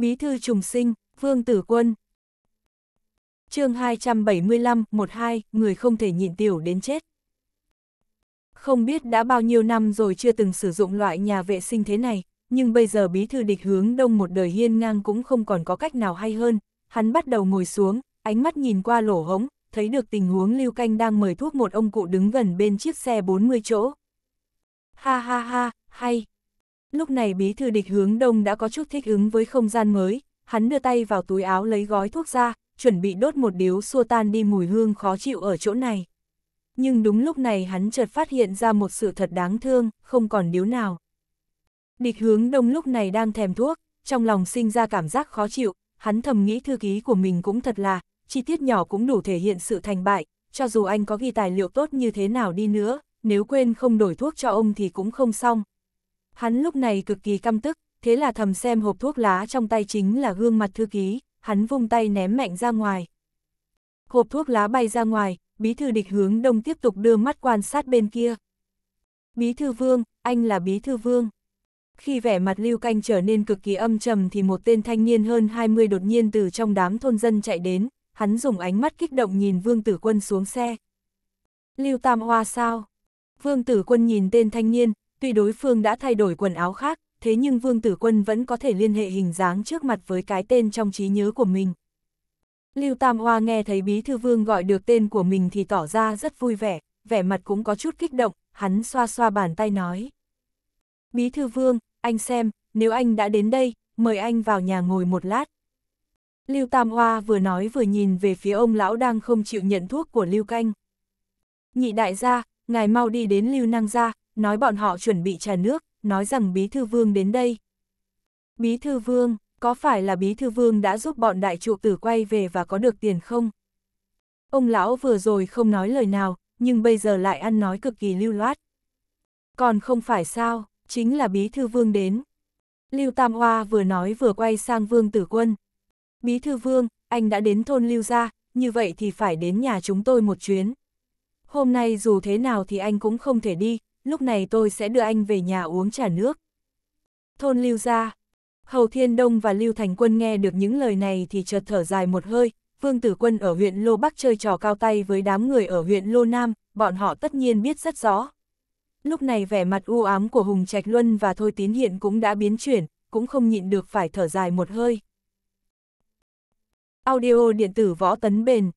Bí thư trùng sinh, Vương Tử Quân. chương 275, 12, người không thể nhịn tiểu đến chết. Không biết đã bao nhiêu năm rồi chưa từng sử dụng loại nhà vệ sinh thế này, nhưng bây giờ bí thư địch hướng đông một đời hiên ngang cũng không còn có cách nào hay hơn. Hắn bắt đầu ngồi xuống, ánh mắt nhìn qua lỗ hống, thấy được tình huống Lưu Canh đang mời thuốc một ông cụ đứng gần bên chiếc xe 40 chỗ. Ha ha ha, hay, Lúc này bí thư địch hướng đông đã có chút thích ứng với không gian mới, hắn đưa tay vào túi áo lấy gói thuốc ra, chuẩn bị đốt một điếu xua tan đi mùi hương khó chịu ở chỗ này. Nhưng đúng lúc này hắn chợt phát hiện ra một sự thật đáng thương, không còn điếu nào. Địch hướng đông lúc này đang thèm thuốc, trong lòng sinh ra cảm giác khó chịu, hắn thầm nghĩ thư ký của mình cũng thật là, chi tiết nhỏ cũng đủ thể hiện sự thành bại, cho dù anh có ghi tài liệu tốt như thế nào đi nữa, nếu quên không đổi thuốc cho ông thì cũng không xong, Hắn lúc này cực kỳ căm tức, thế là thầm xem hộp thuốc lá trong tay chính là gương mặt thư ký, hắn vung tay ném mạnh ra ngoài. Hộp thuốc lá bay ra ngoài, bí thư địch hướng đông tiếp tục đưa mắt quan sát bên kia. Bí thư vương, anh là bí thư vương. Khi vẻ mặt lưu canh trở nên cực kỳ âm trầm thì một tên thanh niên hơn 20 đột nhiên từ trong đám thôn dân chạy đến, hắn dùng ánh mắt kích động nhìn vương tử quân xuống xe. Lưu tam hoa sao? Vương tử quân nhìn tên thanh niên, Tuy đối phương đã thay đổi quần áo khác, thế nhưng Vương Tử Quân vẫn có thể liên hệ hình dáng trước mặt với cái tên trong trí nhớ của mình. Lưu Tam Hoa nghe thấy Bí Thư Vương gọi được tên của mình thì tỏ ra rất vui vẻ, vẻ mặt cũng có chút kích động, hắn xoa xoa bàn tay nói. Bí Thư Vương, anh xem, nếu anh đã đến đây, mời anh vào nhà ngồi một lát. Lưu Tam Hoa vừa nói vừa nhìn về phía ông lão đang không chịu nhận thuốc của Lưu Canh. Nhị đại gia, ngài mau đi đến Lưu Năng gia, nói bọn họ chuẩn bị trà nước, nói rằng Bí Thư Vương đến đây. Bí Thư Vương, có phải là Bí Thư Vương đã giúp bọn đại trụ tử quay về và có được tiền không? Ông lão vừa rồi không nói lời nào, nhưng bây giờ lại ăn nói cực kỳ lưu loát. Còn không phải sao, chính là Bí Thư Vương đến. Lưu Tam Hoa vừa nói vừa quay sang Vương Tử Quân. Bí Thư Vương, anh đã đến thôn Lưu Gia, như vậy thì phải đến nhà chúng tôi một chuyến. Hôm nay dù thế nào thì anh cũng không thể đi, lúc này tôi sẽ đưa anh về nhà uống trà nước. Thôn Lưu gia Hầu Thiên Đông và Lưu Thành Quân nghe được những lời này thì chợt thở dài một hơi, Vương Tử Quân ở huyện Lô Bắc chơi trò cao tay với đám người ở huyện Lô Nam, bọn họ tất nhiên biết rất rõ. Lúc này vẻ mặt u ám của Hùng Trạch Luân và Thôi Tín Hiện cũng đã biến chuyển, cũng không nhịn được phải thở dài một hơi. Audio điện tử võ tấn bền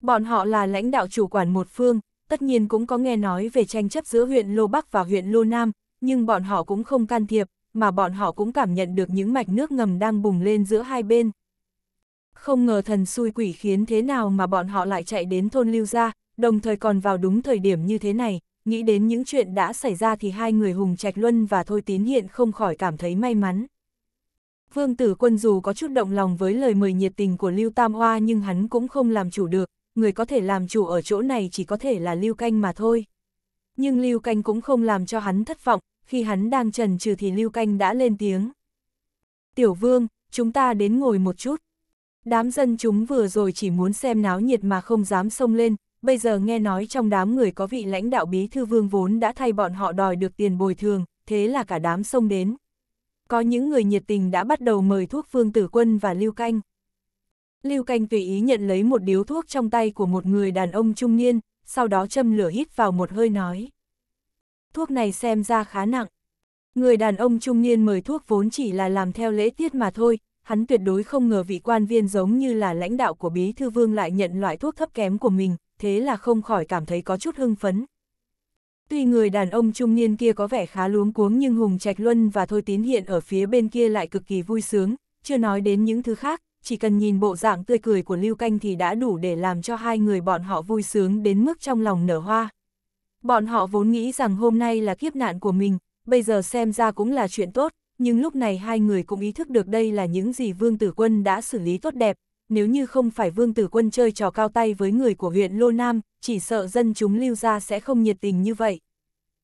Bọn họ là lãnh đạo chủ quản một phương, tất nhiên cũng có nghe nói về tranh chấp giữa huyện Lô Bắc và huyện Lô Nam, nhưng bọn họ cũng không can thiệp, mà bọn họ cũng cảm nhận được những mạch nước ngầm đang bùng lên giữa hai bên. Không ngờ thần xui quỷ khiến thế nào mà bọn họ lại chạy đến thôn Lưu Gia, đồng thời còn vào đúng thời điểm như thế này, nghĩ đến những chuyện đã xảy ra thì hai người Hùng Trạch Luân và Thôi Tín Hiện không khỏi cảm thấy may mắn. Vương Tử Quân dù có chút động lòng với lời mời nhiệt tình của Lưu Tam Hoa nhưng hắn cũng không làm chủ được, người có thể làm chủ ở chỗ này chỉ có thể là Lưu Canh mà thôi. Nhưng Lưu Canh cũng không làm cho hắn thất vọng, khi hắn đang trần trừ thì Lưu Canh đã lên tiếng. Tiểu vương, chúng ta đến ngồi một chút. Đám dân chúng vừa rồi chỉ muốn xem náo nhiệt mà không dám xông lên, bây giờ nghe nói trong đám người có vị lãnh đạo bí thư vương vốn đã thay bọn họ đòi được tiền bồi thường, thế là cả đám xông đến. Có những người nhiệt tình đã bắt đầu mời thuốc vương tử quân và lưu canh. Lưu Canh tùy ý nhận lấy một điếu thuốc trong tay của một người đàn ông trung niên, sau đó châm lửa hít vào một hơi nói. Thuốc này xem ra khá nặng. Người đàn ông trung niên mời thuốc vốn chỉ là làm theo lễ tiết mà thôi, hắn tuyệt đối không ngờ vị quan viên giống như là lãnh đạo của Bí Thư Vương lại nhận loại thuốc thấp kém của mình, thế là không khỏi cảm thấy có chút hưng phấn. Tuy người đàn ông trung niên kia có vẻ khá luống cuống nhưng Hùng Trạch Luân và Thôi Tín hiện ở phía bên kia lại cực kỳ vui sướng, chưa nói đến những thứ khác, chỉ cần nhìn bộ dạng tươi cười của Lưu Canh thì đã đủ để làm cho hai người bọn họ vui sướng đến mức trong lòng nở hoa. Bọn họ vốn nghĩ rằng hôm nay là kiếp nạn của mình, bây giờ xem ra cũng là chuyện tốt, nhưng lúc này hai người cũng ý thức được đây là những gì Vương Tử Quân đã xử lý tốt đẹp, nếu như không phải Vương Tử Quân chơi trò cao tay với người của huyện Lô Nam, chỉ sợ dân chúng lưu gia sẽ không nhiệt tình như vậy.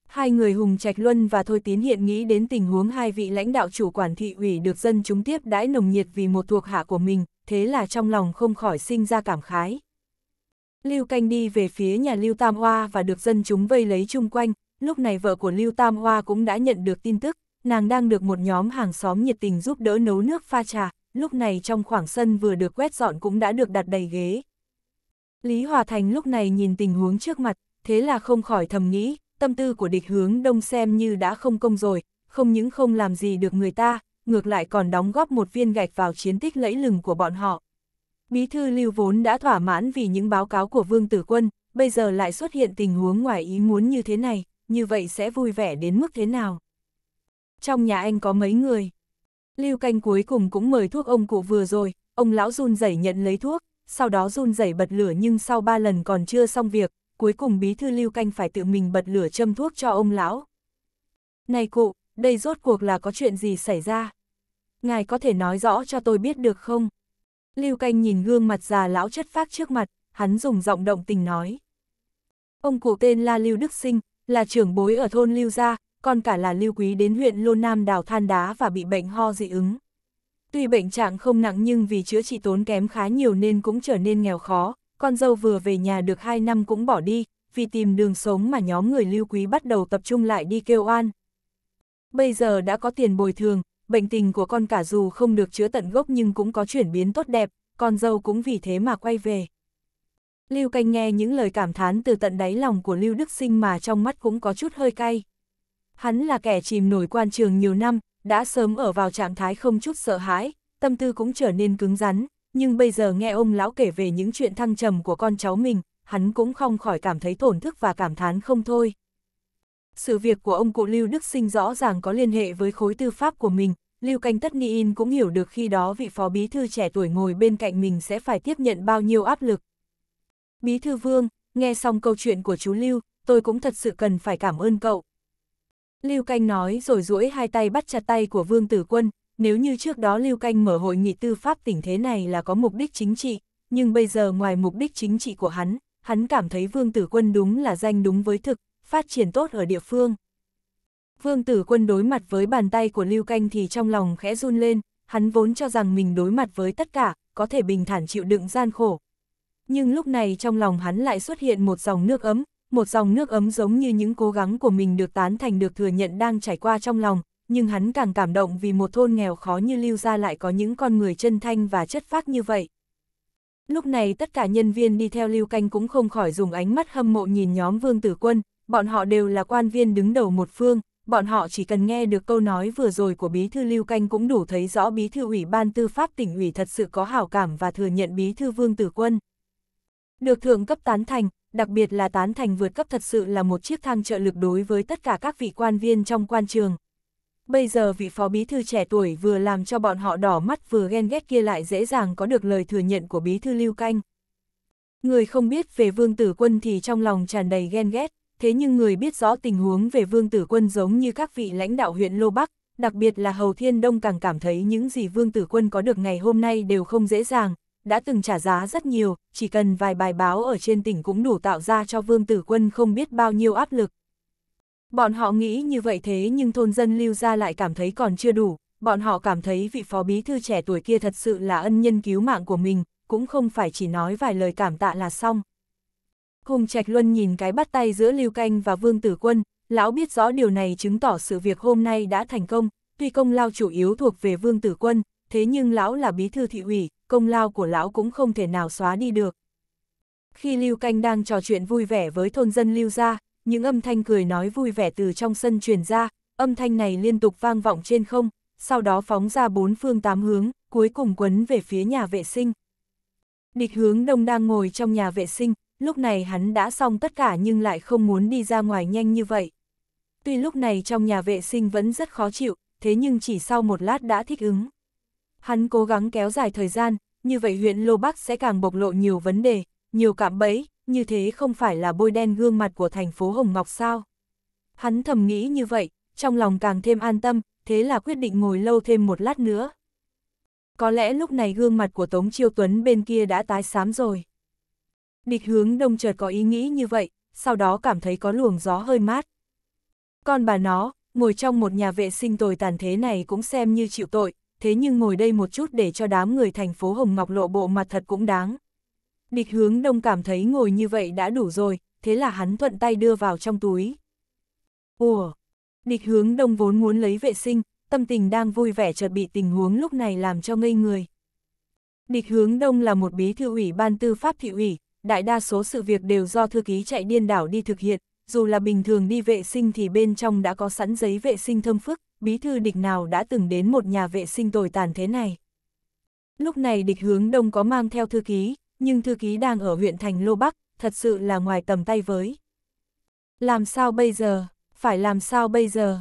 Hai người Hùng Trạch Luân và Thôi tiến hiện nghĩ đến tình huống hai vị lãnh đạo chủ quản thị ủy được dân chúng tiếp đãi nồng nhiệt vì một thuộc hạ của mình, thế là trong lòng không khỏi sinh ra cảm khái. Lưu Canh đi về phía nhà Lưu Tam Hoa và được dân chúng vây lấy chung quanh, lúc này vợ của Lưu Tam Hoa cũng đã nhận được tin tức, nàng đang được một nhóm hàng xóm nhiệt tình giúp đỡ nấu nước pha trà, lúc này trong khoảng sân vừa được quét dọn cũng đã được đặt đầy ghế. Lý Hòa Thành lúc này nhìn tình huống trước mặt, thế là không khỏi thầm nghĩ, tâm tư của địch hướng đông xem như đã không công rồi, không những không làm gì được người ta, ngược lại còn đóng góp một viên gạch vào chiến tích lẫy lừng của bọn họ. Bí thư lưu vốn đã thỏa mãn vì những báo cáo của Vương Tử Quân, bây giờ lại xuất hiện tình huống ngoài ý muốn như thế này, như vậy sẽ vui vẻ đến mức thế nào? Trong nhà anh có mấy người? Lưu canh cuối cùng cũng mời thuốc ông cụ vừa rồi, ông lão run rẩy nhận lấy thuốc, sau đó run rẩy bật lửa nhưng sau ba lần còn chưa xong việc, cuối cùng bí thư lưu canh phải tự mình bật lửa châm thuốc cho ông lão. Này cụ, đây rốt cuộc là có chuyện gì xảy ra? Ngài có thể nói rõ cho tôi biết được không? Lưu canh nhìn gương mặt già lão chất phác trước mặt, hắn dùng giọng động tình nói. Ông cụ tên là Lưu Đức Sinh, là trưởng bối ở thôn Lưu Gia, còn cả là Lưu Quý đến huyện Lô Nam đào than đá và bị bệnh ho dị ứng. Tuy bệnh trạng không nặng nhưng vì chữa trị tốn kém khá nhiều nên cũng trở nên nghèo khó, con dâu vừa về nhà được 2 năm cũng bỏ đi, vì tìm đường sống mà nhóm người lưu quý bắt đầu tập trung lại đi kêu oan. Bây giờ đã có tiền bồi thường, bệnh tình của con cả dù không được chữa tận gốc nhưng cũng có chuyển biến tốt đẹp, con dâu cũng vì thế mà quay về. Lưu Canh nghe những lời cảm thán từ tận đáy lòng của Lưu Đức Sinh mà trong mắt cũng có chút hơi cay. Hắn là kẻ chìm nổi quan trường nhiều năm, đã sớm ở vào trạng thái không chút sợ hãi, tâm tư cũng trở nên cứng rắn, nhưng bây giờ nghe ông lão kể về những chuyện thăng trầm của con cháu mình, hắn cũng không khỏi cảm thấy tổn thức và cảm thán không thôi. Sự việc của ông cụ Lưu Đức Sinh rõ ràng có liên hệ với khối tư pháp của mình, Lưu Canh Tất Ni In cũng hiểu được khi đó vị phó bí thư trẻ tuổi ngồi bên cạnh mình sẽ phải tiếp nhận bao nhiêu áp lực. Bí thư Vương, nghe xong câu chuyện của chú Lưu, tôi cũng thật sự cần phải cảm ơn cậu. Lưu Canh nói rồi duỗi hai tay bắt chặt tay của Vương Tử Quân, nếu như trước đó Lưu Canh mở hội nghị tư pháp tỉnh thế này là có mục đích chính trị, nhưng bây giờ ngoài mục đích chính trị của hắn, hắn cảm thấy Vương Tử Quân đúng là danh đúng với thực, phát triển tốt ở địa phương. Vương Tử Quân đối mặt với bàn tay của Lưu Canh thì trong lòng khẽ run lên, hắn vốn cho rằng mình đối mặt với tất cả, có thể bình thản chịu đựng gian khổ. Nhưng lúc này trong lòng hắn lại xuất hiện một dòng nước ấm, một dòng nước ấm giống như những cố gắng của mình được tán thành được thừa nhận đang trải qua trong lòng, nhưng hắn càng cảm động vì một thôn nghèo khó như lưu gia lại có những con người chân thanh và chất phác như vậy. Lúc này tất cả nhân viên đi theo lưu canh cũng không khỏi dùng ánh mắt hâm mộ nhìn nhóm vương tử quân, bọn họ đều là quan viên đứng đầu một phương, bọn họ chỉ cần nghe được câu nói vừa rồi của bí thư lưu canh cũng đủ thấy rõ bí thư ủy ban tư pháp tỉnh ủy thật sự có hảo cảm và thừa nhận bí thư vương tử quân. Được thượng cấp tán thành, đặc biệt là tán thành vượt cấp thật sự là một chiếc thang trợ lực đối với tất cả các vị quan viên trong quan trường bây giờ vị phó bí thư trẻ tuổi vừa làm cho bọn họ đỏ mắt vừa ghen ghét kia lại dễ dàng có được lời thừa nhận của bí thư lưu canh. Người không biết về vương tử quân thì trong lòng tràn đầy ghen ghét, thế nhưng người biết rõ tình huống về vương tử quân giống như các vị lãnh đạo huyện Lô Bắc, đặc biệt là Hầu Thiên Đông càng cảm thấy những gì vương tử quân có được ngày hôm nay đều không dễ dàng, đã từng trả giá rất nhiều, chỉ cần vài bài báo ở trên tỉnh cũng đủ tạo ra cho vương tử quân không biết bao nhiêu áp lực, Bọn họ nghĩ như vậy thế nhưng thôn dân lưu ra lại cảm thấy còn chưa đủ, bọn họ cảm thấy vị phó bí thư trẻ tuổi kia thật sự là ân nhân cứu mạng của mình, cũng không phải chỉ nói vài lời cảm tạ là xong. Hùng Trạch Luân nhìn cái bắt tay giữa Lưu Canh và Vương Tử Quân, lão biết rõ điều này chứng tỏ sự việc hôm nay đã thành công, tuy công lao chủ yếu thuộc về Vương Tử Quân, thế nhưng lão là bí thư thị ủy, công lao của lão cũng không thể nào xóa đi được. Khi Lưu Canh đang trò chuyện vui vẻ với thôn dân Lưu Gia, những âm thanh cười nói vui vẻ từ trong sân truyền ra, âm thanh này liên tục vang vọng trên không, sau đó phóng ra bốn phương tám hướng, cuối cùng quấn về phía nhà vệ sinh. Địch hướng đông đang ngồi trong nhà vệ sinh, lúc này hắn đã xong tất cả nhưng lại không muốn đi ra ngoài nhanh như vậy. Tuy lúc này trong nhà vệ sinh vẫn rất khó chịu, thế nhưng chỉ sau một lát đã thích ứng. Hắn cố gắng kéo dài thời gian, như vậy huyện Lô Bắc sẽ càng bộc lộ nhiều vấn đề, nhiều cạm bẫy, như thế không phải là bôi đen gương mặt của thành phố Hồng Ngọc sao? Hắn thầm nghĩ như vậy, trong lòng càng thêm an tâm, thế là quyết định ngồi lâu thêm một lát nữa. Có lẽ lúc này gương mặt của Tống Chiêu Tuấn bên kia đã tái xám rồi. Địch hướng đông chợt có ý nghĩ như vậy, sau đó cảm thấy có luồng gió hơi mát. Con bà nó, ngồi trong một nhà vệ sinh tồi tàn thế này cũng xem như chịu tội, thế nhưng ngồi đây một chút để cho đám người thành phố Hồng Ngọc lộ bộ mặt thật cũng đáng. Địch hướng đông cảm thấy ngồi như vậy đã đủ rồi, thế là hắn thuận tay đưa vào trong túi. Ủa, địch hướng đông vốn muốn lấy vệ sinh, tâm tình đang vui vẻ chợt bị tình huống lúc này làm cho ngây người. Địch hướng đông là một bí thư ủy ban tư pháp thị ủy, đại đa số sự việc đều do thư ký chạy điên đảo đi thực hiện, dù là bình thường đi vệ sinh thì bên trong đã có sẵn giấy vệ sinh thơm phức, bí thư địch nào đã từng đến một nhà vệ sinh tồi tàn thế này. Lúc này địch hướng đông có mang theo thư ký, nhưng thư ký đang ở huyện thành Lô Bắc, thật sự là ngoài tầm tay với. Làm sao bây giờ, phải làm sao bây giờ?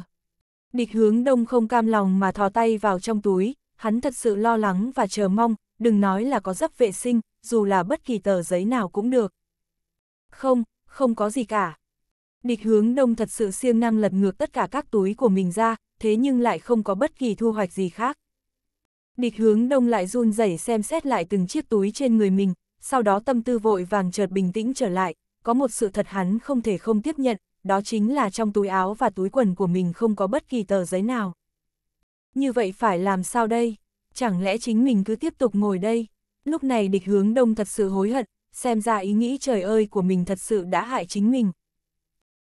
Địch hướng đông không cam lòng mà thò tay vào trong túi, hắn thật sự lo lắng và chờ mong, đừng nói là có dấp vệ sinh, dù là bất kỳ tờ giấy nào cũng được. Không, không có gì cả. Địch hướng đông thật sự siêng năng lật ngược tất cả các túi của mình ra, thế nhưng lại không có bất kỳ thu hoạch gì khác. Địch hướng đông lại run rẩy xem xét lại từng chiếc túi trên người mình, sau đó tâm tư vội vàng chợt bình tĩnh trở lại, có một sự thật hắn không thể không tiếp nhận, đó chính là trong túi áo và túi quần của mình không có bất kỳ tờ giấy nào. Như vậy phải làm sao đây? Chẳng lẽ chính mình cứ tiếp tục ngồi đây? Lúc này địch hướng đông thật sự hối hận, xem ra ý nghĩ trời ơi của mình thật sự đã hại chính mình.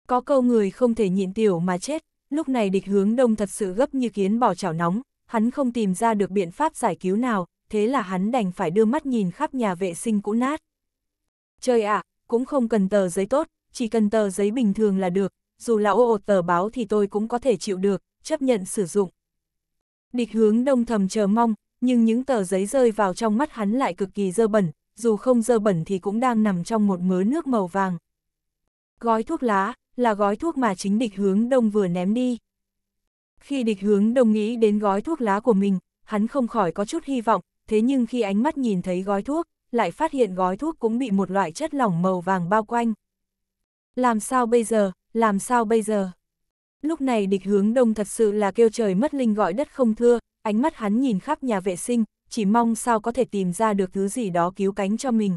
Có câu người không thể nhịn tiểu mà chết, lúc này địch hướng đông thật sự gấp như kiến bỏ chảo nóng, hắn không tìm ra được biện pháp giải cứu nào, thế là hắn đành phải đưa mắt nhìn khắp nhà vệ sinh cũ nát. Trời ạ, à, cũng không cần tờ giấy tốt, chỉ cần tờ giấy bình thường là được, dù là ô ột tờ báo thì tôi cũng có thể chịu được, chấp nhận sử dụng. Địch hướng đông thầm chờ mong, nhưng những tờ giấy rơi vào trong mắt hắn lại cực kỳ dơ bẩn, dù không dơ bẩn thì cũng đang nằm trong một mớ nước màu vàng. Gói thuốc lá, là gói thuốc mà chính địch hướng đông vừa ném đi. Khi địch hướng đông nghĩ đến gói thuốc lá của mình, hắn không khỏi có chút hy vọng, thế nhưng khi ánh mắt nhìn thấy gói thuốc, lại phát hiện gói thuốc cũng bị một loại chất lỏng màu vàng bao quanh. Làm sao bây giờ, làm sao bây giờ? Lúc này địch hướng đông thật sự là kêu trời mất linh gọi đất không thưa, ánh mắt hắn nhìn khắp nhà vệ sinh, chỉ mong sao có thể tìm ra được thứ gì đó cứu cánh cho mình.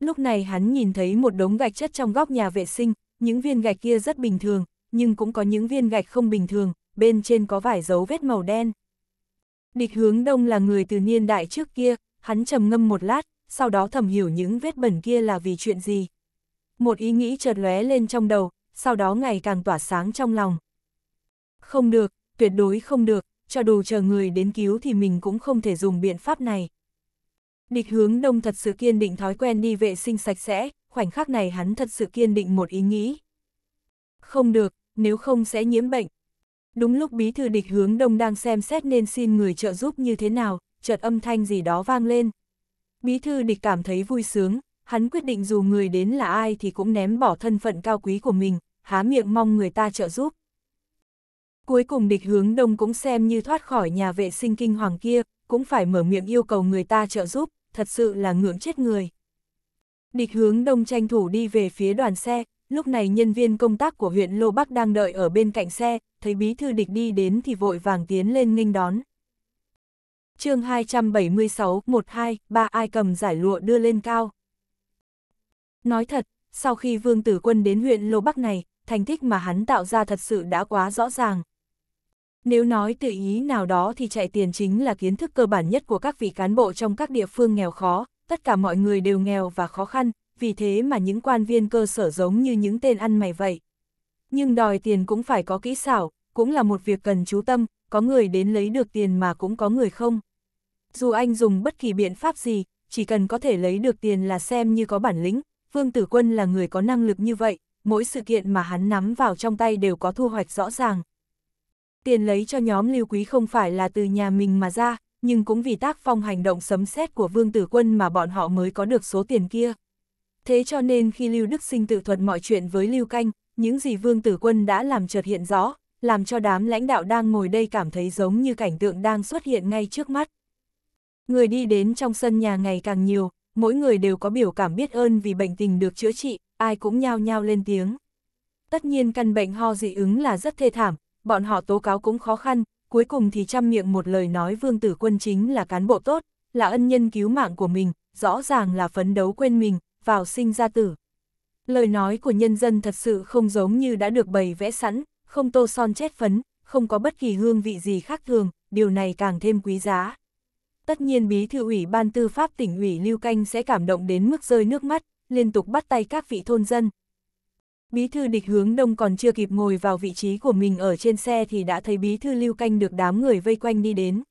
Lúc này hắn nhìn thấy một đống gạch chất trong góc nhà vệ sinh, những viên gạch kia rất bình thường, nhưng cũng có những viên gạch không bình thường, bên trên có vài dấu vết màu đen. Địch hướng đông là người từ niên đại trước kia, hắn trầm ngâm một lát, sau đó thầm hiểu những vết bẩn kia là vì chuyện gì. Một ý nghĩ chợt lóe lên trong đầu, sau đó ngày càng tỏa sáng trong lòng. Không được, tuyệt đối không được, cho dù chờ người đến cứu thì mình cũng không thể dùng biện pháp này. Địch hướng đông thật sự kiên định thói quen đi vệ sinh sạch sẽ, khoảnh khắc này hắn thật sự kiên định một ý nghĩ. Không được, nếu không sẽ nhiễm bệnh, Đúng lúc bí thư địch hướng đông đang xem xét nên xin người trợ giúp như thế nào, chợt âm thanh gì đó vang lên. Bí thư địch cảm thấy vui sướng, hắn quyết định dù người đến là ai thì cũng ném bỏ thân phận cao quý của mình, há miệng mong người ta trợ giúp. Cuối cùng địch hướng đông cũng xem như thoát khỏi nhà vệ sinh kinh hoàng kia, cũng phải mở miệng yêu cầu người ta trợ giúp, thật sự là ngưỡng chết người. Địch hướng đông tranh thủ đi về phía đoàn xe, Lúc này nhân viên công tác của huyện Lô Bắc đang đợi ở bên cạnh xe, thấy bí thư địch đi đến thì vội vàng tiến lên nghênh đón. chương 276, 12, 3 ai cầm giải lụa đưa lên cao. Nói thật, sau khi Vương Tử Quân đến huyện Lô Bắc này, thành tích mà hắn tạo ra thật sự đã quá rõ ràng. Nếu nói tự ý nào đó thì chạy tiền chính là kiến thức cơ bản nhất của các vị cán bộ trong các địa phương nghèo khó, tất cả mọi người đều nghèo và khó khăn, vì thế mà những quan viên cơ sở giống như những tên ăn mày vậy. Nhưng đòi tiền cũng phải có kỹ xảo, cũng là một việc cần chú tâm, có người đến lấy được tiền mà cũng có người không. Dù anh dùng bất kỳ biện pháp gì, chỉ cần có thể lấy được tiền là xem như có bản lĩnh, Vương Tử Quân là người có năng lực như vậy, mỗi sự kiện mà hắn nắm vào trong tay đều có thu hoạch rõ ràng. Tiền lấy cho nhóm lưu quý không phải là từ nhà mình mà ra, nhưng cũng vì tác phong hành động sấm sét của Vương Tử Quân mà bọn họ mới có được số tiền kia. Thế cho nên khi Lưu Đức Sinh tự thuật mọi chuyện với Lưu Canh, những gì Vương Tử Quân đã làm chợt hiện rõ, làm cho đám lãnh đạo đang ngồi đây cảm thấy giống như cảnh tượng đang xuất hiện ngay trước mắt. Người đi đến trong sân nhà ngày càng nhiều, mỗi người đều có biểu cảm biết ơn vì bệnh tình được chữa trị, ai cũng nhao nhao lên tiếng. Tất nhiên căn bệnh ho dị ứng là rất thê thảm, bọn họ tố cáo cũng khó khăn, cuối cùng thì chăm miệng một lời nói Vương Tử Quân chính là cán bộ tốt, là ân nhân cứu mạng của mình, rõ ràng là phấn đấu quên mình, vào sinh ra tử. Lời nói của nhân dân thật sự không giống như đã được bày vẽ sẵn, không tô son chết phấn, không có bất kỳ hương vị gì khác thường, điều này càng thêm quý giá. Tất nhiên bí thư ủy ban tư pháp tỉnh ủy Lưu Canh sẽ cảm động đến mức rơi nước mắt, liên tục bắt tay các vị thôn dân. Bí thư địch hướng đông còn chưa kịp ngồi vào vị trí của mình ở trên xe thì đã thấy bí thư Lưu Canh được đám người vây quanh đi đến.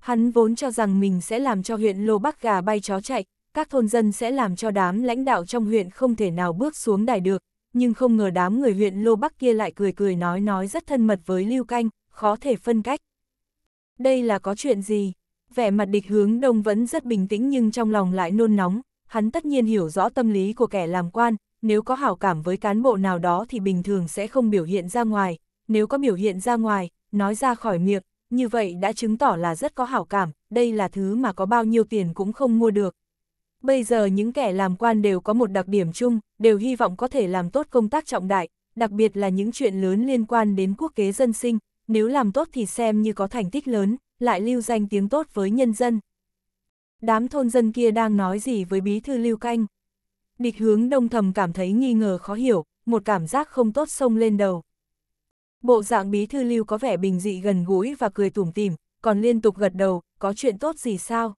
Hắn vốn cho rằng mình sẽ làm cho huyện Lô Bắc gà bay chó chạy, các thôn dân sẽ làm cho đám lãnh đạo trong huyện không thể nào bước xuống đài được, nhưng không ngờ đám người huyện Lô Bắc kia lại cười cười nói nói rất thân mật với Lưu Canh, khó thể phân cách. Đây là có chuyện gì? Vẻ mặt địch hướng đông vẫn rất bình tĩnh nhưng trong lòng lại nôn nóng, hắn tất nhiên hiểu rõ tâm lý của kẻ làm quan, nếu có hảo cảm với cán bộ nào đó thì bình thường sẽ không biểu hiện ra ngoài, nếu có biểu hiện ra ngoài, nói ra khỏi miệng, như vậy đã chứng tỏ là rất có hảo cảm, đây là thứ mà có bao nhiêu tiền cũng không mua được, Bây giờ những kẻ làm quan đều có một đặc điểm chung, đều hy vọng có thể làm tốt công tác trọng đại, đặc biệt là những chuyện lớn liên quan đến quốc kế dân sinh, nếu làm tốt thì xem như có thành tích lớn, lại lưu danh tiếng tốt với nhân dân. Đám thôn dân kia đang nói gì với bí thư lưu canh? Địch hướng đông thầm cảm thấy nghi ngờ khó hiểu, một cảm giác không tốt xông lên đầu. Bộ dạng bí thư lưu có vẻ bình dị gần gũi và cười tủm tỉm, còn liên tục gật đầu, có chuyện tốt gì sao?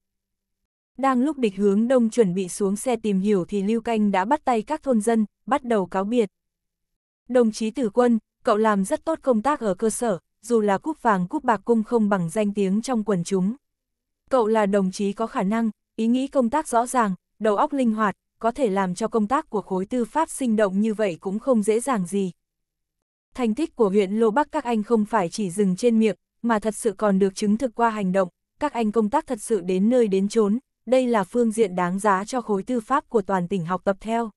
Đang lúc địch hướng đông chuẩn bị xuống xe tìm hiểu thì Lưu Canh đã bắt tay các thôn dân, bắt đầu cáo biệt. Đồng chí tử quân, cậu làm rất tốt công tác ở cơ sở, dù là cúp vàng cúp bạc cung không bằng danh tiếng trong quần chúng. Cậu là đồng chí có khả năng, ý nghĩ công tác rõ ràng, đầu óc linh hoạt, có thể làm cho công tác của khối tư pháp sinh động như vậy cũng không dễ dàng gì. Thành tích của huyện Lô Bắc các anh không phải chỉ dừng trên miệng, mà thật sự còn được chứng thực qua hành động, các anh công tác thật sự đến nơi đến chốn, đây là phương diện đáng giá cho khối tư pháp của toàn tỉnh học tập theo.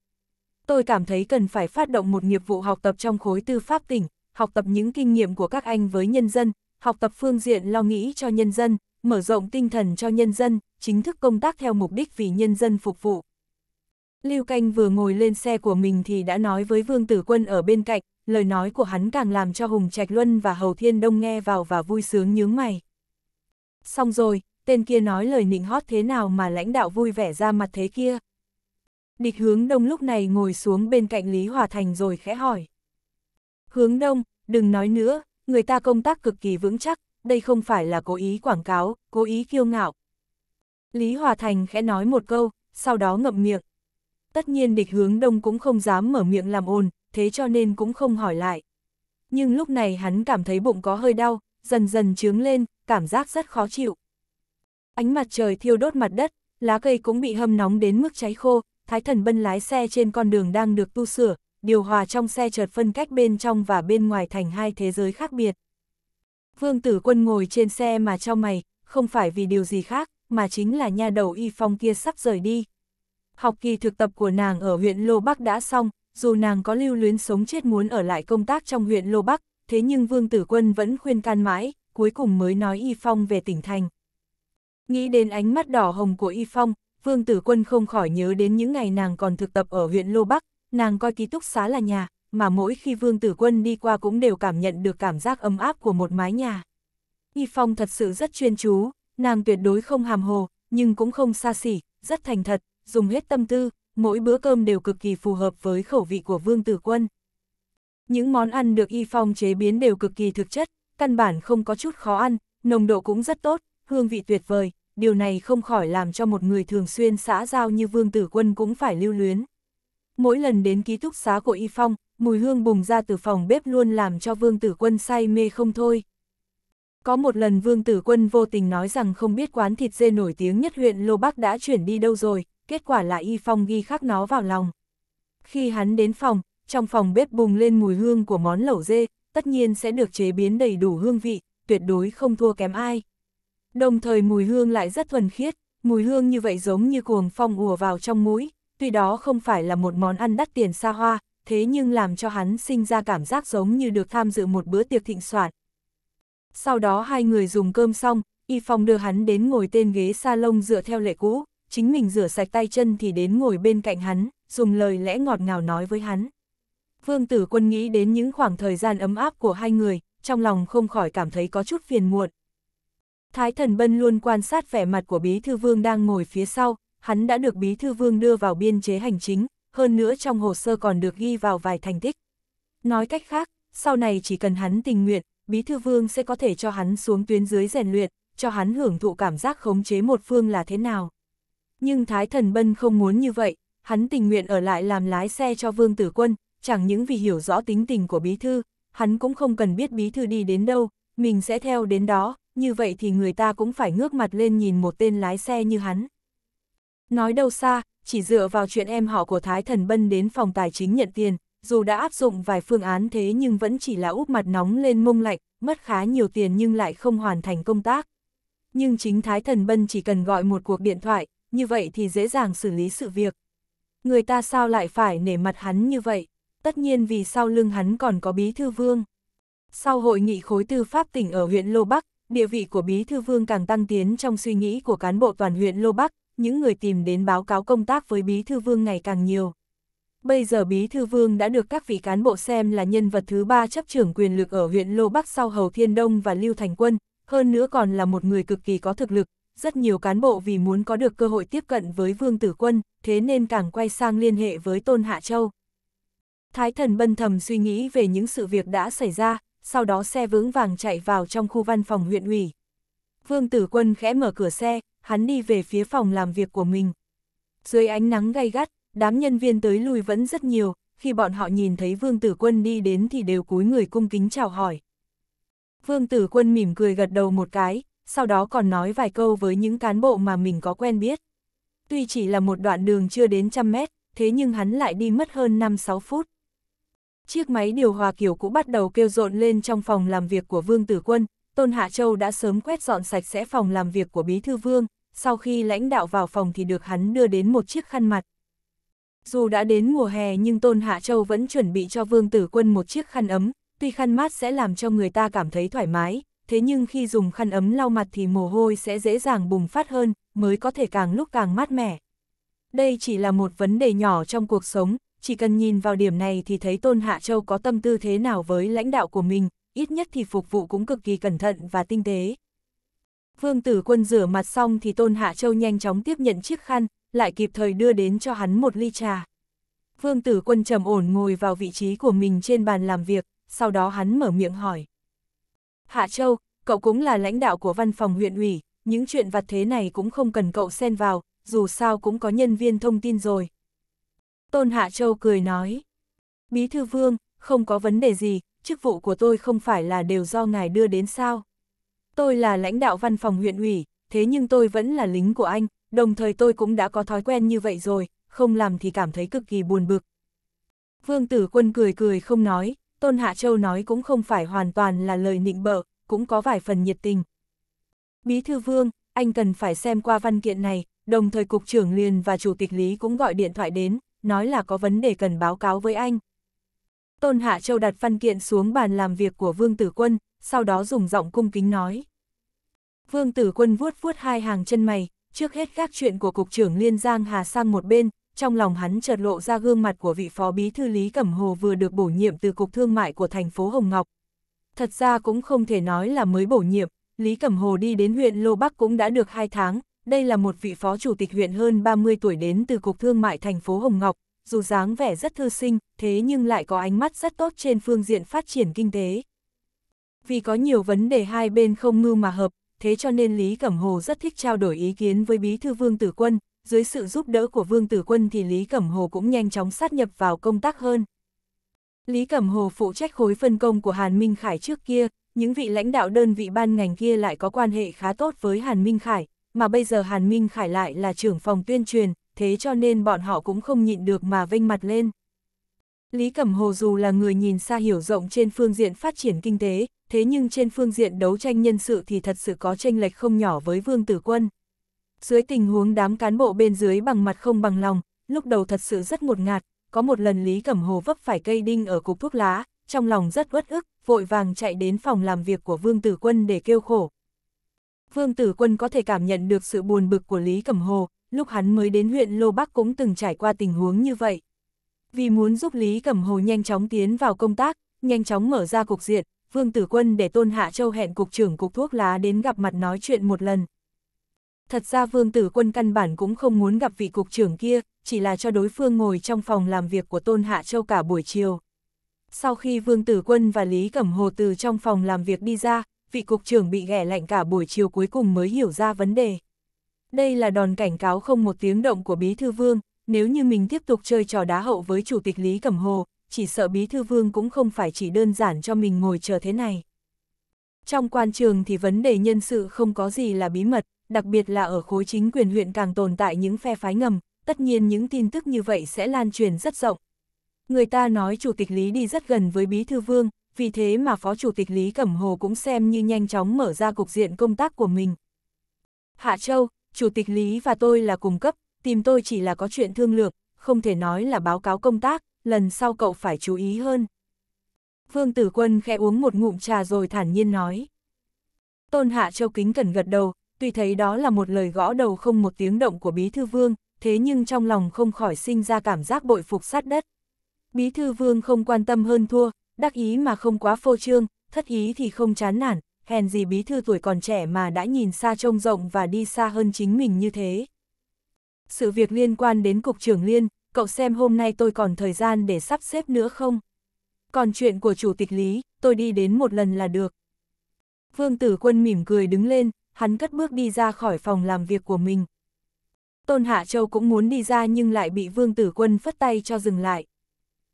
Tôi cảm thấy cần phải phát động một nghiệp vụ học tập trong khối tư pháp tỉnh, học tập những kinh nghiệm của các anh với nhân dân, học tập phương diện lo nghĩ cho nhân dân, mở rộng tinh thần cho nhân dân, chính thức công tác theo mục đích vì nhân dân phục vụ. Lưu Canh vừa ngồi lên xe của mình thì đã nói với Vương Tử Quân ở bên cạnh, lời nói của hắn càng làm cho Hùng Trạch Luân và Hầu Thiên Đông nghe vào và vui sướng nhướng mày. Xong rồi, tên kia nói lời nịnh hót thế nào mà lãnh đạo vui vẻ ra mặt thế kia. Địch hướng đông lúc này ngồi xuống bên cạnh Lý Hòa Thành rồi khẽ hỏi. Hướng đông, đừng nói nữa, người ta công tác cực kỳ vững chắc, đây không phải là cố ý quảng cáo, cố ý kiêu ngạo. Lý Hòa Thành khẽ nói một câu, sau đó ngậm miệng. Tất nhiên địch hướng đông cũng không dám mở miệng làm ồn, thế cho nên cũng không hỏi lại. Nhưng lúc này hắn cảm thấy bụng có hơi đau, dần dần trướng lên, cảm giác rất khó chịu. Ánh mặt trời thiêu đốt mặt đất, lá cây cũng bị hâm nóng đến mức cháy khô, Thái Thần Bân lái xe trên con đường đang được tu sửa, điều hòa trong xe chợt phân cách bên trong và bên ngoài thành hai thế giới khác biệt. Vương Tử Quân ngồi trên xe mà cho mày, không phải vì điều gì khác, mà chính là nha đầu y phong kia sắp rời đi. Học kỳ thực tập của nàng ở huyện Lô Bắc đã xong, dù nàng có lưu luyến sống chết muốn ở lại công tác trong huyện Lô Bắc, thế nhưng Vương Tử Quân vẫn khuyên can mãi, cuối cùng mới nói y phong về tỉnh thành. Nghĩ đến ánh mắt đỏ hồng của Y Phong, Vương Tử Quân không khỏi nhớ đến những ngày nàng còn thực tập ở huyện Lô Bắc, nàng coi ký túc xá là nhà, mà mỗi khi Vương Tử Quân đi qua cũng đều cảm nhận được cảm giác ấm áp của một mái nhà. Y Phong thật sự rất chuyên chú, nàng tuyệt đối không hàm hồ, nhưng cũng không xa xỉ, rất thành thật, dùng hết tâm tư, mỗi bữa cơm đều cực kỳ phù hợp với khẩu vị của Vương Tử Quân. Những món ăn được Y Phong chế biến đều cực kỳ thực chất, căn bản không có chút khó ăn, nồng độ cũng rất tốt, hương vị tuyệt vời, điều này không khỏi làm cho một người thường xuyên xã giao như Vương Tử Quân cũng phải lưu luyến. Mỗi lần đến ký túc xá của Y Phong, mùi hương bùng ra từ phòng bếp luôn làm cho Vương Tử Quân say mê không thôi. Có một lần Vương Tử Quân vô tình nói rằng không biết quán thịt dê nổi tiếng nhất huyện Lô Bắc đã chuyển đi đâu rồi, kết quả là Y Phong ghi khắc nó vào lòng. Khi hắn đến phòng, trong phòng bếp bùng lên mùi hương của món lẩu dê, tất nhiên sẽ được chế biến đầy đủ hương vị, tuyệt đối không thua kém ai. Đồng thời mùi hương lại rất thuần khiết, mùi hương như vậy giống như cuồng phong ùa vào trong mũi, tuy đó không phải là một món ăn đắt tiền xa hoa, thế nhưng làm cho hắn sinh ra cảm giác giống như được tham dự một bữa tiệc thịnh soạn. Sau đó hai người dùng cơm xong, Y Phong đưa hắn đến ngồi tên ghế salon dựa theo lệ cũ, chính mình rửa sạch tay chân thì đến ngồi bên cạnh hắn, dùng lời lẽ ngọt ngào nói với hắn. Vương tử quân nghĩ đến những khoảng thời gian ấm áp của hai người, trong lòng không khỏi cảm thấy có chút phiền muộn, Thái thần Bân luôn quan sát vẻ mặt của Bí Thư Vương đang ngồi phía sau, hắn đã được Bí Thư Vương đưa vào biên chế hành chính, hơn nữa trong hồ sơ còn được ghi vào vài thành tích. Nói cách khác, sau này chỉ cần hắn tình nguyện, Bí Thư Vương sẽ có thể cho hắn xuống tuyến dưới rèn luyện, cho hắn hưởng thụ cảm giác khống chế một phương là thế nào. Nhưng Thái Thần Bân không muốn như vậy, hắn tình nguyện ở lại làm lái xe cho Vương Tử Quân, chẳng những vì hiểu rõ tính tình của Bí Thư, hắn cũng không cần biết Bí Thư đi đến đâu, mình sẽ theo đến đó, như vậy thì người ta cũng phải ngước mặt lên nhìn một tên lái xe như hắn. Nói đâu xa, chỉ dựa vào chuyện em họ của Thái Thần Bân đến phòng tài chính nhận tiền, dù đã áp dụng vài phương án thế nhưng vẫn chỉ là úp mặt nóng lên mông lạnh, mất khá nhiều tiền nhưng lại không hoàn thành công tác. Nhưng chính Thái Thần Bân chỉ cần gọi một cuộc điện thoại, như vậy thì dễ dàng xử lý sự việc. Người ta sao lại phải nể mặt hắn như vậy? Tất nhiên vì sau lưng hắn còn có bí thư vương. Sau hội nghị khối tư pháp tỉnh ở huyện Lô Bắc, địa vị của Bí Thư Vương càng tăng tiến trong suy nghĩ của cán bộ toàn huyện Lô Bắc, những người tìm đến báo cáo công tác với Bí Thư Vương ngày càng nhiều. Bây giờ Bí Thư Vương đã được các vị cán bộ xem là nhân vật thứ ba chấp trưởng quyền lực ở huyện Lô Bắc sau Hầu Thiên Đông và Lưu Thành Quân, hơn nữa còn là một người cực kỳ có thực lực. Rất nhiều cán bộ vì muốn có được cơ hội tiếp cận với Vương Tử Quân, thế nên càng quay sang liên hệ với Tôn Hạ Châu. Thái thần bân thầm suy nghĩ về những sự việc đã xảy ra, sau đó xe vững vàng chạy vào trong khu văn phòng huyện ủy. Vương Tử Quân khẽ mở cửa xe, hắn đi về phía phòng làm việc của mình. Dưới ánh nắng gay gắt, đám nhân viên tới lui vẫn rất nhiều, khi bọn họ nhìn thấy Vương Tử Quân đi đến thì đều cúi người cung kính chào hỏi. Vương Tử Quân mỉm cười gật đầu một cái, sau đó còn nói vài câu với những cán bộ mà mình có quen biết. Tuy chỉ là một đoạn đường chưa đến trăm mét, thế nhưng hắn lại đi mất hơn 5-6 phút. Chiếc máy điều hòa kiểu cũ bắt đầu kêu rộn lên trong phòng làm việc của Vương Tử Quân, Tôn Hạ Châu đã sớm quét dọn sạch sẽ phòng làm việc của Bí Thư Vương, sau khi lãnh đạo vào phòng thì được hắn đưa đến một chiếc khăn mặt. Dù đã đến mùa hè nhưng Tôn Hạ Châu vẫn chuẩn bị cho Vương Tử Quân một chiếc khăn ấm, tuy khăn mát sẽ làm cho người ta cảm thấy thoải mái, thế nhưng khi dùng khăn ấm lau mặt thì mồ hôi sẽ dễ dàng bùng phát hơn, mới có thể càng lúc càng mát mẻ. Đây chỉ là một vấn đề nhỏ trong cuộc sống, chỉ cần nhìn vào điểm này thì thấy Tôn Hạ Châu có tâm tư thế nào với lãnh đạo của mình, ít nhất thì phục vụ cũng cực kỳ cẩn thận và tinh tế. Vương Tử Quân rửa mặt xong thì Tôn Hạ Châu nhanh chóng tiếp nhận chiếc khăn, lại kịp thời đưa đến cho hắn một ly trà. Vương Tử Quân trầm ổn ngồi vào vị trí của mình trên bàn làm việc, sau đó hắn mở miệng hỏi. Hạ Châu, cậu cũng là lãnh đạo của văn phòng huyện ủy, những chuyện vặt thế này cũng không cần cậu xen vào, dù sao cũng có nhân viên thông tin rồi, Tôn Hạ Châu cười nói. Bí thư vương, không có vấn đề gì, chức vụ của tôi không phải là đều do ngài đưa đến sao. Tôi là lãnh đạo văn phòng huyện ủy, thế nhưng tôi vẫn là lính của anh, đồng thời tôi cũng đã có thói quen như vậy rồi, không làm thì cảm thấy cực kỳ buồn bực. Vương tử quân cười cười không nói, Tôn Hạ Châu nói cũng không phải hoàn toàn là lời nịnh bợ, cũng có vài phần nhiệt tình. Bí thư vương, anh cần phải xem qua văn kiện này, đồng thời cục trưởng liền và chủ tịch lý cũng gọi điện thoại đến, nói là có vấn đề cần báo cáo với anh. Tôn Hạ Châu đặt văn kiện xuống bàn làm việc của Vương Tử Quân, sau đó dùng giọng cung kính nói. Vương Tử Quân vuốt vuốt hai hàng chân mày, trước hết các chuyện của Cục trưởng Liên Giang Hà sang một bên, trong lòng hắn chợt lộ ra gương mặt của vị phó bí thư Lý Cẩm Hồ vừa được bổ nhiệm từ Cục Thương mại của thành phố Hồng Ngọc. Thật ra cũng không thể nói là mới bổ nhiệm, Lý Cẩm Hồ đi đến huyện Lô Bắc cũng đã được hai tháng, đây là một vị phó chủ tịch huyện hơn 30 tuổi đến từ Cục Thương mại thành phố Hồng Ngọc, dù dáng vẻ rất thư sinh, thế nhưng lại có ánh mắt rất tốt trên phương diện phát triển kinh tế. Vì có nhiều vấn đề hai bên không mưu mà hợp, thế cho nên Lý Cẩm Hồ rất thích trao đổi ý kiến với bí thư Vương Tử Quân, dưới sự giúp đỡ của Vương Tử Quân thì Lý Cẩm Hồ cũng nhanh chóng sát nhập vào công tác hơn. Lý Cẩm Hồ phụ trách khối phân công của Hàn Minh Khải trước kia, những vị lãnh đạo đơn vị ban ngành kia lại có quan hệ khá tốt với Hàn Minh Khải, mà bây giờ Hàn Minh Khải lại là trưởng phòng tuyên truyền, thế cho nên bọn họ cũng không nhịn được mà vênh mặt lên. Lý Cẩm Hồ dù là người nhìn xa hiểu rộng trên phương diện phát triển kinh tế, thế nhưng trên phương diện đấu tranh nhân sự thì thật sự có tranh lệch không nhỏ với Vương Tử Quân. Dưới tình huống đám cán bộ bên dưới bằng mặt không bằng lòng, lúc đầu thật sự rất ngột ngạt, có một lần Lý Cẩm Hồ vấp phải cây đinh ở cục thuốc lá, trong lòng rất uất ức, vội vàng chạy đến phòng làm việc của Vương Tử Quân để kêu khổ, Vương Tử Quân có thể cảm nhận được sự buồn bực của Lý Cẩm Hồ, lúc hắn mới đến huyện Lô Bắc cũng từng trải qua tình huống như vậy. Vì muốn giúp Lý Cẩm Hồ nhanh chóng tiến vào công tác, nhanh chóng mở ra cục diện, Vương Tử Quân để Tôn Hạ Châu hẹn cục trưởng cục thuốc lá đến gặp mặt nói chuyện một lần. Thật ra Vương Tử Quân căn bản cũng không muốn gặp vị cục trưởng kia, chỉ là cho đối phương ngồi trong phòng làm việc của Tôn Hạ Châu cả buổi chiều. Sau khi Vương Tử Quân và Lý Cẩm Hồ từ trong phòng làm việc đi ra, vị cục trưởng bị ghẻ lạnh cả buổi chiều cuối cùng mới hiểu ra vấn đề. Đây là đòn cảnh cáo không một tiếng động của Bí Thư Vương, nếu như mình tiếp tục chơi trò đá hậu với Chủ tịch Lý Cẩm Hồ, chỉ sợ Bí Thư Vương cũng không phải chỉ đơn giản cho mình ngồi chờ thế này. Trong quan trường thì vấn đề nhân sự không có gì là bí mật, đặc biệt là ở khối chính quyền huyện càng tồn tại những phe phái ngầm, tất nhiên những tin tức như vậy sẽ lan truyền rất rộng. Người ta nói Chủ tịch Lý đi rất gần với Bí Thư Vương, vì thế mà Phó Chủ tịch Lý Cẩm Hồ cũng xem như nhanh chóng mở ra cục diện công tác của mình. Hạ Châu, Chủ tịch Lý và tôi là cùng cấp, tìm tôi chỉ là có chuyện thương lượng, không thể nói là báo cáo công tác, lần sau cậu phải chú ý hơn. Vương Tử Quân khẽ uống một ngụm trà rồi thản nhiên nói. Tôn Hạ Châu kính cẩn gật đầu, tuy thấy đó là một lời gõ đầu không một tiếng động của Bí Thư Vương, thế nhưng trong lòng không khỏi sinh ra cảm giác bội phục sát đất. Bí Thư Vương không quan tâm hơn thua, đắc ý mà không quá phô trương, thất ý thì không chán nản, hèn gì bí thư tuổi còn trẻ mà đã nhìn xa trông rộng và đi xa hơn chính mình như thế. Sự việc liên quan đến cục trưởng liên, cậu xem hôm nay tôi còn thời gian để sắp xếp nữa không? Còn chuyện của chủ tịch Lý, tôi đi đến một lần là được. Vương tử quân mỉm cười đứng lên, hắn cất bước đi ra khỏi phòng làm việc của mình. Tôn Hạ Châu cũng muốn đi ra nhưng lại bị Vương tử quân phất tay cho dừng lại.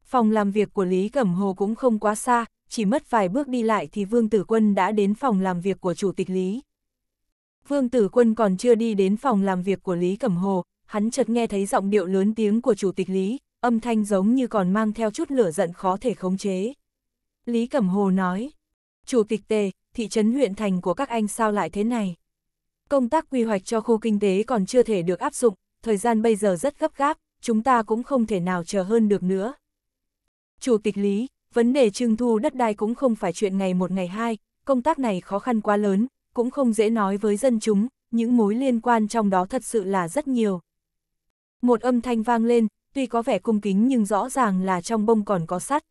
Phòng làm việc của Lý Cẩm Hồ cũng không quá xa, chỉ mất vài bước đi lại thì Vương Tử Quân đã đến phòng làm việc của Chủ tịch Lý. Vương Tử Quân còn chưa đi đến phòng làm việc của Lý Cẩm Hồ, hắn chợt nghe thấy giọng điệu lớn tiếng của Chủ tịch Lý, âm thanh giống như còn mang theo chút lửa giận khó thể khống chế. Lý Cẩm Hồ nói, Chủ tịch Tề, thị trấn huyện thành của các anh sao lại thế này? Công tác quy hoạch cho khu kinh tế còn chưa thể được áp dụng, thời gian bây giờ rất gấp gáp, chúng ta cũng không thể nào chờ hơn được nữa. Chủ tịch Lý, vấn đề trưng thu đất đai cũng không phải chuyện ngày một ngày hai, công tác này khó khăn quá lớn, cũng không dễ nói với dân chúng, những mối liên quan trong đó thật sự là rất nhiều. Một âm thanh vang lên, tuy có vẻ cung kính nhưng rõ ràng là trong bông còn có sắt.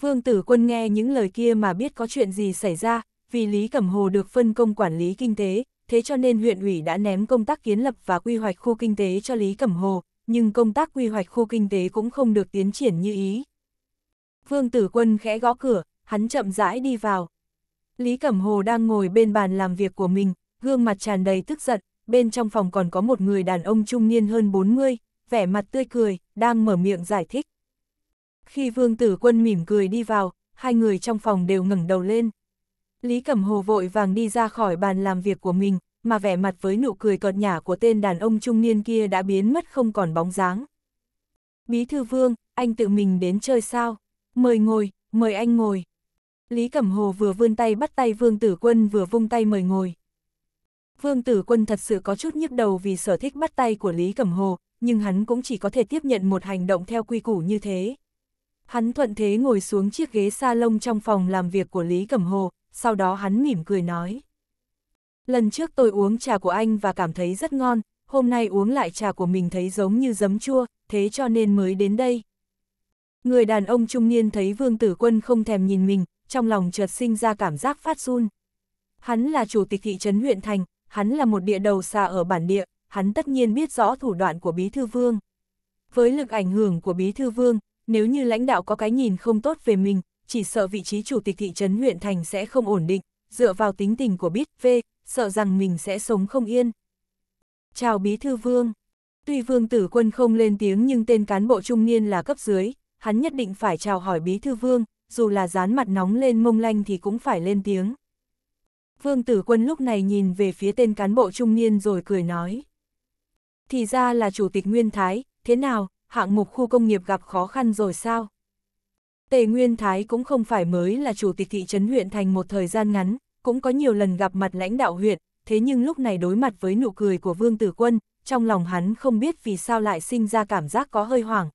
Vương Tử Quân nghe những lời kia mà biết có chuyện gì xảy ra, vì Lý Cẩm Hồ được phân công quản lý kinh tế, thế cho nên huyện ủy đã ném công tác kiến lập và quy hoạch khu kinh tế cho Lý Cẩm Hồ, nhưng công tác quy hoạch khu kinh tế cũng không được tiến triển như ý. Vương Tử Quân khẽ gõ cửa, hắn chậm rãi đi vào. Lý Cẩm Hồ đang ngồi bên bàn làm việc của mình, gương mặt tràn đầy tức giận, bên trong phòng còn có một người đàn ông trung niên hơn 40, vẻ mặt tươi cười, đang mở miệng giải thích. Khi Vương Tử Quân mỉm cười đi vào, hai người trong phòng đều ngẩng đầu lên. Lý Cẩm Hồ vội vàng đi ra khỏi bàn làm việc của mình, mà vẻ mặt với nụ cười cợt nhả của tên đàn ông trung niên kia đã biến mất không còn bóng dáng. Bí thư Vương, anh tự mình đến chơi sao? Mời ngồi, mời anh ngồi. Lý Cẩm Hồ vừa vươn tay bắt tay Vương Tử Quân vừa vung tay mời ngồi. Vương Tử Quân thật sự có chút nhức đầu vì sở thích bắt tay của Lý Cẩm Hồ, nhưng hắn cũng chỉ có thể tiếp nhận một hành động theo quy củ như thế. Hắn thuận thế ngồi xuống chiếc ghế sa lông trong phòng làm việc của Lý Cẩm Hồ, sau đó hắn mỉm cười nói. Lần trước tôi uống trà của anh và cảm thấy rất ngon, hôm nay uống lại trà của mình thấy giống như giấm chua, thế cho nên mới đến đây. Người đàn ông trung niên thấy Vương Tử Quân không thèm nhìn mình, trong lòng chợt sinh ra cảm giác phát run. Hắn là chủ tịch thị trấn huyện thành, hắn là một địa đầu xa ở bản địa, hắn tất nhiên biết rõ thủ đoạn của Bí Thư Vương. Với lực ảnh hưởng của Bí Thư Vương, nếu như lãnh đạo có cái nhìn không tốt về mình, chỉ sợ vị trí chủ tịch thị trấn huyện thành sẽ không ổn định, dựa vào tính tình của Bít V, sợ rằng mình sẽ sống không yên. Chào Bí Thư Vương. Tuy Vương Tử Quân không lên tiếng nhưng tên cán bộ trung niên là cấp dưới, hắn nhất định phải chào hỏi bí thư vương, dù là dán mặt nóng lên mông lanh thì cũng phải lên tiếng. Vương tử quân lúc này nhìn về phía tên cán bộ trung niên rồi cười nói. Thì ra là chủ tịch Nguyên Thái, thế nào, hạng mục khu công nghiệp gặp khó khăn rồi sao? Tề Nguyên Thái cũng không phải mới là chủ tịch thị trấn huyện thành một thời gian ngắn, cũng có nhiều lần gặp mặt lãnh đạo huyện, thế nhưng lúc này đối mặt với nụ cười của Vương Tử Quân, trong lòng hắn không biết vì sao lại sinh ra cảm giác có hơi hoảng,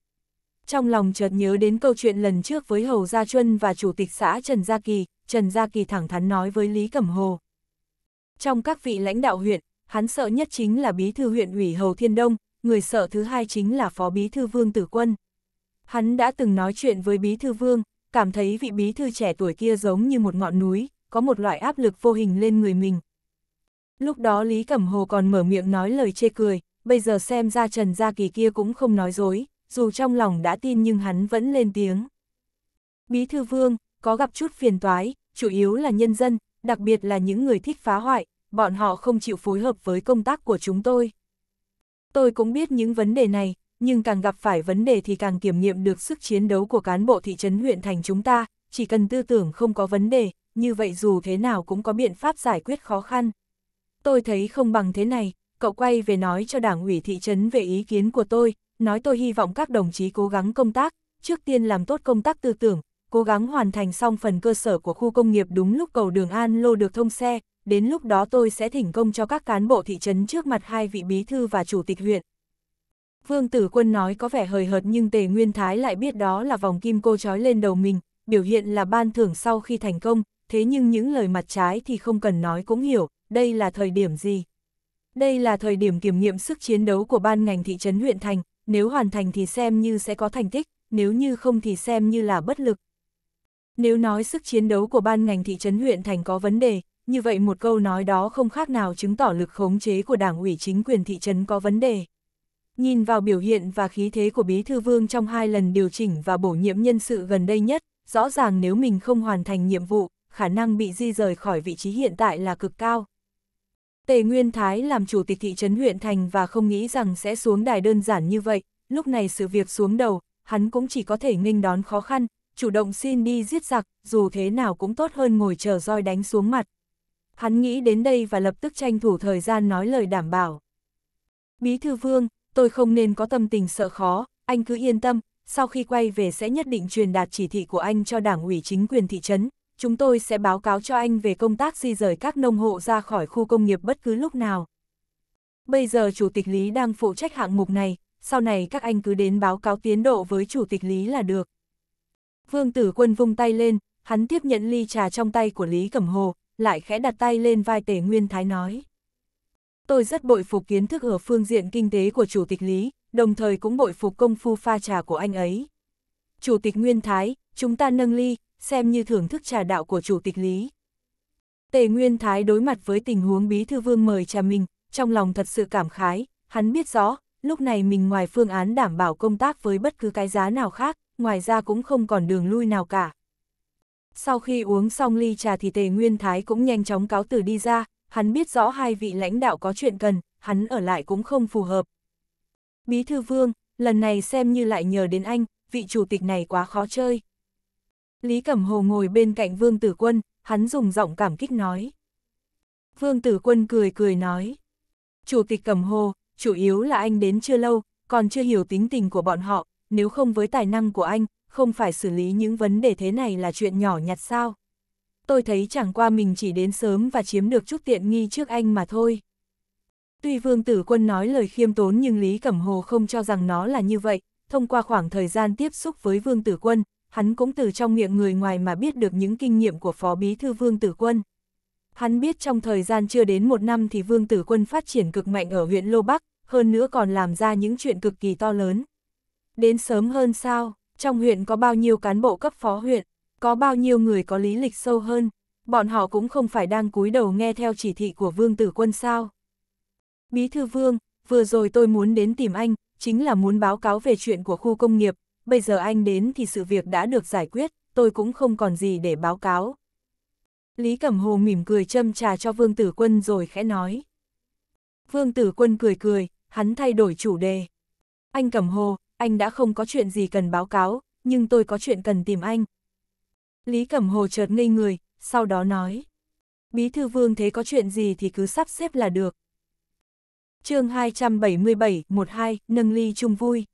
trong lòng chợt nhớ đến câu chuyện lần trước với Hầu Gia Chuân và Chủ tịch xã Trần Gia Kỳ, Trần Gia Kỳ thẳng thắn nói với Lý Cẩm Hồ. Trong các vị lãnh đạo huyện, hắn sợ nhất chính là bí thư huyện ủy Hầu Thiên Đông, người sợ thứ hai chính là phó bí thư Vương Tử Quân. Hắn đã từng nói chuyện với bí thư Vương, cảm thấy vị bí thư trẻ tuổi kia giống như một ngọn núi, có một loại áp lực vô hình lên người mình. Lúc đó Lý Cẩm Hồ còn mở miệng nói lời chê cười, bây giờ xem ra Trần Gia Kỳ kia cũng không nói dối, dù trong lòng đã tin nhưng hắn vẫn lên tiếng. Bí thư vương, có gặp chút phiền toái, chủ yếu là nhân dân, đặc biệt là những người thích phá hoại, bọn họ không chịu phối hợp với công tác của chúng tôi. Tôi cũng biết những vấn đề này, nhưng càng gặp phải vấn đề thì càng kiểm nghiệm được sức chiến đấu của cán bộ thị trấn huyện thành chúng ta, chỉ cần tư tưởng không có vấn đề, như vậy dù thế nào cũng có biện pháp giải quyết khó khăn. Tôi thấy không bằng thế này, cậu quay về nói cho đảng ủy thị trấn về ý kiến của tôi, nói tôi hy vọng các đồng chí cố gắng công tác, trước tiên làm tốt công tác tư tưởng, cố gắng hoàn thành xong phần cơ sở của khu công nghiệp đúng lúc cầu đường An Lô được thông xe, đến lúc đó tôi sẽ thỉnh công cho các cán bộ thị trấn trước mặt hai vị bí thư và chủ tịch huyện. Vương Tử Quân nói có vẻ hời hợt nhưng Tề Nguyên Thái lại biết đó là vòng kim cô trói lên đầu mình, biểu hiện là ban thưởng sau khi thành công, thế nhưng những lời mặt trái thì không cần nói cũng hiểu, đây là thời điểm gì. Đây là thời điểm kiểm nghiệm sức chiến đấu của ban ngành thị trấn huyện thành, nếu hoàn thành thì xem như sẽ có thành tích, nếu như không thì xem như là bất lực. Nếu nói sức chiến đấu của ban ngành thị trấn huyện thành có vấn đề, như vậy một câu nói đó không khác nào chứng tỏ lực khống chế của đảng ủy chính quyền thị trấn có vấn đề. Nhìn vào biểu hiện và khí thế của Bí Thư Vương trong hai lần điều chỉnh và bổ nhiệm nhân sự gần đây nhất, rõ ràng nếu mình không hoàn thành nhiệm vụ, khả năng bị di rời khỏi vị trí hiện tại là cực cao. Tề Nguyên Thái làm chủ tịch thị trấn huyện thành và không nghĩ rằng sẽ xuống đài đơn giản như vậy, lúc này sự việc xuống đầu, hắn cũng chỉ có thể nghênh đón khó khăn, chủ động xin đi giết giặc, dù thế nào cũng tốt hơn ngồi chờ roi đánh xuống mặt. Hắn nghĩ đến đây và lập tức tranh thủ thời gian nói lời đảm bảo. Bí thư vương, tôi không nên có tâm tình sợ khó, anh cứ yên tâm, sau khi quay về sẽ nhất định truyền đạt chỉ thị của anh cho đảng ủy chính quyền thị trấn, chúng tôi sẽ báo cáo cho anh về công tác di rời các nông hộ ra khỏi khu công nghiệp bất cứ lúc nào. Bây giờ Chủ tịch Lý đang phụ trách hạng mục này, sau này các anh cứ đến báo cáo tiến độ với Chủ tịch Lý là được. Vương Tử Quân vung tay lên, hắn tiếp nhận ly trà trong tay của Lý Cẩm Hồ, lại khẽ đặt tay lên vai Tề Nguyên Thái nói. Tôi rất bội phục kiến thức ở phương diện kinh tế của Chủ tịch Lý, đồng thời cũng bội phục công phu pha trà của anh ấy. Chủ tịch Nguyên Thái, chúng ta nâng ly, xem như thưởng thức trà đạo của chủ tịch Lý. Tề Nguyên Thái đối mặt với tình huống bí thư vương mời trà mình, trong lòng thật sự cảm khái, hắn biết rõ, lúc này mình ngoài phương án đảm bảo công tác với bất cứ cái giá nào khác, ngoài ra cũng không còn đường lui nào cả. Sau khi uống xong ly trà thì Tề Nguyên Thái cũng nhanh chóng cáo từ đi ra, hắn biết rõ hai vị lãnh đạo có chuyện cần, hắn ở lại cũng không phù hợp. Bí thư vương, lần này xem như lại nhờ đến anh, vị chủ tịch này quá khó chơi. Lý Cẩm Hồ ngồi bên cạnh Vương Tử Quân, hắn dùng giọng cảm kích nói. Vương Tử Quân cười cười nói. Chủ tịch Cẩm Hồ, chủ yếu là anh đến chưa lâu, còn chưa hiểu tính tình của bọn họ, nếu không với tài năng của anh, không phải xử lý những vấn đề thế này là chuyện nhỏ nhặt sao. Tôi thấy chẳng qua mình chỉ đến sớm và chiếm được chút tiện nghi trước anh mà thôi. Tuy Vương Tử Quân nói lời khiêm tốn nhưng Lý Cẩm Hồ không cho rằng nó là như vậy, thông qua khoảng thời gian tiếp xúc với Vương Tử Quân, hắn cũng từ trong miệng người ngoài mà biết được những kinh nghiệm của Phó Bí Thư Vương Tử Quân. Hắn biết trong thời gian chưa đến một năm thì Vương Tử Quân phát triển cực mạnh ở huyện Lô Bắc, hơn nữa còn làm ra những chuyện cực kỳ to lớn. Đến sớm hơn sao, trong huyện có bao nhiêu cán bộ cấp phó huyện, có bao nhiêu người có lý lịch sâu hơn, bọn họ cũng không phải đang cúi đầu nghe theo chỉ thị của Vương Tử Quân sao. Bí Thư Vương, vừa rồi tôi muốn đến tìm anh, chính là muốn báo cáo về chuyện của khu công nghiệp, bây giờ anh đến thì sự việc đã được giải quyết, tôi cũng không còn gì để báo cáo. Lý Cẩm Hồ mỉm cười châm trà cho Vương Tử Quân rồi khẽ nói. Vương Tử Quân cười cười, hắn thay đổi chủ đề. Anh Cẩm Hồ, anh đã không có chuyện gì cần báo cáo, nhưng tôi có chuyện cần tìm anh. Lý Cẩm Hồ chợt ngây người, sau đó nói. Bí thư vương thế có chuyện gì thì cứ sắp xếp là được. chương 277-12, nâng ly chung vui.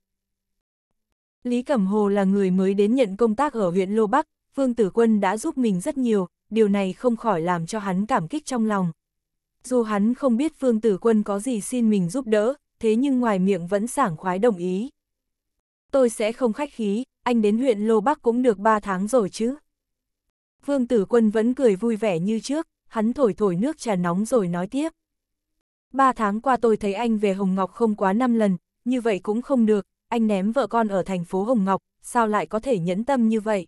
Lý Cẩm Hồ là người mới đến nhận công tác ở huyện Lô Bắc, Vương Tử Quân đã giúp mình rất nhiều, điều này không khỏi làm cho hắn cảm kích trong lòng. Dù hắn không biết Vương Tử Quân có gì xin mình giúp đỡ, thế nhưng ngoài miệng vẫn sảng khoái đồng ý. Tôi sẽ không khách khí, anh đến huyện Lô Bắc cũng được 3 tháng rồi chứ. Vương Tử Quân vẫn cười vui vẻ như trước, hắn thổi thổi nước trà nóng rồi nói tiếp. Ba tháng qua tôi thấy anh về Hồng Ngọc không quá năm lần, như vậy cũng không được, anh ném vợ con ở thành phố Hồng Ngọc, sao lại có thể nhẫn tâm như vậy?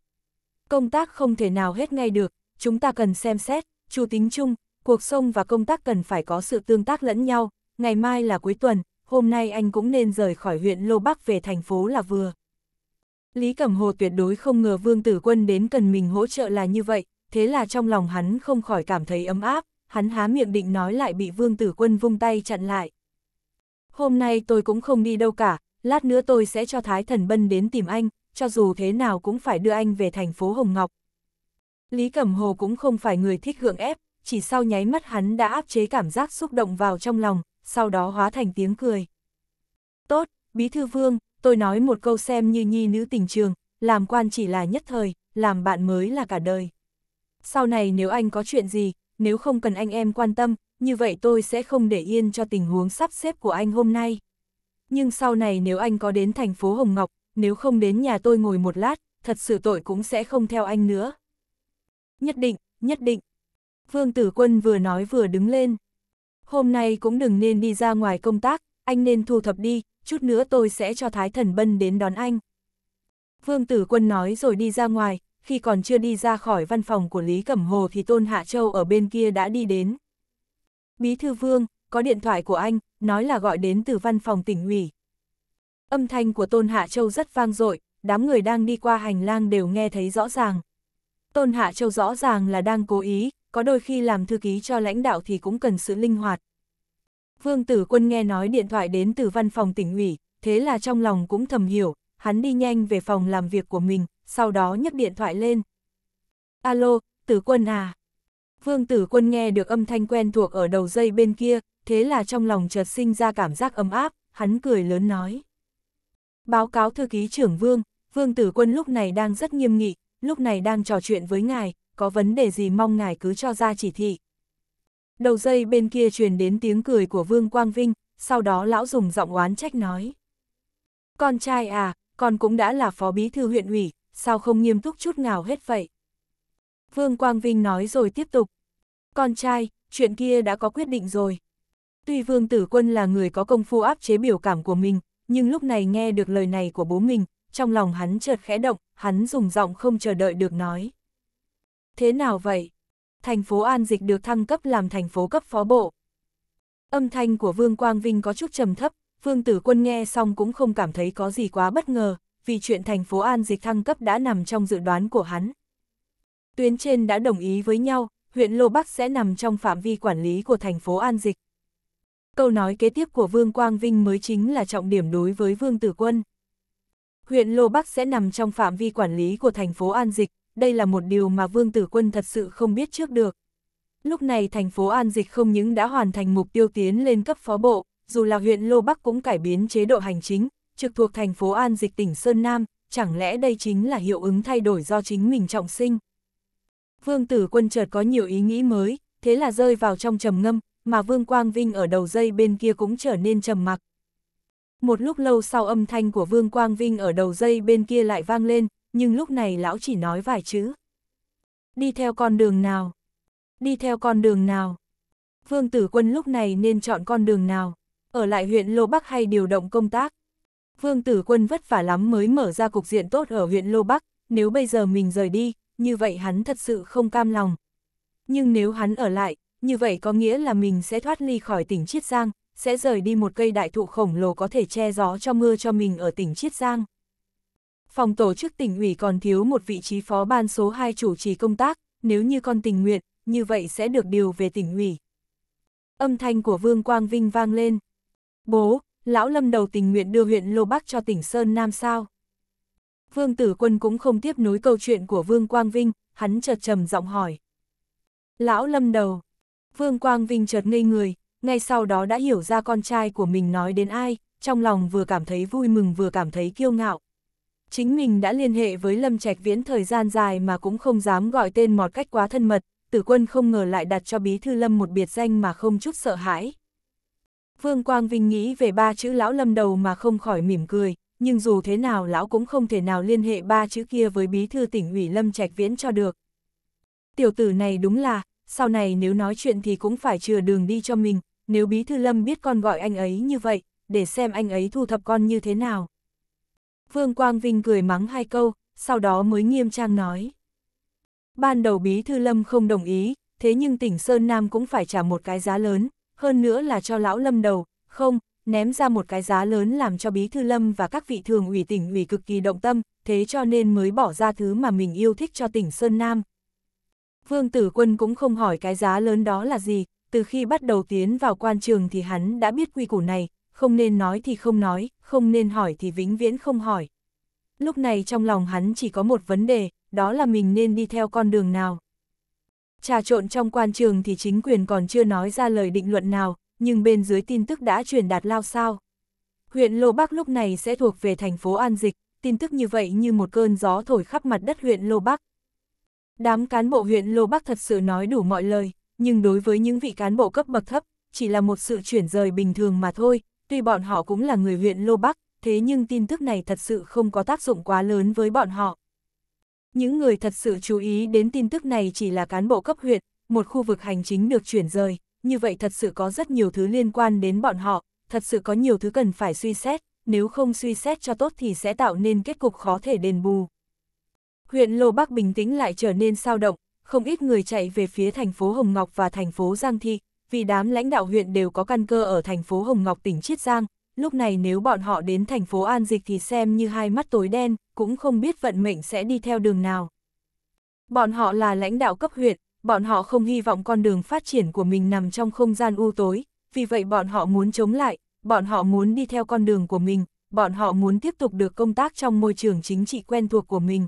Công tác không thể nào hết ngay được, chúng ta cần xem xét, chủ tính chung, cuộc sống và công tác cần phải có sự tương tác lẫn nhau, ngày mai là cuối tuần, hôm nay anh cũng nên rời khỏi huyện Lô Bắc về thành phố là vừa. Lý Cẩm Hồ tuyệt đối không ngờ Vương Tử Quân đến cần mình hỗ trợ là như vậy, thế là trong lòng hắn không khỏi cảm thấy ấm áp, hắn há miệng định nói lại bị Vương Tử Quân vung tay chặn lại. Hôm nay tôi cũng không đi đâu cả, lát nữa tôi sẽ cho Thái Thần Bân đến tìm anh, cho dù thế nào cũng phải đưa anh về thành phố Hồng Ngọc. Lý Cẩm Hồ cũng không phải người thích gượng ép, chỉ sau nháy mắt hắn đã áp chế cảm giác xúc động vào trong lòng, sau đó hóa thành tiếng cười. Tốt, Bí Thư Vương, tôi nói một câu xem như nhi nữ tình trường, làm quan chỉ là nhất thời, làm bạn mới là cả đời. Sau này nếu anh có chuyện gì, nếu không cần anh em quan tâm, như vậy tôi sẽ không để yên cho tình huống sắp xếp của anh hôm nay nhưng sau này nếu anh có đến thành phố Hồng Ngọc, nếu không đến nhà tôi ngồi một lát, thật sự tội cũng sẽ không theo anh nữa. Nhất định, nhất định. Vương Tử Quân vừa nói vừa đứng lên. Hôm nay cũng đừng nên đi ra ngoài công tác, anh nên thu thập đi, chút nữa tôi sẽ cho Thái Thần Bân đến đón anh. Vương Tử Quân nói rồi đi ra ngoài, khi còn chưa đi ra khỏi văn phòng của Lý Cẩm Hồ thì Tôn Hạ Châu ở bên kia đã đi đến. Bí thư Vương, có điện thoại của anh, nói là gọi đến từ văn phòng tỉnh ủy. Âm thanh của Tôn Hạ Châu rất vang dội, đám người đang đi qua hành lang đều nghe thấy rõ ràng. Tôn Hạ Châu rõ ràng là đang cố ý, có đôi khi làm thư ký cho lãnh đạo thì cũng cần sự linh hoạt. Vương Tử Quân nghe nói điện thoại đến từ văn phòng tỉnh ủy, thế là trong lòng cũng thầm hiểu, hắn đi nhanh về phòng làm việc của mình, sau đó nhấc điện thoại lên. Alo, Tử Quân à, Vương tử quân nghe được âm thanh quen thuộc ở đầu dây bên kia, thế là trong lòng chợt sinh ra cảm giác ấm áp, hắn cười lớn nói. Báo cáo thư ký trưởng vương, vương tử quân lúc này đang rất nghiêm nghị, lúc này đang trò chuyện với ngài, có vấn đề gì mong ngài cứ cho ra chỉ thị. Đầu dây bên kia truyền đến tiếng cười của vương Quang Vinh, sau đó lão dùng giọng oán trách nói. Con trai à, con cũng đã là phó bí thư huyện ủy, sao không nghiêm túc chút nào hết vậy? Vương Quang Vinh nói rồi tiếp tục. Con trai, chuyện kia đã có quyết định rồi. Tuy Vương Tử Quân là người có công phu áp chế biểu cảm của mình, nhưng lúc này nghe được lời này của bố mình, trong lòng hắn chợt khẽ động, hắn dùng giọng không chờ đợi được nói. Thế nào vậy? Thành phố An Dịch được thăng cấp làm thành phố cấp phó bộ. Âm thanh của Vương Quang Vinh có chút trầm thấp, Vương Tử Quân nghe xong cũng không cảm thấy có gì quá bất ngờ, vì chuyện thành phố An Dịch thăng cấp đã nằm trong dự đoán của hắn, Tuyến trên đã đồng ý với nhau, huyện Lô Bắc sẽ nằm trong phạm vi quản lý của thành phố An Dịch. Câu nói kế tiếp của Vương Quang Vinh mới chính là trọng điểm đối với Vương Tử Quân. Huyện Lô Bắc sẽ nằm trong phạm vi quản lý của thành phố An Dịch, đây là một điều mà Vương Tử Quân thật sự không biết trước được. Lúc này thành phố An Dịch không những đã hoàn thành mục tiêu tiến lên cấp phó bộ, dù là huyện Lô Bắc cũng cải biến chế độ hành chính, trực thuộc thành phố An Dịch tỉnh Sơn Nam, chẳng lẽ đây chính là hiệu ứng thay đổi do chính mình trọng sinh? Vương Tử Quân chợt có nhiều ý nghĩ mới, thế là rơi vào trong trầm ngâm, mà Vương Quang Vinh ở đầu dây bên kia cũng trở nên trầm mặc. Một lúc lâu sau âm thanh của Vương Quang Vinh ở đầu dây bên kia lại vang lên, nhưng lúc này lão chỉ nói vài chữ. Đi theo con đường nào? Đi theo con đường nào? Vương Tử Quân lúc này nên chọn con đường nào? Ở lại huyện Lô Bắc hay điều động công tác? Vương Tử Quân vất vả lắm mới mở ra cục diện tốt ở huyện Lô Bắc, nếu bây giờ mình rời đi, như vậy hắn thật sự không cam lòng. Nhưng nếu hắn ở lại, như vậy có nghĩa là mình sẽ thoát ly khỏi tỉnh Chiết Giang, sẽ rời đi một cây đại thụ khổng lồ có thể che gió cho mưa cho mình ở tỉnh Chiết Giang. Phòng tổ chức tỉnh ủy còn thiếu một vị trí phó ban số 2 chủ trì công tác, nếu như con tình nguyện, như vậy sẽ được điều về tỉnh ủy. Âm thanh của Vương Quang Vinh vang lên. Bố, lão lâm đầu tình nguyện đưa huyện Lô Bắc cho tỉnh Sơn Nam sao? Vương Tử Quân cũng không tiếp nối câu chuyện của Vương Quang Vinh, hắn chợt trầm giọng hỏi. Lão lâm đầu. Vương Quang Vinh chợt ngây người, ngay sau đó đã hiểu ra con trai của mình nói đến ai, trong lòng vừa cảm thấy vui mừng vừa cảm thấy kiêu ngạo. Chính mình đã liên hệ với Lâm Trạch Viễn thời gian dài mà cũng không dám gọi tên một cách quá thân mật, tử quân không ngờ lại đặt cho bí thư Lâm một biệt danh mà không chút sợ hãi. Vương Quang Vinh nghĩ về ba chữ lão Lâm đầu mà không khỏi mỉm cười, nhưng dù thế nào lão cũng không thể nào liên hệ ba chữ kia với bí thư tỉnh ủy Lâm Trạch Viễn cho được. Tiểu tử này đúng là, sau này nếu nói chuyện thì cũng phải chừa đường đi cho mình, nếu bí thư Lâm biết con gọi anh ấy như vậy, để xem anh ấy thu thập con như thế nào. Vương Quang Vinh cười mắng hai câu, sau đó mới nghiêm trang nói. Ban đầu bí thư Lâm không đồng ý, thế nhưng tỉnh Sơn Nam cũng phải trả một cái giá lớn, hơn nữa là cho lão Lâm đầu, không, ném ra một cái giá lớn làm cho Bí Thư Lâm và các vị thường ủy tỉnh ủy cực kỳ động tâm, thế cho nên mới bỏ ra thứ mà mình yêu thích cho tỉnh Sơn Nam. Vương Tử Quân cũng không hỏi cái giá lớn đó là gì, từ khi bắt đầu tiến vào quan trường thì hắn đã biết quy củ này, không nên nói thì không nói, không nên hỏi thì vĩnh viễn không hỏi. Lúc này trong lòng hắn chỉ có một vấn đề, đó là mình nên đi theo con đường nào. Trà trộn trong quan trường thì chính quyền còn chưa nói ra lời định luận nào, nhưng bên dưới tin tức đã truyền đạt lao sao. Huyện Lô Bắc lúc này sẽ thuộc về thành phố An Dịch, tin tức như vậy như một cơn gió thổi khắp mặt đất huyện Lô Bắc. Đám cán bộ huyện Lô Bắc thật sự nói đủ mọi lời, nhưng đối với những vị cán bộ cấp bậc thấp, chỉ là một sự chuyển rời bình thường mà thôi, tuy bọn họ cũng là người huyện Lô Bắc, thế nhưng tin tức này thật sự không có tác dụng quá lớn với bọn họ. Những người thật sự chú ý đến tin tức này chỉ là cán bộ cấp huyện, một khu vực hành chính được chuyển rời, như vậy thật sự có rất nhiều thứ liên quan đến bọn họ, thật sự có nhiều thứ cần phải suy xét, nếu không suy xét cho tốt thì sẽ tạo nên kết cục khó thể đền bù. Huyện Lô Bắc bình tĩnh lại trở nên sao động, không ít người chạy về phía thành phố Hồng Ngọc và thành phố Giang Thị, vì đám lãnh đạo huyện đều có căn cơ ở thành phố Hồng Ngọc tỉnh Chiết Giang, lúc này nếu bọn họ đến thành phố An Dịch thì xem như hai mắt tối đen, cũng không biết vận mệnh sẽ đi theo đường nào. Bọn họ là lãnh đạo cấp huyện, bọn họ không hy vọng con đường phát triển của mình nằm trong không gian u tối, vì vậy bọn họ muốn chống lại, bọn họ muốn đi theo con đường của mình, bọn họ muốn tiếp tục được công tác trong môi trường chính trị quen thuộc của mình.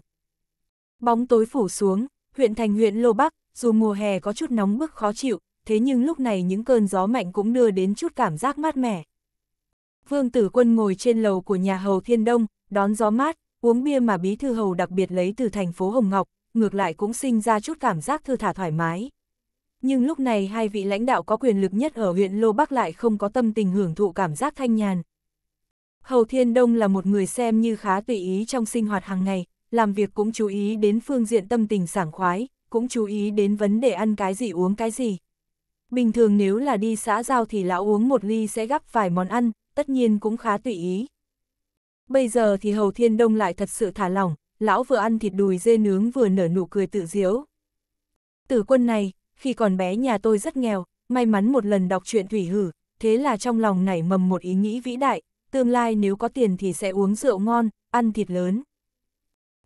Bóng tối phủ xuống, huyện thành huyện Lô Bắc, dù mùa hè có chút nóng bức khó chịu, thế nhưng lúc này những cơn gió mạnh cũng đưa đến chút cảm giác mát mẻ. Vương Tử Quân ngồi trên lầu của nhà hầu Thiên Đông, đón gió mát, uống bia mà bí thư hầu đặc biệt lấy từ thành phố Hồng Ngọc, ngược lại cũng sinh ra chút cảm giác thư thả thoải mái. Nhưng lúc này hai vị lãnh đạo có quyền lực nhất ở huyện Lô Bắc lại không có tâm tình hưởng thụ cảm giác thanh nhàn. Hầu Thiên Đông là một người xem như khá tùy ý trong sinh hoạt hàng ngày, làm việc cũng chú ý đến phương diện tâm tình sảng khoái, cũng chú ý đến vấn đề ăn cái gì uống cái gì. Bình thường nếu là đi xã giao thì lão uống một ly sẽ gắp vài món ăn, tất nhiên cũng khá tùy ý. Bây giờ thì Hầu Thiên Đông lại thật sự thả lỏng, lão vừa ăn thịt đùi dê nướng vừa nở nụ cười tự diễu. Tử quân này, khi còn bé nhà tôi rất nghèo, may mắn một lần đọc truyện thủy hử, thế là trong lòng nảy mầm một ý nghĩ vĩ đại, tương lai nếu có tiền thì sẽ uống rượu ngon, ăn thịt lớn.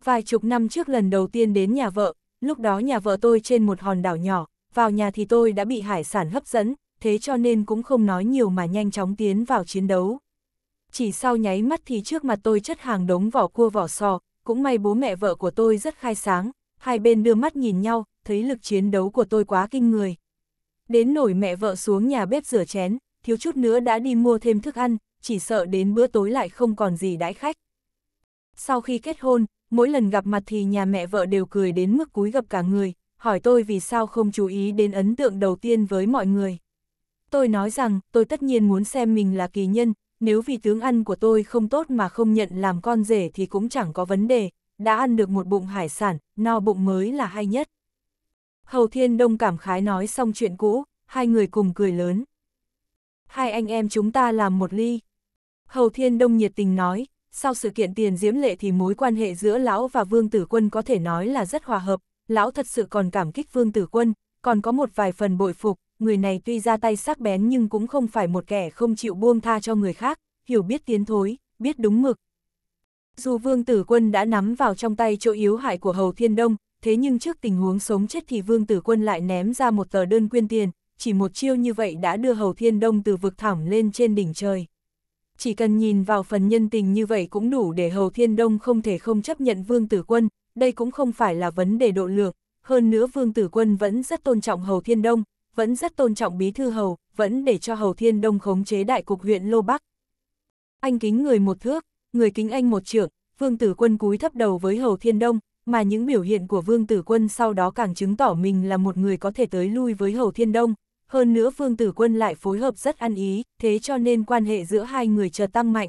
Vài chục năm trước lần đầu tiên đến nhà vợ, lúc đó nhà vợ tôi trên một hòn đảo nhỏ, vào nhà thì tôi đã bị hải sản hấp dẫn, thế cho nên cũng không nói nhiều mà nhanh chóng tiến vào chiến đấu. Chỉ sau nháy mắt thì trước mặt tôi chất hàng đống vỏ cua vỏ sò, cũng may bố mẹ vợ của tôi rất khai sáng, hai bên đưa mắt nhìn nhau, thấy lực chiến đấu của tôi quá kinh người. Đến nổi mẹ vợ xuống nhà bếp rửa chén, thiếu chút nữa đã đi mua thêm thức ăn, chỉ sợ đến bữa tối lại không còn gì đãi khách. Sau khi kết hôn, mỗi lần gặp mặt thì nhà mẹ vợ đều cười đến mức cúi gặp cả người, hỏi tôi vì sao không chú ý đến ấn tượng đầu tiên với mọi người. Tôi nói rằng tôi tất nhiên muốn xem mình là kỳ nhân, nếu vì tướng ăn của tôi không tốt mà không nhận làm con rể thì cũng chẳng có vấn đề, đã ăn được một bụng hải sản, no bụng mới là hay nhất. Hầu Thiên Đông cảm khái nói xong chuyện cũ, hai người cùng cười lớn. Hai anh em chúng ta làm một ly. Hầu Thiên Đông nhiệt tình nói, sau sự kiện tiền diễm lệ thì mối quan hệ giữa lão và Vương Tử Quân có thể nói là rất hòa hợp, lão thật sự còn cảm kích Vương Tử Quân, còn có một vài phần bội phục, người này tuy ra tay sắc bén nhưng cũng không phải một kẻ không chịu buông tha cho người khác, hiểu biết tiến thối, biết đúng mực. Dù Vương Tử Quân đã nắm vào trong tay chỗ yếu hại của Hầu Thiên Đông, thế nhưng trước tình huống sống chết thì Vương Tử Quân lại ném ra một tờ đơn quyên tiền, chỉ một chiêu như vậy đã đưa Hầu Thiên Đông từ vực thẳm lên trên đỉnh trời. Chỉ cần nhìn vào phần nhân tình như vậy cũng đủ để Hầu Thiên Đông không thể không chấp nhận Vương Tử Quân, đây cũng không phải là vấn đề độ lượng, hơn nữa Vương Tử Quân vẫn rất tôn trọng Hầu Thiên Đông, vẫn rất tôn trọng bí thư hầu, vẫn để cho hầu thiên đông khống chế đại cục huyện Lô Bắc. Anh kính người một thước, người kính anh một trưởng vương tử quân cúi thấp đầu với hầu thiên đông, mà những biểu hiện của vương tử quân sau đó càng chứng tỏ mình là một người có thể tới lui với hầu thiên đông. Hơn nữa vương tử quân lại phối hợp rất ăn ý, thế cho nên quan hệ giữa hai người chờ tăng mạnh.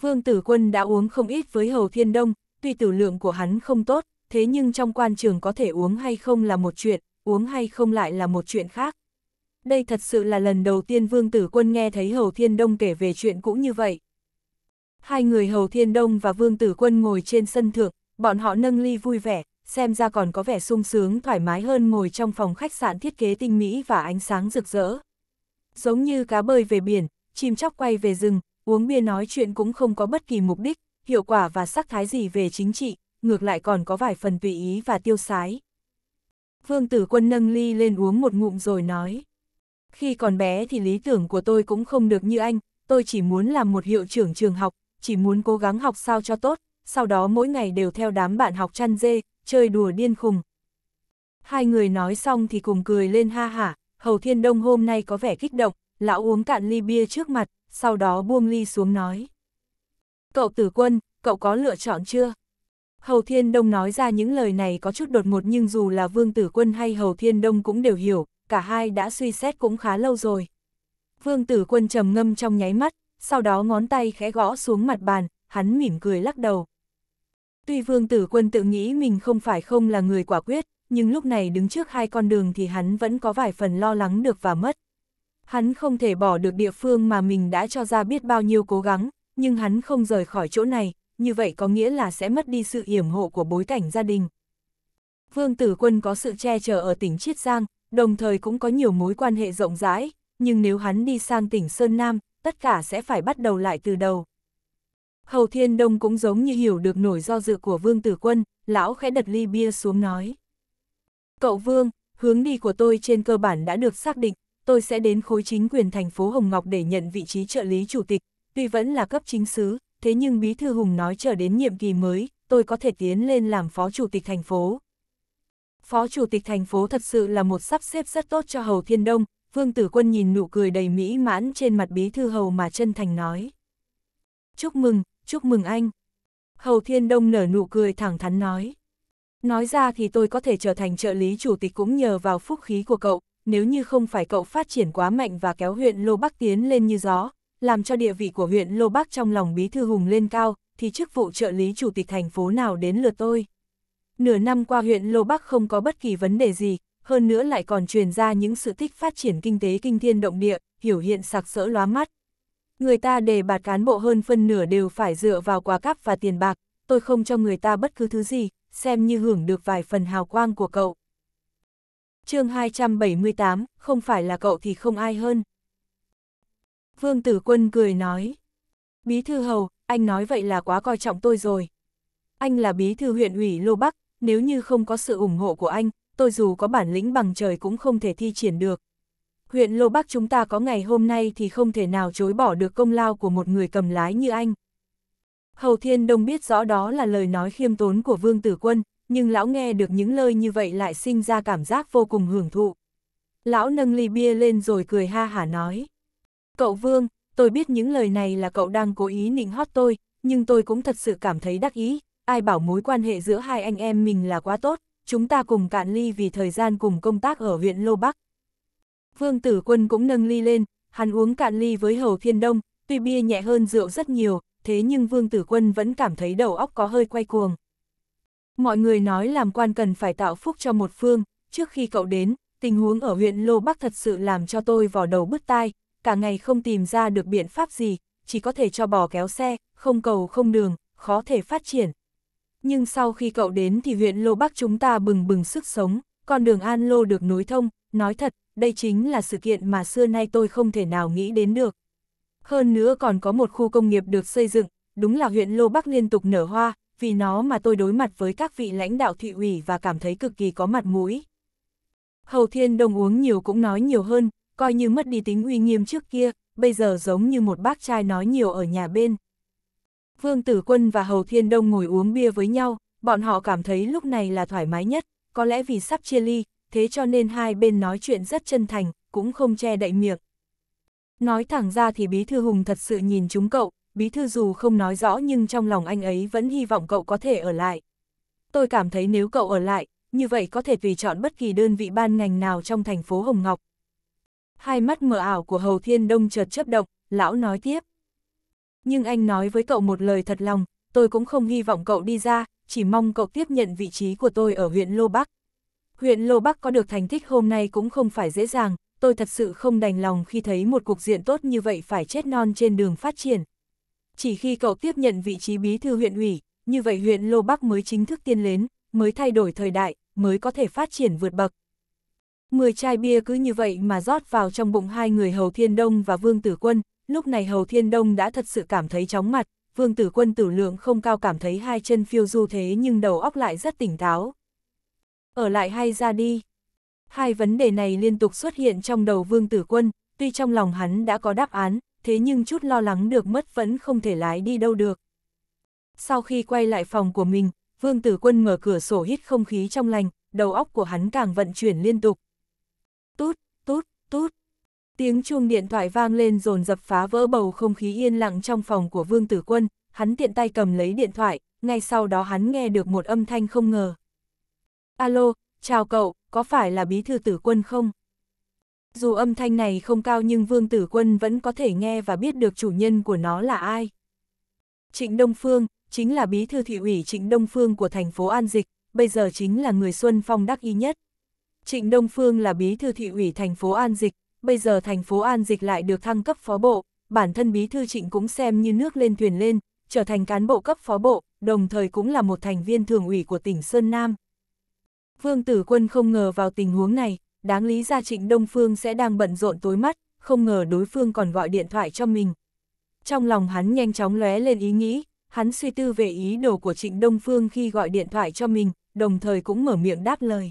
Vương tử quân đã uống không ít với hầu thiên đông, tuy tử lượng của hắn không tốt, thế nhưng trong quan trường có thể uống hay không là một chuyện, uống hay không lại là một chuyện khác. Đây thật sự là lần đầu tiên Vương Tử Quân nghe thấy Hầu Thiên Đông kể về chuyện cũng như vậy. Hai người Hầu Thiên Đông và Vương Tử Quân ngồi trên sân thượng, bọn họ nâng ly vui vẻ, xem ra còn có vẻ sung sướng thoải mái hơn ngồi trong phòng khách sạn thiết kế tinh mỹ và ánh sáng rực rỡ. Giống như cá bơi về biển, chim chóc quay về rừng, uống bia nói chuyện cũng không có bất kỳ mục đích, hiệu quả và sắc thái gì về chính trị, ngược lại còn có vài phần tùy ý và tiêu sái. Vương tử quân nâng ly lên uống một ngụm rồi nói. Khi còn bé thì lý tưởng của tôi cũng không được như anh, tôi chỉ muốn làm một hiệu trưởng trường học, chỉ muốn cố gắng học sao cho tốt, sau đó mỗi ngày đều theo đám bạn học chăn dê, chơi đùa điên khùng. Hai người nói xong thì cùng cười lên ha hả, Hầu Thiên Đông hôm nay có vẻ kích động, lão uống cạn ly bia trước mặt, sau đó buông ly xuống nói. Cậu tử quân, cậu có lựa chọn chưa? Hầu Thiên Đông nói ra những lời này có chút đột ngột nhưng dù là Vương Tử Quân hay Hầu Thiên Đông cũng đều hiểu, cả hai đã suy xét cũng khá lâu rồi. Vương Tử Quân trầm ngâm trong nháy mắt, sau đó ngón tay khẽ gõ xuống mặt bàn, hắn mỉm cười lắc đầu. Tuy Vương Tử Quân tự nghĩ mình không phải không là người quả quyết, nhưng lúc này đứng trước hai con đường thì hắn vẫn có vài phần lo lắng được và mất. Hắn không thể bỏ được địa phương mà mình đã cho ra biết bao nhiêu cố gắng, nhưng hắn không rời khỏi chỗ này, như vậy có nghĩa là sẽ mất đi sự yểm hộ của bối cảnh gia đình. Vương Tử Quân có sự che chở ở tỉnh Chiết Giang, đồng thời cũng có nhiều mối quan hệ rộng rãi, nhưng nếu hắn đi sang tỉnh Sơn Nam, tất cả sẽ phải bắt đầu lại từ đầu. Hầu Thiên Đông cũng giống như hiểu được nổi do dự của Vương Tử Quân, lão khẽ đặt ly bia xuống nói. Cậu Vương, hướng đi của tôi trên cơ bản đã được xác định, tôi sẽ đến khối chính quyền thành phố Hồng Ngọc để nhận vị trí trợ lý chủ tịch, tuy vẫn là cấp chính sứ, thế nhưng Bí Thư Hùng nói chờ đến nhiệm kỳ mới, tôi có thể tiến lên làm Phó Chủ tịch thành phố. Phó Chủ tịch thành phố thật sự là một sắp xếp rất tốt cho Hầu Thiên Đông, Vương Tử Quân nhìn nụ cười đầy mỹ mãn trên mặt Bí Thư Hầu mà chân thành nói. Chúc mừng, chúc mừng anh. Hầu Thiên Đông nở nụ cười thẳng thắn nói. Nói ra thì tôi có thể trở thành trợ lý chủ tịch cũng nhờ vào phúc khí của cậu, nếu như không phải cậu phát triển quá mạnh và kéo huyện Lô Bắc tiến lên như gió, làm cho địa vị của huyện Lô Bắc trong lòng Bí Thư Hùng lên cao, thì chức vụ trợ lý chủ tịch thành phố nào đến lượt tôi. Nửa năm qua huyện Lô Bắc không có bất kỳ vấn đề gì, hơn nữa lại còn truyền ra những sự tích phát triển kinh tế kinh thiên động địa, hiểu hiện sặc sỡ lóa mắt. Người ta đề bạt cán bộ hơn phân nửa đều phải dựa vào quà cáp và tiền bạc, tôi không cho người ta bất cứ thứ gì, xem như hưởng được vài phần hào quang của cậu. chương 278, không phải là cậu thì không ai hơn. Vương Tử Quân cười nói. Bí thư hầu, anh nói vậy là quá coi trọng tôi rồi. Anh là bí thư huyện ủy Lô Bắc, nếu như không có sự ủng hộ của anh, tôi dù có bản lĩnh bằng trời cũng không thể thi triển được. Huyện Lô Bắc chúng ta có ngày hôm nay thì không thể nào chối bỏ được công lao của một người cầm lái như anh. Hầu Thiên Đông biết rõ đó là lời nói khiêm tốn của Vương Tử Quân, nhưng lão nghe được những lời như vậy lại sinh ra cảm giác vô cùng hưởng thụ. Lão nâng ly bia lên rồi cười ha hả nói. Cậu Vương, tôi biết những lời này là cậu đang cố ý nịnh hót tôi, nhưng tôi cũng thật sự cảm thấy đắc ý, ai bảo mối quan hệ giữa hai anh em mình là quá tốt, chúng ta cùng cạn ly vì thời gian cùng công tác ở huyện Lô Bắc. Vương Tử Quân cũng nâng ly lên, hắn uống cạn ly với Hầu Thiên Đông, tuy bia nhẹ hơn rượu rất nhiều, thế nhưng Vương Tử Quân vẫn cảm thấy đầu óc có hơi quay cuồng. Mọi người nói làm quan cần phải tạo phúc cho một phương, trước khi cậu đến, tình huống ở huyện Lô Bắc thật sự làm cho tôi vào đầu bứt tai, cả ngày không tìm ra được biện pháp gì, chỉ có thể cho bò kéo xe, không cầu không đường, khó thể phát triển. Nhưng sau khi cậu đến thì huyện Lô Bắc chúng ta bừng bừng sức sống, con đường An Lô được nối thông, nói thật, đây chính là sự kiện mà xưa nay tôi không thể nào nghĩ đến được. Hơn nữa còn có một khu công nghiệp được xây dựng, đúng là huyện Lô Bắc liên tục nở hoa, vì nó mà tôi đối mặt với các vị lãnh đạo thị ủy và cảm thấy cực kỳ có mặt mũi. Hầu Thiên Đông uống nhiều cũng nói nhiều hơn, coi như mất đi tính uy nghiêm trước kia, bây giờ giống như một bác trai nói nhiều ở nhà bên. Vương Tử Quân và Hầu Thiên Đông ngồi uống bia với nhau, bọn họ cảm thấy lúc này là thoải mái nhất, có lẽ vì sắp chia ly, thế cho nên hai bên nói chuyện rất chân thành, cũng không che đậy miệng. Nói thẳng ra thì Bí Thư Hùng thật sự nhìn chúng cậu, Bí Thư dù không nói rõ nhưng trong lòng anh ấy vẫn hy vọng cậu có thể ở lại. Tôi cảm thấy nếu cậu ở lại, như vậy có thể tùy chọn bất kỳ đơn vị ban ngành nào trong thành phố Hồng Ngọc, Hai mắt mờ ảo của Hầu Thiên Đông chợt chấp động, lão nói tiếp. Nhưng anh nói với cậu một lời thật lòng, tôi cũng không hy vọng cậu đi ra, chỉ mong cậu tiếp nhận vị trí của tôi ở huyện Lô Bắc. Huyện Lô Bắc có được thành tích hôm nay cũng không phải dễ dàng, tôi thật sự không đành lòng khi thấy một cục diện tốt như vậy phải chết non trên đường phát triển. Chỉ khi cậu tiếp nhận vị trí bí thư huyện ủy, như vậy huyện Lô Bắc mới chính thức tiên lến, mới thay đổi thời đại, mới có thể phát triển vượt bậc. Mười chai bia cứ như vậy mà rót vào trong bụng hai người Hầu Thiên Đông và Vương Tử Quân, lúc này Hầu Thiên Đông đã thật sự cảm thấy chóng mặt, Vương Tử Quân tử lượng không cao cảm thấy hai chân phiêu du thế nhưng đầu óc lại rất tỉnh táo. Ở lại hay ra đi? Hai vấn đề này liên tục xuất hiện trong đầu Vương Tử Quân, tuy trong lòng hắn đã có đáp án, thế nhưng chút lo lắng được mất vẫn không thể lái đi đâu được. Sau khi quay lại phòng của mình, Vương Tử Quân mở cửa sổ hít không khí trong lành, đầu óc của hắn càng vận chuyển liên tục, tút, tút, tút. Tiếng chuông điện thoại vang lên dồn dập phá vỡ bầu không khí yên lặng trong phòng của Vương Tử Quân, hắn tiện tay cầm lấy điện thoại, ngay sau đó hắn nghe được một âm thanh không ngờ. Alo, chào cậu, có phải là bí thư tử quân không? Dù âm thanh này không cao nhưng Vương Tử Quân vẫn có thể nghe và biết được chủ nhân của nó là ai. Trịnh Đông Phương, chính là bí thư thị ủy Trịnh Đông Phương của thành phố An Dịch, bây giờ chính là người Xuân Phong đắc ý nhất. Trịnh Đông Phương là bí thư thị ủy thành phố An Dịch, bây giờ thành phố An Dịch lại được thăng cấp phó bộ, bản thân bí thư trịnh cũng xem như nước lên thuyền lên, trở thành cán bộ cấp phó bộ, đồng thời cũng là một thành viên thường ủy của tỉnh Sơn Nam. Vương Tử Quân không ngờ vào tình huống này, đáng lý ra trịnh Đông Phương sẽ đang bận rộn tối mắt, không ngờ đối phương còn gọi điện thoại cho mình. Trong lòng hắn nhanh chóng lóe lên ý nghĩ, hắn suy tư về ý đồ của trịnh Đông Phương khi gọi điện thoại cho mình, đồng thời cũng mở miệng đáp lời.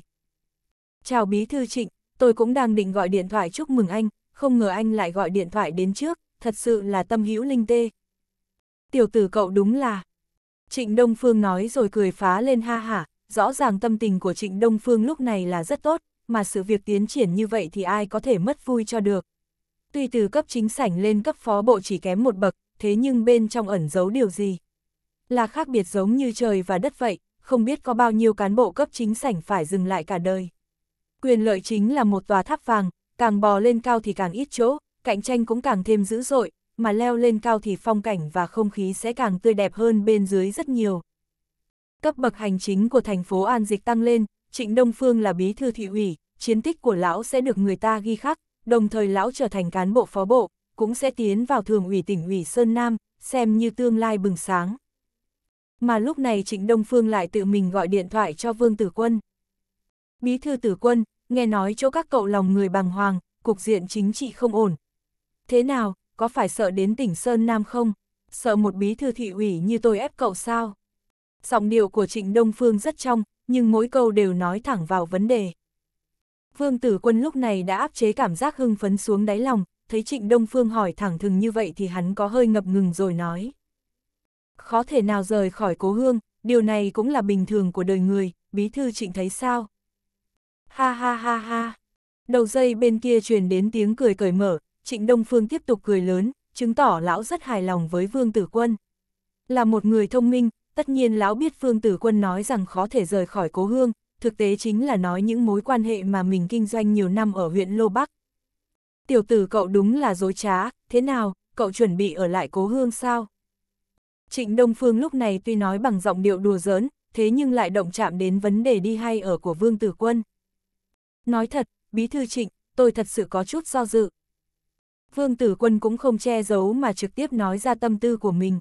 Chào Bí Thư Trịnh, tôi cũng đang định gọi điện thoại chúc mừng anh, không ngờ anh lại gọi điện thoại đến trước, thật sự là tâm hữu linh tê. Tiểu tử cậu đúng là... Trịnh Đông Phương nói rồi cười phá lên ha hả, rõ ràng tâm tình của Trịnh Đông Phương lúc này là rất tốt, mà sự việc tiến triển như vậy thì ai có thể mất vui cho được. Tuy từ cấp chính sảnh lên cấp phó bộ chỉ kém một bậc, thế nhưng bên trong ẩn giấu điều gì? Là khác biệt giống như trời và đất vậy, không biết có bao nhiêu cán bộ cấp chính sảnh phải dừng lại cả đời quyền lợi chính là một tòa tháp vàng, càng bò lên cao thì càng ít chỗ, cạnh tranh cũng càng thêm dữ dội, mà leo lên cao thì phong cảnh và không khí sẽ càng tươi đẹp hơn bên dưới rất nhiều. Cấp bậc hành chính của thành phố An Dịch tăng lên, Trịnh Đông Phương là bí thư thị ủy, chiến tích của lão sẽ được người ta ghi khắc, đồng thời lão trở thành cán bộ phó bộ, cũng sẽ tiến vào thường ủy tỉnh ủy Sơn Nam, xem như tương lai bừng sáng. Mà lúc này Trịnh Đông Phương lại tự mình gọi điện thoại cho Vương Tử Quân. Bí thư Tử Quân, nghe nói chỗ các cậu lòng người bằng hoàng, cục diện chính trị không ổn. Thế nào, có phải sợ đến tỉnh Sơn Nam không? Sợ một bí thư thị ủy như tôi ép cậu sao? Giọng điệu của Trịnh Đông Phương rất trong, nhưng mỗi câu đều nói thẳng vào vấn đề. Vương Tử Quân lúc này đã áp chế cảm giác hưng phấn xuống đáy lòng, thấy Trịnh Đông Phương hỏi thẳng thừng như vậy thì hắn có hơi ngập ngừng rồi nói. Khó thể nào rời khỏi cố hương, điều này cũng là bình thường của đời người, bí thư trịnh thấy sao? Ha ha ha ha. Đầu dây bên kia truyền đến tiếng cười cởi mở, Trịnh Đông Phương tiếp tục cười lớn, chứng tỏ lão rất hài lòng với Vương Tử Quân. Là một người thông minh, tất nhiên lão biết Vương Tử Quân nói rằng khó thể rời khỏi cố hương, thực tế chính là nói những mối quan hệ mà mình kinh doanh nhiều năm ở huyện Lô Bắc. Tiểu tử cậu đúng là dối trá, thế nào, cậu chuẩn bị ở lại cố hương sao? Trịnh Đông Phương lúc này tuy nói bằng giọng điệu đùa giỡn, thế nhưng lại động chạm đến vấn đề đi hay ở của Vương Tử Quân. Nói thật, bí thư trịnh, tôi thật sự có chút do dự. Vương tử quân cũng không che giấu mà trực tiếp nói ra tâm tư của mình.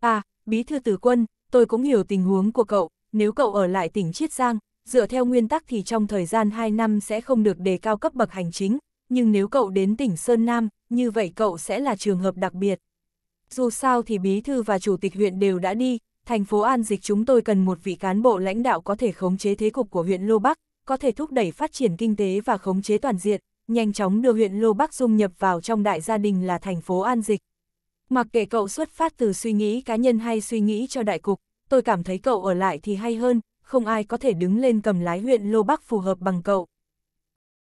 À, bí thư tử quân, tôi cũng hiểu tình huống của cậu, nếu cậu ở lại tỉnh Chiết Giang, dựa theo nguyên tắc thì trong thời gian 2 năm sẽ không được đề cao cấp bậc hành chính, nhưng nếu cậu đến tỉnh Sơn Nam, như vậy cậu sẽ là trường hợp đặc biệt. Dù sao thì bí thư và chủ tịch huyện đều đã đi, thành phố An Dịch chúng tôi cần một vị cán bộ lãnh đạo có thể khống chế thế cục của huyện Lô Bắc, có thể thúc đẩy phát triển kinh tế và khống chế toàn diện, nhanh chóng đưa huyện Lô Bắc dung nhập vào trong đại gia đình là thành phố An Dịch. Mặc kệ cậu xuất phát từ suy nghĩ cá nhân hay suy nghĩ cho đại cục, tôi cảm thấy cậu ở lại thì hay hơn, không ai có thể đứng lên cầm lái huyện Lô Bắc phù hợp bằng cậu.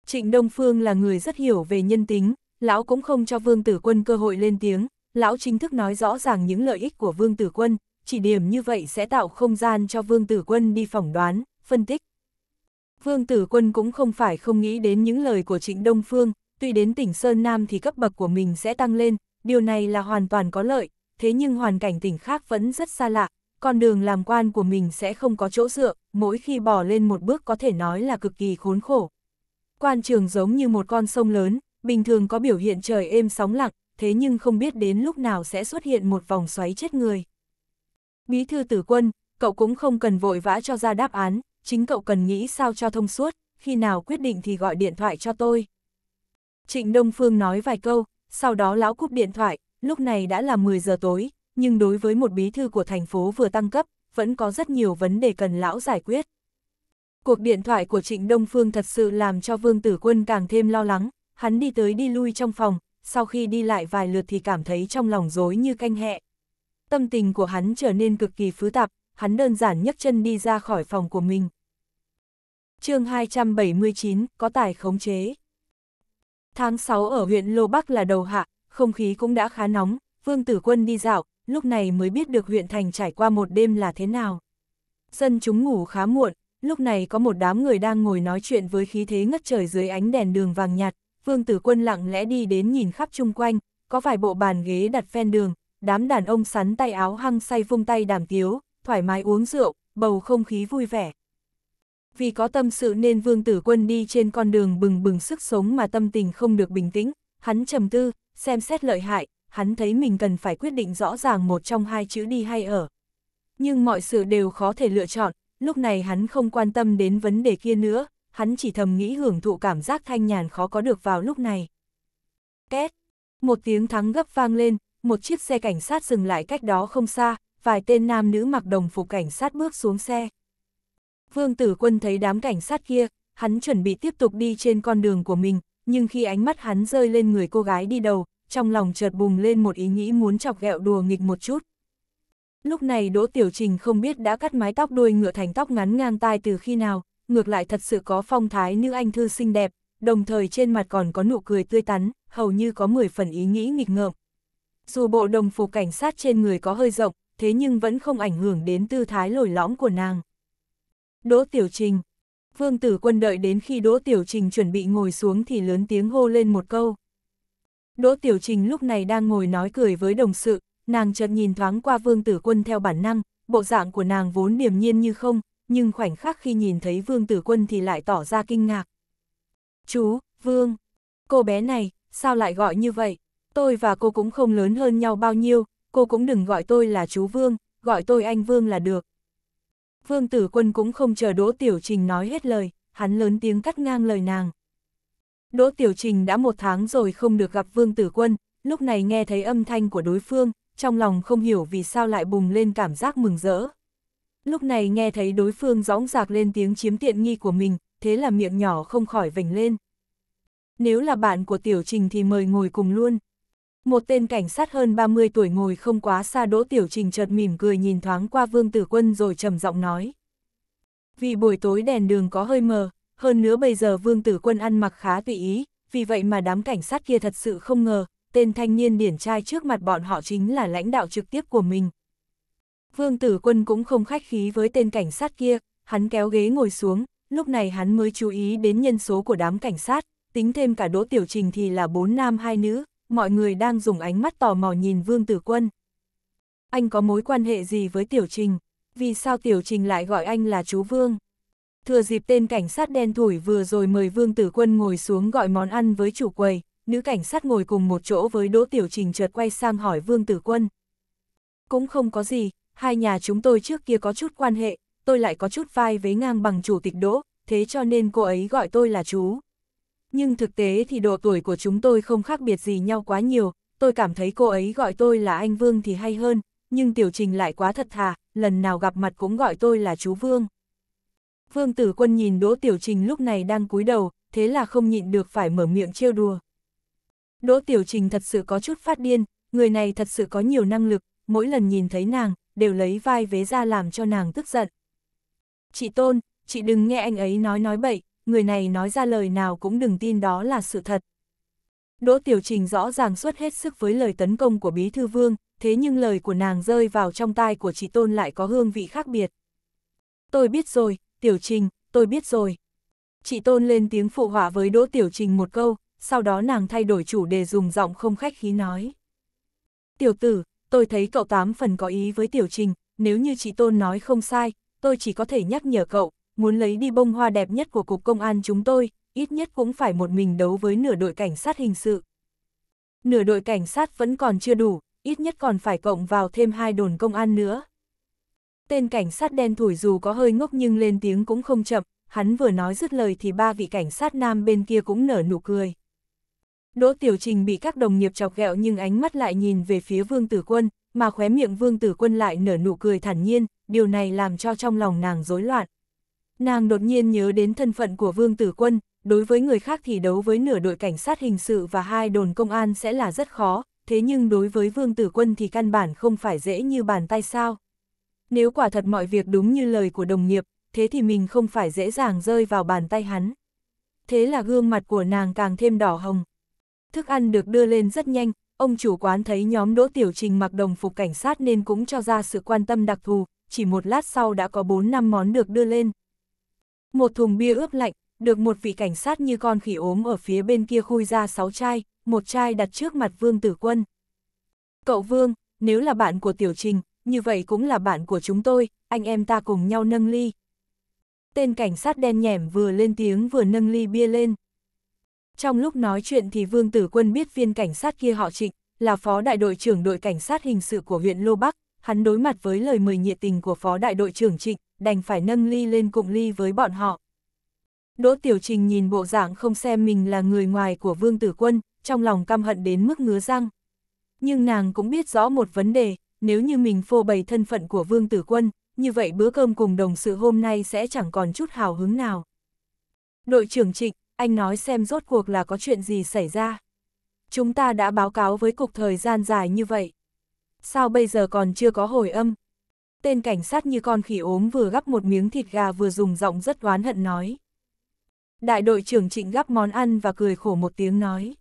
Trịnh Đông Phương là người rất hiểu về nhân tính, lão cũng không cho Vương Tử Quân cơ hội lên tiếng, lão chính thức nói rõ ràng những lợi ích của Vương Tử Quân, chỉ điểm như vậy sẽ tạo không gian cho Vương Tử Quân đi phỏng đoán, phân tích. Vương Tử Quân cũng không phải không nghĩ đến những lời của Trịnh Đông Phương, tuy đến tỉnh Sơn Nam thì cấp bậc của mình sẽ tăng lên, điều này là hoàn toàn có lợi, thế nhưng hoàn cảnh tỉnh khác vẫn rất xa lạ, con đường làm quan của mình sẽ không có chỗ dựa, mỗi khi bỏ lên một bước có thể nói là cực kỳ khốn khổ. Quan trường giống như một con sông lớn, bình thường có biểu hiện trời êm sóng lặng, thế nhưng không biết đến lúc nào sẽ xuất hiện một vòng xoáy chết người. Bí thư tử quân, cậu cũng không cần vội vã cho ra đáp án, chính cậu cần nghĩ sao cho thông suốt, khi nào quyết định thì gọi điện thoại cho tôi. Trịnh Đông Phương nói vài câu, sau đó lão cúp điện thoại, lúc này đã là 10 giờ tối, nhưng đối với một bí thư của thành phố vừa tăng cấp, vẫn có rất nhiều vấn đề cần lão giải quyết. Cuộc điện thoại của Trịnh Đông Phương thật sự làm cho Vương Tử Quân càng thêm lo lắng, hắn đi tới đi lui trong phòng, sau khi đi lại vài lượt thì cảm thấy trong lòng rối như canh hẹ. Tâm tình của hắn trở nên cực kỳ phức tạp, hắn đơn giản nhấc chân đi ra khỏi phòng của mình chương 279, có tài khống chế. Tháng 6 ở huyện Lô Bắc là đầu hạ, không khí cũng đã khá nóng, Vương Tử Quân đi dạo, lúc này mới biết được huyện thành trải qua một đêm là thế nào. Dân chúng ngủ khá muộn, lúc này có một đám người đang ngồi nói chuyện với khí thế ngất trời dưới ánh đèn đường vàng nhạt, Vương Tử Quân lặng lẽ đi đến nhìn khắp chung quanh, có vài bộ bàn ghế đặt ven đường, đám đàn ông sắn tay áo hăng say vung tay đàm tiếu, thoải mái uống rượu, bầu không khí vui vẻ vì có tâm sự nên Vương Tử Quân đi trên con đường bừng bừng sức sống mà tâm tình không được bình tĩnh, hắn trầm tư, xem xét lợi hại, hắn thấy mình cần phải quyết định rõ ràng một trong hai chữ đi hay ở. Nhưng mọi sự đều khó thể lựa chọn, lúc này hắn không quan tâm đến vấn đề kia nữa, hắn chỉ thầm nghĩ hưởng thụ cảm giác thanh nhàn khó có được vào lúc này. Két! Một tiếng thắng gấp vang lên, một chiếc xe cảnh sát dừng lại cách đó không xa, vài tên nam nữ mặc đồng phục cảnh sát bước xuống xe. Vương tử quân thấy đám cảnh sát kia, hắn chuẩn bị tiếp tục đi trên con đường của mình, nhưng khi ánh mắt hắn rơi lên người cô gái đi đầu, trong lòng chợt bùng lên một ý nghĩ muốn chọc ghẹo đùa nghịch một chút. Lúc này Đỗ Tiểu Trình không biết đã cắt mái tóc đuôi ngựa thành tóc ngắn ngang tai từ khi nào, ngược lại thật sự có phong thái nữ anh thư xinh đẹp, đồng thời trên mặt còn có nụ cười tươi tắn, hầu như có 10 phần ý nghĩ nghịch ngợm. Dù bộ đồng phục cảnh sát trên người có hơi rộng, thế nhưng vẫn không ảnh hưởng đến tư thái lồi lõm của nàng. Đỗ Tiểu Trình. Vương Tử Quân đợi đến khi Đỗ Tiểu Trình chuẩn bị ngồi xuống thì lớn tiếng hô lên một câu. Đỗ Tiểu Trình lúc này đang ngồi nói cười với đồng sự, nàng chợt nhìn thoáng qua Vương Tử Quân theo bản năng, bộ dạng của nàng vốn điềm nhiên như không, nhưng khoảnh khắc khi nhìn thấy Vương Tử Quân thì lại tỏ ra kinh ngạc. Chú, Vương, cô bé này, sao lại gọi như vậy? Tôi và cô cũng không lớn hơn nhau bao nhiêu, cô cũng đừng gọi tôi là chú Vương, gọi tôi anh Vương là được. Vương Tử Quân cũng không chờ Đỗ Tiểu Trình nói hết lời, hắn lớn tiếng cắt ngang lời nàng. Đỗ Tiểu Trình đã một tháng rồi không được gặp Vương Tử Quân, lúc này nghe thấy âm thanh của đối phương, trong lòng không hiểu vì sao lại bùng lên cảm giác mừng rỡ. Lúc này nghe thấy đối phương rõng rạc lên tiếng chiếm tiện nghi của mình, thế là miệng nhỏ không khỏi vểnh lên. Nếu là bạn của Tiểu Trình thì mời ngồi cùng luôn. Một tên cảnh sát hơn 30 tuổi ngồi không quá xa Đỗ Tiểu Trình chợt mỉm cười nhìn thoáng qua Vương Tử Quân rồi trầm giọng nói. Vì buổi tối đèn đường có hơi mờ, hơn nữa bây giờ Vương Tử Quân ăn mặc khá tùy ý, vì vậy mà đám cảnh sát kia thật sự không ngờ, tên thanh niên điển trai trước mặt bọn họ chính là lãnh đạo trực tiếp của mình. Vương Tử Quân cũng không khách khí với tên cảnh sát kia, hắn kéo ghế ngồi xuống, lúc này hắn mới chú ý đến nhân số của đám cảnh sát, tính thêm cả đỗ tiểu trình thì là bốn nam hai nữ, mọi người đang dùng ánh mắt tò mò nhìn Vương Tử Quân. Anh có mối quan hệ gì với Tiểu Trình? Vì sao Tiểu Trình lại gọi anh là chú Vương? Thừa dịp tên cảnh sát đen thủi vừa rồi mời Vương Tử Quân ngồi xuống gọi món ăn với chủ quầy, nữ cảnh sát ngồi cùng một chỗ với Đỗ Tiểu Trình chợt quay sang hỏi Vương Tử Quân. Cũng không có gì, hai nhà chúng tôi trước kia có chút quan hệ, tôi lại có chút vai với ngang bằng chủ tịch Đỗ, thế cho nên cô ấy gọi tôi là chú nhưng thực tế thì độ tuổi của chúng tôi không khác biệt gì nhau quá nhiều, tôi cảm thấy cô ấy gọi tôi là anh Vương thì hay hơn, nhưng Tiểu Trình lại quá thật thà, lần nào gặp mặt cũng gọi tôi là chú Vương. Vương Tử Quân nhìn Đỗ Tiểu Trình lúc này đang cúi đầu, thế là không nhịn được phải mở miệng trêu đùa. Đỗ Tiểu Trình thật sự có chút phát điên, người này thật sự có nhiều năng lực, mỗi lần nhìn thấy nàng, đều lấy vai vế ra làm cho nàng tức giận. Chị Tôn, chị đừng nghe anh ấy nói nói bậy, người này nói ra lời nào cũng đừng tin đó là sự thật. Đỗ Tiểu Trình rõ ràng xuất hết sức với lời tấn công của Bí Thư Vương, thế nhưng lời của nàng rơi vào trong tai của chị Tôn lại có hương vị khác biệt. Tôi biết rồi, Tiểu Trình, tôi biết rồi. Chị Tôn lên tiếng phụ họa với Đỗ Tiểu Trình một câu, sau đó nàng thay đổi chủ đề dùng giọng không khách khí nói. Tiểu tử, tôi thấy cậu tám phần có ý với Tiểu Trình, nếu như chị Tôn nói không sai, tôi chỉ có thể nhắc nhở cậu, muốn lấy đi bông hoa đẹp nhất của Cục Công an chúng tôi, ít nhất cũng phải một mình đấu với nửa đội cảnh sát hình sự. Nửa đội cảnh sát vẫn còn chưa đủ, ít nhất còn phải cộng vào thêm hai đồn công an nữa. Tên cảnh sát đen thủi dù có hơi ngốc nhưng lên tiếng cũng không chậm, hắn vừa nói dứt lời thì ba vị cảnh sát nam bên kia cũng nở nụ cười. Đỗ Tiểu Trình bị các đồng nghiệp chọc ghẹo nhưng ánh mắt lại nhìn về phía Vương Tử Quân, mà khóe miệng Vương Tử Quân lại nở nụ cười thản nhiên, điều này làm cho trong lòng nàng rối loạn. Nàng đột nhiên nhớ đến thân phận của Vương Tử Quân, đối với người khác thì đấu với nửa đội cảnh sát hình sự và hai đồn công an sẽ là rất khó, thế nhưng đối với Vương Tử Quân thì căn bản không phải dễ như bàn tay sao. Nếu quả thật mọi việc đúng như lời của đồng nghiệp, thế thì mình không phải dễ dàng rơi vào bàn tay hắn. Thế là gương mặt của nàng càng thêm đỏ hồng. Thức ăn được đưa lên rất nhanh, ông chủ quán thấy nhóm Đỗ Tiểu Trình mặc đồng phục cảnh sát nên cũng cho ra sự quan tâm đặc thù, chỉ một lát sau đã có 4 năm món được đưa lên. Một thùng bia ướp lạnh, được một vị cảnh sát như con khỉ ốm ở phía bên kia khui ra sáu chai, một chai đặt trước mặt Vương Tử Quân. Cậu Vương, nếu là bạn của Tiểu Trình, như vậy cũng là bạn của chúng tôi, anh em ta cùng nhau nâng ly. Tên cảnh sát đen nhẻm vừa lên tiếng vừa nâng ly bia lên. Trong lúc nói chuyện thì Vương Tử Quân biết viên cảnh sát kia họ trịnh, là phó đại đội trưởng đội cảnh sát hình sự của huyện Lô Bắc, hắn đối mặt với lời mời nhiệt tình của phó đại đội trưởng trịnh, đành phải nâng ly lên cụng ly với bọn họ. Đỗ Tiểu Trình nhìn bộ dạng không xem mình là người ngoài của Vương Tử Quân, trong lòng căm hận đến mức ngứa răng. Nhưng nàng cũng biết rõ một vấn đề, nếu như mình phô bày thân phận của Vương Tử Quân, như vậy bữa cơm cùng đồng sự hôm nay sẽ chẳng còn chút hào hứng nào. Đội trưởng Trịnh, anh nói xem rốt cuộc là có chuyện gì xảy ra. Chúng ta đã báo cáo với cục thời gian dài như vậy. Sao bây giờ còn chưa có hồi âm? tên cảnh sát như con khỉ ốm vừa gắp một miếng thịt gà vừa dùng giọng rất oán hận nói. Đại đội trưởng trịnh gắp món ăn và cười khổ một tiếng nói.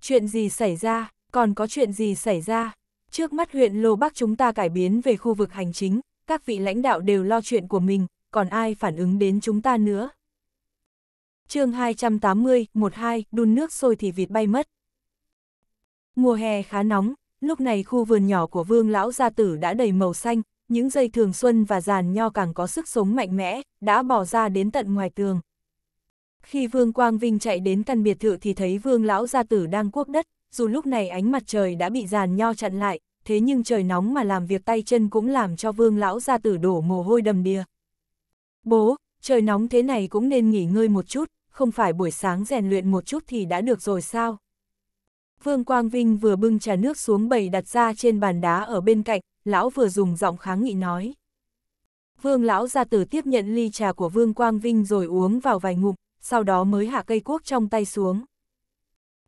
Chuyện gì xảy ra, còn có chuyện gì xảy ra? Trước mắt huyện Lô Bắc chúng ta cải biến về khu vực hành chính, các vị lãnh đạo đều lo chuyện của mình, còn ai phản ứng đến chúng ta nữa? chương 280, 12, đun nước sôi thì vịt bay mất. Mùa hè khá nóng, lúc này khu vườn nhỏ của vương lão gia tử đã đầy màu xanh, những dây thường xuân và giàn nho càng có sức sống mạnh mẽ, đã bỏ ra đến tận ngoài tường. Khi Vương Quang Vinh chạy đến căn biệt thự thì thấy Vương Lão Gia Tử đang cuốc đất, dù lúc này ánh mặt trời đã bị giàn nho chặn lại, thế nhưng trời nóng mà làm việc tay chân cũng làm cho Vương Lão Gia Tử đổ mồ hôi đầm đìa. Bố, trời nóng thế này cũng nên nghỉ ngơi một chút, không phải buổi sáng rèn luyện một chút thì đã được rồi sao? Vương Quang Vinh vừa bưng trà nước xuống bầy đặt ra trên bàn đá ở bên cạnh, lão vừa dùng giọng kháng nghị nói. Vương lão gia tử tiếp nhận ly trà của Vương Quang Vinh rồi uống vào vài ngụm, sau đó mới hạ cây cuốc trong tay xuống.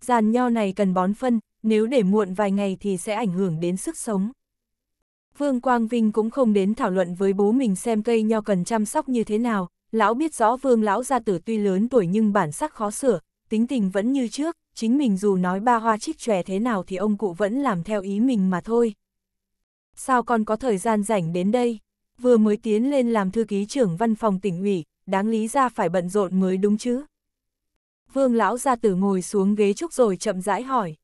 Giàn nho này cần bón phân, nếu để muộn vài ngày thì sẽ ảnh hưởng đến sức sống. Vương Quang Vinh cũng không đến thảo luận với bố mình xem cây nho cần chăm sóc như thế nào, lão biết rõ vương lão gia tử tuy lớn tuổi nhưng bản sắc khó sửa, tính tình vẫn như trước, chính mình dù nói ba hoa chích chòe thế nào thì ông cụ vẫn làm theo ý mình mà thôi, sao con có thời gian rảnh đến đây? Vừa mới tiến lên làm thư ký trưởng văn phòng tỉnh ủy, đáng lý ra phải bận rộn mới đúng chứ. Vương lão gia tử ngồi xuống ghế trúc rồi chậm rãi hỏi.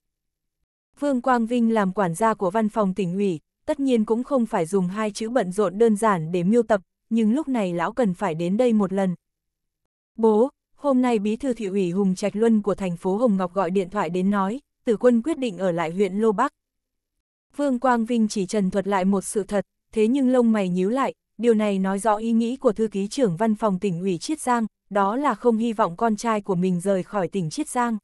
Vương Quang Vinh làm quản gia của văn phòng tỉnh ủy, tất nhiên cũng không phải dùng hai chữ bận rộn đơn giản để miêu tập, nhưng lúc này lão cần phải đến đây một lần. Bố, hôm nay bí thư thị ủy Hùng Trạch Luân của thành phố Hồng Ngọc gọi điện thoại đến nói, tử quân quyết định ở lại huyện Lô Bắc, Vương Quang Vinh chỉ trần thuật lại một sự thật, thế nhưng lông mày nhíu lại, điều này nói rõ ý nghĩ của thư ký trưởng văn phòng tỉnh ủy Chiết Giang, đó là không hy vọng con trai của mình rời khỏi tỉnh Chiết Giang.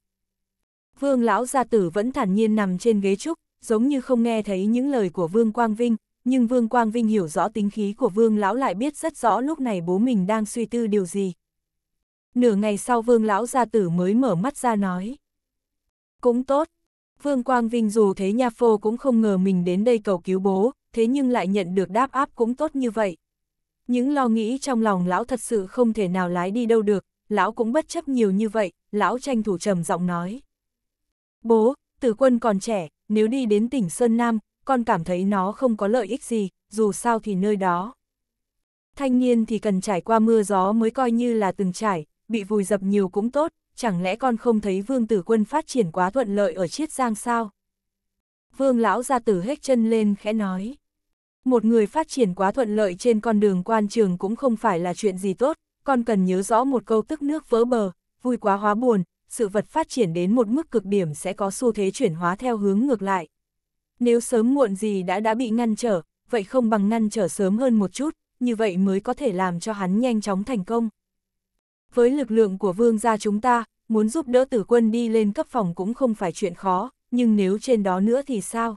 Vương lão gia tử vẫn thản nhiên nằm trên ghế trúc, giống như không nghe thấy những lời của Vương Quang Vinh, nhưng Vương Quang Vinh hiểu rõ tính khí của Vương lão lại biết rất rõ lúc này bố mình đang suy tư điều gì. Nửa ngày sau Vương lão gia tử mới mở mắt ra nói. Cũng tốt, Vương Quang Vinh dù thế Nha Phô cũng không ngờ mình đến đây cầu cứu bố, thế nhưng lại nhận được đáp áp cũng tốt như vậy. Những lo nghĩ trong lòng lão thật sự không thể nào lái đi đâu được, lão cũng bất chấp nhiều như vậy, lão tranh thủ trầm giọng nói. Bố, tử quân còn trẻ, nếu đi đến tỉnh Sơn Nam, con cảm thấy nó không có lợi ích gì, dù sao thì nơi đó. Thanh niên thì cần trải qua mưa gió mới coi như là từng trải, bị vùi dập nhiều cũng tốt, chẳng lẽ con không thấy vương tử quân phát triển quá thuận lợi ở Chiết Giang sao? Vương lão gia tử hết chân lên khẽ nói. Một người phát triển quá thuận lợi trên con đường quan trường cũng không phải là chuyện gì tốt, con cần nhớ rõ một câu tức nước vỡ bờ, vui quá hóa buồn, sự vật phát triển đến một mức cực điểm sẽ có xu thế chuyển hóa theo hướng ngược lại. Nếu sớm muộn gì đã đã bị ngăn trở, vậy không bằng ngăn trở sớm hơn một chút, như vậy mới có thể làm cho hắn nhanh chóng thành công. Với lực lượng của vương gia chúng ta, muốn giúp đỡ tử quân đi lên cấp phòng cũng không phải chuyện khó, nhưng nếu trên đó nữa thì sao?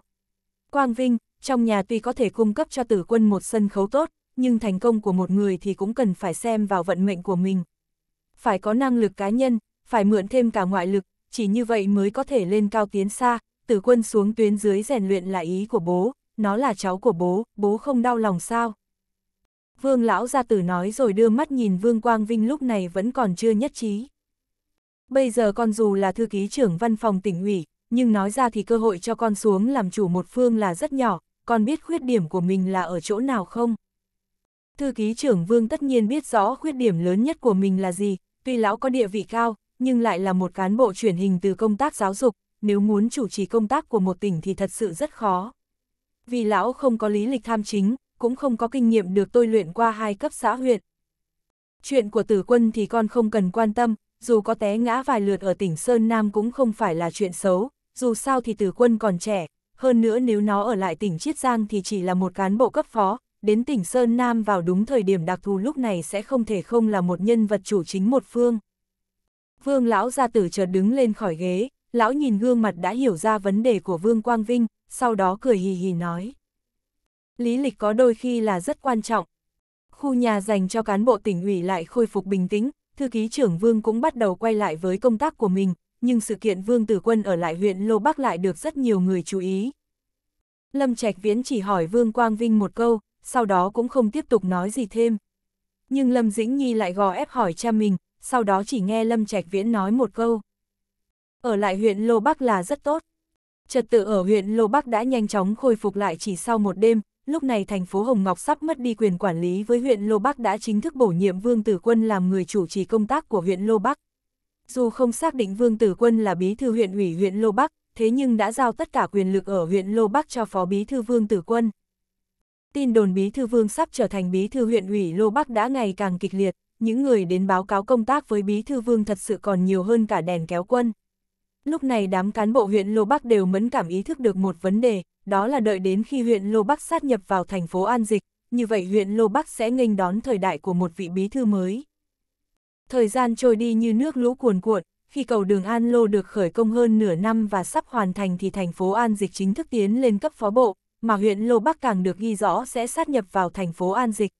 Quang Vinh, trong nhà tuy có thể cung cấp cho tử quân một sân khấu tốt, nhưng thành công của một người thì cũng cần phải xem vào vận mệnh của mình. Phải có năng lực cá nhân, phải mượn thêm cả ngoại lực, chỉ như vậy mới có thể lên cao tiến xa, tử quân xuống tuyến dưới rèn luyện là ý của bố, nó là cháu của bố, bố không đau lòng sao? Vương lão gia tử nói rồi đưa mắt nhìn Vương Quang Vinh lúc này vẫn còn chưa nhất trí bây giờ con dù là thư ký trưởng văn phòng tỉnh ủy, nhưng nói ra thì cơ hội cho con xuống làm chủ một phương là rất nhỏ, con biết khuyết điểm của mình là ở chỗ nào không? Thư ký trưởng Vương tất nhiên biết rõ khuyết điểm lớn nhất của mình là gì, tuy lão có địa vị cao, nhưng lại là một cán bộ chuyển hình từ công tác giáo dục, nếu muốn chủ trì công tác của một tỉnh thì thật sự rất khó. Vì lão không có lý lịch tham chính, cũng không có kinh nghiệm được tôi luyện qua hai cấp xã huyện. Chuyện của tử quân thì con không cần quan tâm, dù có té ngã vài lượt ở tỉnh Sơn Nam cũng không phải là chuyện xấu, dù sao thì tử quân còn trẻ, hơn nữa nếu nó ở lại tỉnh Chiết Giang thì chỉ là một cán bộ cấp phó, đến tỉnh Sơn Nam vào đúng thời điểm đặc thù lúc này sẽ không thể không là một nhân vật chủ chính một phương. Vương lão gia tử chợt đứng lên khỏi ghế, lão nhìn gương mặt đã hiểu ra vấn đề của Vương Quang Vinh, sau đó cười hì hì nói. Lý lịch có đôi khi là rất quan trọng. Khu nhà dành cho cán bộ tỉnh ủy lại khôi phục bình tĩnh, thư ký trưởng Vương cũng bắt đầu quay lại với công tác của mình, nhưng sự kiện Vương Tử Quân ở lại huyện Lô Bắc lại được rất nhiều người chú ý. Lâm Trạch Viễn chỉ hỏi Vương Quang Vinh một câu, sau đó cũng không tiếp tục nói gì thêm. Nhưng Lâm Dĩnh Nhi lại gò ép hỏi cha mình, sau đó chỉ nghe Lâm Trạch Viễn nói một câu. Ở lại huyện Lô Bắc là rất tốt. Trật tự ở huyện Lô Bắc đã nhanh chóng khôi phục lại chỉ sau một đêm, lúc này thành phố Hồng Ngọc sắp mất đi quyền quản lý với huyện Lô Bắc đã chính thức bổ nhiệm Vương Tử Quân làm người chủ trì công tác của huyện Lô Bắc. Dù không xác định Vương Tử Quân là bí thư huyện ủy huyện Lô Bắc, thế nhưng đã giao tất cả quyền lực ở huyện Lô Bắc cho phó bí thư Vương Tử Quân. Tin đồn bí thư Vương sắp trở thành bí thư huyện ủy Lô Bắc đã ngày càng kịch liệt, những người đến báo cáo công tác với bí thư Vương thật sự còn nhiều hơn cả đèn kéo quân. Lúc này đám cán bộ huyện Lô Bắc đều mẫn cảm ý thức được một vấn đề, đó là đợi đến khi huyện Lô Bắc sát nhập vào thành phố An Dịch, như vậy huyện Lô Bắc sẽ nghênh đón thời đại của một vị bí thư mới. Thời gian trôi đi như nước lũ cuồn cuộn, khi cầu đường An Lô được khởi công hơn nửa năm và sắp hoàn thành thì thành phố An Dịch chính thức tiến lên cấp phó bộ, mà huyện Lô Bắc càng được ghi rõ sẽ sát nhập vào thành phố An Dịch.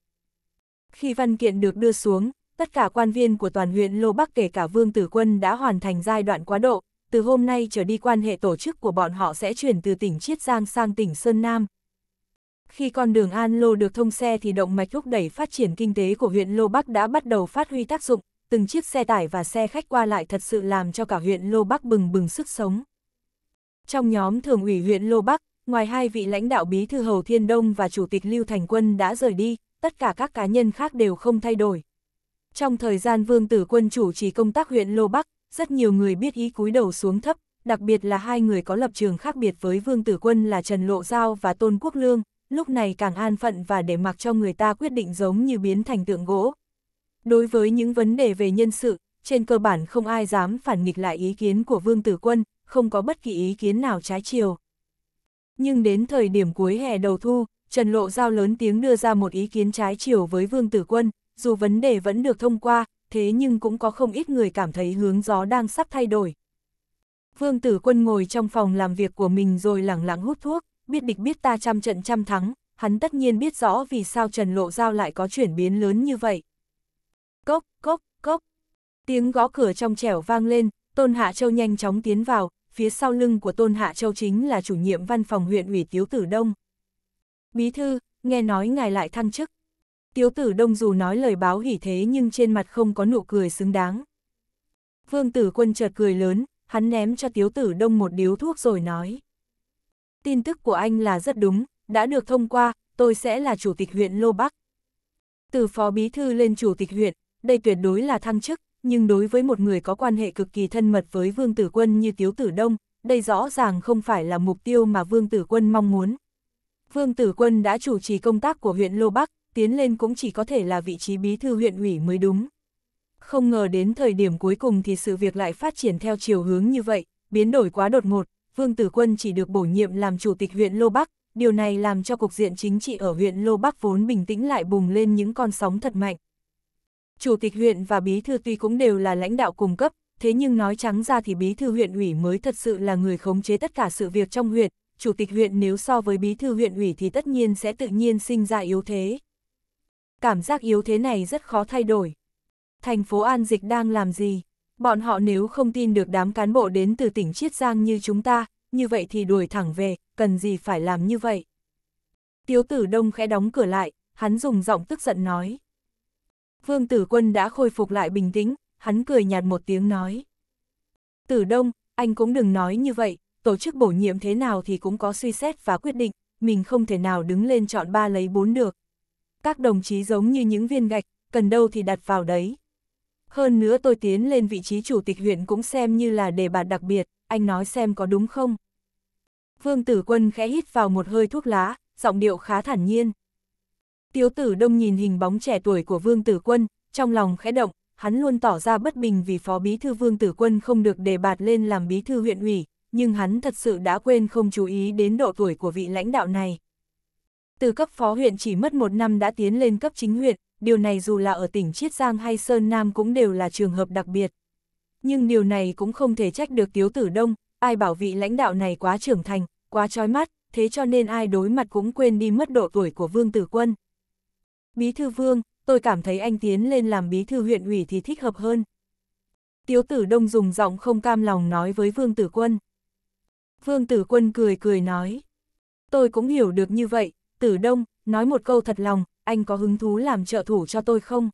Khi văn kiện được đưa xuống, tất cả quan viên của toàn huyện Lô Bắc kể cả Vương Tử Quân đã hoàn thành giai đoạn quá độ, từ hôm nay trở đi quan hệ tổ chức của bọn họ sẽ chuyển từ tỉnh Chiết Giang sang tỉnh Sơn Nam. Khi con đường An Lô được thông xe thì động mạch thúc đẩy phát triển kinh tế của huyện Lô Bắc đã bắt đầu phát huy tác dụng, từng chiếc xe tải và xe khách qua lại thật sự làm cho cả huyện Lô Bắc bừng bừng sức sống. Trong nhóm thường ủy huyện Lô Bắc, ngoài hai vị lãnh đạo bí thư Hầu Thiên Đông và Chủ tịch Lưu Thành Quân đã rời đi, tất cả các cá nhân khác đều không thay đổi. Trong thời gian Vương Tử Quân chủ trì công tác huyện Lô Bắc, rất nhiều người biết ý cúi đầu xuống thấp, đặc biệt là hai người có lập trường khác biệt với Vương Tử Quân là Trần Lộ Giao và Tôn Quốc Lương, lúc này càng an phận và để mặc cho người ta quyết định giống như biến thành tượng gỗ. Đối với những vấn đề về nhân sự, trên cơ bản không ai dám phản nghịch lại ý kiến của Vương Tử Quân, không có bất kỳ ý kiến nào trái chiều. Nhưng đến thời điểm cuối hè đầu thu, Trần Lộ Giao lớn tiếng đưa ra một ý kiến trái chiều với Vương Tử Quân, dù vấn đề vẫn được thông qua, thế nhưng cũng có không ít người cảm thấy hướng gió đang sắp thay đổi. Vương Tử Quân ngồi trong phòng làm việc của mình rồi lẳng lặng hút thuốc, biết địch biết ta trăm trận trăm thắng, hắn tất nhiên biết rõ vì sao Trần Lộ Giao lại có chuyển biến lớn như vậy. Cốc, cốc, cốc. Tiếng gõ cửa trong trẻo vang lên, Tôn Hạ Châu nhanh chóng tiến vào, phía sau lưng của Tôn Hạ Châu chính là chủ nhiệm văn phòng huyện ủy Tiếu Tử Đông. Bí thư, nghe nói ngài lại thăng chức, tiếu tử đông dù nói lời báo hỉ thế nhưng trên mặt không có nụ cười xứng đáng. Vương tử quân chợt cười lớn, hắn ném cho tiếu tử đông một điếu thuốc rồi nói. Tin tức của anh là rất đúng, đã được thông qua, tôi sẽ là chủ tịch huyện Lô Bắc. Từ phó bí thư lên chủ tịch huyện, đây tuyệt đối là thăng chức, nhưng đối với một người có quan hệ cực kỳ thân mật với Vương Tử Quân như Tiếu Tử Đông, đây rõ ràng không phải là mục tiêu mà Vương Tử Quân mong muốn. Vương Tử Quân đã chủ trì công tác của huyện Lô Bắc, tiến lên cũng chỉ có thể là vị trí bí thư huyện ủy mới đúng. Không ngờ đến thời điểm cuối cùng thì sự việc lại phát triển theo chiều hướng như vậy, biến đổi quá đột ngột, Vương Tử Quân chỉ được bổ nhiệm làm chủ tịch huyện Lô Bắc, điều này làm cho cục diện chính trị ở huyện Lô Bắc vốn bình tĩnh lại bùng lên những con sóng thật mạnh. Chủ tịch huyện và bí thư tuy cũng đều là lãnh đạo cùng cấp, thế nhưng nói trắng ra thì bí thư huyện ủy mới thật sự là người khống chế tất cả sự việc trong huyện, chủ tịch huyện nếu so với bí thư huyện ủy thì tất nhiên sẽ tự nhiên sinh ra yếu thế cảm giác yếu thế này rất khó thay đổi. Thành phố An Dịch đang làm gì? Bọn họ nếu không tin được đám cán bộ đến từ tỉnh Chiết Giang như chúng ta, như vậy thì đuổi thẳng về, cần gì phải làm như vậy? Tiếu tử đông khẽ đóng cửa lại, hắn dùng giọng tức giận nói. Vương tử quân đã khôi phục lại bình tĩnh, hắn cười nhạt một tiếng nói. Tử đông, anh cũng đừng nói như vậy, tổ chức bổ nhiệm thế nào thì cũng có suy xét và quyết định, mình không thể nào đứng lên chọn ba lấy bốn được các đồng chí giống như những viên gạch, cần đâu thì đặt vào đấy. Hơn nữa tôi tiến lên vị trí chủ tịch huyện cũng xem như là đề bạt đặc biệt, anh nói xem có đúng không? Vương Tử Quân khẽ hít vào một hơi thuốc lá, giọng điệu khá thản nhiên. Tiếu Tử Đông nhìn hình bóng trẻ tuổi của Vương Tử Quân, trong lòng khẽ động, hắn luôn tỏ ra bất bình vì Phó Bí Thư Vương Tử Quân không được đề bạt lên làm Bí Thư huyện ủy, nhưng hắn thật sự đã quên không chú ý đến độ tuổi của vị lãnh đạo này. Từ cấp phó huyện chỉ mất một năm đã tiến lên cấp chính huyện, điều này dù là ở tỉnh Chiết Giang hay Sơn Nam cũng đều là trường hợp đặc biệt. Nhưng điều này cũng không thể trách được Tiếu Tử Đông, ai bảo vị lãnh đạo này quá trưởng thành, quá trói mắt, thế cho nên ai đối mặt cũng quên đi mất độ tuổi của Vương Tử Quân. Bí thư Vương, tôi cảm thấy anh tiến lên làm bí thư huyện ủy thì thích hợp hơn. Tiếu Tử Đông dùng giọng không cam lòng nói với Vương Tử Quân. Vương Tử Quân cười cười nói, tôi cũng hiểu được như vậy, Tử Đông, nói một câu thật lòng, anh có hứng thú làm trợ thủ cho tôi không?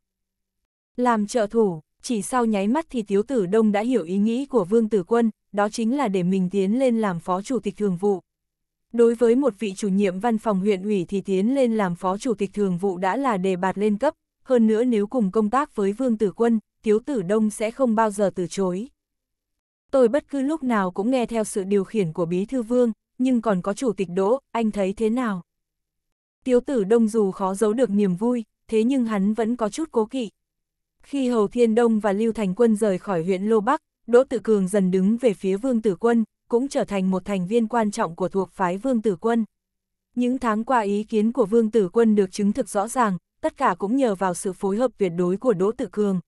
Làm trợ thủ, chỉ sau nháy mắt thì Tiếu Tử Đông đã hiểu ý nghĩ của Vương Tử Quân, đó chính là để mình tiến lên làm phó chủ tịch thường vụ. Đối với một vị chủ nhiệm văn phòng huyện ủy thì tiến lên làm phó chủ tịch thường vụ đã là đề bạt lên cấp, hơn nữa nếu cùng công tác với Vương Tử Quân, Tiếu Tử Đông sẽ không bao giờ từ chối. Tôi bất cứ lúc nào cũng nghe theo sự điều khiển của Bí Thư Vương, nhưng còn có Chủ tịch Đỗ, anh thấy thế nào? Tiếu tử đông dù khó giấu được niềm vui, thế nhưng hắn vẫn có chút cố kỵ. Khi Hầu Thiên Đông và Lưu Thành Quân rời khỏi huyện Lô Bắc, Đỗ Tử Cường dần đứng về phía Vương Tử Quân, cũng trở thành một thành viên quan trọng của thuộc phái Vương Tử Quân. Những tháng qua ý kiến của Vương Tử Quân được chứng thực rõ ràng, tất cả cũng nhờ vào sự phối hợp tuyệt đối của Đỗ Tử Cường.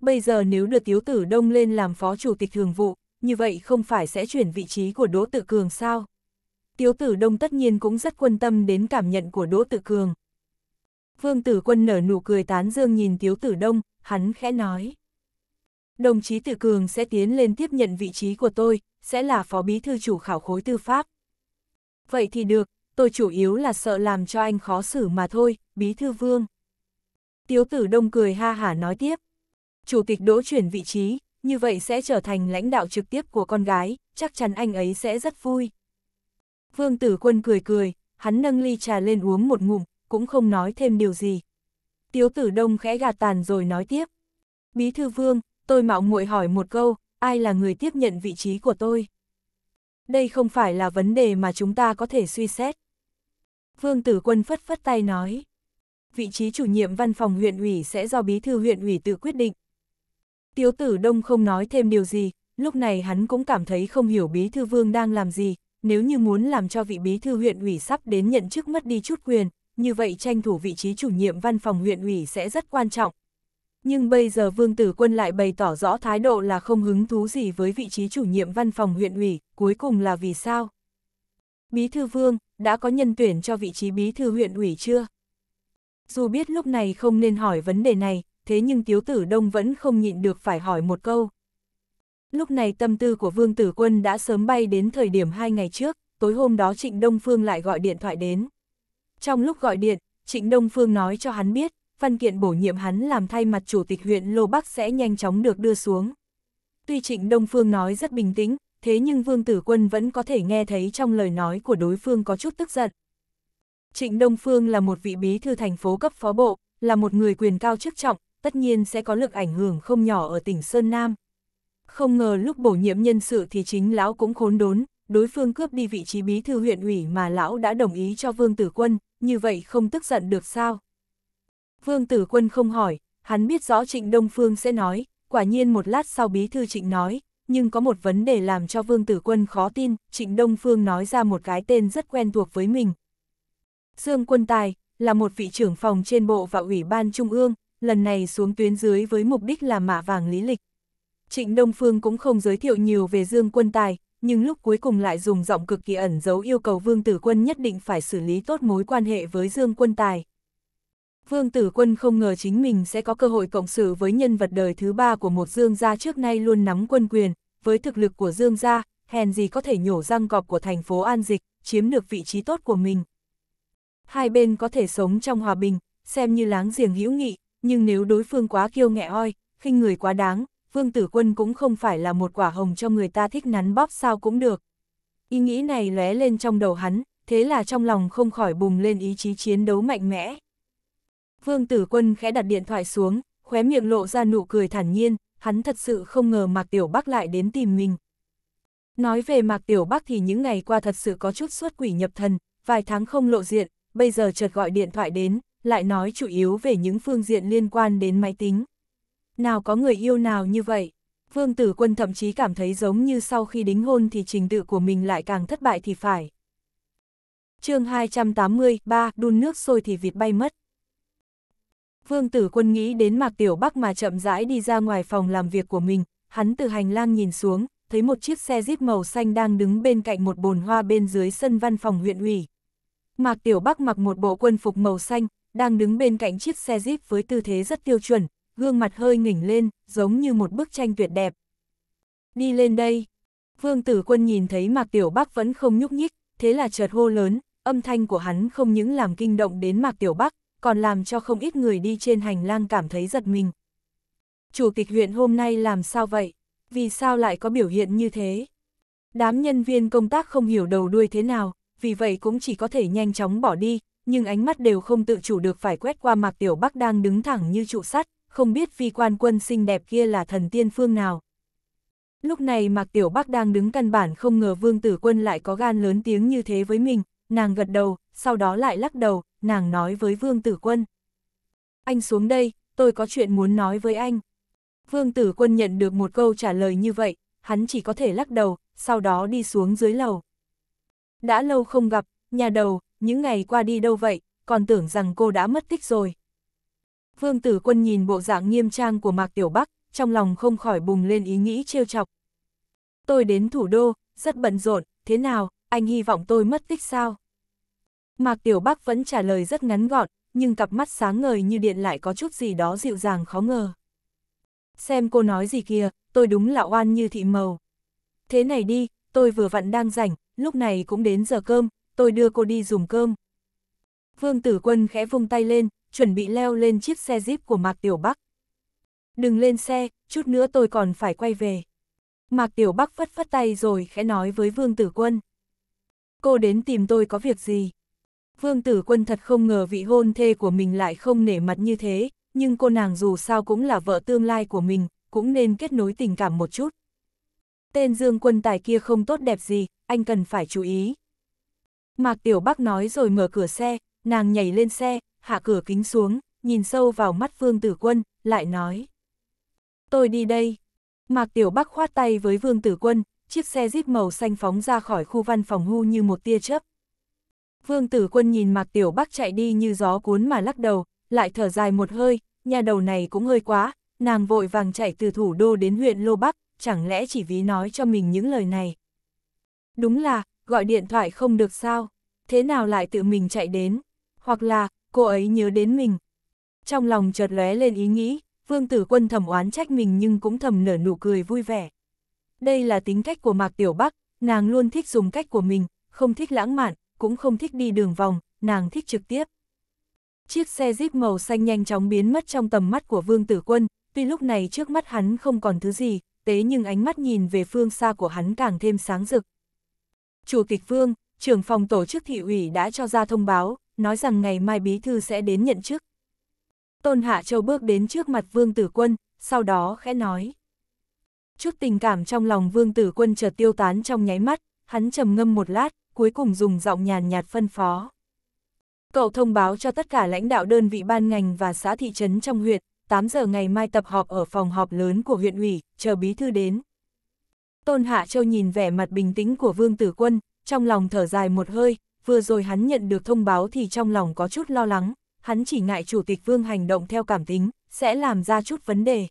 Bây giờ nếu đưa Tiếu Tử Đông lên làm phó chủ tịch thường vụ, như vậy không phải sẽ chuyển vị trí của Đỗ Tử Cường sao? Tiếu Tử Đông tất nhiên cũng rất quan tâm đến cảm nhận của Đỗ Tự Cường. Vương Tử Quân nở nụ cười tán dương nhìn Tiếu Tử Đông, hắn khẽ nói. Đồng chí tự Cường sẽ tiến lên tiếp nhận vị trí của tôi, sẽ là phó bí thư chủ khảo khối tư pháp. Vậy thì được, tôi chủ yếu là sợ làm cho anh khó xử mà thôi, bí thư vương. Tiếu Tử Đông cười ha hả nói tiếp. Chủ tịch đỗ chuyển vị trí, như vậy sẽ trở thành lãnh đạo trực tiếp của con gái, chắc chắn anh ấy sẽ rất vui. Vương tử quân cười cười, hắn nâng ly trà lên uống một ngụm, cũng không nói thêm điều gì. Tiếu tử đông khẽ gạt tàn rồi nói tiếp. Bí thư vương, tôi mạo muội hỏi một câu, ai là người tiếp nhận vị trí của tôi? Đây không phải là vấn đề mà chúng ta có thể suy xét. Vương tử quân phất phất tay nói. Vị trí chủ nhiệm văn phòng huyện ủy sẽ do bí thư huyện ủy tự quyết định. Tiếu tử đông không nói thêm điều gì, lúc này hắn cũng cảm thấy không hiểu bí thư vương đang làm gì, nếu như muốn làm cho vị bí thư huyện ủy sắp đến nhận chức mất đi chút quyền, như vậy tranh thủ vị trí chủ nhiệm văn phòng huyện ủy sẽ rất quan trọng. Nhưng bây giờ Vương Tử Quân lại bày tỏ rõ thái độ là không hứng thú gì với vị trí chủ nhiệm văn phòng huyện ủy, cuối cùng là vì sao? Bí thư Vương, đã có nhân tuyển cho vị trí bí thư huyện ủy chưa? Dù biết lúc này không nên hỏi vấn đề này, thế nhưng Tiếu Tử Đông vẫn không nhịn được phải hỏi một câu. Lúc này tâm tư của Vương Tử Quân đã sớm bay đến thời điểm hai ngày trước, tối hôm đó Trịnh Đông Phương lại gọi điện thoại đến. Trong lúc gọi điện, Trịnh Đông Phương nói cho hắn biết, văn kiện bổ nhiệm hắn làm thay mặt chủ tịch huyện Lô Bắc sẽ nhanh chóng được đưa xuống. Tuy Trịnh Đông Phương nói rất bình tĩnh, thế nhưng Vương Tử Quân vẫn có thể nghe thấy trong lời nói của đối phương có chút tức giận. Trịnh Đông Phương là một vị bí thư thành phố cấp phó bộ, là một người quyền cao chức trọng, tất nhiên sẽ có lực ảnh hưởng không nhỏ ở tỉnh Sơn Nam. Không ngờ lúc bổ nhiệm nhân sự thì chính lão cũng khốn đốn, đối phương cướp đi vị trí bí thư huyện ủy mà lão đã đồng ý cho Vương Tử Quân, như vậy không tức giận được sao? Vương Tử Quân không hỏi, hắn biết rõ Trịnh Đông Phương sẽ nói, quả nhiên một lát sau bí thư Trịnh nói, nhưng có một vấn đề làm cho Vương Tử Quân khó tin, Trịnh Đông Phương nói ra một cái tên rất quen thuộc với mình. Dương Quân Tài, là một vị trưởng phòng trên bộ và ủy ban trung ương, lần này xuống tuyến dưới với mục đích là mạ vàng lý lịch. Trịnh Đông Phương cũng không giới thiệu nhiều về Dương Quân Tài, nhưng lúc cuối cùng lại dùng giọng cực kỳ ẩn giấu yêu cầu Vương Tử Quân nhất định phải xử lý tốt mối quan hệ với Dương Quân Tài. Vương Tử Quân không ngờ chính mình sẽ có cơ hội cộng sự với nhân vật đời thứ ba của một Dương gia trước nay luôn nắm quân quyền, với thực lực của Dương gia, hèn gì có thể nhổ răng cọp của thành phố An Dịch, chiếm được vị trí tốt của mình. Hai bên có thể sống trong hòa bình, xem như láng giềng hữu nghị, nhưng nếu đối phương quá kiêu nghẹ oi, khinh người quá đáng, Vương Tử Quân cũng không phải là một quả hồng cho người ta thích nắn bóp sao cũng được. Ý nghĩ này lóe lên trong đầu hắn, thế là trong lòng không khỏi bùng lên ý chí chiến đấu mạnh mẽ. Vương Tử Quân khẽ đặt điện thoại xuống, khóe miệng lộ ra nụ cười thản nhiên, hắn thật sự không ngờ Mạc Tiểu Bắc lại đến tìm mình. Nói về Mạc Tiểu Bắc thì những ngày qua thật sự có chút suốt quỷ nhập thần, vài tháng không lộ diện, bây giờ chợt gọi điện thoại đến, lại nói chủ yếu về những phương diện liên quan đến máy tính nào có người yêu nào như vậy. Vương tử quân thậm chí cảm thấy giống như sau khi đính hôn thì trình tự của mình lại càng thất bại thì phải. chương 280, 3, đun nước sôi thì vịt bay mất. Vương tử quân nghĩ đến Mạc Tiểu Bắc mà chậm rãi đi ra ngoài phòng làm việc của mình, hắn từ hành lang nhìn xuống, thấy một chiếc xe jeep màu xanh đang đứng bên cạnh một bồn hoa bên dưới sân văn phòng huyện ủy. Mạc Tiểu Bắc mặc một bộ quân phục màu xanh, đang đứng bên cạnh chiếc xe jeep với tư thế rất tiêu chuẩn, gương mặt hơi ngỉnh lên, giống như một bức tranh tuyệt đẹp. Đi lên đây. Vương tử quân nhìn thấy Mạc Tiểu Bắc vẫn không nhúc nhích, thế là chợt hô lớn, âm thanh của hắn không những làm kinh động đến Mạc Tiểu Bắc, còn làm cho không ít người đi trên hành lang cảm thấy giật mình. Chủ tịch huyện hôm nay làm sao vậy? Vì sao lại có biểu hiện như thế? Đám nhân viên công tác không hiểu đầu đuôi thế nào, vì vậy cũng chỉ có thể nhanh chóng bỏ đi, nhưng ánh mắt đều không tự chủ được phải quét qua Mạc Tiểu Bắc đang đứng thẳng như trụ sắt, không biết vì quan quân xinh đẹp kia là thần tiên phương nào. Lúc này Mạc Tiểu Bắc đang đứng căn bản không ngờ Vương Tử Quân lại có gan lớn tiếng như thế với mình, nàng gật đầu, sau đó lại lắc đầu, nàng nói với Vương Tử Quân. Anh xuống đây, tôi có chuyện muốn nói với anh. Vương Tử Quân nhận được một câu trả lời như vậy, hắn chỉ có thể lắc đầu, sau đó đi xuống dưới lầu. Đã lâu không gặp, nhà đầu, những ngày qua đi đâu vậy, còn tưởng rằng cô đã mất tích rồi. Vương Tử Quân nhìn bộ dạng nghiêm trang của Mạc Tiểu Bắc, trong lòng không khỏi bùng lên ý nghĩ trêu chọc. Tôi đến thủ đô, rất bận rộn, thế nào, anh hy vọng tôi mất tích sao? Mạc Tiểu Bắc vẫn trả lời rất ngắn gọn, nhưng cặp mắt sáng ngời như điện lại có chút gì đó dịu dàng khó ngờ. Xem cô nói gì kìa, tôi đúng là oan như thị màu. Thế này đi, tôi vừa vặn đang rảnh, lúc này cũng đến giờ cơm, tôi đưa cô đi dùng cơm. Vương Tử Quân khẽ vung tay lên, chuẩn bị leo lên chiếc xe jeep của Mạc Tiểu Bắc. Đừng lên xe, chút nữa tôi còn phải quay về. Mạc Tiểu Bắc phất phất tay rồi khẽ nói với Vương Tử Quân. Cô đến tìm tôi có việc gì? Vương Tử Quân thật không ngờ vị hôn thê của mình lại không nể mặt như thế, nhưng cô nàng dù sao cũng là vợ tương lai của mình, cũng nên kết nối tình cảm một chút. Tên Dương Quân Tài kia không tốt đẹp gì, anh cần phải chú ý. Mạc Tiểu Bắc nói rồi mở cửa xe, nàng nhảy lên xe, hạ cửa kính xuống, nhìn sâu vào mắt Vương Tử Quân, lại nói. Tôi đi đây. Mạc Tiểu Bắc khoát tay với Vương Tử Quân, chiếc xe jeep màu xanh phóng ra khỏi khu văn phòng hưu như một tia chớp. Vương Tử Quân nhìn Mạc Tiểu Bắc chạy đi như gió cuốn mà lắc đầu, lại thở dài một hơi, nhà đầu này cũng hơi quá, nàng vội vàng chạy từ thủ đô đến huyện Lô Bắc, chẳng lẽ chỉ ví nói cho mình những lời này. Đúng là, gọi điện thoại không được sao, thế nào lại tự mình chạy đến, hoặc là, cô ấy nhớ đến mình. Trong lòng chợt lóe lên ý nghĩ, vương tử quân thầm oán trách mình nhưng cũng thầm nở nụ cười vui vẻ. Đây là tính cách của Mạc Tiểu Bắc, nàng luôn thích dùng cách của mình, không thích lãng mạn, cũng không thích đi đường vòng, nàng thích trực tiếp. Chiếc xe jeep màu xanh nhanh chóng biến mất trong tầm mắt của Vương Tử Quân, tuy lúc này trước mắt hắn không còn thứ gì, tế nhưng ánh mắt nhìn về phương xa của hắn càng thêm sáng rực. Chủ tịch Vương, trưởng phòng tổ chức thị ủy đã cho ra thông báo, nói rằng ngày mai bí thư sẽ đến nhận chức. Tôn Hạ Châu bước đến trước mặt Vương Tử Quân, sau đó khẽ nói. Chút tình cảm trong lòng Vương Tử Quân chợt tiêu tán trong nháy mắt, hắn trầm ngâm một lát, cuối cùng dùng giọng nhàn nhạt phân phó. Cậu thông báo cho tất cả lãnh đạo đơn vị ban ngành và xã thị trấn trong huyện, 8 giờ ngày mai tập họp ở phòng họp lớn của huyện ủy, chờ bí thư đến. Tôn Hạ Châu nhìn vẻ mặt bình tĩnh của Vương Tử Quân, trong lòng thở dài một hơi, vừa rồi hắn nhận được thông báo thì trong lòng có chút lo lắng, hắn chỉ ngại Chủ tịch Vương hành động theo cảm tính, sẽ làm ra chút vấn đề.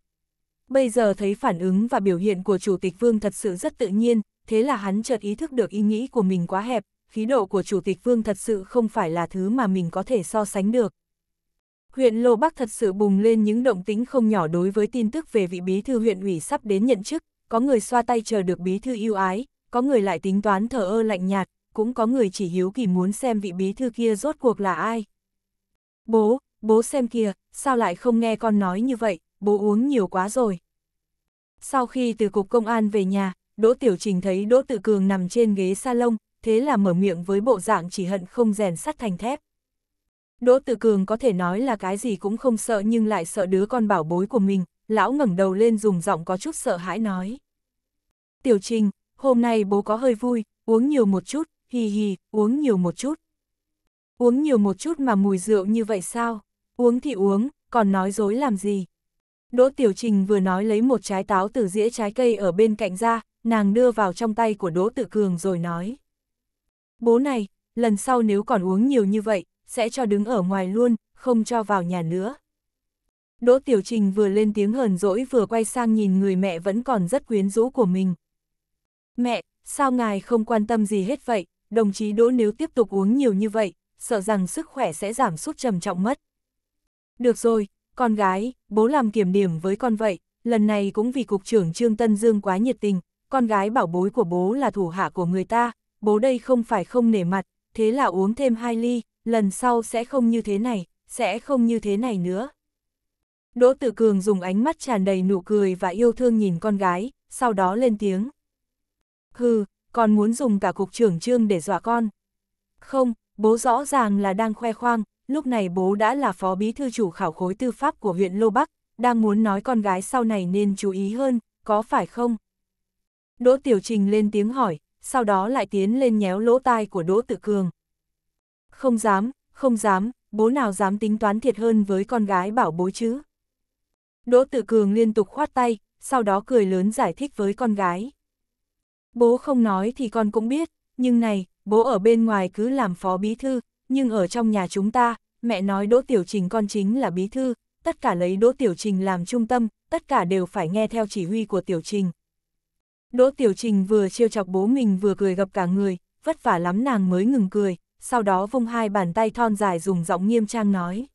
Bây giờ thấy phản ứng và biểu hiện của Chủ tịch Vương thật sự rất tự nhiên, thế là hắn chợt ý thức được ý nghĩ của mình quá hẹp, khí độ của Chủ tịch Vương thật sự không phải là thứ mà mình có thể so sánh được. Huyện Lô Bắc thật sự bùng lên những động tĩnh không nhỏ đối với tin tức về vị bí thư huyện ủy sắp đến nhận chức, có người xoa tay chờ được bí thư yêu ái, có người lại tính toán thờ ơ lạnh nhạt, cũng có người chỉ hiếu kỳ muốn xem vị bí thư kia rốt cuộc là ai. Bố, bố xem kìa, sao lại không nghe con nói như vậy, bố uống nhiều quá rồi. Sau khi từ cục công an về nhà, Đỗ Tiểu Trình thấy Đỗ Tự Cường nằm trên ghế salon, thế là mở miệng với bộ dạng chỉ hận không rèn sắt thành thép. Đỗ Tự Cường có thể nói là cái gì cũng không sợ nhưng lại sợ đứa con bảo bối của mình, lão ngẩng đầu lên dùng giọng có chút sợ hãi nói. Tiểu Trình, hôm nay bố có hơi vui, uống nhiều một chút, hì hì, uống nhiều một chút. Uống nhiều một chút mà mùi rượu như vậy sao? Uống thì uống, còn nói dối làm gì? Đỗ Tiểu Trình vừa nói lấy một trái táo từ dĩa trái cây ở bên cạnh ra, nàng đưa vào trong tay của Đỗ Tự Cường rồi nói. Bố này, lần sau nếu còn uống nhiều như vậy, sẽ cho đứng ở ngoài luôn, không cho vào nhà nữa. Đỗ Tiểu Trình vừa lên tiếng hờn dỗi vừa quay sang nhìn người mẹ vẫn còn rất quyến rũ của mình. Mẹ, sao ngài không quan tâm gì hết vậy, đồng chí Đỗ nếu tiếp tục uống nhiều như vậy, sợ rằng sức khỏe sẽ giảm sút trầm trọng mất. Được rồi, con gái, bố làm kiểm điểm với con vậy, lần này cũng vì cục trưởng Trương Tân Dương quá nhiệt tình, con gái bảo bối của bố là thủ hạ của người ta, bố đây không phải không nể mặt, thế là uống thêm hai ly, lần sau sẽ không như thế này, sẽ không như thế này nữa. Đỗ Tự Cường dùng ánh mắt tràn đầy nụ cười và yêu thương nhìn con gái, sau đó lên tiếng. Hừ, còn muốn dùng cả cục trưởng trương để dọa con. Không, bố rõ ràng là đang khoe khoang, lúc này bố đã là phó bí thư chủ khảo khối tư pháp của huyện Lô Bắc, đang muốn nói con gái sau này nên chú ý hơn, có phải không? Đỗ Tiểu Trình lên tiếng hỏi, sau đó lại tiến lên nhéo lỗ tai của Đỗ Tự Cường. Không dám, không dám, bố nào dám tính toán thiệt hơn với con gái bảo bố chứ? Đỗ Tự Cường liên tục khoát tay, sau đó cười lớn giải thích với con gái. Bố không nói thì con cũng biết, nhưng này, bố ở bên ngoài cứ làm phó bí thư, nhưng ở trong nhà chúng ta, mẹ nói Đỗ Tiểu Trình con chính là bí thư, tất cả lấy Đỗ Tiểu Trình làm trung tâm, tất cả đều phải nghe theo chỉ huy của Tiểu Trình. Đỗ Tiểu Trình vừa chiêu chọc bố mình vừa cười gặp cả người, vất vả lắm nàng mới ngừng cười, sau đó vung hai bàn tay thon dài dùng giọng nghiêm trang nói.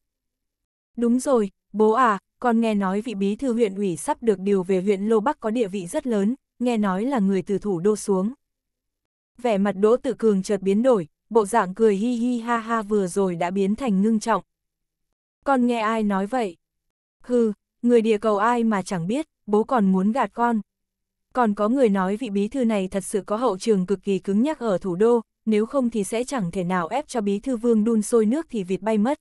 Đúng rồi, bố à, con nghe nói vị bí thư huyện ủy sắp được điều về huyện Lô Bắc có địa vị rất lớn, nghe nói là người từ thủ đô xuống. Vẻ mặt Đỗ Tử Cường chợt biến đổi, bộ dạng cười hi hi ha ha vừa rồi đã biến thành ngưng trọng. Con nghe ai nói vậy? Hừ, người địa cầu ai mà chẳng biết, bố còn muốn gạt con. Còn có người nói vị bí thư này thật sự có hậu trường cực kỳ cứng nhắc ở thủ đô, nếu không thì sẽ chẳng thể nào ép cho bí thư vương đun sôi nước thì vịt bay mất.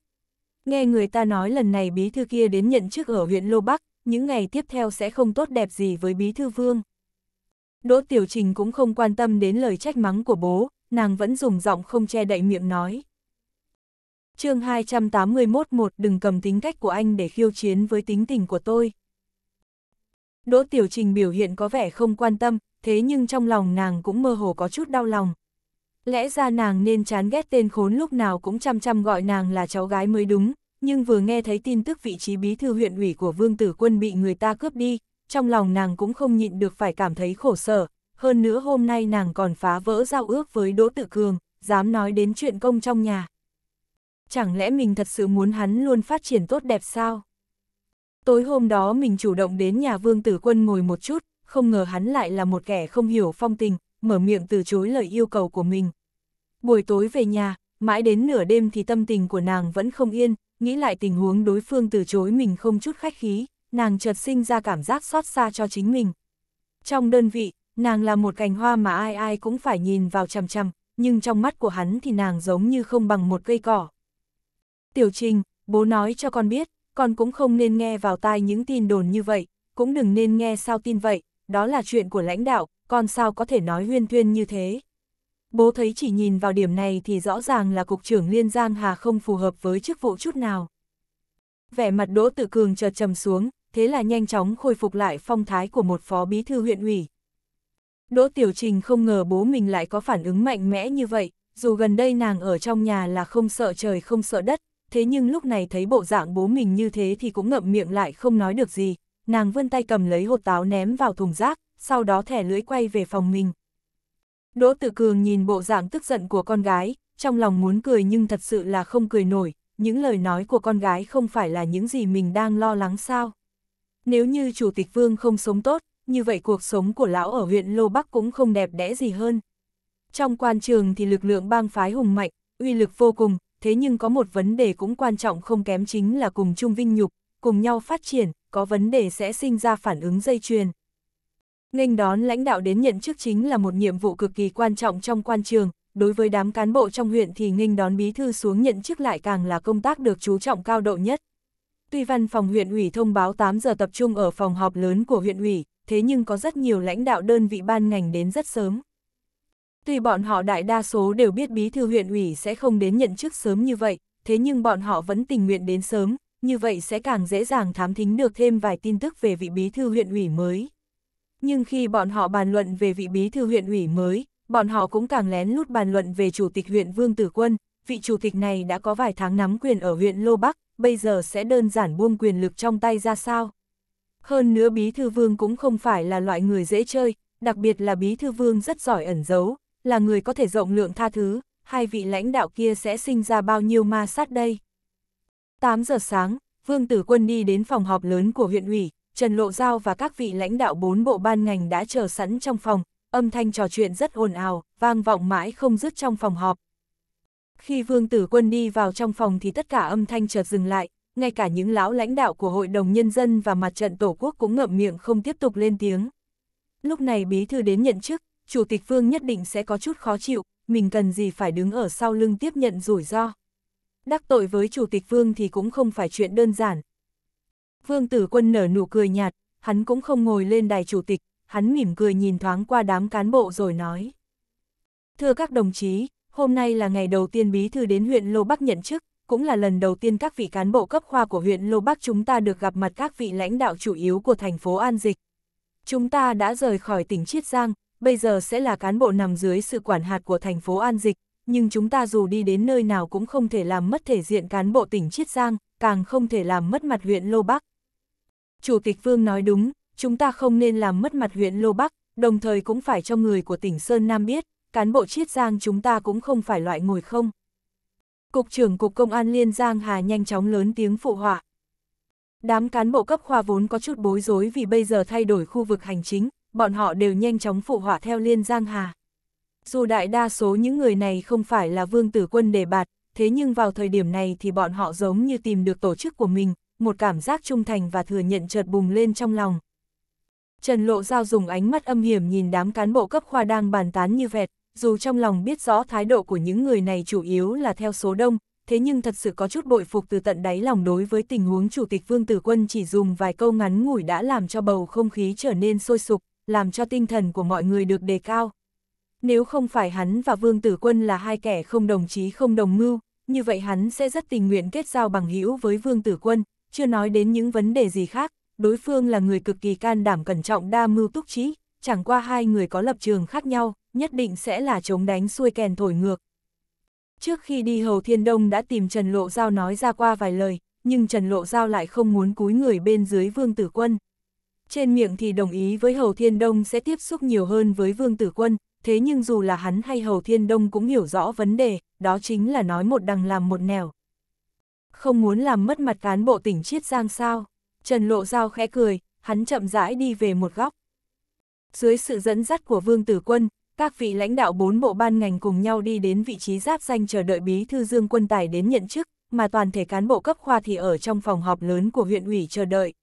Nghe người ta nói lần này bí thư kia đến nhận chức ở huyện Lô Bắc, những ngày tiếp theo sẽ không tốt đẹp gì với bí thư vương. Đỗ Tiểu Trình cũng không quan tâm đến lời trách mắng của bố, nàng vẫn dùng giọng không che đậy miệng nói. chương 281 một đừng cầm tính cách của anh để khiêu chiến với tính tình của tôi. Đỗ Tiểu Trình biểu hiện có vẻ không quan tâm, thế nhưng trong lòng nàng cũng mơ hồ có chút đau lòng. Lẽ ra nàng nên chán ghét tên khốn lúc nào cũng chăm chăm gọi nàng là cháu gái mới đúng, nhưng vừa nghe thấy tin tức vị trí bí thư huyện ủy của Vương Tử Quân bị người ta cướp đi, trong lòng nàng cũng không nhịn được phải cảm thấy khổ sở, hơn nữa hôm nay nàng còn phá vỡ giao ước với Đỗ Tự Cường, dám nói đến chuyện công trong nhà. Chẳng lẽ mình thật sự muốn hắn luôn phát triển tốt đẹp sao? Tối hôm đó mình chủ động đến nhà vương tử quân ngồi một chút, không ngờ hắn lại là một kẻ không hiểu phong tình, mở miệng từ chối lời yêu cầu của mình. Buổi tối về nhà, mãi đến nửa đêm thì tâm tình của nàng vẫn không yên, nghĩ lại tình huống đối phương từ chối mình không chút khách khí, nàng chợt sinh ra cảm giác xót xa cho chính mình. Trong đơn vị, nàng là một cành hoa mà ai ai cũng phải nhìn vào chằm chằm, nhưng trong mắt của hắn thì nàng giống như không bằng một cây cỏ. Tiểu Trình, bố nói cho con biết, con cũng không nên nghe vào tai những tin đồn như vậy, cũng đừng nên nghe sao tin vậy, đó là chuyện của lãnh đạo, con sao có thể nói huyên thuyên như thế. Bố thấy chỉ nhìn vào điểm này thì rõ ràng là cục trưởng Liên Giang Hà không phù hợp với chức vụ chút nào. Vẻ mặt Đỗ Tự Cường chợt trầm xuống, thế là nhanh chóng khôi phục lại phong thái của một phó bí thư huyện ủy. Đỗ Tiểu Trình không ngờ bố mình lại có phản ứng mạnh mẽ như vậy, dù gần đây nàng ở trong nhà là không sợ trời không sợ đất, thế nhưng lúc này thấy bộ dạng bố mình như thế thì cũng ngậm miệng lại không nói được gì, nàng vươn tay cầm lấy hột táo ném vào thùng rác, sau đó thẻ lưỡi quay về phòng mình. Đỗ Tử Cường nhìn bộ dạng tức giận của con gái, trong lòng muốn cười nhưng thật sự là không cười nổi, những lời nói của con gái không phải là những gì mình đang lo lắng sao. Nếu như Chủ tịch Vương không sống tốt, như vậy cuộc sống của lão ở huyện Lô Bắc cũng không đẹp đẽ gì hơn. Trong quan trường thì lực lượng bang phái hùng mạnh, uy lực vô cùng, thế nhưng có một vấn đề cũng quan trọng không kém chính là cùng chung vinh nhục, cùng nhau phát triển, có vấn đề sẽ sinh ra phản ứng dây chuyền. Nghênh đón lãnh đạo đến nhận chức chính là một nhiệm vụ cực kỳ quan trọng trong quan trường, đối với đám cán bộ trong huyện thì nghênh đón bí thư xuống nhận chức lại càng là công tác được chú trọng cao độ nhất. Tuy văn phòng huyện ủy thông báo 8 giờ tập trung ở phòng họp lớn của huyện ủy, thế nhưng có rất nhiều lãnh đạo đơn vị ban ngành đến rất sớm. Tuy bọn họ đại đa số đều biết bí thư huyện ủy sẽ không đến nhận chức sớm như vậy, thế nhưng bọn họ vẫn tình nguyện đến sớm, như vậy sẽ càng dễ dàng thám thính được thêm vài tin tức về vị bí thư huyện ủy mới. Nhưng khi bọn họ bàn luận về vị bí thư huyện ủy mới, bọn họ cũng càng lén lút bàn luận về chủ tịch huyện Vương Tử Quân, vị chủ tịch này đã có vài tháng nắm quyền ở huyện Lô Bắc, bây giờ sẽ đơn giản buông quyền lực trong tay ra sao. Hơn nữa Bí Thư Vương cũng không phải là loại người dễ chơi, đặc biệt là Bí Thư Vương rất giỏi ẩn giấu, là người có thể rộng lượng tha thứ, hai vị lãnh đạo kia sẽ sinh ra bao nhiêu ma sát đây. 8 giờ sáng, Vương Tử Quân đi đến phòng họp lớn của huyện ủy, Trần Lộ Giao và các vị lãnh đạo bốn bộ ban ngành đã chờ sẵn trong phòng, âm thanh trò chuyện rất ồn ào, vang vọng mãi không dứt trong phòng họp, khi Vương Tử Quân đi vào trong phòng thì tất cả âm thanh chợt dừng lại, ngay cả những lão lãnh đạo của Hội đồng Nhân dân và mặt trận Tổ quốc cũng ngậm miệng không tiếp tục lên tiếng. Lúc này Bí Thư đến nhận chức, Chủ tịch Vương nhất định sẽ có chút khó chịu, mình cần gì phải đứng ở sau lưng tiếp nhận rủi ro. Đắc tội với Chủ tịch Vương thì cũng không phải chuyện đơn giản. Vương Tử Quân nở nụ cười nhạt, hắn cũng không ngồi lên đài Chủ tịch, hắn mỉm cười nhìn thoáng qua đám cán bộ rồi nói. Thưa các đồng chí, hôm nay là ngày đầu tiên bí thư đến huyện Lô Bắc nhận chức, cũng là lần đầu tiên các vị cán bộ cấp khoa của huyện Lô Bắc chúng ta được gặp mặt các vị lãnh đạo chủ yếu của thành phố An Dịch. Chúng ta đã rời khỏi tỉnh Chiết Giang, bây giờ sẽ là cán bộ nằm dưới sự quản hạt của thành phố An Dịch, nhưng chúng ta dù đi đến nơi nào cũng không thể làm mất thể diện cán bộ tỉnh Chiết Giang, càng không thể làm mất mặt huyện Lô Bắc. Chủ tịch Vương nói đúng, chúng ta không nên làm mất mặt huyện Lô Bắc, đồng thời cũng phải cho người của tỉnh Sơn Nam biết, cán bộ chiết giang chúng ta cũng không phải loại ngồi không. Cục trưởng Cục Công an Liên Giang Hà nhanh chóng lớn tiếng phụ họa. Đám cán bộ cấp khoa vốn có chút bối rối vì bây giờ thay đổi khu vực hành chính, bọn họ đều nhanh chóng phụ họa theo Liên Giang Hà. Dù đại đa số những người này không phải là vương tử quân đề bạt, thế nhưng vào thời điểm này thì bọn họ giống như tìm được tổ chức của mình, một cảm giác trung thành và thừa nhận chợt bùng lên trong lòng. Trần Lộ Giao dùng ánh mắt âm hiểm nhìn đám cán bộ cấp khoa đang bàn tán như vẹt, dù trong lòng biết rõ thái độ của những người này chủ yếu là theo số đông, thế nhưng thật sự có chút bội phục từ tận đáy lòng đối với tình huống Chủ tịch Vương Tử Quân chỉ dùng vài câu ngắn ngủi đã làm cho bầu không khí trở nên sôi sục, làm cho tinh thần của mọi người được đề cao. Nếu không phải hắn và Vương Tử Quân là hai kẻ không đồng chí không đồng mưu, như vậy hắn sẽ rất tình nguyện kết giao bằng hữu với Vương Tử Quân, chưa nói đến những vấn đề gì khác, đối phương là người cực kỳ can đảm cẩn trọng đa mưu túc trí, chẳng qua hai người có lập trường khác nhau, nhất định sẽ là chống đánh xuôi kèn thổi ngược. Trước khi đi Hầu Thiên Đông đã tìm Trần Lộ Giao nói ra qua vài lời, nhưng Trần Lộ Giao lại không muốn cúi người bên dưới Vương Tử Quân. Trên miệng thì đồng ý với Hầu Thiên Đông sẽ tiếp xúc nhiều hơn với Vương Tử Quân, thế nhưng dù là hắn hay Hầu Thiên Đông cũng hiểu rõ vấn đề, đó chính là nói một đằng làm một nẻo. Không muốn làm mất mặt cán bộ tỉnh Chiết Giang sao? Trần Lộ Giao khẽ cười, hắn chậm rãi đi về một góc. Dưới sự dẫn dắt của Vương Tử Quân, các vị lãnh đạo bốn bộ ban ngành cùng nhau đi đến vị trí giáp danh chờ đợi bí thư Dương Quân Tài đến nhận chức, mà toàn thể cán bộ cấp khoa thì ở trong phòng họp lớn của huyện ủy chờ đợi.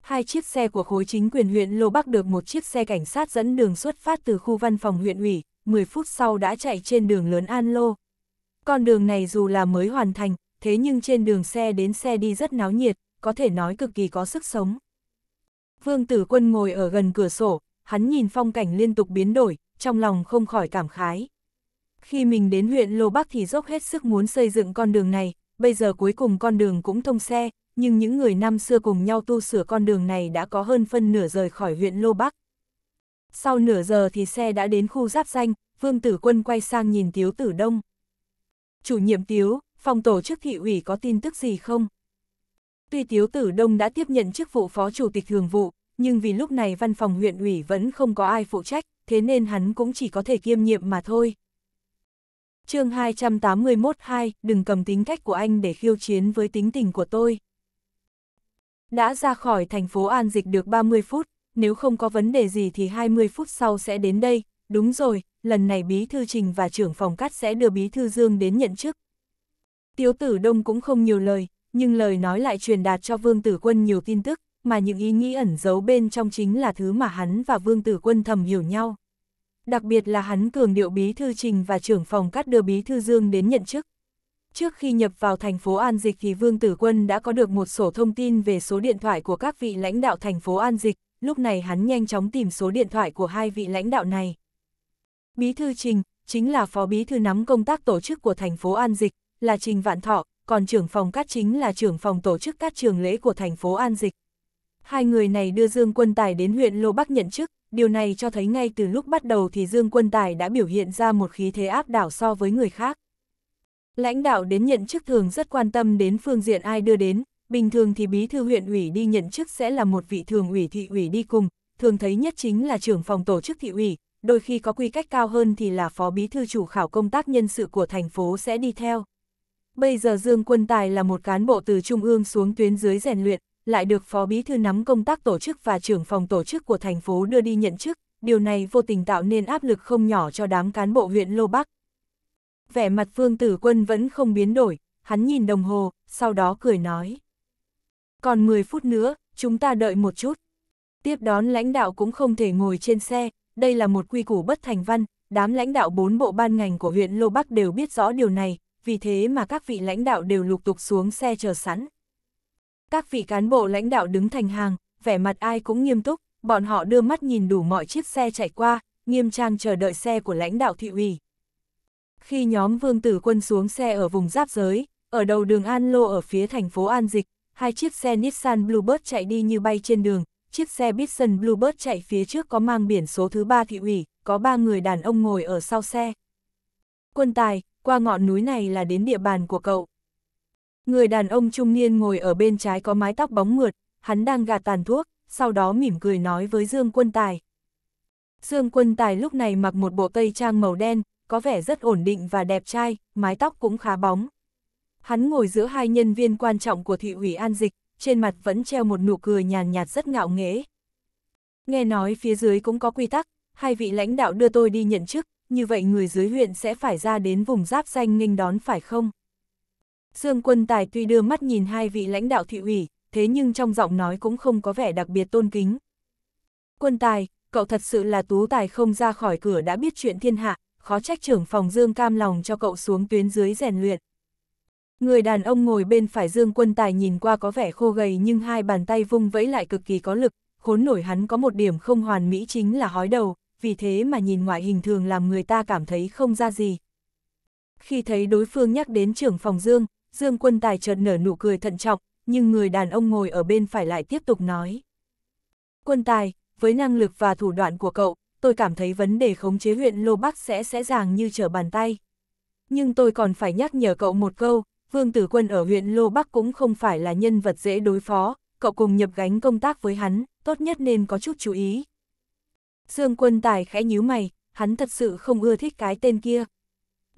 Hai chiếc xe của khối chính quyền huyện Lô Bắc được một chiếc xe cảnh sát dẫn đường xuất phát từ khu văn phòng huyện ủy, 10 phút sau đã chạy trên đường lớn An Lô. Con đường này dù là mới hoàn thành, thế nhưng trên đường xe đến xe đi rất náo nhiệt, có thể nói cực kỳ có sức sống. Vương Tử Quân ngồi ở gần cửa sổ, hắn nhìn phong cảnh liên tục biến đổi, trong lòng không khỏi cảm khái. Khi mình đến huyện Lô Bắc thì dốc hết sức muốn xây dựng con đường này, bây giờ cuối cùng con đường cũng thông xe, nhưng những người năm xưa cùng nhau tu sửa con đường này đã có hơn phân nửa rời khỏi huyện Lô Bắc. Sau nửa giờ thì xe đã đến khu giáp danh, Vương Tử Quân quay sang nhìn Tiếu Tử Đông. Chủ nhiệm Tiếu, phòng tổ chức thị ủy có tin tức gì không? Tuy Tiếu Tử Đông đã tiếp nhận chức vụ phó chủ tịch thường vụ, nhưng vì lúc này văn phòng huyện ủy vẫn không có ai phụ trách, thế nên hắn cũng chỉ có thể kiêm nhiệm mà thôi. chương 281-2, đừng cầm tính cách của anh để khiêu chiến với tính tình của tôi. Đã ra khỏi thành phố An Dịch được 30 phút, nếu không có vấn đề gì thì 20 phút sau sẽ đến đây, đúng rồi, lần này Bí Thư Trình và trưởng phòng cắt sẽ đưa Bí Thư Dương đến nhận chức. Tiếu Tử Đông cũng không nhiều lời, nhưng lời nói lại truyền đạt cho Vương Tử Quân nhiều tin tức, mà những ý nghĩ ẩn giấu bên trong chính là thứ mà hắn và Vương Tử Quân thầm hiểu nhau. Đặc biệt là hắn cường điệu bí thư trình và trưởng phòng cắt đưa bí thư Dương đến nhận chức. Trước khi nhập vào thành phố An Dịch thì Vương Tử Quân đã có được một sổ thông tin về số điện thoại của các vị lãnh đạo thành phố An Dịch, lúc này hắn nhanh chóng tìm số điện thoại của hai vị lãnh đạo này. Bí thư Trình, chính là phó bí thư nắm công tác tổ chức của thành phố An Dịch, là Trình Vạn Thọ, còn trưởng phòng cát chính là trưởng phòng tổ chức các trường lễ của thành phố An Dịch hai người này đưa Dương Quân Tài đến huyện Lô Bắc nhận chức, điều này cho thấy ngay từ lúc bắt đầu thì Dương Quân Tài đã biểu hiện ra một khí thế áp đảo so với người khác. Lãnh đạo đến nhận chức thường rất quan tâm đến phương diện ai đưa đến, bình thường thì bí thư huyện ủy đi nhận chức sẽ là một vị thường ủy thị ủy đi cùng, thường thấy nhất chính là trưởng phòng tổ chức thị ủy, đôi khi có quy cách cao hơn thì là phó bí thư chủ khảo công tác nhân sự của thành phố sẽ đi theo. Bây giờ Dương Quân Tài là một cán bộ từ trung ương xuống tuyến dưới rèn luyện, lại được Phó Bí Thư nắm công tác tổ chức và trưởng phòng tổ chức của thành phố đưa đi nhận chức, điều này vô tình tạo nên áp lực không nhỏ cho đám cán bộ huyện Lô Bắc. Vẻ mặt Phương Tử Quân vẫn không biến đổi, hắn nhìn đồng hồ, sau đó cười nói. Còn 10 phút nữa, chúng ta đợi một chút. Tiếp đón lãnh đạo cũng không thể ngồi trên xe, đây là một quy củ bất thành văn, đám lãnh đạo bốn bộ ban ngành của huyện Lô Bắc đều biết rõ điều này, vì thế mà các vị lãnh đạo đều lục tục xuống xe chờ sẵn. Các vị cán bộ lãnh đạo đứng thành hàng, vẻ mặt ai cũng nghiêm túc, bọn họ đưa mắt nhìn đủ mọi chiếc xe chạy qua, nghiêm trang chờ đợi xe của lãnh đạo thị ủy. Khi nhóm vương tử quân xuống xe ở vùng giáp giới, ở đầu đường An Lô ở phía thành phố An Dịch, hai chiếc xe Nissan Bluebird chạy đi như bay trên đường, chiếc xe Bison Bluebird chạy phía trước có mang biển số thứ ba thị ủy, có ba người đàn ông ngồi ở sau xe. Quân tài, qua ngọn núi này là đến địa bàn của cậu. Người đàn ông trung niên ngồi ở bên trái có mái tóc bóng mượt, hắn đang gạt tàn thuốc, sau đó mỉm cười nói với Dương Quân Tài. Dương Quân Tài lúc này mặc một bộ tây trang màu đen, có vẻ rất ổn định và đẹp trai, mái tóc cũng khá bóng. Hắn ngồi giữa hai nhân viên quan trọng của thị ủy An Dịch, trên mặt vẫn treo một nụ cười nhàn nhạt rất ngạo nghễ. Nghe nói phía dưới cũng có quy tắc, hai vị lãnh đạo đưa tôi đi nhận chức, như vậy người dưới huyện sẽ phải ra đến vùng giáp danh nghênh đón phải không? Dương Quân Tài tuy đưa mắt nhìn hai vị lãnh đạo thị ủy, thế nhưng trong giọng nói cũng không có vẻ đặc biệt tôn kính. Quân Tài, cậu thật sự là tú tài không ra khỏi cửa đã biết chuyện thiên hạ, khó trách trưởng phòng Dương cam lòng cho cậu xuống tuyến dưới rèn luyện. Người đàn ông ngồi bên phải Dương Quân Tài nhìn qua có vẻ khô gầy nhưng hai bàn tay vung vẫy lại cực kỳ có lực, khốn nổi hắn có một điểm không hoàn mỹ chính là hói đầu, vì thế mà nhìn ngoại hình thường làm người ta cảm thấy không ra gì. Khi thấy đối phương nhắc đến trưởng phòng Dương, Dương Quân Tài chợt nở nụ cười thận trọng, nhưng người đàn ông ngồi ở bên phải lại tiếp tục nói. Quân Tài, với năng lực và thủ đoạn của cậu, tôi cảm thấy vấn đề khống chế huyện Lô Bắc sẽ dễ dàng như trở bàn tay. Nhưng tôi còn phải nhắc nhở cậu một câu, Vương Tử Quân ở huyện Lô Bắc cũng không phải là nhân vật dễ đối phó, cậu cùng nhập gánh công tác với hắn, tốt nhất nên có chút chú ý. Dương Quân Tài khẽ nhíu mày, hắn thật sự không ưa thích cái tên kia.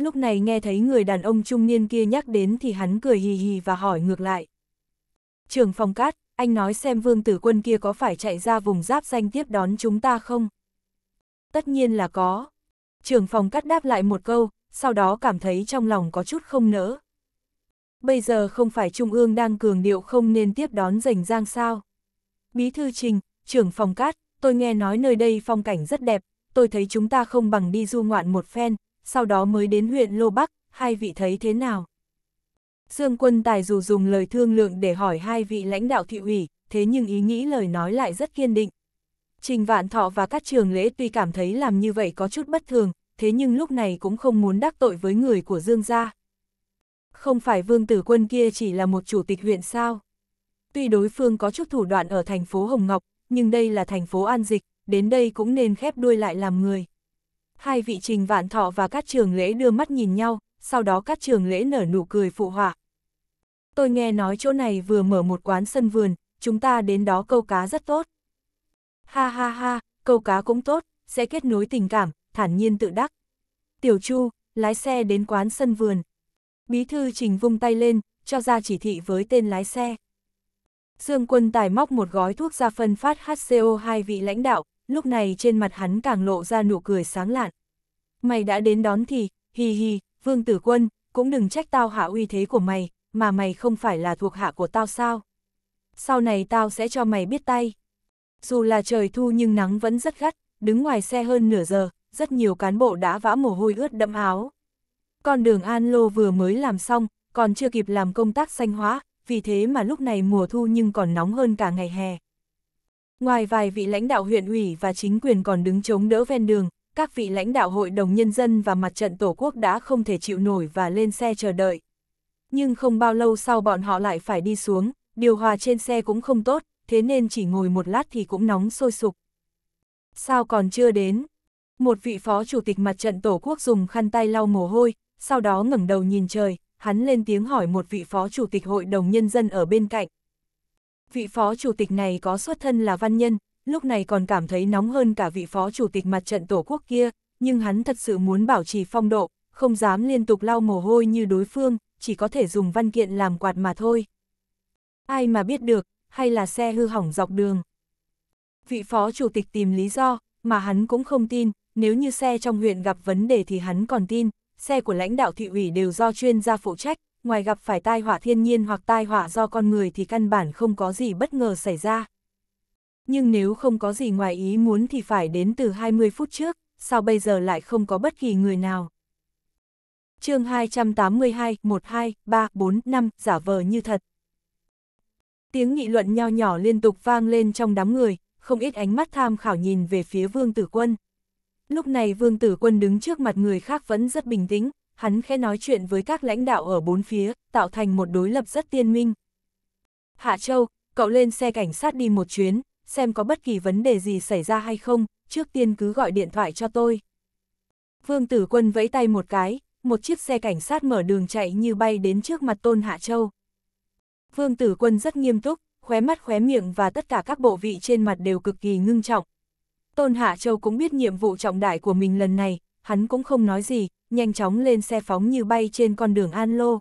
Lúc này nghe thấy người đàn ông trung niên kia nhắc đến thì hắn cười hì hì và hỏi ngược lại. trường phong cát, anh nói xem vương tử quân kia có phải chạy ra vùng giáp danh tiếp đón chúng ta không? Tất nhiên là có. trường phong cát đáp lại một câu, sau đó cảm thấy trong lòng có chút không nỡ. Bây giờ không phải Trung ương đang cường điệu không nên tiếp đón rành giang sao? Bí thư trình, trưởng phong cát, tôi nghe nói nơi đây phong cảnh rất đẹp, tôi thấy chúng ta không bằng đi du ngoạn một phen, sau đó mới đến huyện Lô Bắc, hai vị thấy thế nào? Dương quân tài dù dùng lời thương lượng để hỏi hai vị lãnh đạo thị ủy, thế nhưng ý nghĩ lời nói lại rất kiên định. Trình Vạn Thọ và các trường lễ tuy cảm thấy làm như vậy có chút bất thường, thế nhưng lúc này cũng không muốn đắc tội với người của Dương gia. Không phải Vương Tử Quân kia chỉ là một chủ tịch huyện sao? Tuy đối phương có chút thủ đoạn ở thành phố Hồng Ngọc, nhưng đây là thành phố An Dịch, đến đây cũng nên khép đuôi lại làm người hai vị trình vạn thọ và các trường lễ đưa mắt nhìn nhau, sau đó các trường lễ nở nụ cười phụ họa. Tôi nghe nói chỗ này vừa mở một quán sân vườn, chúng ta đến đó câu cá rất tốt. Ha ha ha, câu cá cũng tốt, sẽ kết nối tình cảm, thản nhiên tự đắc. Tiểu Chu, lái xe đến quán sân vườn. Bí thư trình vung tay lên, cho ra chỉ thị với tên lái xe. Dương quân tài móc một gói thuốc ra phân phát HCO hai vị lãnh đạo, lúc này trên mặt hắn càng lộ ra nụ cười sáng lạn. Mày đã đến đón thì, hi hi, vương tử quân, cũng đừng trách tao hạ uy thế của mày, mà mày không phải là thuộc hạ của tao sao. Sau này tao sẽ cho mày biết tay. Dù là trời thu nhưng nắng vẫn rất gắt, đứng ngoài xe hơn nửa giờ, rất nhiều cán bộ đã vã mồ hôi ướt đẫm áo. Con đường An Lô vừa mới làm xong, còn chưa kịp làm công tác xanh hóa, vì thế mà lúc này mùa thu nhưng còn nóng hơn cả ngày hè. Ngoài vài vị lãnh đạo huyện ủy và chính quyền còn đứng chống đỡ ven đường, các vị lãnh đạo hội đồng nhân dân và mặt trận tổ quốc đã không thể chịu nổi và lên xe chờ đợi. Nhưng không bao lâu sau bọn họ lại phải đi xuống, điều hòa trên xe cũng không tốt, thế nên chỉ ngồi một lát thì cũng nóng sôi sục. Sao còn chưa đến? Một vị phó chủ tịch mặt trận tổ quốc dùng khăn tay lau mồ hôi, sau đó ngẩng đầu nhìn trời, hắn lên tiếng hỏi một vị phó chủ tịch hội đồng nhân dân ở bên cạnh, Vị phó chủ tịch này có xuất thân là văn nhân, lúc này còn cảm thấy nóng hơn cả vị phó chủ tịch mặt trận tổ quốc kia, nhưng hắn thật sự muốn bảo trì phong độ, không dám liên tục lau mồ hôi như đối phương, chỉ có thể dùng văn kiện làm quạt mà thôi. Ai mà biết được, hay là xe hư hỏng dọc đường. Vị phó chủ tịch tìm lý do, mà hắn cũng không tin, nếu như xe trong huyện gặp vấn đề thì hắn còn tin, xe của lãnh đạo thị ủy đều do chuyên gia phụ trách, ngoài gặp phải tai họa thiên nhiên hoặc tai họa do con người thì căn bản không có gì bất ngờ xảy ra. Nhưng nếu không có gì ngoài ý muốn thì phải đến từ 20 phút trước, sao bây giờ lại không có bất kỳ người nào. chương 282, 12, 3, 4, 5, giả vờ như thật. Tiếng nghị luận nho nhỏ liên tục vang lên trong đám người, không ít ánh mắt tham khảo nhìn về phía vương tử quân. Lúc này vương tử quân đứng trước mặt người khác vẫn rất bình tĩnh, hắn khẽ nói chuyện với các lãnh đạo ở bốn phía, tạo thành một đối lập rất tiên minh. Hạ Châu, cậu lên xe cảnh sát đi một chuyến, xem có bất kỳ vấn đề gì xảy ra hay không, trước tiên cứ gọi điện thoại cho tôi. Vương Tử Quân vẫy tay một cái, một chiếc xe cảnh sát mở đường chạy như bay đến trước mặt Tôn Hạ Châu. Vương Tử Quân rất nghiêm túc, khóe mắt khóe miệng và tất cả các bộ vị trên mặt đều cực kỳ ngưng trọng. Tôn Hạ Châu cũng biết nhiệm vụ trọng đại của mình lần này, hắn cũng không nói gì, nhanh chóng lên xe phóng như bay trên con đường An Lô.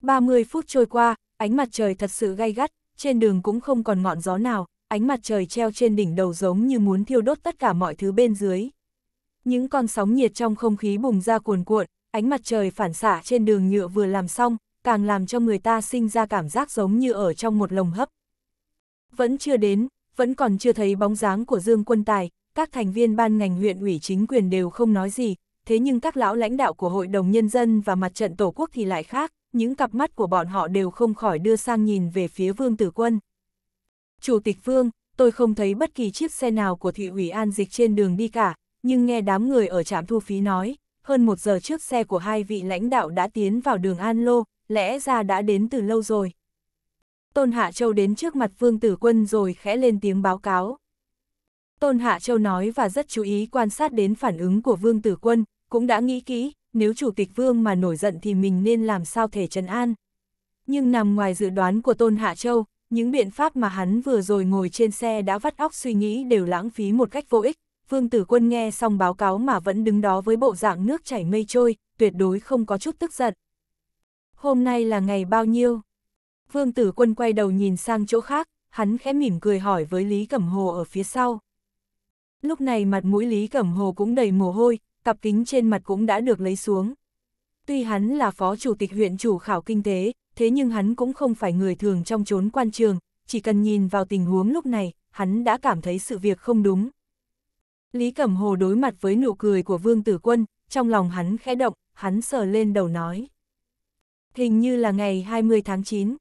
30 phút trôi qua, ánh mặt trời thật sự gay gắt, trên đường cũng không còn ngọn gió nào, ánh mặt trời treo trên đỉnh đầu giống như muốn thiêu đốt tất cả mọi thứ bên dưới. Những con sóng nhiệt trong không khí bùng ra cuồn cuộn, ánh mặt trời phản xạ trên đường nhựa vừa làm xong, càng làm cho người ta sinh ra cảm giác giống như ở trong một lồng hấp. Vẫn chưa đến, vẫn còn chưa thấy bóng dáng của Dương Quân Tài, các thành viên ban ngành huyện ủy chính quyền đều không nói gì, thế nhưng các lão lãnh đạo của Hội đồng Nhân dân và mặt trận Tổ quốc thì lại khác, những cặp mắt của bọn họ đều không khỏi đưa sang nhìn về phía Vương Tử Quân. Chủ tịch Vương, tôi không thấy bất kỳ chiếc xe nào của thị ủy An Dịch trên đường đi cả, nhưng nghe đám người ở trạm thu phí nói, hơn một giờ trước xe của hai vị lãnh đạo đã tiến vào đường An Lô, lẽ ra đã đến từ lâu rồi. Tôn Hạ Châu đến trước mặt Vương Tử Quân rồi khẽ lên tiếng báo cáo. Tôn Hạ Châu nói và rất chú ý quan sát đến phản ứng của Vương Tử Quân, cũng đã nghĩ kỹ, nếu Chủ tịch Vương mà nổi giận thì mình nên làm sao thể trấn an. Nhưng nằm ngoài dự đoán của Tôn Hạ Châu, những biện pháp mà hắn vừa rồi ngồi trên xe đã vắt óc suy nghĩ đều lãng phí một cách vô ích. Vương Tử Quân nghe xong báo cáo mà vẫn đứng đó với bộ dạng nước chảy mây trôi, tuyệt đối không có chút tức giận. Hôm nay là ngày bao nhiêu? Vương Tử Quân quay đầu nhìn sang chỗ khác, hắn khẽ mỉm cười hỏi với Lý Cẩm Hồ ở phía sau. Lúc này mặt mũi Lý Cẩm Hồ cũng đầy mồ hôi, cặp kính trên mặt cũng đã được lấy xuống. Tuy hắn là phó chủ tịch huyện chủ khảo kinh tế, thế nhưng hắn cũng không phải người thường trong chốn quan trường, chỉ cần nhìn vào tình huống lúc này, hắn đã cảm thấy sự việc không đúng. Lý Cẩm Hồ đối mặt với nụ cười của Vương Tử Quân, trong lòng hắn khẽ động, hắn sờ lên đầu nói. Hình như là ngày 20 tháng 9.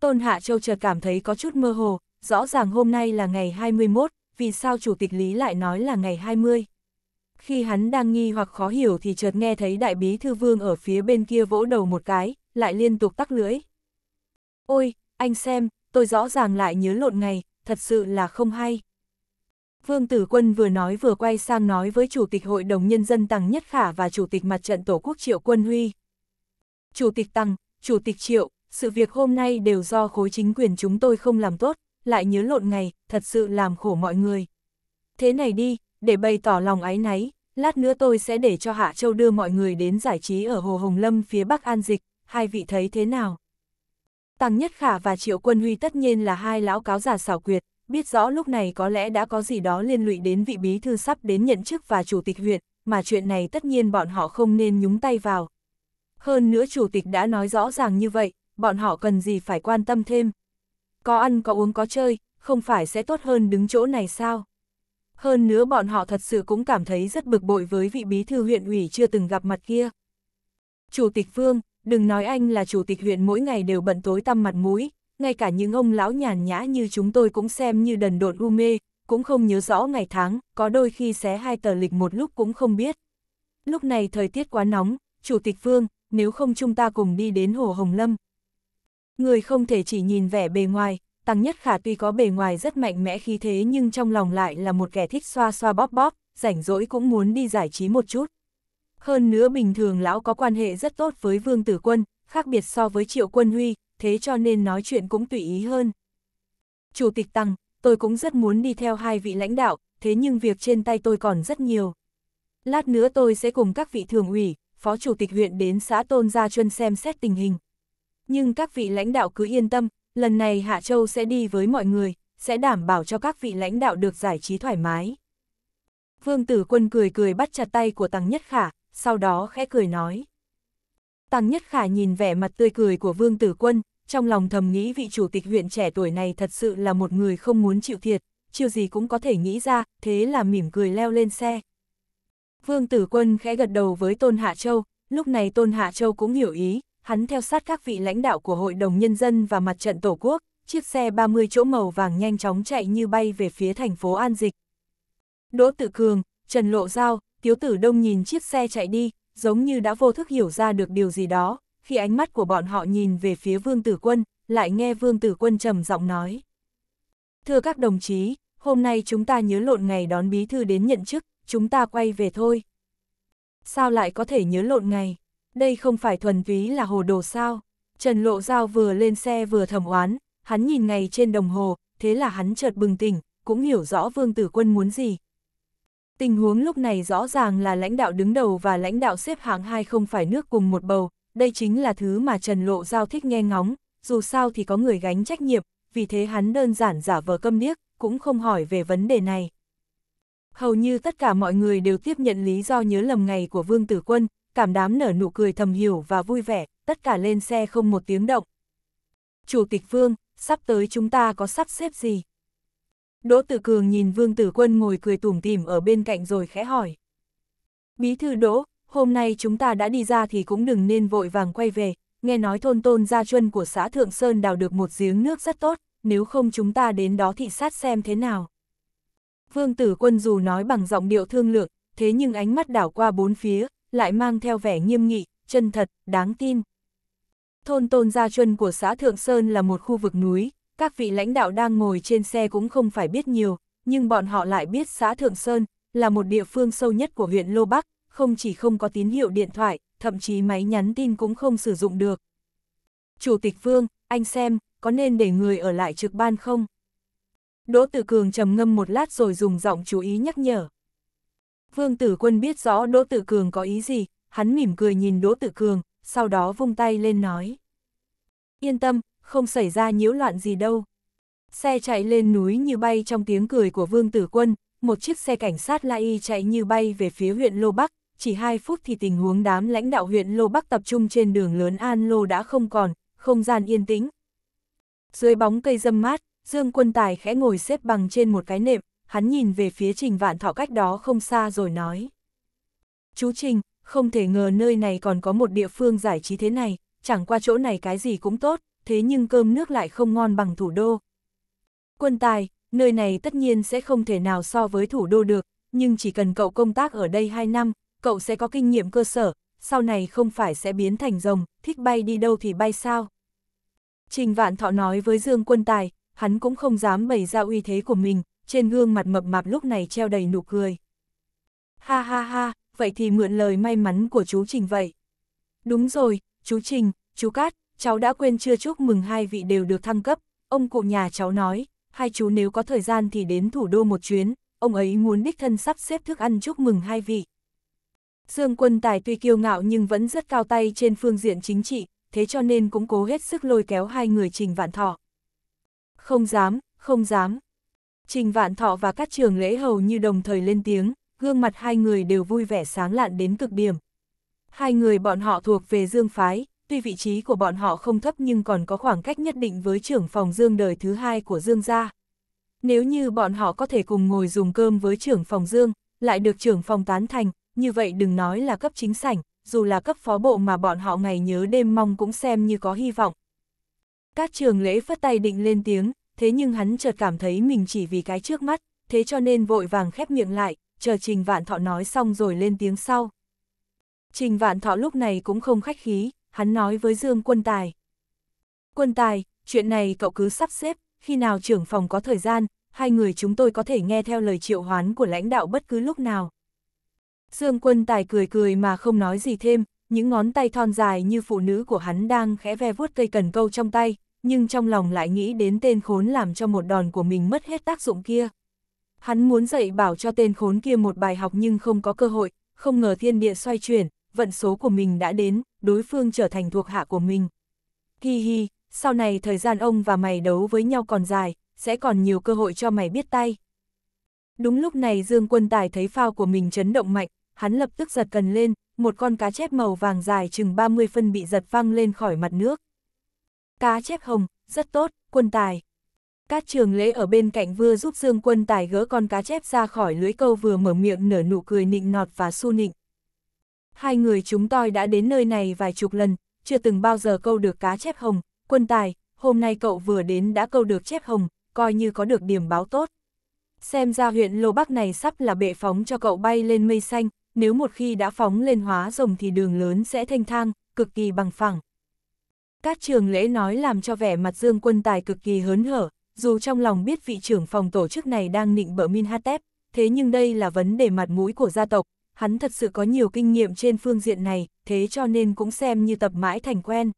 Tôn Hạ Châu chợt cảm thấy có chút mơ hồ, rõ ràng hôm nay là ngày 21, vì sao Chủ tịch Lý lại nói là ngày 20. Khi hắn đang nghi hoặc khó hiểu thì chợt nghe thấy đại bí thư vương ở phía bên kia vỗ đầu một cái, lại liên tục tắc lưỡi. Ôi, anh xem, tôi rõ ràng lại nhớ lộn ngày, thật sự là không hay. Vương Tử Quân vừa nói vừa quay sang nói với Chủ tịch Hội đồng Nhân dân Tăng Nhất Khả và Chủ tịch Mặt trận Tổ quốc Triệu Quân Huy. Chủ tịch Tăng, Chủ tịch Triệu, sự việc hôm nay đều do khối chính quyền chúng tôi không làm tốt, lại nhớ lộn ngày, thật sự làm khổ mọi người. Thế này đi, để bày tỏ lòng áy náy, lát nữa tôi sẽ để cho Hạ Châu đưa mọi người đến giải trí ở Hồ Hồng Lâm phía Bắc An Dịch, hai vị thấy thế nào? Tăng Nhất Khả và Triệu Quân Huy tất nhiên là hai lão cáo già xảo quyệt, biết rõ lúc này có lẽ đã có gì đó liên lụy đến vị bí thư sắp đến nhận chức và chủ tịch huyện, mà chuyện này tất nhiên bọn họ không nên nhúng tay vào. Hơn nữa chủ tịch đã nói rõ ràng như vậy, bọn họ cần gì phải quan tâm thêm. Có ăn có uống có chơi, không phải sẽ tốt hơn đứng chỗ này sao? hơn nữa bọn họ thật sự cũng cảm thấy rất bực bội với vị bí thư huyện ủy chưa từng gặp mặt kia. Chủ tịch Vương, đừng nói anh là chủ tịch huyện mỗi ngày đều bận tối tăm mặt mũi, ngay cả những ông lão nhàn nhã như chúng tôi cũng xem như đần độn u mê, cũng không nhớ rõ ngày tháng, có đôi khi xé hai tờ lịch một lúc cũng không biết. Lúc này thời tiết quá nóng, chủ tịch Vương, nếu không chúng ta cùng đi đến Hồ Hồng Lâm. Người không thể chỉ nhìn vẻ bề ngoài, Tăng Nhất Khả tuy có bề ngoài rất mạnh mẽ khí thế nhưng trong lòng lại là một kẻ thích xoa xoa bóp bóp, rảnh rỗi cũng muốn đi giải trí một chút. Hơn nữa bình thường lão có quan hệ rất tốt với Vương Tử Quân, khác biệt so với Triệu Quân Huy, thế cho nên nói chuyện cũng tùy ý hơn. Chủ tịch Tăng, tôi cũng rất muốn đi theo hai vị lãnh đạo, thế nhưng việc trên tay tôi còn rất nhiều. Lát nữa tôi sẽ cùng các vị thường ủy, phó chủ tịch huyện đến xã Tôn Gia Chuân xem xét tình hình. Nhưng các vị lãnh đạo cứ yên tâm, lần này Hạ Châu sẽ đi với mọi người, sẽ đảm bảo cho các vị lãnh đạo được giải trí thoải mái. Vương Tử Quân cười cười bắt chặt tay của Tăng Nhất Khả, sau đó khẽ cười nói. Tăng Nhất Khả nhìn vẻ mặt tươi cười của Vương Tử Quân, trong lòng thầm nghĩ vị chủ tịch huyện trẻ tuổi này thật sự là một người không muốn chịu thiệt, chiêu gì cũng có thể nghĩ ra, thế là mỉm cười leo lên xe. Vương Tử Quân khẽ gật đầu với Tôn Hạ Châu, lúc này Tôn Hạ Châu cũng hiểu ý, hắn theo sát các vị lãnh đạo của Hội đồng Nhân dân và Mặt trận Tổ quốc, chiếc xe 30 chỗ màu vàng nhanh chóng chạy như bay về phía thành phố An Dịch. Đỗ tử Cường, Trần Lộ Giao, Tiếu Tử Đông nhìn chiếc xe chạy đi, giống như đã vô thức hiểu ra được điều gì đó, khi ánh mắt của bọn họ nhìn về phía Vương Tử Quân, lại nghe Vương Tử Quân trầm giọng nói. Thưa các đồng chí, hôm nay chúng ta nhớ lộn ngày đón bí thư đến nhận chức, chúng ta quay về thôi. Sao lại có thể nhớ lộn ngày? đây không phải thuần túy là hồ đồ sao. Trần Lộ Giao vừa lên xe vừa thẩm oán, hắn nhìn ngày trên đồng hồ, thế là hắn chợt bừng tỉnh, cũng hiểu rõ Vương Tử Quân muốn gì. Tình huống lúc này rõ ràng là lãnh đạo đứng đầu và lãnh đạo xếp hạng hai không phải nước cùng một bầu, đây chính là thứ mà Trần Lộ Giao thích nghe ngóng, dù sao thì có người gánh trách nhiệm, vì thế hắn đơn giản giả vờ câm điếc, cũng không hỏi về vấn đề này. Hầu như tất cả mọi người đều tiếp nhận lý do nhớ lầm ngày của Vương Tử Quân, cảm đám nở nụ cười thầm hiểu và vui vẻ, tất cả lên xe không một tiếng động. Chủ tịch Vương, sắp tới chúng ta có sắp xếp gì? Đỗ Tử Cường nhìn Vương Tử Quân ngồi cười tủm tỉm ở bên cạnh rồi khẽ hỏi. Bí thư Đỗ, hôm nay chúng ta đã đi ra thì cũng đừng nên vội vàng quay về, nghe nói thôn tôn gia chuân của xã Thượng Sơn đào được một giếng nước rất tốt, nếu không chúng ta đến đó thị sát xem thế nào. Vương Tử Quân dù nói bằng giọng điệu thương lượng, thế nhưng ánh mắt đảo qua bốn phía, lại mang theo vẻ nghiêm nghị, chân thật, đáng tin. Thôn Tôn Gia Chuân của xã Thượng Sơn là một khu vực núi, các vị lãnh đạo đang ngồi trên xe cũng không phải biết nhiều, nhưng bọn họ lại biết xã Thượng Sơn là một địa phương sâu nhất của huyện Lô Bắc, không chỉ không có tín hiệu điện thoại, thậm chí máy nhắn tin cũng không sử dụng được. Chủ tịch Vương, anh xem, có nên để người ở lại trực ban không? Đỗ Tử Cường trầm ngâm một lát rồi dùng giọng chú ý nhắc nhở. Vương Tử Quân biết rõ Đỗ Tử Cường có ý gì, hắn mỉm cười nhìn Đỗ Tử Cường, sau đó vung tay lên nói. Yên tâm, không xảy ra nhiễu loạn gì đâu. Xe chạy lên núi như bay trong tiếng cười của Vương Tử Quân, một chiếc xe cảnh sát Lai chạy như bay về phía huyện Lô Bắc, chỉ 2 phút thì tình huống đám lãnh đạo huyện Lô Bắc tập trung trên đường lớn An Lô đã không còn, không gian yên tĩnh. Dưới bóng cây dâm mát, Dương Quân Tài khẽ ngồi xếp bằng trên một cái nệm, hắn nhìn về phía Trình Vạn Thọ cách đó không xa rồi nói. Chú Trình, không thể ngờ nơi này còn có một địa phương giải trí thế này, chẳng qua chỗ này cái gì cũng tốt, thế nhưng cơm nước lại không ngon bằng thủ đô. Quân tài, nơi này tất nhiên sẽ không thể nào so với thủ đô được, nhưng chỉ cần cậu công tác ở đây 2 năm, cậu sẽ có kinh nghiệm cơ sở, sau này không phải sẽ biến thành rồng, thích bay đi đâu thì bay sao. Trình Vạn Thọ nói với Dương Quân Tài, hắn cũng không dám bày ra uy thế của mình, trên gương mặt mập mạp lúc này treo đầy nụ cười. Ha ha ha, vậy thì mượn lời may mắn của chú Trình vậy. Đúng rồi, chú Trình, chú Cát, cháu đã quên chưa chúc mừng hai vị đều được thăng cấp, ông cụ nhà cháu nói, hai chú nếu có thời gian thì đến thủ đô một chuyến, ông ấy muốn đích thân sắp xếp thức ăn chúc mừng hai vị. Dương quân tài tuy kiêu ngạo nhưng vẫn rất cao tay trên phương diện chính trị, thế cho nên cũng cố hết sức lôi kéo hai người trình vạn thọ. Không dám, không dám. Trình Vạn Thọ và các trường lễ hầu như đồng thời lên tiếng, gương mặt hai người đều vui vẻ sáng lạn đến cực điểm. Hai người bọn họ thuộc về Dương Phái, tuy vị trí của bọn họ không thấp nhưng còn có khoảng cách nhất định với trưởng phòng Dương đời thứ hai của Dương gia. Nếu như bọn họ có thể cùng ngồi dùng cơm với trưởng phòng Dương, lại được trưởng phòng tán thành, như vậy đừng nói là cấp chính sảnh, dù là cấp phó bộ mà bọn họ ngày nhớ đêm mong cũng xem như có hy vọng. Các trường lễ phất tay định lên tiếng, thế nhưng hắn chợt cảm thấy mình chỉ vì cái trước mắt, thế cho nên vội vàng khép miệng lại, chờ Trình Vạn Thọ nói xong rồi lên tiếng sau. Trình Vạn Thọ lúc này cũng không khách khí, hắn nói với Dương Quân Tài. Quân Tài, chuyện này cậu cứ sắp xếp, khi nào trưởng phòng có thời gian, hai người chúng tôi có thể nghe theo lời triệu hoán của lãnh đạo bất cứ lúc nào. Dương Quân Tài cười cười mà không nói gì thêm, những ngón tay thon dài như phụ nữ của hắn đang khẽ ve vuốt cây cần câu trong tay, nhưng trong lòng lại nghĩ đến tên khốn làm cho một đòn của mình mất hết tác dụng kia. Hắn muốn dạy bảo cho tên khốn kia một bài học nhưng không có cơ hội, không ngờ thiên địa xoay chuyển, vận số của mình đã đến, đối phương trở thành thuộc hạ của mình. Hi hi, sau này thời gian ông và mày đấu với nhau còn dài, sẽ còn nhiều cơ hội cho mày biết tay. Đúng lúc này Dương Quân Tài thấy phao của mình chấn động mạnh, hắn lập tức giật cần lên, một con cá chép màu vàng dài chừng 30 phân bị giật văng lên khỏi mặt nước cá chép hồng, rất tốt, quân tài. Các trường lễ ở bên cạnh vừa giúp Dương quân tài gỡ con cá chép ra khỏi lưới câu vừa mở miệng nở nụ cười nịnh nọt và su nịnh. Hai người chúng tôi đã đến nơi này vài chục lần, chưa từng bao giờ câu được cá chép hồng, quân tài, hôm nay cậu vừa đến đã câu được chép hồng, coi như có được điểm báo tốt. Xem ra huyện Lô Bắc này sắp là bệ phóng cho cậu bay lên mây xanh, nếu một khi đã phóng lên hóa rồng thì đường lớn sẽ thanh thang, cực kỳ bằng phẳng. Các trường lễ nói làm cho vẻ mặt Dương Quân Tài cực kỳ hớn hở, dù trong lòng biết vị trưởng phòng tổ chức này đang nịnh bợ Min Hatep, thế nhưng đây là vấn đề mặt mũi của gia tộc, hắn thật sự có nhiều kinh nghiệm trên phương diện này, thế cho nên cũng xem như tập mãi thành quen.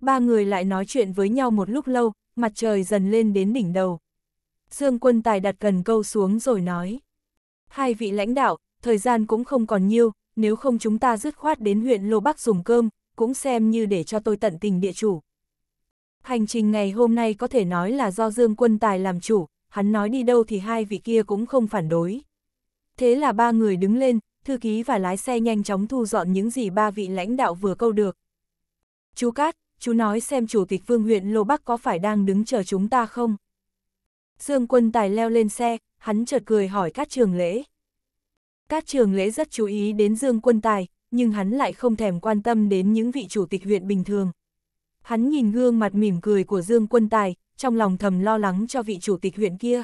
Ba người lại nói chuyện với nhau một lúc lâu, mặt trời dần lên đến đỉnh đầu. Dương Quân Tài đặt cần câu xuống rồi nói. Hai vị lãnh đạo, thời gian cũng không còn nhiều, nếu không chúng ta dứt khoát đến huyện Lô Bắc dùng cơm, cũng xem như để cho tôi tận tình địa chủ. Hành trình ngày hôm nay có thể nói là do Dương Quân Tài làm chủ, hắn nói đi đâu thì hai vị kia cũng không phản đối. Thế là ba người đứng lên, thư ký và lái xe nhanh chóng thu dọn những gì ba vị lãnh đạo vừa câu được. Chú Cát, chú nói xem chủ tịch vương huyện Lô Bắc có phải đang đứng chờ chúng ta không? Dương Quân Tài leo lên xe, hắn chợt cười hỏi Cát Trường Lễ. Cát Trường Lễ rất chú ý đến Dương Quân Tài, nhưng hắn lại không thèm quan tâm đến những vị chủ tịch huyện bình thường. Hắn nhìn gương mặt mỉm cười của Dương Quân Tài, trong lòng thầm lo lắng cho vị chủ tịch huyện kia.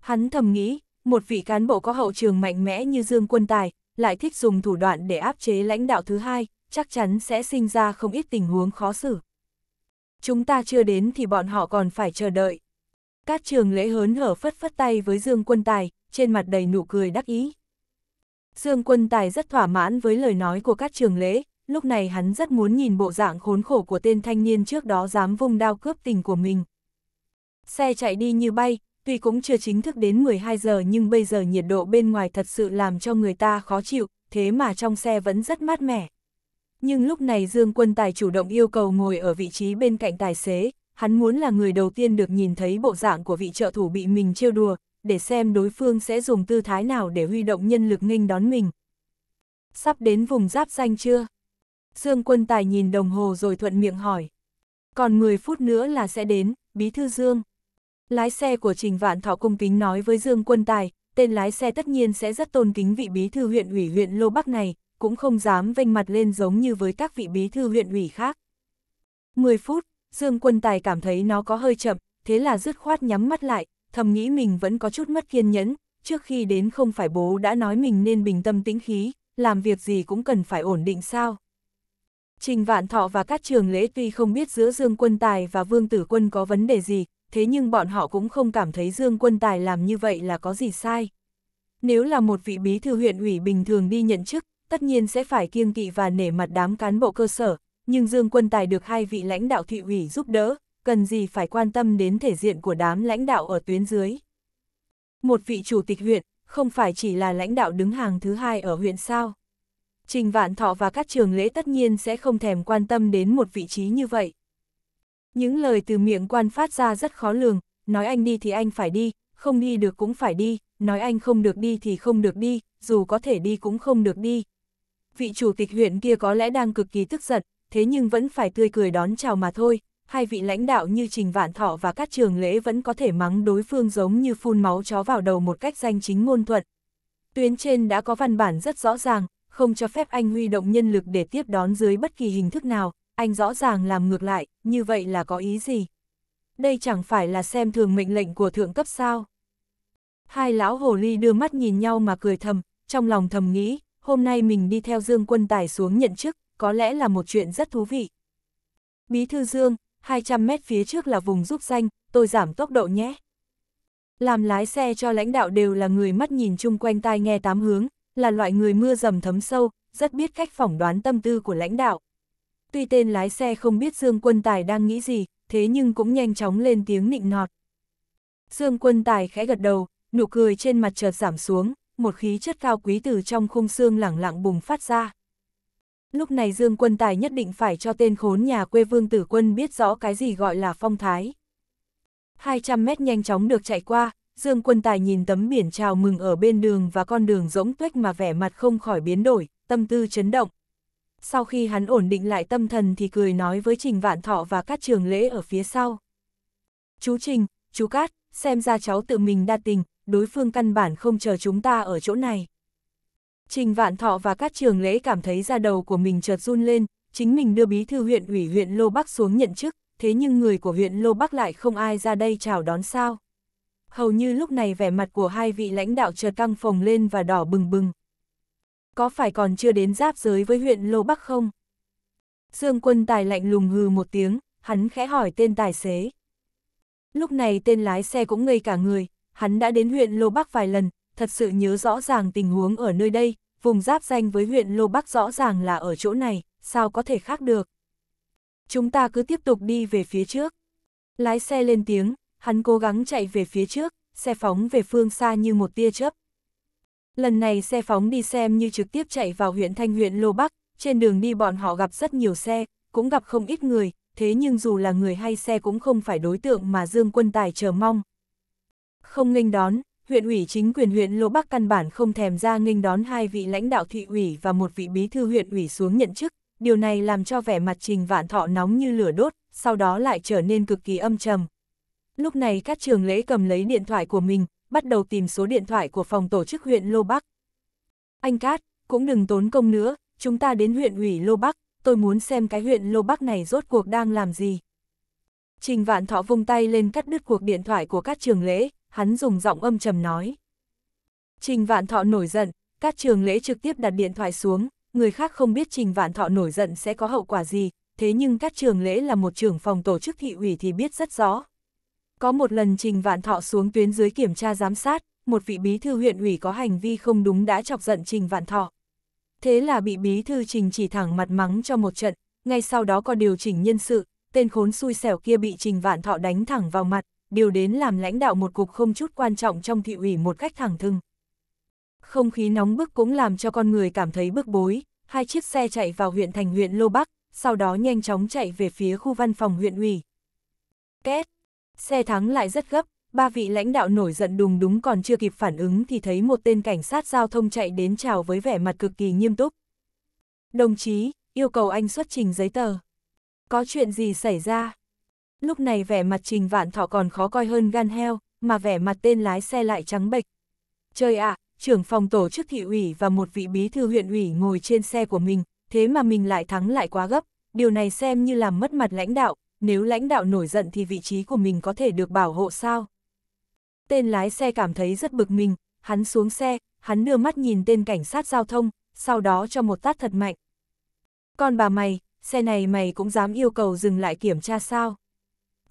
Hắn thầm nghĩ, một vị cán bộ có hậu trường mạnh mẽ như Dương Quân Tài, lại thích dùng thủ đoạn để áp chế lãnh đạo thứ hai, chắc chắn sẽ sinh ra không ít tình huống khó xử. Chúng ta chưa đến thì bọn họ còn phải chờ đợi. Cát trường lễ hớn hở phất phất tay với Dương Quân Tài, trên mặt đầy nụ cười đắc ý. Dương quân tài rất thỏa mãn với lời nói của các trường lễ, lúc này hắn rất muốn nhìn bộ dạng khốn khổ của tên thanh niên trước đó dám vung đao cướp tình của mình. Xe chạy đi như bay, tuy cũng chưa chính thức đến 12 giờ nhưng bây giờ nhiệt độ bên ngoài thật sự làm cho người ta khó chịu, thế mà trong xe vẫn rất mát mẻ. Nhưng lúc này Dương Quân Tài chủ động yêu cầu ngồi ở vị trí bên cạnh tài xế, hắn muốn là người đầu tiên được nhìn thấy bộ dạng của vị trợ thủ bị mình trêu đùa, để xem đối phương sẽ dùng tư thái nào để huy động nhân lực nghênh đón mình. Sắp đến vùng giáp danh chưa? Dương quân tài nhìn đồng hồ rồi thuận miệng hỏi. Còn 10 phút nữa là sẽ đến, bí thư Dương. Lái xe của Trình Vạn Thọ cung kính nói với Dương quân tài, tên lái xe tất nhiên sẽ rất tôn kính vị bí thư huyện ủy huyện Lô Bắc này, cũng không dám vênh mặt lên giống như với các vị bí thư huyện ủy khác. 10 phút, Dương Quân Tài cảm thấy nó có hơi chậm, thế là dứt khoát nhắm mắt lại, thầm nghĩ mình vẫn có chút mất kiên nhẫn, trước khi đến không phải bố đã nói mình nên bình tâm tĩnh khí, làm việc gì cũng cần phải ổn định sao. Trình Vạn Thọ và các trường lễ tuy không biết giữa Dương Quân Tài và Vương Tử Quân có vấn đề gì, thế nhưng bọn họ cũng không cảm thấy Dương Quân Tài làm như vậy là có gì sai. Nếu là một vị bí thư huyện ủy bình thường đi nhận chức, tất nhiên sẽ phải kiêng kỵ và nể mặt đám cán bộ cơ sở, nhưng Dương Quân Tài được hai vị lãnh đạo thị ủy giúp đỡ, cần gì phải quan tâm đến thể diện của đám lãnh đạo ở tuyến dưới. Một vị chủ tịch huyện, không phải chỉ là lãnh đạo đứng hàng thứ hai ở huyện sao. Trình Vạn Thọ và các trường lễ tất nhiên sẽ không thèm quan tâm đến một vị trí như vậy. Những lời từ miệng quan phát ra rất khó lường, nói anh đi thì anh phải đi, không đi được cũng phải đi, nói anh không được đi thì không được đi, dù có thể đi cũng không được đi. Vị chủ tịch huyện kia có lẽ đang cực kỳ tức giận, thế nhưng vẫn phải tươi cười đón chào mà thôi, hai vị lãnh đạo như Trình Vạn Thọ và các trường lễ vẫn có thể mắng đối phương giống như phun máu chó vào đầu một cách danh chính ngôn thuận. Tuyến trên đã có văn bản rất rõ ràng, không cho phép anh huy động nhân lực để tiếp đón dưới bất kỳ hình thức nào, anh rõ ràng làm ngược lại, như vậy là có ý gì? Đây chẳng phải là xem thường mệnh lệnh của thượng cấp sao? Hai lão hồ ly đưa mắt nhìn nhau mà cười thầm, trong lòng thầm nghĩ, hôm nay mình đi theo Dương Quân Tài xuống nhận chức, có lẽ là một chuyện rất thú vị. Bí thư Dương, 200 mét phía trước là vùng giúp danh, tôi giảm tốc độ nhé. Làm lái xe cho lãnh đạo đều là người mắt nhìn chung quanh tai nghe tám hướng, là loại người mưa dầm thấm sâu, rất biết cách phỏng đoán tâm tư của lãnh đạo. Tuy tên lái xe không biết Dương Quân Tài đang nghĩ gì, thế nhưng cũng nhanh chóng lên tiếng nịnh nọt. Dương Quân Tài khẽ gật đầu, nụ cười trên mặt chợt giảm xuống, một khí chất cao quý từ trong khung xương lẳng lặng bùng phát ra lúc này Dương Quân Tài nhất định phải cho tên khốn nhà quê Vương Tử Quân biết rõ cái gì gọi là phong thái. 200 mét nhanh chóng được chạy qua, Dương Quân Tài nhìn tấm biển chào mừng ở bên đường và con đường rỗng tuếch mà vẻ mặt không khỏi biến đổi, tâm tư chấn động. Sau khi hắn ổn định lại tâm thần thì cười nói với Trình Vạn Thọ và các trường lễ ở phía sau. Chú Trình, chú Cát, xem ra cháu tự mình đa tình, đối phương căn bản không chờ chúng ta ở chỗ này. Trình Vạn Thọ và các trường lễ cảm thấy da đầu của mình chợt run lên, chính mình đưa bí thư huyện ủy huyện Lô Bắc xuống nhận chức, thế nhưng người của huyện Lô Bắc lại không ai ra đây chào đón sao. Hầu như lúc này vẻ mặt của hai vị lãnh đạo chợt căng phồng lên và đỏ bừng bừng. Có phải còn chưa đến giáp giới với huyện Lô Bắc không? Dương quân tài lạnh lùng hừ một tiếng, hắn khẽ hỏi tên tài xế. Lúc này tên lái xe cũng ngây cả người, hắn đã đến huyện Lô Bắc vài lần, thật sự nhớ rõ ràng tình huống ở nơi đây, vùng giáp danh với huyện Lô Bắc rõ ràng là ở chỗ này, sao có thể khác được. Chúng ta cứ tiếp tục đi về phía trước. Lái xe lên tiếng, hắn cố gắng chạy về phía trước, xe phóng về phương xa như một tia chớp. Lần này xe phóng đi xem như trực tiếp chạy vào huyện Thanh huyện Lô Bắc, trên đường đi bọn họ gặp rất nhiều xe, cũng gặp không ít người, thế nhưng dù là người hay xe cũng không phải đối tượng mà Dương Quân Tài chờ mong. Không nghênh đón, huyện ủy chính quyền huyện Lô Bắc căn bản không thèm ra nghênh đón hai vị lãnh đạo thị ủy và một vị bí thư huyện ủy xuống nhận chức, điều này làm cho vẻ mặt Trình Vạn Thọ nóng như lửa đốt, sau đó lại trở nên cực kỳ âm trầm. Lúc này các trường lễ cầm lấy điện thoại của mình, bắt đầu tìm số điện thoại của phòng tổ chức huyện Lô Bắc. Anh Cát, cũng đừng tốn công nữa, chúng ta đến huyện ủy Lô Bắc, tôi muốn xem cái huyện Lô Bắc này rốt cuộc đang làm gì. Trình Vạn Thọ vung tay lên cắt đứt cuộc điện thoại của các trường lễ, hắn dùng giọng âm trầm nói. Trình Vạn Thọ nổi giận, các trường lễ trực tiếp đặt điện thoại xuống, người khác không biết Trình Vạn Thọ nổi giận sẽ có hậu quả gì, thế nhưng các trường lễ là một trưởng phòng tổ chức thị ủy thì biết rất rõ. Có một lần Trình Vạn Thọ xuống tuyến dưới kiểm tra giám sát, một vị bí thư huyện ủy có hành vi không đúng đã chọc giận Trình Vạn Thọ. Thế là bị bí thư Trình chỉ thẳng mặt mắng cho một trận, ngay sau đó còn điều chỉnh nhân sự, tên khốn xui xẻo kia bị Trình Vạn Thọ đánh thẳng vào mặt, điều đến làm lãnh đạo một cục không chút quan trọng trong thị ủy một cách thẳng thừng. Không khí nóng bức cũng làm cho con người cảm thấy bức bối, hai chiếc xe chạy vào huyện thành huyện Lô Bắc, sau đó nhanh chóng chạy về phía khu văn phòng huyện ủy. Két, xe thắng lại rất gấp, ba vị lãnh đạo nổi giận đùng đúng còn chưa kịp phản ứng thì thấy một tên cảnh sát giao thông chạy đến chào với vẻ mặt cực kỳ nghiêm túc. Đồng chí, yêu cầu anh xuất trình giấy tờ. Có chuyện gì xảy ra? lúc này vẻ mặt trình vạn thọ còn khó coi hơn gan heo, mà vẻ mặt tên lái xe lại trắng bệch. Trời ạ, trưởng phòng tổ chức thị ủy và một vị bí thư huyện ủy ngồi trên xe của mình, thế mà mình lại thắng lại quá gấp, điều này xem như làm mất mặt lãnh đạo, nếu lãnh đạo nổi giận thì vị trí của mình có thể được bảo hộ sao? Tên lái xe cảm thấy rất bực mình, hắn xuống xe, hắn đưa mắt nhìn tên cảnh sát giao thông, sau đó cho một tát thật mạnh. Con bà mày, xe này mày cũng dám yêu cầu dừng lại kiểm tra sao?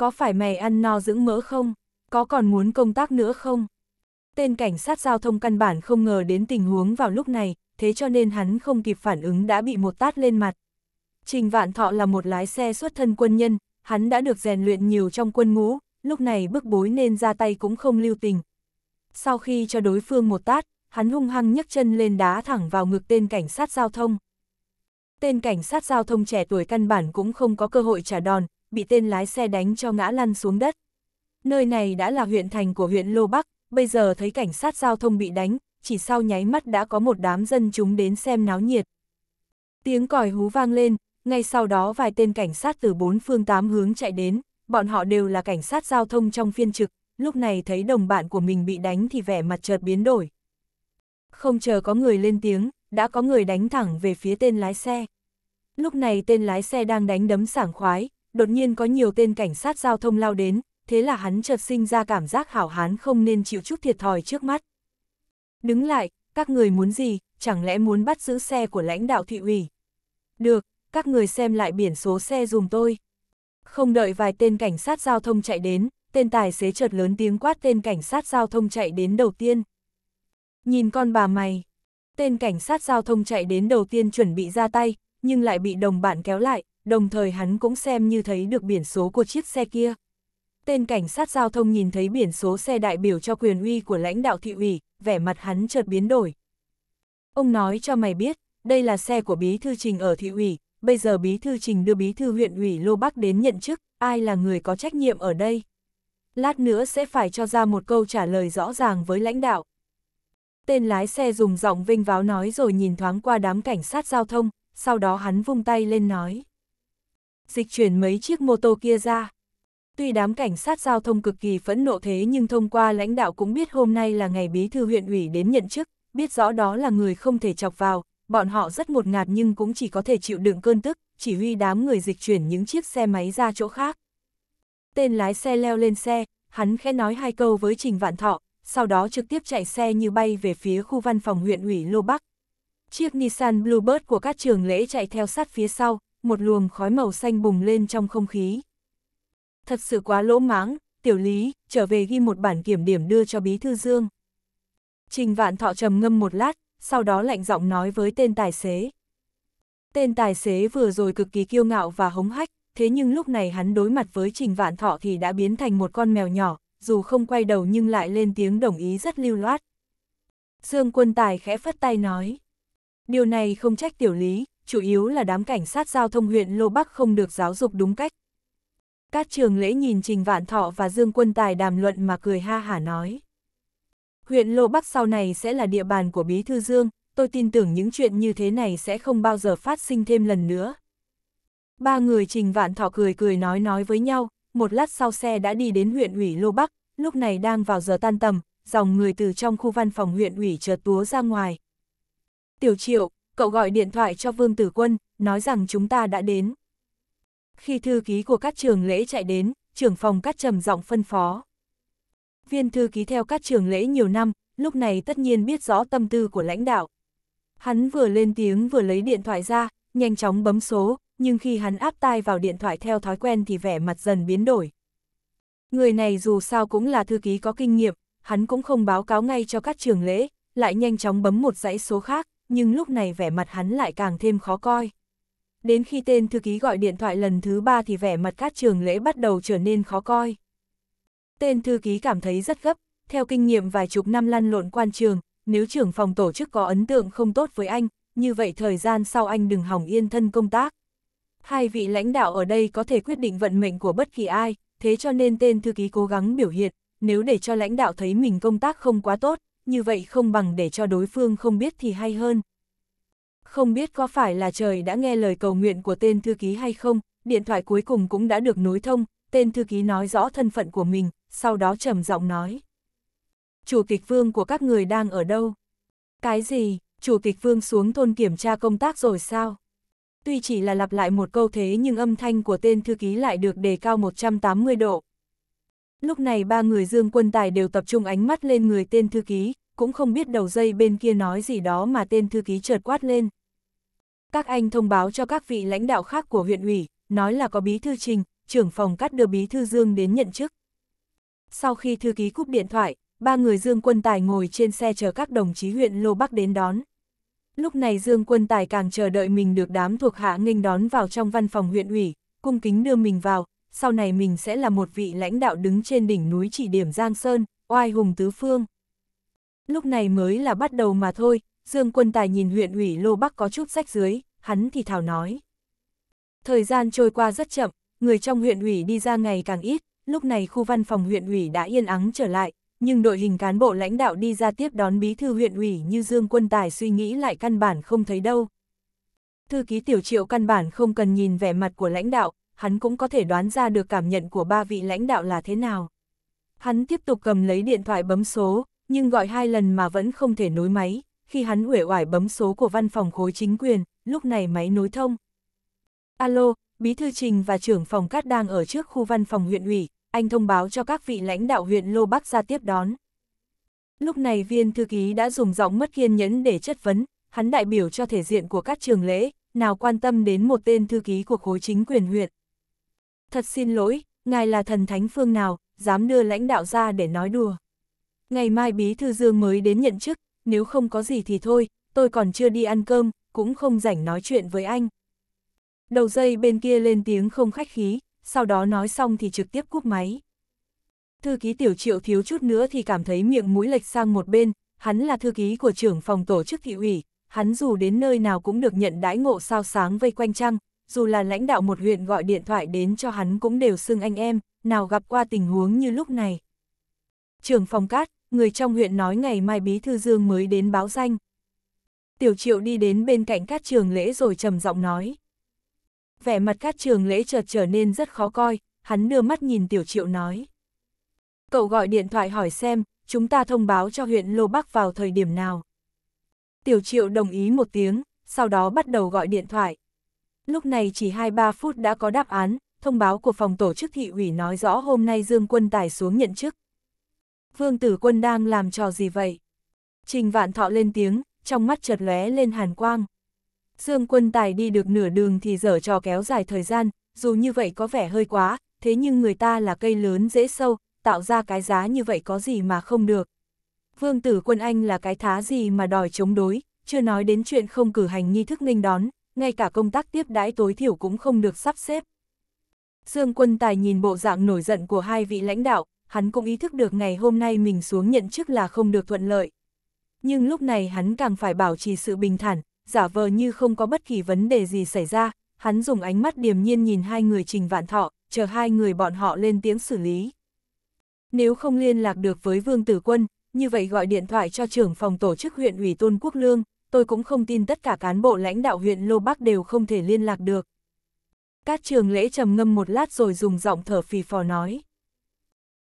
có phải mày ăn no dưỡng mỡ không? Có còn muốn công tác nữa không? Tên cảnh sát giao thông căn bản không ngờ đến tình huống vào lúc này, thế cho nên hắn không kịp phản ứng đã bị một tát lên mặt. Trình Vạn Thọ là một lái xe xuất thân quân nhân, hắn đã được rèn luyện nhiều trong quân ngũ, lúc này bức bối nên ra tay cũng không lưu tình. Sau khi cho đối phương một tát, hắn hung hăng nhấc chân lên đá thẳng vào ngực tên cảnh sát giao thông. Tên cảnh sát giao thông trẻ tuổi căn bản cũng không có cơ hội trả đòn, bị tên lái xe đánh cho ngã lăn xuống đất. Nơi này đã là huyện thành của huyện Lô Bắc, bây giờ thấy cảnh sát giao thông bị đánh, chỉ sau nháy mắt đã có một đám dân chúng đến xem náo nhiệt. Tiếng còi hú vang lên, ngay sau đó vài tên cảnh sát từ bốn phương tám hướng chạy đến, bọn họ đều là cảnh sát giao thông trong phiên trực, lúc này thấy đồng bạn của mình bị đánh thì vẻ mặt chợt biến đổi. Không chờ có người lên tiếng, đã có người đánh thẳng về phía tên lái xe. Lúc này tên lái xe đang đánh đấm sảng khoái, đột nhiên có nhiều tên cảnh sát giao thông lao đến, thế là hắn chợt sinh ra cảm giác hảo hán không nên chịu chút thiệt thòi trước mắt. Đứng lại, các người muốn gì, chẳng lẽ muốn bắt giữ xe của lãnh đạo thị ủy? Được, các người xem lại biển số xe dùm tôi. Không đợi vài tên cảnh sát giao thông chạy đến, tên tài xế chợt lớn tiếng quát tên cảnh sát giao thông chạy đến đầu tiên. Nhìn con bà mày. Tên cảnh sát giao thông chạy đến đầu tiên chuẩn bị ra tay, nhưng lại bị đồng bạn kéo lại, đồng thời hắn cũng xem như thấy được biển số của chiếc xe kia. Tên cảnh sát giao thông nhìn thấy biển số xe đại biểu cho quyền uy của lãnh đạo thị ủy, vẻ mặt hắn chợt biến đổi. Ông nói cho mày biết, đây là xe của bí thư trình ở thị ủy, bây giờ bí thư trình đưa bí thư huyện ủy Lô Bắc đến nhận chức, ai là người có trách nhiệm ở đây? Lát nữa sẽ phải cho ra một câu trả lời rõ ràng với lãnh đạo. Tên lái xe dùng giọng vinh váo nói rồi nhìn thoáng qua đám cảnh sát giao thông, sau đó hắn vung tay lên nói dịch chuyển mấy chiếc mô tô kia ra. Tuy đám cảnh sát giao thông cực kỳ phẫn nộ thế nhưng thông qua lãnh đạo cũng biết hôm nay là ngày bí thư huyện ủy đến nhận chức, biết rõ đó là người không thể chọc vào, bọn họ rất ngột ngạt nhưng cũng chỉ có thể chịu đựng cơn tức, chỉ huy đám người dịch chuyển những chiếc xe máy ra chỗ khác. Tên lái xe leo lên xe, hắn khẽ nói hai câu với Trình Vạn Thọ, sau đó trực tiếp chạy xe như bay về phía khu văn phòng huyện ủy Lô Bắc. Chiếc Nissan Bluebird của các trường lễ chạy theo sát phía sau, một luồng khói màu xanh bùng lên trong không khí. Thật sự quá lỗ máng, tiểu lý, trở về ghi một bản kiểm điểm đưa cho Bí Thư Dương. Trình vạn thọ trầm ngâm một lát, sau đó lạnh giọng nói với tên tài xế. Tên tài xế vừa rồi cực kỳ kiêu ngạo và hống hách, thế nhưng lúc này hắn đối mặt với trình vạn thọ thì đã biến thành một con mèo nhỏ, dù không quay đầu nhưng lại lên tiếng đồng ý rất lưu loát. Dương quân tài khẽ phất tay nói. Điều này không trách tiểu lý, chủ yếu là đám cảnh sát giao thông huyện Lô Bắc không được giáo dục đúng cách. Các trường lễ nhìn Trình Vạn Thọ và Dương Quân Tài đàm luận mà cười ha hả nói. Huyện Lô Bắc sau này sẽ là địa bàn của Bí Thư Dương, tôi tin tưởng những chuyện như thế này sẽ không bao giờ phát sinh thêm lần nữa. Ba người Trình Vạn Thọ cười cười nói nói với nhau, một lát sau xe đã đi đến huyện ủy Lô Bắc, lúc này đang vào giờ tan tầm, dòng người từ trong khu văn phòng huyện ủy chợt túa ra ngoài. Tiểu Triệu, cậu gọi điện thoại cho Vương Tử Quân, nói rằng chúng ta đã đến. Khi thư ký của các trường lễ chạy đến, trưởng phòng cắt trầm giọng phân phó. Viên thư ký theo các trường lễ nhiều năm, lúc này tất nhiên biết rõ tâm tư của lãnh đạo. Hắn vừa lên tiếng vừa lấy điện thoại ra, nhanh chóng bấm số, nhưng khi hắn áp tai vào điện thoại theo thói quen thì vẻ mặt dần biến đổi. Người này dù sao cũng là thư ký có kinh nghiệm, hắn cũng không báo cáo ngay cho các trường lễ, lại nhanh chóng bấm một dãy số khác nhưng lúc này vẻ mặt hắn lại càng thêm khó coi. Đến khi tên thư ký gọi điện thoại lần thứ ba thì vẻ mặt các trường lễ bắt đầu trở nên khó coi. Tên thư ký cảm thấy rất gấp, theo kinh nghiệm vài chục năm lăn lộn quan trường, nếu trưởng phòng tổ chức có ấn tượng không tốt với anh, như vậy thời gian sau anh đừng hỏng yên thân công tác. Hai vị lãnh đạo ở đây có thể quyết định vận mệnh của bất kỳ ai, thế cho nên tên thư ký cố gắng biểu hiện, nếu để cho lãnh đạo thấy mình công tác không quá tốt, như vậy không bằng để cho đối phương không biết thì hay hơn. Không biết có phải là trời đã nghe lời cầu nguyện của tên thư ký hay không, điện thoại cuối cùng cũng đã được nối thông, tên thư ký nói rõ thân phận của mình, sau đó trầm giọng nói. Chủ tịch vương của các người đang ở đâu? Cái gì, chủ tịch vương xuống thôn kiểm tra công tác rồi sao? Tuy chỉ là lặp lại một câu thế nhưng âm thanh của tên thư ký lại được đề cao 180 độ. Lúc này ba người Dương Quân Tài đều tập trung ánh mắt lên người tên thư ký, cũng không biết đầu dây bên kia nói gì đó mà tên thư ký chợt quát lên. Các anh thông báo cho các vị lãnh đạo khác của huyện ủy, nói là có bí thư trình, trưởng phòng cắt đưa bí thư Dương đến nhận chức. Sau khi thư ký cúp điện thoại, ba người Dương Quân Tài ngồi trên xe chờ các đồng chí huyện Lô Bắc đến đón. Lúc này Dương Quân Tài càng chờ đợi mình được đám thuộc hạ nghênh đón vào trong văn phòng huyện ủy, cung kính đưa mình vào, sau này mình sẽ là một vị lãnh đạo đứng trên đỉnh núi chỉ điểm Giang Sơn, oai hùng tứ phương. Lúc này mới là bắt đầu mà thôi, Dương Quân Tài nhìn huyện ủy Lô Bắc có chút sách dưới, hắn thì thảo nói. Thời gian trôi qua rất chậm, người trong huyện ủy đi ra ngày càng ít, lúc này khu văn phòng huyện ủy đã yên ắng trở lại, nhưng đội hình cán bộ lãnh đạo đi ra tiếp đón bí thư huyện ủy như Dương Quân Tài suy nghĩ lại căn bản không thấy đâu. Thư ký tiểu triệu căn bản không cần nhìn vẻ mặt của lãnh đạo, hắn cũng có thể đoán ra được cảm nhận của ba vị lãnh đạo là thế nào. Hắn tiếp tục cầm lấy điện thoại bấm số, nhưng gọi hai lần mà vẫn không thể nối máy, khi hắn uể oải bấm số của văn phòng khối chính quyền, lúc này máy nối thông. Alo, Bí thư Trình và trưởng phòng Cát đang ở trước khu văn phòng huyện ủy, anh thông báo cho các vị lãnh đạo huyện Lô Bắc ra tiếp đón. Lúc này viên thư ký đã dùng giọng mất kiên nhẫn để chất vấn, hắn đại biểu cho thể diện của các trường lễ, nào quan tâm đến một tên thư ký của khối chính quyền huyện thật xin lỗi, ngài là thần thánh phương nào, dám đưa lãnh đạo ra để nói đùa. Ngày mai Bí Thư Dương mới đến nhận chức, nếu không có gì thì thôi, tôi còn chưa đi ăn cơm, cũng không rảnh nói chuyện với anh. Đầu dây bên kia lên tiếng không khách khí, sau đó nói xong thì trực tiếp cúp máy. Thư ký tiểu triệu thiếu chút nữa thì cảm thấy miệng mũi lệch sang một bên, hắn là thư ký của trưởng phòng tổ chức thị ủy, hắn dù đến nơi nào cũng được nhận đãi ngộ sao sáng vây quanh trăng, dù là lãnh đạo một huyện gọi điện thoại đến cho hắn cũng đều xưng anh em, nào gặp qua tình huống như lúc này. Trưởng phòng cát, người trong huyện nói ngày mai Bí Thư Dương mới đến báo danh. Tiểu triệu đi đến bên cạnh cát trường lễ rồi trầm giọng nói. Vẻ mặt cát trường lễ chợt trở nên rất khó coi, hắn đưa mắt nhìn tiểu triệu nói. Cậu gọi điện thoại hỏi xem, chúng ta thông báo cho huyện Lô Bắc vào thời điểm nào. Tiểu triệu đồng ý một tiếng, sau đó bắt đầu gọi điện thoại. Lúc này chỉ 2-3 phút đã có đáp án, thông báo của phòng tổ chức thị ủy nói rõ hôm nay Dương Quân Tài xuống nhận chức. Vương Tử Quân đang làm trò gì vậy? Trình Vạn Thọ lên tiếng, trong mắt chợt lóe lên hàn quang. Dương Quân Tài đi được nửa đường thì dở trò kéo dài thời gian, dù như vậy có vẻ hơi quá, thế nhưng người ta là cây lớn dễ sâu, tạo ra cái giá như vậy có gì mà không được. Vương Tử Quân Anh là cái thá gì mà đòi chống đối, chưa nói đến chuyện không cử hành nghi thức nghênh đón, ngay cả công tác tiếp đãi tối thiểu cũng không được sắp xếp. Dương quân tài nhìn bộ dạng nổi giận của hai vị lãnh đạo, hắn cũng ý thức được ngày hôm nay mình xuống nhận chức là không được thuận lợi. Nhưng lúc này hắn càng phải bảo trì sự bình thản, giả vờ như không có bất kỳ vấn đề gì xảy ra, hắn dùng ánh mắt điềm nhiên nhìn hai người trình vạn thọ, chờ hai người bọn họ lên tiếng xử lý. Nếu không liên lạc được với Vương Tử Quân, như vậy gọi điện thoại cho trưởng phòng tổ chức huyện ủy Tôn Quốc Lương, tôi cũng không tin tất cả cán bộ lãnh đạo huyện Lô Bắc đều không thể liên lạc được. Cát trường lễ trầm ngâm một lát rồi dùng giọng thở phì phò nói.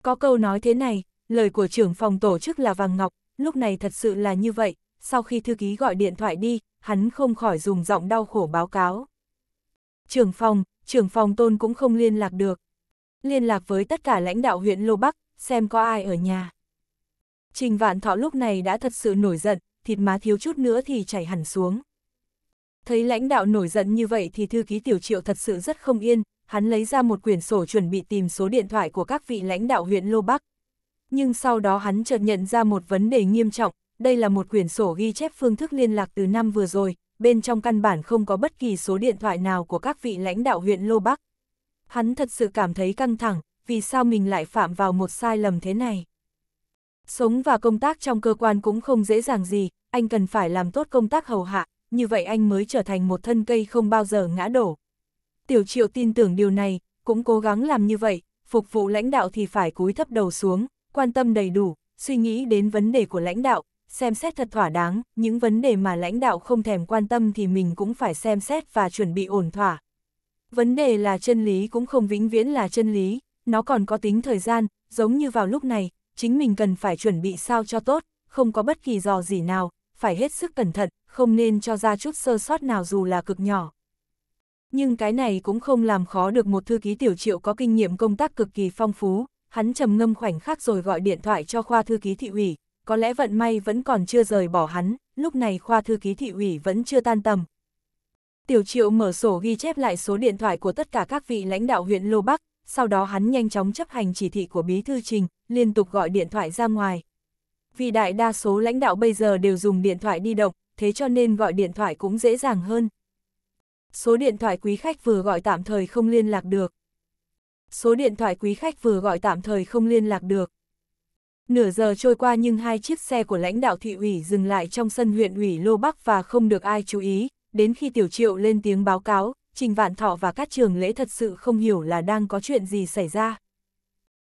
Có câu nói thế này, lời của trưởng phòng tổ chức là vàng ngọc, lúc này thật sự là như vậy, sau khi thư ký gọi điện thoại đi, hắn không khỏi dùng giọng đau khổ báo cáo. Trưởng phòng, trưởng phòng tôn cũng không liên lạc được. Liên lạc với tất cả lãnh đạo huyện Lô Bắc, xem có ai ở nhà. Trình Vạn Thọ lúc này đã thật sự nổi giận, thịt má thiếu chút nữa thì chảy hẳn xuống. Thấy lãnh đạo nổi giận như vậy thì thư ký tiểu triệu thật sự rất không yên, hắn lấy ra một quyển sổ chuẩn bị tìm số điện thoại của các vị lãnh đạo huyện Lô Bắc. Nhưng sau đó hắn chợt nhận ra một vấn đề nghiêm trọng, đây là một quyển sổ ghi chép phương thức liên lạc từ năm vừa rồi, bên trong căn bản không có bất kỳ số điện thoại nào của các vị lãnh đạo huyện Lô Bắc. Hắn thật sự cảm thấy căng thẳng, vì sao mình lại phạm vào một sai lầm thế này. Sống và công tác trong cơ quan cũng không dễ dàng gì, anh cần phải làm tốt công tác hầu hạ, như vậy anh mới trở thành một thân cây không bao giờ ngã đổ. Tiểu triệu tin tưởng điều này, cũng cố gắng làm như vậy, phục vụ lãnh đạo thì phải cúi thấp đầu xuống, quan tâm đầy đủ, suy nghĩ đến vấn đề của lãnh đạo, xem xét thật thỏa đáng, những vấn đề mà lãnh đạo không thèm quan tâm thì mình cũng phải xem xét và chuẩn bị ổn thỏa. Vấn đề là chân lý cũng không vĩnh viễn là chân lý, nó còn có tính thời gian, giống như vào lúc này, chính mình cần phải chuẩn bị sao cho tốt, không có bất kỳ dò gì nào, phải hết sức cẩn thận, không nên cho ra chút sơ sót nào dù là cực nhỏ. Nhưng cái này cũng không làm khó được một thư ký tiểu triệu có kinh nghiệm công tác cực kỳ phong phú, hắn trầm ngâm khoảnh khắc rồi gọi điện thoại cho khoa thư ký thị ủy, có lẽ vận may vẫn còn chưa rời bỏ hắn, lúc này khoa thư ký thị ủy vẫn chưa tan tầm. Tiểu triệu mở sổ ghi chép lại số điện thoại của tất cả các vị lãnh đạo huyện Lô Bắc, sau đó hắn nhanh chóng chấp hành chỉ thị của Bí Thư Trình, liên tục gọi điện thoại ra ngoài. Vì đại đa số lãnh đạo bây giờ đều dùng điện thoại đi động, thế cho nên gọi điện thoại cũng dễ dàng hơn. Số điện thoại quý khách vừa gọi tạm thời không liên lạc được. Số điện thoại quý khách vừa gọi tạm thời không liên lạc được. Nửa giờ trôi qua nhưng hai chiếc xe của lãnh đạo thị ủy dừng lại trong sân huyện ủy Lô Bắc và không được ai chú ý, đến khi Tiểu Triệu lên tiếng báo cáo, Trình Vạn Thọ và các trường lễ thật sự không hiểu là đang có chuyện gì xảy ra.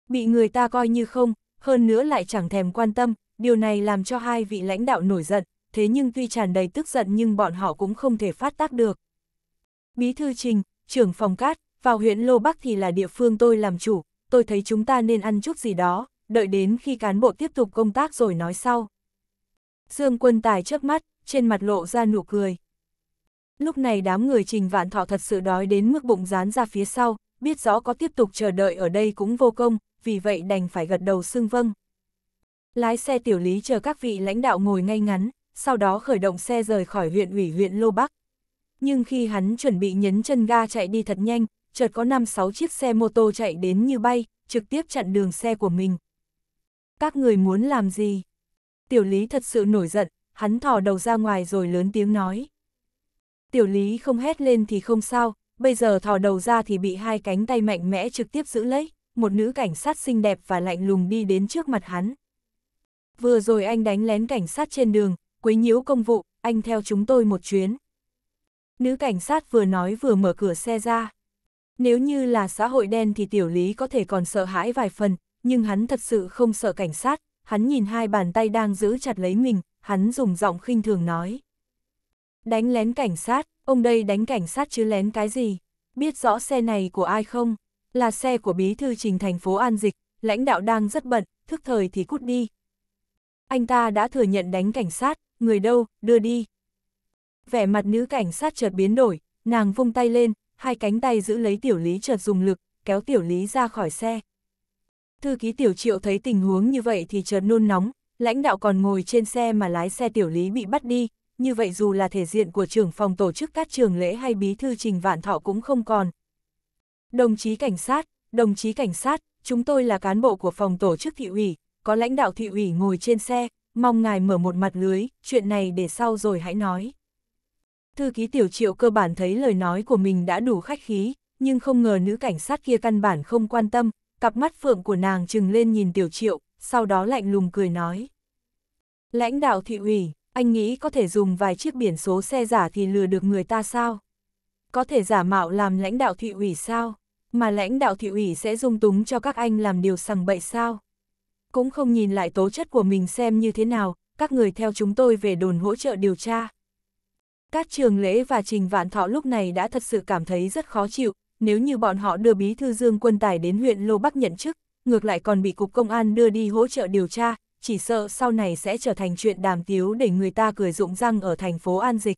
Bị người ta coi như không, hơn nữa lại chẳng thèm quan tâm, điều này làm cho hai vị lãnh đạo nổi giận, thế nhưng tuy tràn đầy tức giận nhưng bọn họ cũng không thể phát tác được. Bí thư Trình, trưởng phòng cát, vào huyện Lô Bắc thì là địa phương tôi làm chủ, tôi thấy chúng ta nên ăn chút gì đó, đợi đến khi cán bộ tiếp tục công tác rồi nói sau. Dương quân tài trước mắt, trên mặt lộ ra nụ cười. Lúc này đám người trình vạn thọ thật sự đói đến mức bụng rán ra phía sau, biết rõ có tiếp tục chờ đợi ở đây cũng vô công, vì vậy đành phải gật đầu xưng vâng. Lái xe tiểu lý chờ các vị lãnh đạo ngồi ngay ngắn, sau đó khởi động xe rời khỏi huyện ủy huyện Lô Bắc. Nhưng khi hắn chuẩn bị nhấn chân ga chạy đi thật nhanh, chợt có 5-6 chiếc xe mô tô chạy đến như bay, trực tiếp chặn đường xe của mình. Các người muốn làm gì? Tiểu lý thật sự nổi giận, hắn thò đầu ra ngoài rồi lớn tiếng nói tiểu lý không hét lên thì không sao, bây giờ thò đầu ra thì bị hai cánh tay mạnh mẽ trực tiếp giữ lấy, một nữ cảnh sát xinh đẹp và lạnh lùng đi đến trước mặt hắn. Vừa rồi anh đánh lén cảnh sát trên đường, quấy nhiễu công vụ, anh theo chúng tôi một chuyến. Nữ cảnh sát vừa nói vừa mở cửa xe ra. Nếu như là xã hội đen thì tiểu lý có thể còn sợ hãi vài phần, nhưng hắn thật sự không sợ cảnh sát, hắn nhìn hai bàn tay đang giữ chặt lấy mình, hắn dùng giọng khinh thường nói. Đánh lén cảnh sát, ông đây đánh cảnh sát chứ lén cái gì? Biết rõ xe này của ai không? Là xe của bí thư trình thành phố An Dịch, lãnh đạo đang rất bận, thức thời thì cút đi. Anh ta đã thừa nhận đánh cảnh sát, người đâu, đưa đi. Vẻ mặt nữ cảnh sát chợt biến đổi, nàng vung tay lên, hai cánh tay giữ lấy tiểu lý chợt dùng lực, kéo tiểu lý ra khỏi xe. Thư ký tiểu triệu thấy tình huống như vậy thì chợt nôn nóng, lãnh đạo còn ngồi trên xe mà lái xe tiểu lý bị bắt đi, như vậy dù là thể diện của trưởng phòng tổ chức các trường lễ hay bí thư trình vạn thọ cũng không còn. Đồng chí cảnh sát, đồng chí cảnh sát, chúng tôi là cán bộ của phòng tổ chức thị ủy, có lãnh đạo thị ủy ngồi trên xe, mong ngài mở một mặt lưới, chuyện này để sau rồi hãy nói. Thư ký tiểu triệu cơ bản thấy lời nói của mình đã đủ khách khí, nhưng không ngờ nữ cảnh sát kia căn bản không quan tâm, cặp mắt phượng của nàng trừng lên nhìn tiểu triệu, sau đó lạnh lùng cười nói. Lãnh đạo thị ủy, anh nghĩ có thể dùng vài chiếc biển số xe giả thì lừa được người ta sao? Có thể giả mạo làm lãnh đạo thị ủy sao? Mà lãnh đạo thị ủy sẽ dung túng cho các anh làm điều sằng bậy sao? Cũng không nhìn lại tố chất của mình xem như thế nào, các người theo chúng tôi về đồn hỗ trợ điều tra. Các trường lễ và trình vạn thọ lúc này đã thật sự cảm thấy rất khó chịu, nếu như bọn họ đưa bí thư dương quân tài đến huyện Lô Bắc nhận chức, ngược lại còn bị cục công an đưa đi hỗ trợ điều tra, chỉ sợ sau này sẽ trở thành chuyện đàm tiếu để người ta cười rụng răng ở thành phố An Dịch.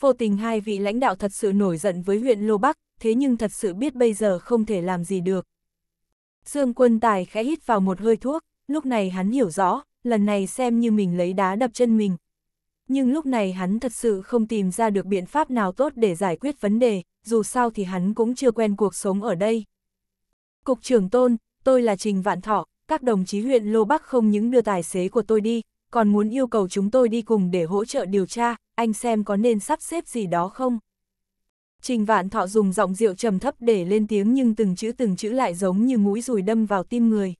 Vô tình hai vị lãnh đạo thật sự nổi giận với huyện Lô Bắc, thế nhưng thật sự biết bây giờ không thể làm gì được. Dương quân tài khẽ hít vào một hơi thuốc, lúc này hắn hiểu rõ, lần này xem như mình lấy đá đập chân mình. Nhưng lúc này hắn thật sự không tìm ra được biện pháp nào tốt để giải quyết vấn đề, dù sao thì hắn cũng chưa quen cuộc sống ở đây. Cục trưởng tôn, tôi là Trình Vạn Thọ, các đồng chí huyện Lô Bắc không những đưa tài xế của tôi đi, còn muốn yêu cầu chúng tôi đi cùng để hỗ trợ điều tra, anh xem có nên sắp xếp gì đó không? Trình Vạn Thọ dùng giọng rượu trầm thấp để lên tiếng nhưng từng chữ từng chữ lại giống như mũi dùi đâm vào tim người.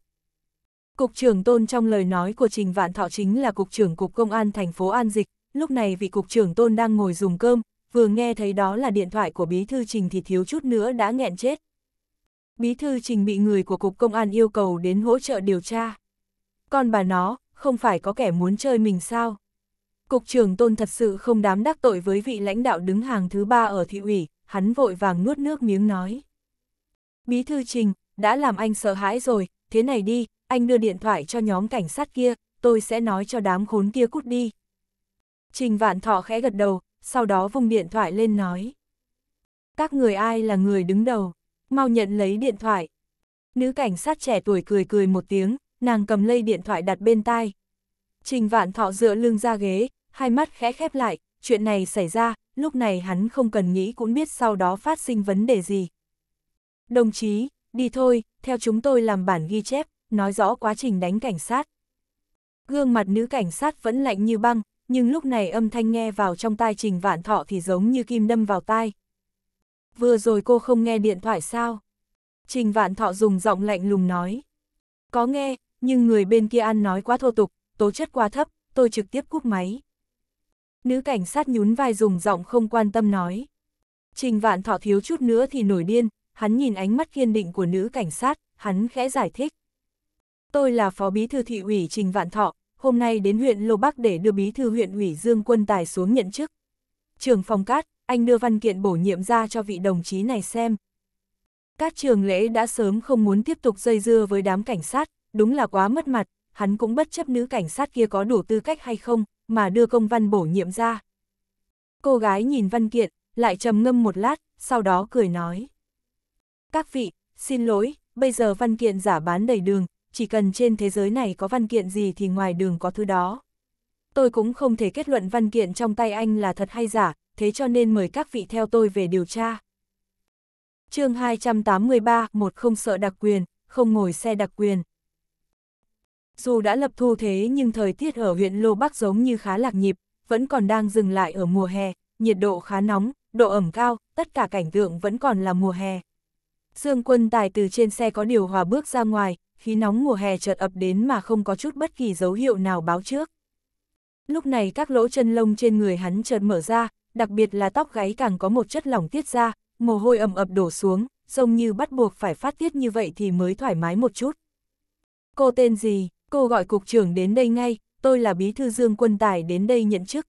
Cục trưởng Tôn trong lời nói của Trình Vạn Thọ chính là Cục trưởng Cục Công an thành phố An Dịch, lúc này vị Cục trưởng Tôn đang ngồi dùng cơm, vừa nghe thấy đó là điện thoại của Bí Thư Trình thì thiếu chút nữa đã nghẹn chết bí thư trình bị người của Cục Công an yêu cầu đến hỗ trợ điều tra. Còn bà nó, không phải có kẻ muốn chơi mình sao? Cục trưởng Tôn thật sự không đám đắc tội với vị lãnh đạo đứng hàng thứ ba ở thị ủy, hắn vội vàng nuốt nước miếng nói. Bí thư trình, đã làm anh sợ hãi rồi, thế này đi, anh đưa điện thoại cho nhóm cảnh sát kia, tôi sẽ nói cho đám khốn kia cút đi. Trình vạn thọ khẽ gật đầu, sau đó vùng điện thoại lên nói. Các người ai là người đứng đầu? mau nhận lấy điện thoại. Nữ cảnh sát trẻ tuổi cười cười một tiếng, nàng cầm lây điện thoại đặt bên tai. Trình vạn thọ dựa lưng ra ghế, hai mắt khẽ khép lại, chuyện này xảy ra, lúc này hắn không cần nghĩ cũng biết sau đó phát sinh vấn đề gì. Đồng chí, đi thôi, theo chúng tôi làm bản ghi chép, nói rõ quá trình đánh cảnh sát. Gương mặt nữ cảnh sát vẫn lạnh như băng, nhưng lúc này âm thanh nghe vào trong tai trình vạn thọ thì giống như kim đâm vào tai, vừa rồi cô không nghe điện thoại sao? Trình Vạn Thọ dùng giọng lạnh lùng nói. Có nghe, nhưng người bên kia ăn nói quá thô tục, tố chất quá thấp, tôi trực tiếp cúp máy. Nữ cảnh sát nhún vai dùng giọng không quan tâm nói. Trình Vạn Thọ thiếu chút nữa thì nổi điên, hắn nhìn ánh mắt kiên định của nữ cảnh sát, hắn khẽ giải thích. Tôi là phó bí thư thị ủy Trình Vạn Thọ, hôm nay đến huyện Lô Bắc để đưa bí thư huyện ủy Dương Quân Tài xuống nhận chức. Trường phòng cát, anh đưa văn kiện bổ nhiệm ra cho vị đồng chí này xem. Các trường lễ đã sớm không muốn tiếp tục dây dưa với đám cảnh sát, đúng là quá mất mặt, hắn cũng bất chấp nữ cảnh sát kia có đủ tư cách hay không, mà đưa công văn bổ nhiệm ra. Cô gái nhìn văn kiện, lại trầm ngâm một lát, sau đó cười nói. Các vị, xin lỗi, bây giờ văn kiện giả bán đầy đường, chỉ cần trên thế giới này có văn kiện gì thì ngoài đường có thứ đó. Tôi cũng không thể kết luận văn kiện trong tay anh là thật hay giả, thế cho nên mời các vị theo tôi về điều tra. chương 283, một không sợ đặc quyền, không ngồi xe đặc quyền. Dù đã lập thu thế nhưng thời tiết ở huyện Lô Bắc giống như khá lạc nhịp, vẫn còn đang dừng lại ở mùa hè, nhiệt độ khá nóng, độ ẩm cao, tất cả cảnh tượng vẫn còn là mùa hè. Dương quân tài từ trên xe có điều hòa bước ra ngoài, khí nóng mùa hè chợt ập đến mà không có chút bất kỳ dấu hiệu nào báo trước. Lúc này các lỗ chân lông trên người hắn chợt mở ra, đặc biệt là tóc gáy càng có một chất lỏng tiết ra, mồ hôi ẩm ập đổ xuống, trông như bắt buộc phải phát tiết như vậy thì mới thoải mái một chút. Cô tên gì? Cô gọi cục trưởng đến đây ngay, tôi là bí thư Dương Quân Tài đến đây nhận chức.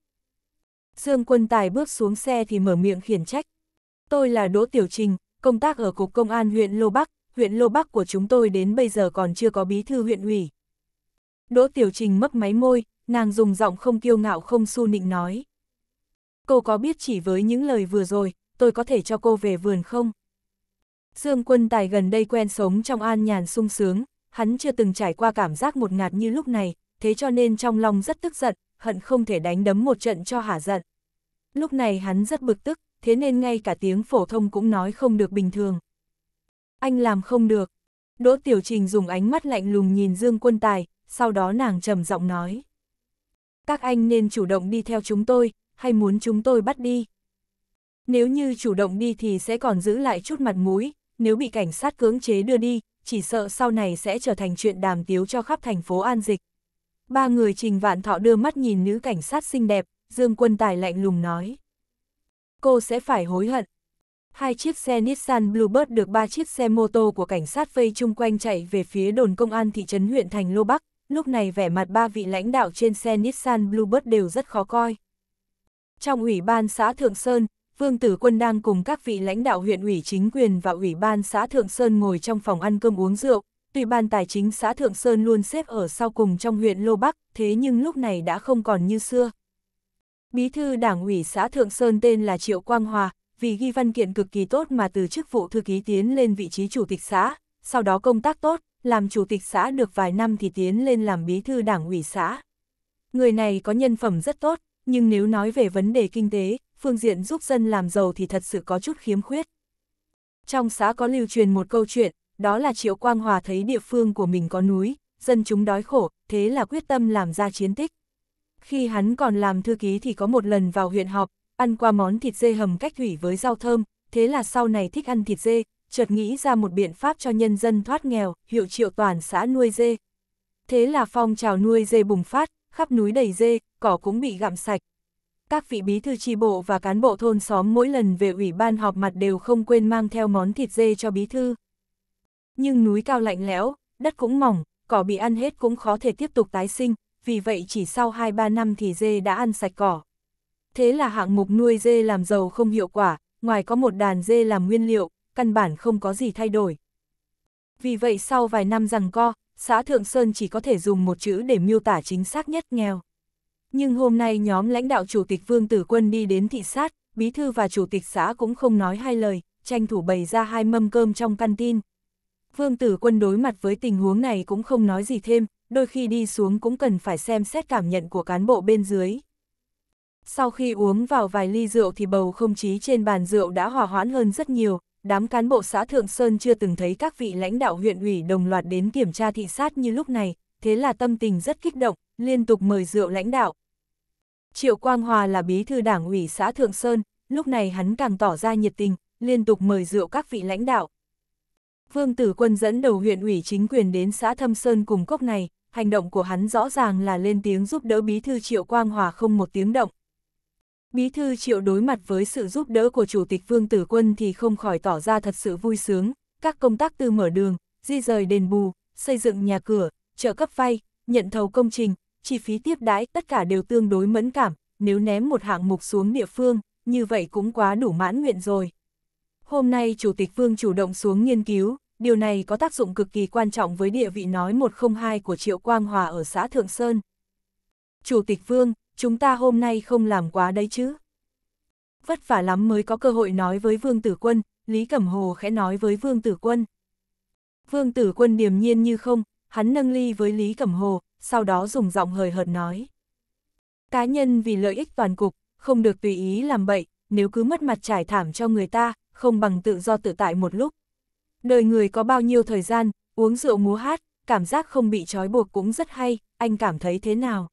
Dương Quân Tài bước xuống xe thì mở miệng khiển trách. Tôi là Đỗ Tiểu Trình, công tác ở Cục Công an huyện Lô Bắc, huyện Lô Bắc của chúng tôi đến bây giờ còn chưa có bí thư huyện ủy. Đỗ Tiểu Trình mấp máy môi, nàng dùng giọng không kiêu ngạo không su nịnh nói cô có biết chỉ với những lời vừa rồi, tôi có thể cho cô về vườn không? Dương quân tài gần đây quen sống trong an nhàn sung sướng, hắn chưa từng trải qua cảm giác một ngạt như lúc này, thế cho nên trong lòng rất tức giận, hận không thể đánh đấm một trận cho hả giận. Lúc này hắn rất bực tức, thế nên ngay cả tiếng phổ thông cũng nói không được bình thường. Anh làm không được. Đỗ Tiểu Trình dùng ánh mắt lạnh lùng nhìn Dương Quân Tài, sau đó nàng trầm giọng nói. Các anh nên chủ động đi theo chúng tôi, hay muốn chúng tôi bắt đi? Nếu như chủ động đi thì sẽ còn giữ lại chút mặt mũi, nếu bị cảnh sát cưỡng chế đưa đi, chỉ sợ sau này sẽ trở thành chuyện đàm tiếu cho khắp thành phố An Dịch. Ba người Trình Vạn Thọ đưa mắt nhìn nữ cảnh sát xinh đẹp, Dương Quân Tài lạnh lùng nói. Cô sẽ phải hối hận. Hai chiếc xe Nissan Bluebird được ba chiếc xe mô tô của cảnh sát vây chung quanh chạy về phía đồn công an thị trấn huyện thành Lô Bắc, lúc này vẻ mặt ba vị lãnh đạo trên xe Nissan Bluebird đều rất khó coi. Trong Ủy ban xã Thượng Sơn, Vương Tử Quân đang cùng các vị lãnh đạo huyện ủy chính quyền và Ủy ban xã Thượng Sơn ngồi trong phòng ăn cơm uống rượu. Ủy ban tài chính xã Thượng Sơn luôn xếp ở sau cùng trong huyện Lô Bắc, thế nhưng lúc này đã không còn như xưa. Bí thư đảng ủy xã Thượng Sơn tên là Triệu Quang Hòa, vì ghi văn kiện cực kỳ tốt mà từ chức vụ thư ký tiến lên vị trí chủ tịch xã, sau đó công tác tốt, làm chủ tịch xã được vài năm thì tiến lên làm bí thư đảng ủy xã. Người này có nhân phẩm rất tốt, nhưng nếu nói về vấn đề kinh tế, phương diện giúp dân làm giàu thì thật sự có chút khiếm khuyết. Trong xã có lưu truyền một câu chuyện, đó là Triệu Quang Hòa thấy địa phương của mình có núi, dân chúng đói khổ, thế là quyết tâm làm ra chiến tích. Khi hắn còn làm thư ký thì có một lần vào huyện họp, ăn qua món thịt dê hầm cách thủy với rau thơm, thế là sau này thích ăn thịt dê, chợt nghĩ ra một biện pháp cho nhân dân thoát nghèo, hiệu triệu toàn xã nuôi dê. Thế là phong trào nuôi dê bùng phát, khắp núi đầy dê, cỏ cũng bị gặm sạch. Các vị bí thư tri bộ và cán bộ thôn xóm mỗi lần về ủy ban họp mặt đều không quên mang theo món thịt dê cho bí thư. Nhưng núi cao lạnh lẽo, đất cũng mỏng, cỏ bị ăn hết cũng khó thể tiếp tục tái sinh, vì vậy chỉ sau 2-3 năm thì dê đã ăn sạch cỏ. Thế là hạng mục nuôi dê làm giàu không hiệu quả, ngoài có một đàn dê làm nguyên liệu, căn bản không có gì thay đổi. Vì vậy sau vài năm rằng co, xã Thượng Sơn chỉ có thể dùng một chữ để miêu tả chính xác nhất nghèo. Nhưng hôm nay nhóm lãnh đạo Chủ tịch Vương Tử Quân đi đến thị sát, Bí Thư và Chủ tịch xã cũng không nói hai lời, tranh thủ bày ra hai mâm cơm trong căn tin. Vương Tử Quân đối mặt với tình huống này cũng không nói gì thêm, đôi khi đi xuống cũng cần phải xem xét cảm nhận của cán bộ bên dưới. Sau khi uống vào vài ly rượu thì bầu không khí trên bàn rượu đã hòa hoãn hơn rất nhiều, đám cán bộ xã Thượng Sơn chưa từng thấy các vị lãnh đạo huyện ủy đồng loạt đến kiểm tra thị sát như lúc này, thế là tâm tình rất kích động, liên tục mời rượu lãnh đạo. Triệu Quang Hòa là bí thư đảng ủy xã Thượng Sơn, lúc này hắn càng tỏ ra nhiệt tình, liên tục mời rượu các vị lãnh đạo. Vương Tử Quân dẫn đầu huyện ủy chính quyền đến xã Thâm Sơn cùng cốc này, hành động của hắn rõ ràng là lên tiếng giúp đỡ bí thư Triệu Quang Hòa không một tiếng động. Bí thư triệu đối mặt với sự giúp đỡ của Chủ tịch Vương Tử Quân thì không khỏi tỏ ra thật sự vui sướng, các công tác tư mở đường, di rời đền bù, xây dựng nhà cửa, trợ cấp vay, nhận thầu công trình, chi phí tiếp đãi tất cả đều tương đối mẫn cảm, nếu ném một hạng mục xuống địa phương, như vậy cũng quá đủ mãn nguyện rồi. Hôm nay Chủ tịch Vương chủ động xuống nghiên cứu, điều này có tác dụng cực kỳ quan trọng với địa vị nói 102 của Triệu Quang Hòa ở xã Thượng Sơn. Chủ tịch Vương, chúng ta hôm nay không làm quá đấy chứ. Vất vả lắm mới có cơ hội nói với Vương Tử Quân, Lý Cẩm Hồ khẽ nói với Vương Tử Quân. Vương Tử Quân điềm nhiên như không, hắn nâng ly với Lý Cẩm Hồ, sau đó dùng giọng hời hợt nói. Cá nhân vì lợi ích toàn cục, không được tùy ý làm bậy, nếu cứ mất mặt trải thảm cho người ta, không bằng tự do tự tại một lúc. Đời người có bao nhiêu thời gian, uống rượu múa hát, cảm giác không bị trói buộc cũng rất hay, anh cảm thấy thế nào?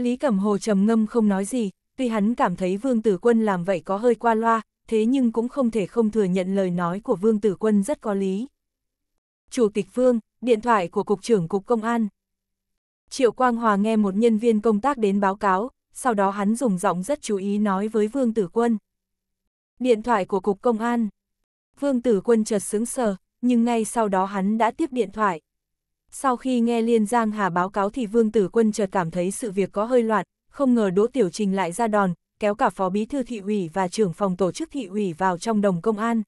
Lý Cẩm Hồ trầm ngâm không nói gì, tuy hắn cảm thấy Vương Tử Quân làm vậy có hơi qua loa, thế nhưng cũng không thể không thừa nhận lời nói của Vương Tử Quân rất có lý. Chủ tịch Vương, điện thoại của Cục trưởng Cục Công an. Triệu Quang Hòa nghe một nhân viên công tác đến báo cáo, sau đó hắn dùng giọng rất chú ý nói với Vương Tử Quân. Điện thoại của Cục Công an. Vương Tử Quân chợt sững sờ, nhưng ngay sau đó hắn đã tiếp điện thoại. Sau khi nghe Liên Giang Hà báo cáo thì Vương Tử Quân chợt cảm thấy sự việc có hơi loạn, không ngờ Đỗ Tiểu Trình lại ra đòn, kéo cả phó bí thư thị ủy và trưởng phòng tổ chức thị ủy vào trong đồng công an.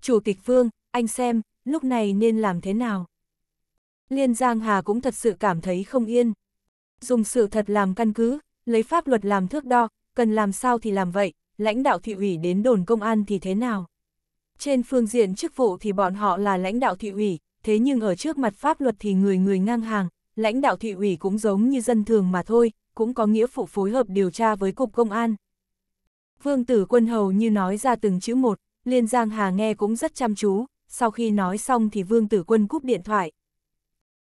Chủ tịch Vương, anh xem, lúc này nên làm thế nào? Liên Giang Hà cũng thật sự cảm thấy không yên. Dùng sự thật làm căn cứ, lấy pháp luật làm thước đo, cần làm sao thì làm vậy, lãnh đạo thị ủy đến đồn công an thì thế nào? Trên phương diện chức vụ thì bọn họ là lãnh đạo thị ủy, thế nhưng ở trước mặt pháp luật thì người người ngang hàng, lãnh đạo thị ủy cũng giống như dân thường mà thôi, cũng có nghĩa phụ phối hợp điều tra với cục công an. Vương tử quân hầu như nói ra từng chữ một, Liên Giang Hà nghe cũng rất chăm chú, sau khi nói xong thì Vương Tử Quân cúp điện thoại.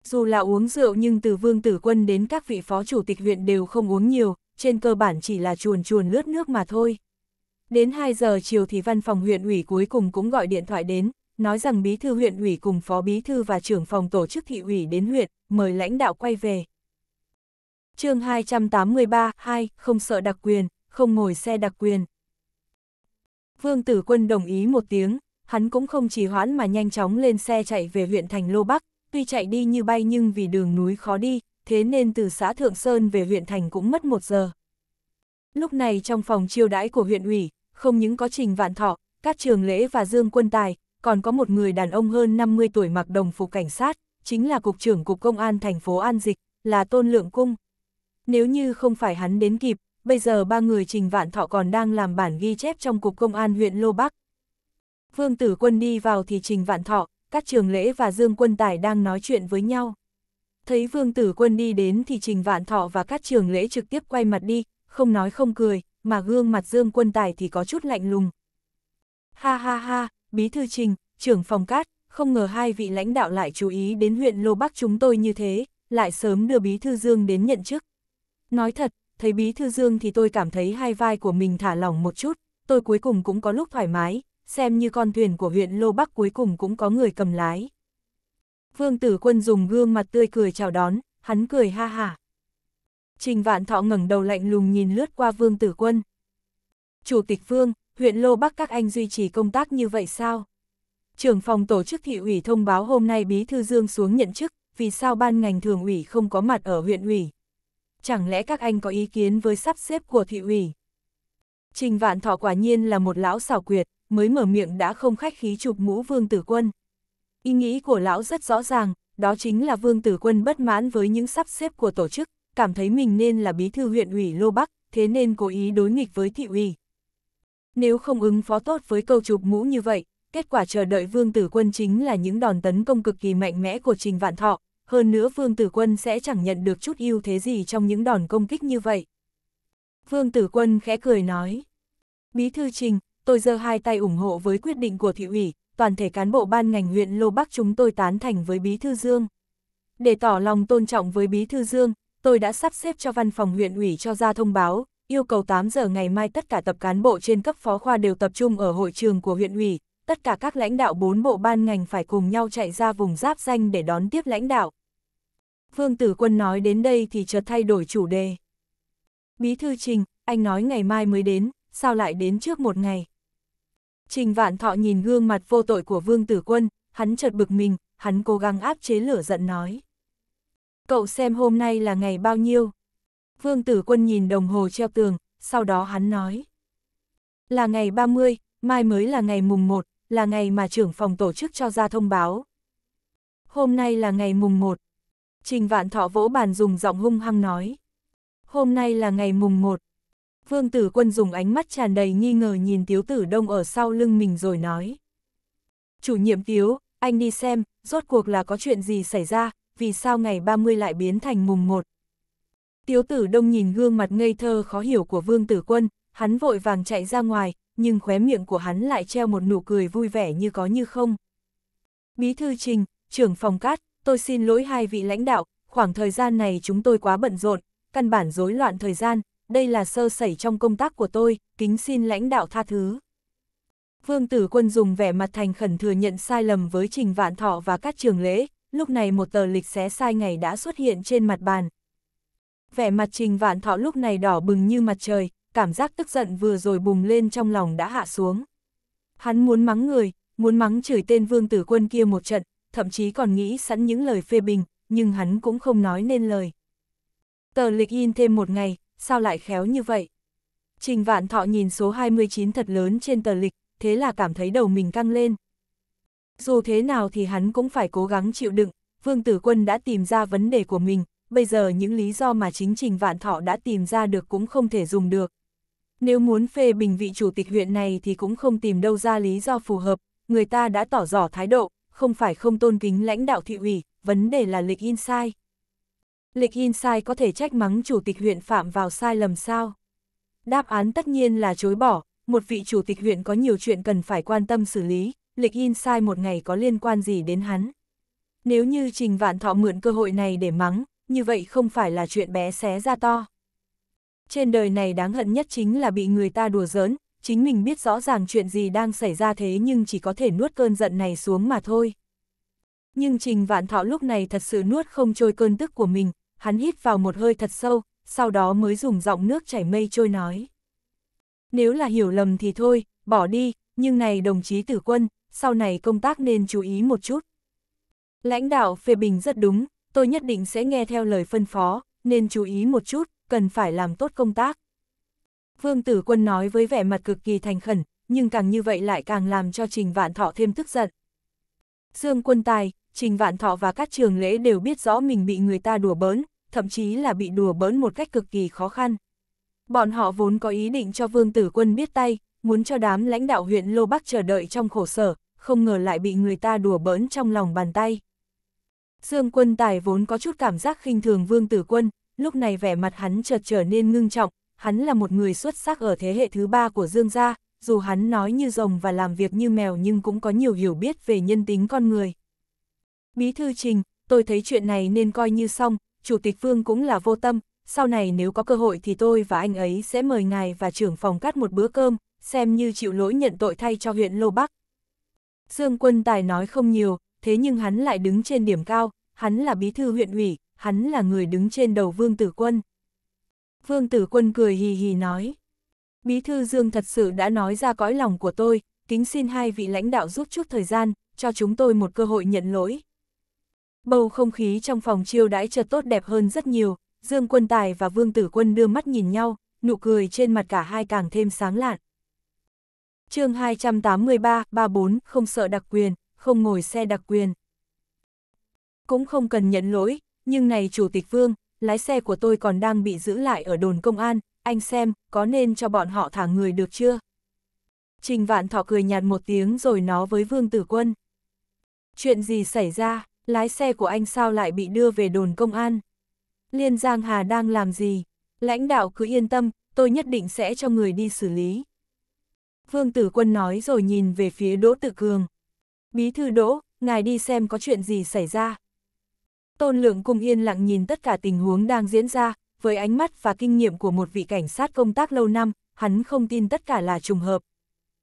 Dù là uống rượu nhưng từ Vương Tử Quân đến các vị phó chủ tịch huyện đều không uống nhiều, trên cơ bản chỉ là chuồn chuồn lướt nước mà thôi. Đến 2 giờ chiều thì văn phòng huyện ủy cuối cùng cũng gọi điện thoại đến, nói rằng bí thư huyện ủy cùng phó bí thư và trưởng phòng tổ chức thị ủy đến huyện, mời lãnh đạo quay về. chương 283, 2, không sợ đặc quyền, không ngồi xe đặc quyền. Vương Tử Quân đồng ý một tiếng, hắn cũng không trì hoãn mà nhanh chóng lên xe chạy về huyện thành Lô Bắc, tuy chạy đi như bay nhưng vì đường núi khó đi, thế nên từ xã Thượng Sơn về huyện thành cũng mất một giờ. Lúc này trong phòng chiêu đãi của huyện ủy, không những có Trình Vạn Thọ, các trường lễ và Dương Quân Tài, còn có một người đàn ông hơn 50 tuổi mặc đồng phục cảnh sát, chính là Cục trưởng Cục Công an thành phố An Dịch, là Tôn Lượng Cung. Nếu như không phải hắn đến kịp, bây giờ ba người Trình Vạn Thọ còn đang làm bản ghi chép trong Cục Công an huyện Lô Bắc. Vương Tử Quân đi vào thì Trình Vạn Thọ, các trường lễ và Dương Quân Tài đang nói chuyện với nhau. Thấy Vương Tử Quân đi đến thì Trình Vạn Thọ và các trường lễ trực tiếp quay mặt đi, không nói không cười, mà gương mặt Dương Quân Tài thì có chút lạnh lùng. Ha ha ha, bí thư trình, trưởng phòng cát, không ngờ hai vị lãnh đạo lại chú ý đến huyện Lô Bắc chúng tôi như thế, lại sớm đưa bí thư Dương đến nhận chức. Nói thật, thấy bí thư Dương thì tôi cảm thấy hai vai của mình thả lỏng một chút, tôi cuối cùng cũng có lúc thoải mái, xem như con thuyền của huyện Lô Bắc cuối cùng cũng có người cầm lái. Vương Tử Quân dùng gương mặt tươi cười chào đón, hắn cười ha hả. Trình Vạn Thọ ngẩng đầu lạnh lùng nhìn lướt qua Vương Tử Quân. Chủ tịch Vương, huyện Lô Bắc các anh duy trì công tác như vậy sao? Trưởng phòng tổ chức thị ủy thông báo hôm nay Bí Thư Dương xuống nhận chức, vì sao ban ngành thường ủy không có mặt ở huyện ủy? Chẳng lẽ các anh có ý kiến với sắp xếp của thị ủy? Trình Vạn Thọ quả nhiên là một lão xảo quyệt, mới mở miệng đã không khách khí chụp mũ Vương Tử Quân. Ý nghĩ của lão rất rõ ràng, đó chính là Vương Tử Quân bất mãn với những sắp xếp của tổ chức, cảm thấy mình nên là bí thư huyện ủy Lô Bắc, thế nên cố ý đối nghịch với thị ủy. Nếu không ứng phó tốt với câu chụp mũ như vậy, kết quả chờ đợi Vương Tử Quân chính là những đòn tấn công cực kỳ mạnh mẽ của Trình Vạn Thọ, hơn nữa Vương Tử Quân sẽ chẳng nhận được chút ưu thế gì trong những đòn công kích như vậy. Vương Tử Quân khẽ cười nói, Bí thư Trình, tôi giơ hai tay ủng hộ với quyết định của thị ủy, toàn thể cán bộ ban ngành huyện Lô Bắc chúng tôi tán thành với Bí thư Dương. Để tỏ lòng tôn trọng với Bí thư Dương, tôi đã sắp xếp cho văn phòng huyện ủy cho ra thông báo, yêu cầu 8 giờ ngày mai tất cả tập cán bộ trên cấp phó khoa đều tập trung ở hội trường của huyện ủy, tất cả các lãnh đạo bốn bộ ban ngành phải cùng nhau chạy ra vùng giáp danh để đón tiếp lãnh đạo. Vương Tử Quân nói đến đây thì chợt thay đổi chủ đề. Bí thư Trình, anh nói ngày mai mới đến, sao lại đến trước một ngày? Trình Vạn Thọ nhìn gương mặt vô tội của Vương Tử Quân, hắn chợt bực mình, hắn cố gắng áp chế lửa giận nói. Cậu xem hôm nay là ngày bao nhiêu? Vương Tử Quân nhìn đồng hồ treo tường, sau đó hắn nói. Là ngày 30, mai mới là ngày mùng 1, là ngày mà trưởng phòng tổ chức cho ra thông báo. Hôm nay là ngày mùng 1. Trình Vạn Thọ vỗ bàn dùng giọng hung hăng nói. Hôm nay là ngày mùng 1. Vương Tử Quân dùng ánh mắt tràn đầy nghi ngờ nhìn Tiếu Tử Đông ở sau lưng mình rồi nói. Chủ nhiệm Tiếu, anh đi xem, rốt cuộc là có chuyện gì xảy ra, vì sao ngày 30 lại biến thành mùng 1. Tiếu tử đông nhìn gương mặt ngây thơ khó hiểu của vương tử quân, hắn vội vàng chạy ra ngoài, nhưng khóe miệng của hắn lại treo một nụ cười vui vẻ như có như không. Bí thư trình, trưởng phòng cát, tôi xin lỗi hai vị lãnh đạo, khoảng thời gian này chúng tôi quá bận rộn, căn bản rối loạn thời gian, đây là sơ sẩy trong công tác của tôi, kính xin lãnh đạo tha thứ. Vương Tử Quân dùng vẻ mặt thành khẩn thừa nhận sai lầm với Trình Vạn Thọ và các trường lễ, lúc này một tờ lịch xé sai ngày đã xuất hiện trên mặt bàn, vẻ mặt trình vạn thọ lúc này đỏ bừng như mặt trời, cảm giác tức giận vừa rồi bùng lên trong lòng đã hạ xuống. Hắn muốn mắng người, muốn mắng chửi tên vương tử quân kia một trận, thậm chí còn nghĩ sẵn những lời phê bình, nhưng hắn cũng không nói nên lời. Tờ lịch in thêm một ngày, sao lại khéo như vậy? Trình vạn thọ nhìn số 29 thật lớn trên tờ lịch, thế là cảm thấy đầu mình căng lên. Dù thế nào thì hắn cũng phải cố gắng chịu đựng, vương tử quân đã tìm ra vấn đề của mình, bây giờ những lý do mà chính Trình Vạn Thọ đã tìm ra được cũng không thể dùng được. Nếu muốn phê bình vị chủ tịch huyện này thì cũng không tìm đâu ra lý do phù hợp, người ta đã tỏ rõ thái độ, không phải không tôn kính lãnh đạo thị ủy, vấn đề là lịch in sai. Lịch in sai có thể trách mắng chủ tịch huyện phạm vào sai lầm sao? Đáp án tất nhiên là chối bỏ, một vị chủ tịch huyện có nhiều chuyện cần phải quan tâm xử lý, lịch in sai một ngày có liên quan gì đến hắn. Nếu như Trình Vạn Thọ mượn cơ hội này để mắng, như vậy không phải là chuyện bé xé ra to. Trên đời này đáng hận nhất chính là bị người ta đùa giỡn, chính mình biết rõ ràng chuyện gì đang xảy ra thế nhưng chỉ có thể nuốt cơn giận này xuống mà thôi. Nhưng Trình Vạn Thọ lúc này thật sự nuốt không trôi cơn tức của mình, hắn hít vào một hơi thật sâu, sau đó mới dùng giọng nước chảy mây trôi nói. Nếu là hiểu lầm thì thôi, bỏ đi, nhưng này đồng chí tử quân, sau này công tác nên chú ý một chút. Lãnh đạo phê bình rất đúng, tôi nhất định sẽ nghe theo lời phân phó, nên chú ý một chút, cần phải làm tốt công tác. Vương Tử Quân nói với vẻ mặt cực kỳ thành khẩn, nhưng càng như vậy lại càng làm cho Trình Vạn Thọ thêm tức giận. Dương Quân Tài, Trình Vạn Thọ và các trường lễ đều biết rõ mình bị người ta đùa bỡn, thậm chí là bị đùa bỡn một cách cực kỳ khó khăn. Bọn họ vốn có ý định cho Vương Tử Quân biết tay, muốn cho đám lãnh đạo huyện Lô Bắc chờ đợi trong khổ sở, không ngờ lại bị người ta đùa bỡn trong lòng bàn tay. Dương quân tài vốn có chút cảm giác khinh thường vương tử quân, lúc này vẻ mặt hắn chợt trở nên ngưng trọng, hắn là một người xuất sắc ở thế hệ thứ ba của Dương gia, dù hắn nói như rồng và làm việc như mèo nhưng cũng có nhiều hiểu biết về nhân tính con người. Bí thư trình, tôi thấy chuyện này nên coi như xong, Chủ tịch Vương cũng là vô tâm, sau này nếu có cơ hội thì tôi và anh ấy sẽ mời ngài và trưởng phòng cắt một bữa cơm, xem như chịu lỗi nhận tội thay cho huyện Lô Bắc. Dương Quân Tài nói không nhiều, thế nhưng hắn lại đứng trên điểm cao, hắn là bí thư huyện ủy, hắn là người đứng trên đầu Vương Tử Quân. Vương Tử Quân cười hì hì nói, bí thư Dương thật sự đã nói ra cõi lòng của tôi, kính xin hai vị lãnh đạo giúp chút thời gian, cho chúng tôi một cơ hội nhận lỗi. Bầu không khí trong phòng chiêu đãi chợt tốt đẹp hơn rất nhiều, Dương Quân Tài và Vương Tử Quân đưa mắt nhìn nhau, nụ cười trên mặt cả hai càng thêm sáng lạn. chương 283, 34, không sợ đặc quyền, không ngồi xe đặc quyền. Cũng không cần nhận lỗi, nhưng này Chủ tịch Vương, lái xe của tôi còn đang bị giữ lại ở đồn công an, anh xem, có nên cho bọn họ thả người được chưa? Trình Vạn Thọ cười nhạt một tiếng rồi nó với Vương Tử Quân. Chuyện gì xảy ra, lái xe của anh sao lại bị đưa về đồn công an? Liên Giang Hà đang làm gì? Lãnh đạo cứ yên tâm, tôi nhất định sẽ cho người đi xử lý. Vương Tử Quân nói rồi nhìn về phía Đỗ Tự Cường. Bí thư đỗ, ngài đi xem có chuyện gì xảy ra. Tôn lượng cùng yên lặng nhìn tất cả tình huống đang diễn ra, với ánh mắt và kinh nghiệm của một vị cảnh sát công tác lâu năm, hắn không tin tất cả là trùng hợp.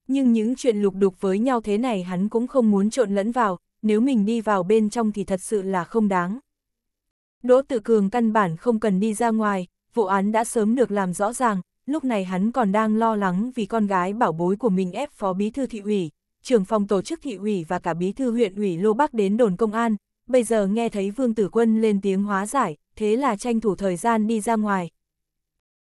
Nhưng những chuyện lục đục với nhau thế này hắn cũng không muốn trộn lẫn vào, nếu mình đi vào bên trong thì thật sự là không đáng. Đỗ Tự Cường căn bản không cần đi ra ngoài, vụ án đã sớm được làm rõ ràng, lúc này hắn còn đang lo lắng vì con gái bảo bối của mình ép phó bí thư thị ủy, trưởng phòng tổ chức thị ủy và cả bí thư huyện ủy Lô Bắc đến đồn công an, bây giờ nghe thấy Vương Tử Quân lên tiếng hóa giải, thế là tranh thủ thời gian đi ra ngoài.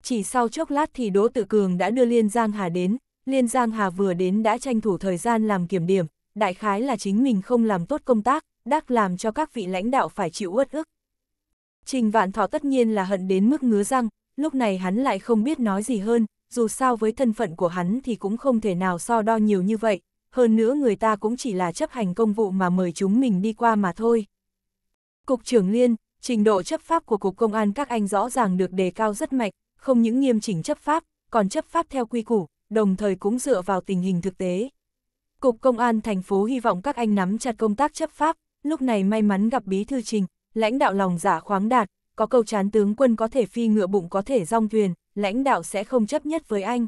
Chỉ sau chốc lát thì Đỗ Tử Cường đã đưa Liên Giang Hà đến, Liên Giang Hà vừa đến đã tranh thủ thời gian làm kiểm điểm, đại khái là chính mình không làm tốt công tác, đắc làm cho các vị lãnh đạo phải chịu uất ức. Trình Vạn Thọ tất nhiên là hận đến mức ngứa răng, lúc này hắn lại không biết nói gì hơn, dù sao với thân phận của hắn thì cũng không thể nào so đo nhiều như vậy, hơn nữa người ta cũng chỉ là chấp hành công vụ mà mời chúng mình đi qua mà thôi. Cục trưởng Liên, trình độ chấp pháp của Cục Công an các anh rõ ràng được đề cao rất mạnh, không những nghiêm chỉnh chấp pháp, còn chấp pháp theo quy củ, đồng thời cũng dựa vào tình hình thực tế. Cục Công an thành phố hy vọng các anh nắm chặt công tác chấp pháp, lúc này may mắn gặp bí thư trình, lãnh đạo lòng giả dạ khoáng đạt, có câu chán tướng quân có thể phi ngựa bụng có thể rong thuyền, lãnh đạo sẽ không chấp nhất với anh.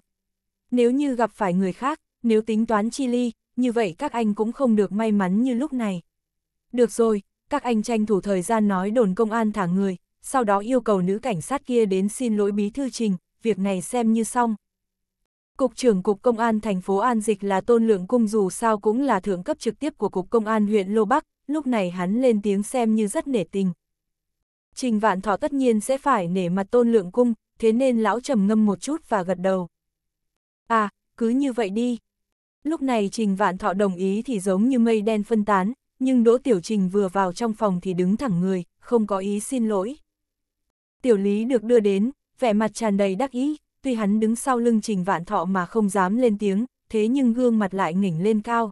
Nếu như gặp phải người khác, nếu tính toán chi ly, như vậy các anh cũng không được may mắn như lúc này. Được rồi, các anh tranh thủ thời gian nói đồn công an thả người, sau đó yêu cầu nữ cảnh sát kia đến xin lỗi bí thư trình, việc này xem như xong. Cục trưởng Cục Công an thành phố An Dịch là Tôn Lượng Cung dù sao cũng là thượng cấp trực tiếp của Cục Công an huyện Lô Bắc, lúc này hắn lên tiếng xem như rất nể tình. Trình Vạn Thọ tất nhiên sẽ phải nể mặt Tôn Lượng Cung, thế nên lão trầm ngâm một chút và gật đầu. À, cứ như vậy đi. Lúc này Trình Vạn Thọ đồng ý thì giống như mây đen phân tán, nhưng Đỗ Tiểu Trình vừa vào trong phòng thì đứng thẳng người, không có ý xin lỗi. Tiểu Lý được đưa đến, vẻ mặt tràn đầy đắc ý, tuy hắn đứng sau lưng Trình Vạn Thọ mà không dám lên tiếng, thế nhưng gương mặt lại nghỉnh lên cao.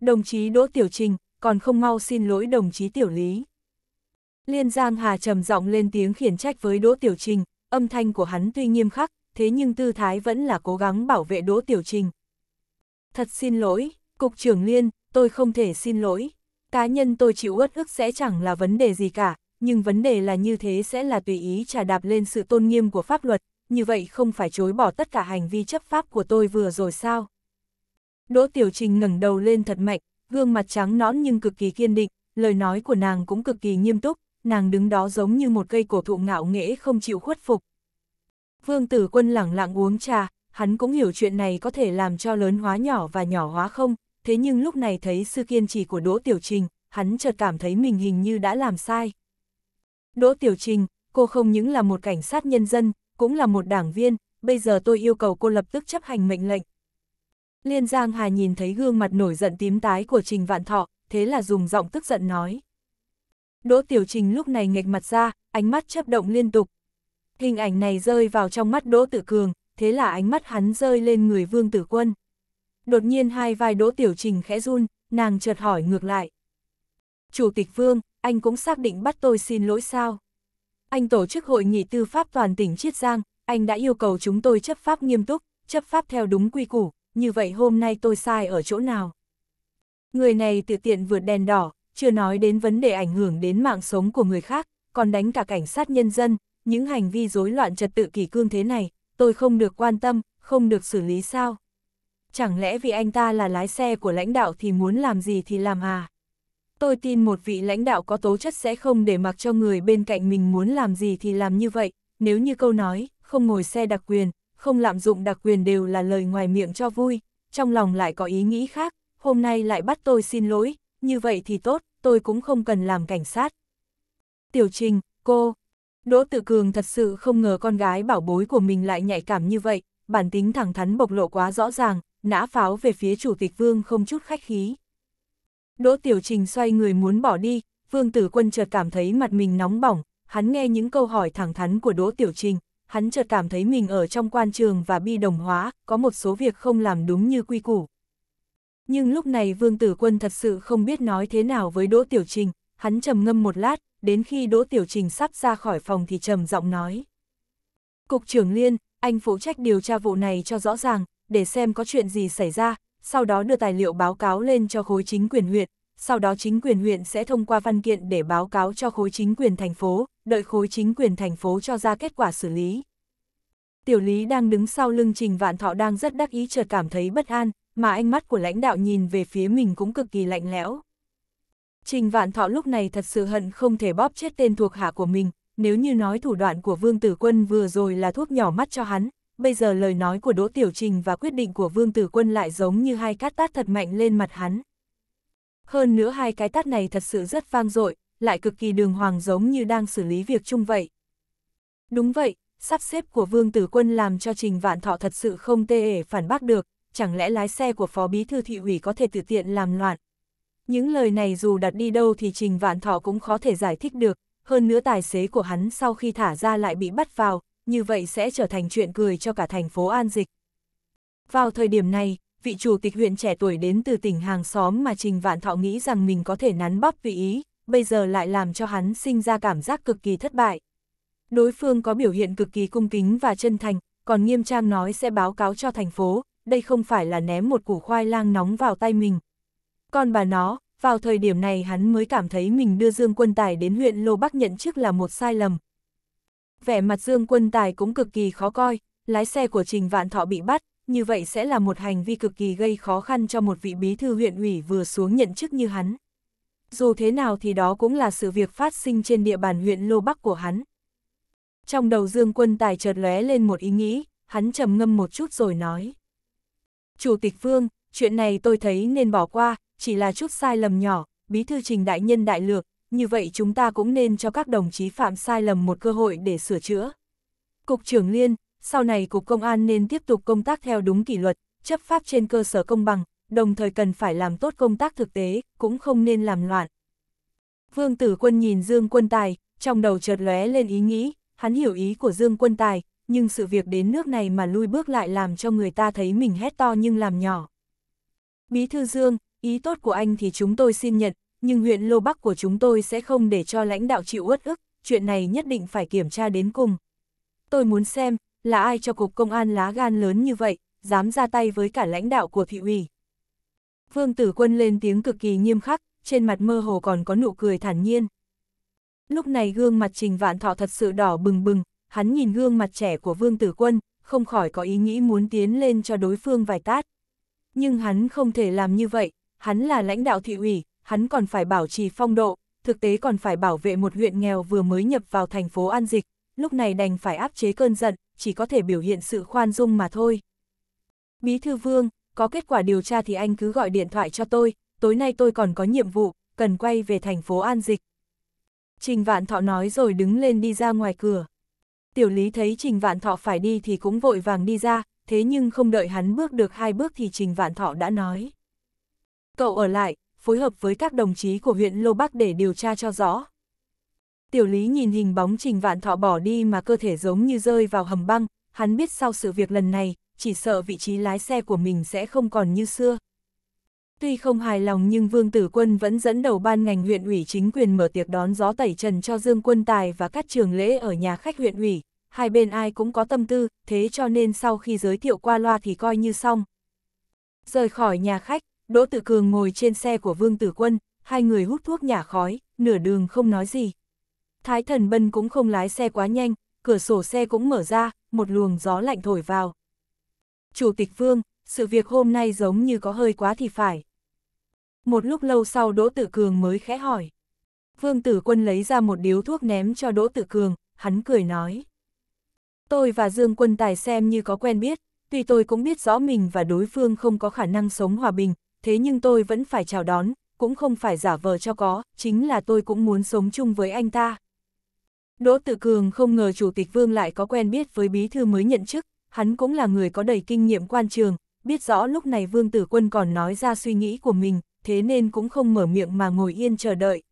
Đồng chí Đỗ Tiểu Trình, còn không mau xin lỗi đồng chí Tiểu Lý. Liên Giang Hà trầm giọng lên tiếng khiển trách với Đỗ Tiểu Trình, âm thanh của hắn tuy nghiêm khắc, thế nhưng tư thái vẫn là cố gắng bảo vệ Đỗ Tiểu Trình. Thật xin lỗi, Cục trưởng Liên, tôi không thể xin lỗi. Cá nhân tôi chịu uất ức sẽ chẳng là vấn đề gì cả, nhưng vấn đề là như thế sẽ là tùy ý trà đạp lên sự tôn nghiêm của pháp luật, như vậy không phải chối bỏ tất cả hành vi chấp pháp của tôi vừa rồi sao? Đỗ Tiểu Trình ngẩng đầu lên thật mạnh, gương mặt trắng nõn nhưng cực kỳ kiên định, lời nói của nàng cũng cực kỳ nghiêm túc, nàng đứng đó giống như một cây cổ thụ ngạo nghễ không chịu khuất phục. Vương Tử Quân lẳng lặng uống trà, hắn cũng hiểu chuyện này có thể làm cho lớn hóa nhỏ và nhỏ hóa không, thế nhưng lúc này thấy sự kiên trì của Đỗ Tiểu Trình, hắn chợt cảm thấy mình hình như đã làm sai. Đỗ Tiểu Trình, cô không những là một cảnh sát nhân dân, cũng là một đảng viên, bây giờ tôi yêu cầu cô lập tức chấp hành mệnh lệnh. Liên Giang Hà nhìn thấy gương mặt nổi giận tím tái của Trình Vạn Thọ, thế là dùng giọng tức giận nói. Đỗ Tiểu Trình lúc này nghệch mặt ra, ánh mắt chấp động liên tục. Hình ảnh này rơi vào trong mắt Đỗ Tự Cường, thế là ánh mắt hắn rơi lên người vương tử quân. Đột nhiên hai vai đỗ tiểu trình khẽ run, nàng chợt hỏi ngược lại. Chủ tịch vương, anh cũng xác định bắt tôi xin lỗi sao? Anh tổ chức hội nghị tư pháp toàn tỉnh Chiết Giang, anh đã yêu cầu chúng tôi chấp pháp nghiêm túc, chấp pháp theo đúng quy củ, như vậy hôm nay tôi sai ở chỗ nào? Người này tự tiện vượt đèn đỏ, chưa nói đến vấn đề ảnh hưởng đến mạng sống của người khác, còn đánh cả cảnh sát nhân dân, những hành vi rối loạn trật tự kỷ cương thế này, tôi không được quan tâm, không được xử lý sao? Chẳng lẽ vì anh ta là lái xe của lãnh đạo thì muốn làm gì thì làm à? Tôi tin một vị lãnh đạo có tố chất sẽ không để mặc cho người bên cạnh mình muốn làm gì thì làm như vậy, nếu như câu nói, không ngồi xe đặc quyền, không lạm dụng đặc quyền đều là lời ngoài miệng cho vui, trong lòng lại có ý nghĩ khác, hôm nay lại bắt tôi xin lỗi, như vậy thì tốt, tôi cũng không cần làm cảnh sát. Tiểu Trình, cô, Đỗ Tử Cường thật sự không ngờ con gái bảo bối của mình lại nhạy cảm như vậy, bản tính thẳng thắn bộc lộ quá rõ ràng, nã pháo về phía chủ tịch vương không chút khách khí. Đỗ Tiểu Trình xoay người muốn bỏ đi, vương tử quân chợt cảm thấy mặt mình nóng bỏng, hắn nghe những câu hỏi thẳng thắn của Đỗ Tiểu Trình, hắn chợt cảm thấy mình ở trong quan trường và bi đồng hóa, có một số việc không làm đúng như quy củ. Nhưng lúc này vương tử quân thật sự không biết nói thế nào với Đỗ Tiểu Trình, hắn trầm ngâm một lát, đến khi Đỗ Tiểu Trình sắp ra khỏi phòng thì trầm giọng nói. Cục trưởng Liên, anh phụ trách điều tra vụ này cho rõ ràng, để xem có chuyện gì xảy ra, sau đó đưa tài liệu báo cáo lên cho khối chính quyền huyện, sau đó chính quyền huyện sẽ thông qua văn kiện để báo cáo cho khối chính quyền thành phố, đợi khối chính quyền thành phố cho ra kết quả xử lý. Tiểu Lý đang đứng sau lưng Trình Vạn Thọ đang rất đắc ý chợt cảm thấy bất an, mà ánh mắt của lãnh đạo nhìn về phía mình cũng cực kỳ lạnh lẽo. Trình Vạn Thọ lúc này thật sự hận không thể bóp chết tên thuộc hạ của mình, nếu như nói thủ đoạn của Vương Tử Quân vừa rồi là thuốc nhỏ mắt cho hắn, bây giờ lời nói của Đỗ Tiểu Trình và quyết định của Vương Tử Quân lại giống như hai cát tát thật mạnh lên mặt hắn. Hơn nữa hai cái tát này thật sự rất vang dội, lại cực kỳ đường hoàng giống như đang xử lý việc chung vậy. Đúng vậy, sắp xếp của Vương Tử Quân làm cho Trình Vạn Thọ thật sự không tê ể phản bác được, chẳng lẽ lái xe của Phó Bí Thư Thị ủy có thể tự tiện làm loạn, những lời này dù đặt đi đâu thì Trình Vạn Thọ cũng khó thể giải thích được, hơn nữa tài xế của hắn sau khi thả ra lại bị bắt vào, như vậy sẽ trở thành chuyện cười cho cả thành phố An Dịch. Vào thời điểm này, vị chủ tịch huyện trẻ tuổi đến từ tỉnh hàng xóm mà Trình Vạn Thọ nghĩ rằng mình có thể nắn bóp vị ý, bây giờ lại làm cho hắn sinh ra cảm giác cực kỳ thất bại. Đối phương có biểu hiện cực kỳ cung kính và chân thành, còn nghiêm trang nói sẽ báo cáo cho thành phố, đây không phải là ném một củ khoai lang nóng vào tay mình, con bà nó, vào thời điểm này hắn mới cảm thấy mình đưa Dương Quân Tài đến huyện Lô Bắc nhận chức là một sai lầm. Vẻ mặt Dương Quân Tài cũng cực kỳ khó coi, lái xe của Trình Vạn Thọ bị bắt, như vậy sẽ là một hành vi cực kỳ gây khó khăn cho một vị bí thư huyện ủy vừa xuống nhận chức như hắn. Dù thế nào thì đó cũng là sự việc phát sinh trên địa bàn huyện Lô Bắc của hắn. Trong đầu Dương Quân Tài chợt lóe lên một ý nghĩ, hắn trầm ngâm một chút rồi nói. Chủ tịch Vương, chuyện này tôi thấy nên bỏ qua, chỉ là chút sai lầm nhỏ, bí thư trình đại nhân đại lược, như vậy chúng ta cũng nên cho các đồng chí phạm sai lầm một cơ hội để sửa chữa. Cục trưởng Liên, sau này Cục Công an nên tiếp tục công tác theo đúng kỷ luật, chấp pháp trên cơ sở công bằng, đồng thời cần phải làm tốt công tác thực tế, cũng không nên làm loạn. Vương Tử Quân nhìn Dương Quân Tài, trong đầu chợt lóe lên ý nghĩ, hắn hiểu ý của Dương Quân Tài, nhưng sự việc đến nước này mà lui bước lại làm cho người ta thấy mình hét to nhưng làm nhỏ. Bí thư Dương, ý tốt của anh thì chúng tôi xin nhận, nhưng huyện Lô Bắc của chúng tôi sẽ không để cho lãnh đạo chịu uất ức, chuyện này nhất định phải kiểm tra đến cùng. Tôi muốn xem, là ai cho cục công an lá gan lớn như vậy, dám ra tay với cả lãnh đạo của thị ủy. Vương Tử Quân lên tiếng cực kỳ nghiêm khắc, trên mặt mơ hồ còn có nụ cười thản nhiên. Lúc này gương mặt Trình Vạn Thọ thật sự đỏ bừng bừng, hắn nhìn gương mặt trẻ của Vương Tử Quân, không khỏi có ý nghĩ muốn tiến lên cho đối phương vài tát. Nhưng hắn không thể làm như vậy, hắn là lãnh đạo thị ủy, hắn còn phải bảo trì phong độ, thực tế còn phải bảo vệ một huyện nghèo vừa mới nhập vào thành phố An Dịch, lúc này đành phải áp chế cơn giận, chỉ có thể biểu hiện sự khoan dung mà thôi. Bí thư vương, có kết quả điều tra thì anh cứ gọi điện thoại cho tôi, tối nay tôi còn có nhiệm vụ, cần quay về thành phố An Dịch. Trình Vạn Thọ nói rồi đứng lên đi ra ngoài cửa. Tiểu lý thấy Trình Vạn Thọ phải đi thì cũng vội vàng đi ra, thế nhưng không đợi hắn bước được hai bước thì Trình Vạn Thọ đã nói. Cậu ở lại, phối hợp với các đồng chí của huyện Lô Bắc để điều tra cho rõ. Tiểu lý nhìn hình bóng trình vạn thọ bỏ đi mà cơ thể giống như rơi vào hầm băng, hắn biết sau sự việc lần này, chỉ sợ vị trí lái xe của mình sẽ không còn như xưa. Tuy không hài lòng nhưng Vương Tử Quân vẫn dẫn đầu ban ngành huyện ủy chính quyền mở tiệc đón gió tẩy trần cho Dương Quân Tài và các trường lễ ở nhà khách huyện ủy, hai bên ai cũng có tâm tư, thế cho nên sau khi giới thiệu qua loa thì coi như xong. Rời khỏi nhà khách, Đỗ Tử Cường ngồi trên xe của Vương Tử Quân, hai người hút thuốc nhả khói, nửa đường không nói gì. Thái Thần Bân cũng không lái xe quá nhanh, cửa sổ xe cũng mở ra, một luồng gió lạnh thổi vào. Chủ tịch Vương, sự việc hôm nay giống như có hơi quá thì phải. Một lúc lâu sau Đỗ Tử Cường mới khẽ hỏi. Vương Tử Quân lấy ra một điếu thuốc ném cho Đỗ Tử Cường, hắn cười nói. Tôi và Dương Quân Tài xem như có quen biết, tuy tôi cũng biết rõ mình và đối phương không có khả năng sống hòa bình, thế nhưng tôi vẫn phải chào đón, cũng không phải giả vờ cho có, chính là tôi cũng muốn sống chung với anh ta. Đỗ Tự Cường không ngờ Chủ tịch Vương lại có quen biết với bí thư mới nhận chức, hắn cũng là người có đầy kinh nghiệm quan trường, biết rõ lúc này Vương Tử Quân còn nói ra suy nghĩ của mình, thế nên cũng không mở miệng mà ngồi yên chờ đợi.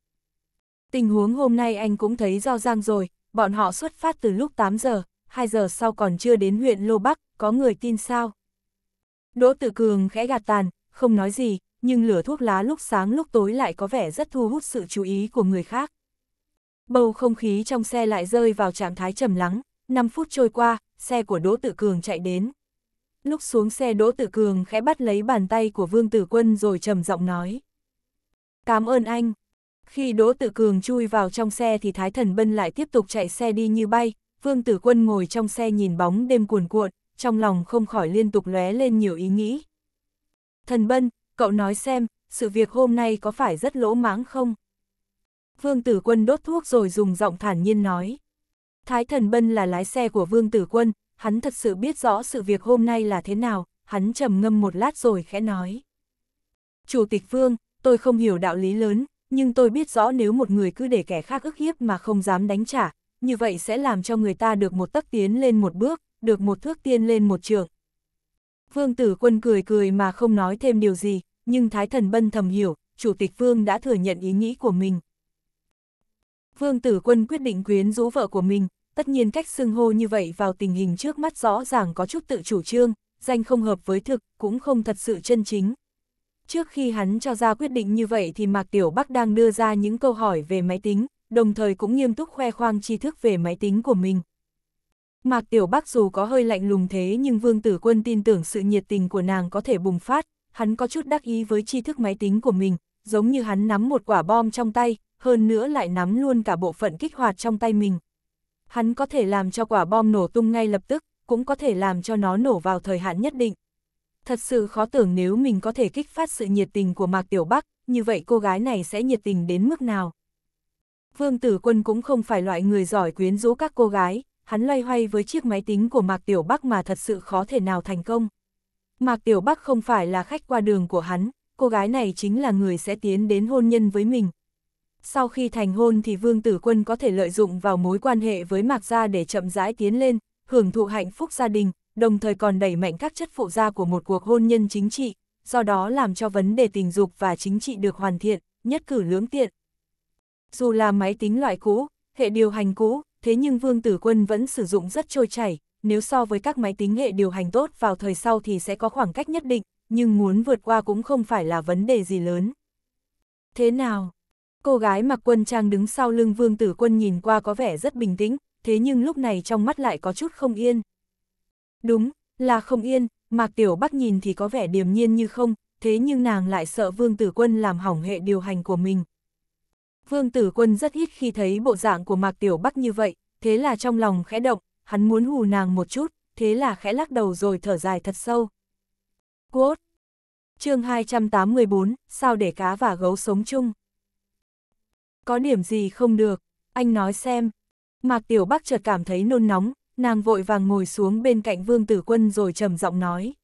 Tình huống hôm nay anh cũng thấy do giang rồi, bọn họ xuất phát từ lúc 8 giờ, 2 giờ sau còn chưa đến huyện Lô Bắc, có người tin sao? Đỗ Tử Cường khẽ gạt tàn, không nói gì, nhưng lửa thuốc lá lúc sáng lúc tối lại có vẻ rất thu hút sự chú ý của người khác. Bầu không khí trong xe lại rơi vào trạng thái trầm lắng, 5 phút trôi qua, xe của Đỗ Tự Cường chạy đến. Lúc xuống xe Đỗ Tự Cường khẽ bắt lấy bàn tay của Vương Tử Quân rồi trầm giọng nói. Cảm ơn anh. Khi Đỗ Tự Cường chui vào trong xe thì Thái Thần Bân lại tiếp tục chạy xe đi như bay, Vương Tử Quân ngồi trong xe nhìn bóng đêm cuồn cuộn, trong lòng không khỏi liên tục lóe lên nhiều ý nghĩ. Thần Bân, cậu nói xem, sự việc hôm nay có phải rất lỗ máng không? Vương Tử Quân đốt thuốc rồi dùng giọng thản nhiên nói. Thái Thần Bân là lái xe của Vương Tử Quân, hắn thật sự biết rõ sự việc hôm nay là thế nào, hắn trầm ngâm một lát rồi khẽ nói. Chủ tịch Vương, tôi không hiểu đạo lý lớn, nhưng tôi biết rõ nếu một người cứ để kẻ khác ức hiếp mà không dám đánh trả, như vậy sẽ làm cho người ta được một tấc tiến lên một bước, được một thước tiên lên một trường, Vương Tử Quân cười cười mà không nói thêm điều gì, nhưng Thái Thần Bân thầm hiểu, Chủ tịch Vương đã thừa nhận ý nghĩ của mình. Vương Tử Quân quyết định quyến rũ vợ của mình, tất nhiên cách xưng hô như vậy vào tình hình trước mắt rõ ràng có chút tự chủ trương, danh không hợp với thực, cũng không thật sự chân chính. Trước khi hắn cho ra quyết định như vậy thì Mạc Tiểu Bắc đang đưa ra những câu hỏi về máy tính, đồng thời cũng nghiêm túc khoe khoang tri thức về máy tính của mình. Mạc Tiểu Bắc dù có hơi lạnh lùng thế nhưng Vương Tử Quân tin tưởng sự nhiệt tình của nàng có thể bùng phát, hắn có chút đắc ý với tri thức máy tính của mình, giống như hắn nắm một quả bom trong tay, hơn nữa lại nắm luôn cả bộ phận kích hoạt trong tay mình. Hắn có thể làm cho quả bom nổ tung ngay lập tức, cũng có thể làm cho nó nổ vào thời hạn nhất định. Thật sự khó tưởng nếu mình có thể kích phát sự nhiệt tình của Mạc Tiểu Bắc, như vậy cô gái này sẽ nhiệt tình đến mức nào. Vương Tử Quân cũng không phải loại người giỏi quyến rũ các cô gái, hắn loay hoay với chiếc máy tính của Mạc Tiểu Bắc mà thật sự khó thể nào thành công. Mạc Tiểu Bắc không phải là khách qua đường của hắn, cô gái này chính là người sẽ tiến đến hôn nhân với mình. Sau khi thành hôn thì Vương Tử Quân có thể lợi dụng vào mối quan hệ với Mạc Gia để chậm rãi tiến lên, hưởng thụ hạnh phúc gia đình, đồng thời còn đẩy mạnh các chất phụ gia của một cuộc hôn nhân chính trị, do đó làm cho vấn đề tình dục và chính trị được hoàn thiện, nhất cử lưỡng tiện. Dù là máy tính loại cũ, hệ điều hành cũ, thế nhưng Vương Tử Quân vẫn sử dụng rất trôi chảy, nếu so với các máy tính hệ điều hành tốt vào thời sau thì sẽ có khoảng cách nhất định, nhưng muốn vượt qua cũng không phải là vấn đề gì lớn. Thế nào? Cô gái mặc quân trang đứng sau lưng Vương Tử Quân nhìn qua có vẻ rất bình tĩnh, thế nhưng lúc này trong mắt lại có chút không yên. Đúng, là không yên, Mạc Tiểu Bắc nhìn thì có vẻ điềm nhiên như không, thế nhưng nàng lại sợ Vương Tử Quân làm hỏng hệ điều hành của mình, Vương Tử Quân rất ít khi thấy bộ dạng của Mạc Tiểu Bắc như vậy, thế là trong lòng khẽ động, hắn muốn hù nàng một chút, thế là khẽ lắc đầu rồi thở dài thật sâu. Quốt chương 284, sao để cá và gấu sống chung? Có điểm gì không được, anh nói xem. Mạc Tiểu Bắc chợt cảm thấy nôn nóng, nàng vội vàng ngồi xuống bên cạnh Vương Tử Quân rồi trầm giọng nói.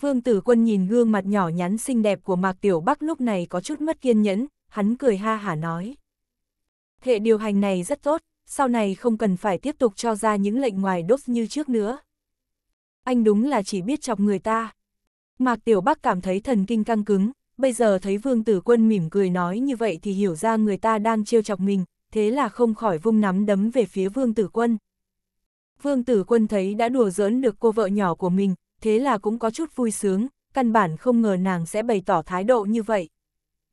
Vương Tử Quân nhìn gương mặt nhỏ nhắn xinh đẹp của Mạc Tiểu Bắc lúc này có chút mất kiên nhẫn, hắn cười ha hả nói. Hệ điều hành này rất tốt, sau này không cần phải tiếp tục cho ra những lệnh ngoài đốt như trước nữa. Anh đúng là chỉ biết chọc người ta. Mạc Tiểu Bắc cảm thấy thần kinh căng cứng, bây giờ thấy Vương Tử Quân mỉm cười nói như vậy thì hiểu ra người ta đang trêu chọc mình, thế là không khỏi vung nắm đấm về phía Vương Tử Quân. Vương Tử Quân thấy đã đùa giỡn được cô vợ nhỏ của mình, thế là cũng có chút vui sướng, căn bản không ngờ nàng sẽ bày tỏ thái độ như vậy.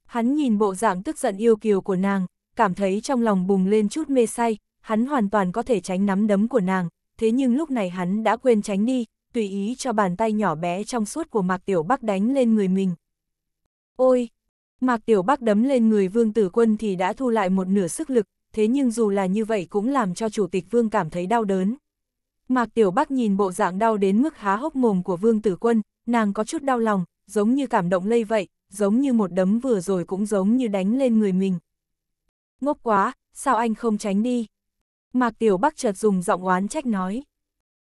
Hắn nhìn bộ dạng tức giận yêu kiều của nàng, cảm thấy trong lòng bùng lên chút mê say, hắn hoàn toàn có thể tránh nắm đấm của nàng, thế nhưng lúc này hắn đã quên tránh đi, tùy ý cho bàn tay nhỏ bé trong suốt của Mạc Tiểu Bắc đánh lên người mình. Ôi! Mạc Tiểu Bắc đấm lên người Vương Tử Quân thì đã thu lại một nửa sức lực, thế nhưng dù là như vậy cũng làm cho Chủ tịch Vương cảm thấy đau đớn. Mạc Tiểu Bắc nhìn bộ dạng đau đến mức há hốc mồm của Vương Tử Quân, nàng có chút đau lòng, giống như cảm động lây vậy, giống như một đấm vừa rồi cũng giống như đánh lên người mình. Ngốc quá, sao anh không tránh đi? Mạc Tiểu Bắc chợt dùng giọng oán trách nói.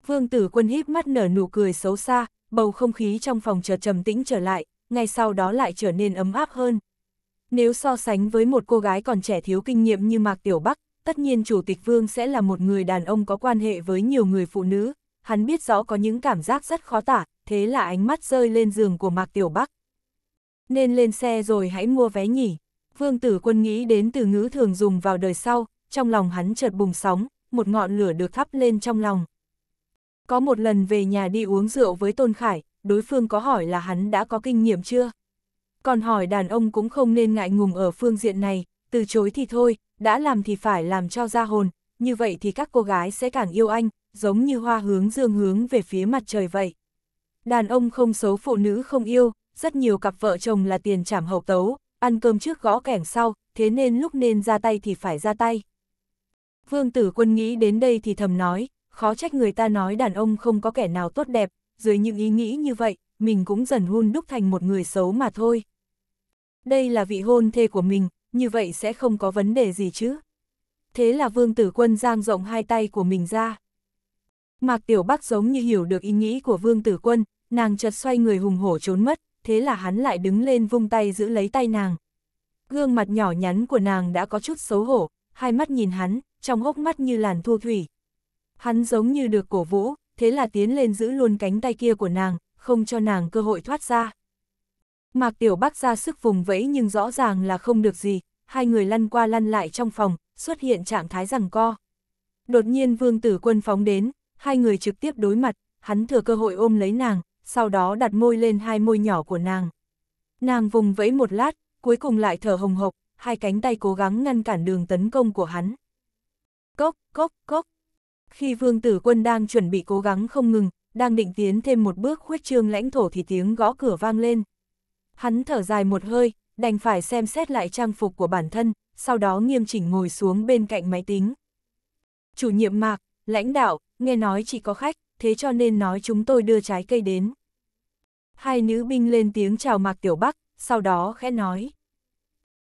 Vương Tử Quân híp mắt nở nụ cười xấu xa, bầu không khí trong phòng chợt trầm tĩnh trở lại, ngay sau đó lại trở nên ấm áp hơn. Nếu so sánh với một cô gái còn trẻ thiếu kinh nghiệm như Mạc Tiểu Bắc, tất nhiên Chủ tịch Vương sẽ là một người đàn ông có quan hệ với nhiều người phụ nữ, hắn biết rõ có những cảm giác rất khó tả, thế là ánh mắt rơi lên giường của Mạc Tiểu Bắc nên lên xe rồi hãy mua vé nhỉ. Vương tử quân nghĩ đến từ ngữ thường dùng vào đời sau, trong lòng hắn chợt bùng sóng, một ngọn lửa được thắp lên trong lòng. Có một lần về nhà đi uống rượu với Tôn Khải, đối phương có hỏi là hắn đã có kinh nghiệm chưa? Còn hỏi đàn ông cũng không nên ngại ngùng ở phương diện này, từ chối thì thôi, đã làm thì phải làm cho ra hồn, như vậy thì các cô gái sẽ càng yêu anh, giống như hoa hướng dương hướng về phía mặt trời vậy. Đàn ông không xấu phụ nữ không yêu, rất nhiều cặp vợ chồng là tiền trảm hậu tấu, ăn cơm trước gõ kẻng sau, thế nên lúc nên ra tay thì phải ra tay. Vương tử quân nghĩ đến đây thì thầm nói, khó trách người ta nói đàn ông không có kẻ nào tốt đẹp, dưới những ý nghĩ như vậy, mình cũng dần hun đúc thành một người xấu mà thôi. Đây là vị hôn thê của mình, như vậy sẽ không có vấn đề gì chứ. Thế là vương tử quân giang rộng hai tay của mình ra. Mạc Tiểu Bắc giống như hiểu được ý nghĩ của vương tử quân, nàng chợt xoay người hùng hổ trốn mất, thế là hắn lại đứng lên vung tay giữ lấy tay nàng. Gương mặt nhỏ nhắn của nàng đã có chút xấu hổ, hai mắt nhìn hắn, trong hốc mắt như làn thua thủy. Hắn giống như được cổ vũ, thế là tiến lên giữ luôn cánh tay kia của nàng, không cho nàng cơ hội thoát ra. Mạc Tiểu Bắc ra sức vùng vẫy nhưng rõ ràng là không được gì, hai người lăn qua lăn lại trong phòng, xuất hiện trạng thái rằng co. Đột nhiên Vương Tử Quân phóng đến, hai người trực tiếp đối mặt, hắn thừa cơ hội ôm lấy nàng, sau đó đặt môi lên hai môi nhỏ của nàng. Nàng vùng vẫy một lát, cuối cùng lại thở hồng hộc, hai cánh tay cố gắng ngăn cản đường tấn công của hắn. Cốc, cốc, cốc. Khi vương tử quân đang chuẩn bị cố gắng không ngừng, đang định tiến thêm một bước khuyết trương lãnh thổ thì tiếng gõ cửa vang lên. Hắn thở dài một hơi, đành phải xem xét lại trang phục của bản thân, sau đó nghiêm chỉnh ngồi xuống bên cạnh máy tính. Chủ nhiệm mạc, lãnh đạo, nghe nói chỉ có khách thế cho nên nói chúng tôi đưa trái cây đến. Hai nữ binh lên tiếng chào Mạc Tiểu Bắc, sau đó khẽ nói.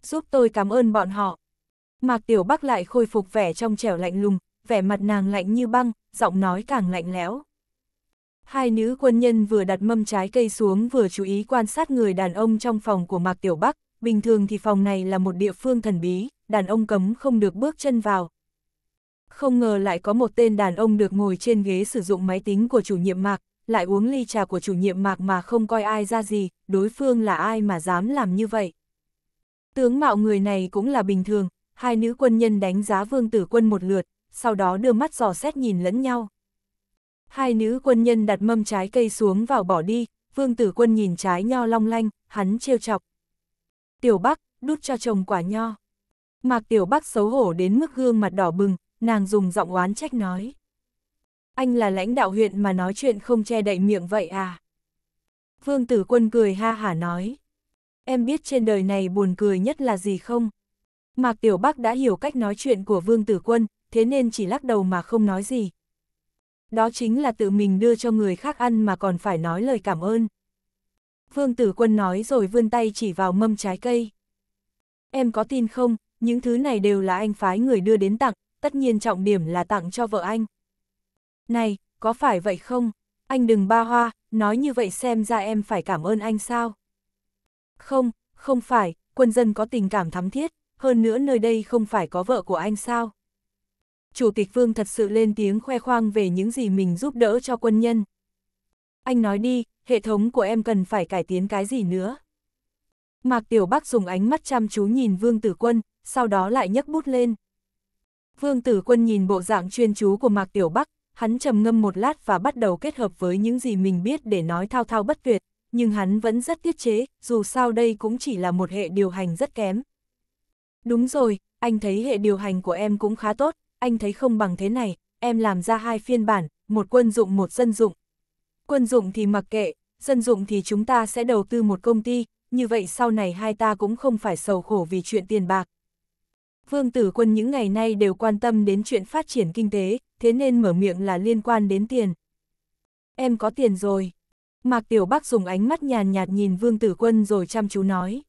Giúp tôi cảm ơn bọn họ. Mạc Tiểu Bắc lại khôi phục vẻ trong trẻo lạnh lùng, vẻ mặt nàng lạnh như băng, giọng nói càng lạnh lẽo. Hai nữ quân nhân vừa đặt mâm trái cây xuống vừa chú ý quan sát người đàn ông trong phòng của Mạc Tiểu Bắc, bình thường thì phòng này là một địa phương thần bí, đàn ông cấm không được bước chân vào, không ngờ lại có một tên đàn ông được ngồi trên ghế sử dụng máy tính của chủ nhiệm mạc, lại uống ly trà của chủ nhiệm mạc mà không coi ai ra gì, đối phương là ai mà dám làm như vậy. Tướng mạo người này cũng là bình thường, hai nữ quân nhân đánh giá vương tử quân một lượt, sau đó đưa mắt dò xét nhìn lẫn nhau. Hai nữ quân nhân đặt mâm trái cây xuống vào bỏ đi, vương tử quân nhìn trái nho long lanh, hắn trêu chọc. Tiểu Bắc, đút cho chồng quả nho. Mạc Tiểu Bắc xấu hổ đến mức gương mặt đỏ bừng, nàng dùng giọng oán trách nói. Anh là lãnh đạo huyện mà nói chuyện không che đậy miệng vậy à? Vương tử quân cười ha hả nói. Em biết trên đời này buồn cười nhất là gì không? Mạc Tiểu Bắc đã hiểu cách nói chuyện của Vương Tử Quân, thế nên chỉ lắc đầu mà không nói gì. Đó chính là tự mình đưa cho người khác ăn mà còn phải nói lời cảm ơn. Vương Tử Quân nói rồi vươn tay chỉ vào mâm trái cây. Em có tin không, những thứ này đều là anh phái người đưa đến tặng, tất nhiên trọng điểm là tặng cho vợ anh. Này, có phải vậy không? Anh đừng ba hoa, nói như vậy xem ra em phải cảm ơn anh sao? Không, không phải, quân dân có tình cảm thắm thiết, hơn nữa nơi đây không phải có vợ của anh sao? Chủ tịch Vương thật sự lên tiếng khoe khoang về những gì mình giúp đỡ cho quân nhân. Anh nói đi, hệ thống của em cần phải cải tiến cái gì nữa? Mạc Tiểu Bắc dùng ánh mắt chăm chú nhìn Vương Tử Quân, sau đó lại nhấc bút lên. Vương Tử Quân nhìn bộ dạng chuyên chú của Mạc Tiểu Bắc, hắn trầm ngâm một lát và bắt đầu kết hợp với những gì mình biết để nói thao thao bất tuyệt, nhưng hắn vẫn rất tiết chế, dù sao đây cũng chỉ là một hệ điều hành rất kém. Đúng rồi, anh thấy hệ điều hành của em cũng khá tốt, anh thấy không bằng thế này, em làm ra hai phiên bản, một quân dụng một dân dụng. Quân dụng thì mặc kệ, dân dụng thì chúng ta sẽ đầu tư một công ty, như vậy sau này hai ta cũng không phải sầu khổ vì chuyện tiền bạc, Vương Tử Quân những ngày nay đều quan tâm đến chuyện phát triển kinh tế, thế nên mở miệng là liên quan đến tiền. Em có tiền rồi. Mạc Tiểu Bắc dùng ánh mắt nhàn nhạt nhìn Vương Tử Quân rồi chăm chú nói.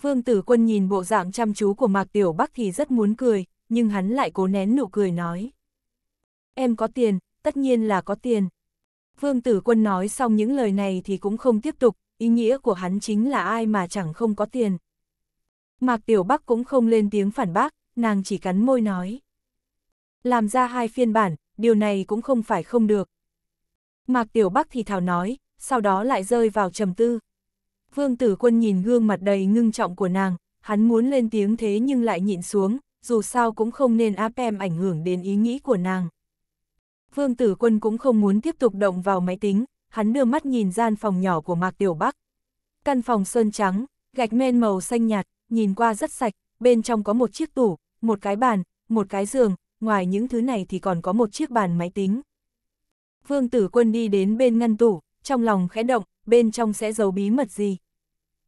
Vương Tử Quân nhìn bộ dạng chăm chú của Mạc Tiểu Bắc thì rất muốn cười, nhưng hắn lại cố nén nụ cười nói. Em có tiền, tất nhiên là có tiền. Vương Tử Quân nói xong những lời này thì cũng không tiếp tục, ý nghĩa của hắn chính là ai mà chẳng không có tiền. Mạc Tiểu Bắc cũng không lên tiếng phản bác, nàng chỉ cắn môi nói. Làm ra hai phiên bản, điều này cũng không phải không được. Mạc Tiểu Bắc thì thào nói, sau đó lại rơi vào trầm tư. Vương Tử Quân nhìn gương mặt đầy ngưng trọng của nàng, hắn muốn lên tiếng thế nhưng lại nhịn xuống, dù sao cũng không nên áp em ảnh hưởng đến ý nghĩ của nàng. Vương Tử Quân cũng không muốn tiếp tục động vào máy tính, hắn đưa mắt nhìn gian phòng nhỏ của Mạc Tiểu Bắc. Căn phòng sơn trắng, gạch men màu xanh nhạt, nhìn qua rất sạch, bên trong có một chiếc tủ, một cái bàn, một cái giường, ngoài những thứ này thì còn có một chiếc bàn máy tính. Vương Tử Quân đi đến bên ngăn tủ, trong lòng khẽ động, bên trong sẽ giấu bí mật gì.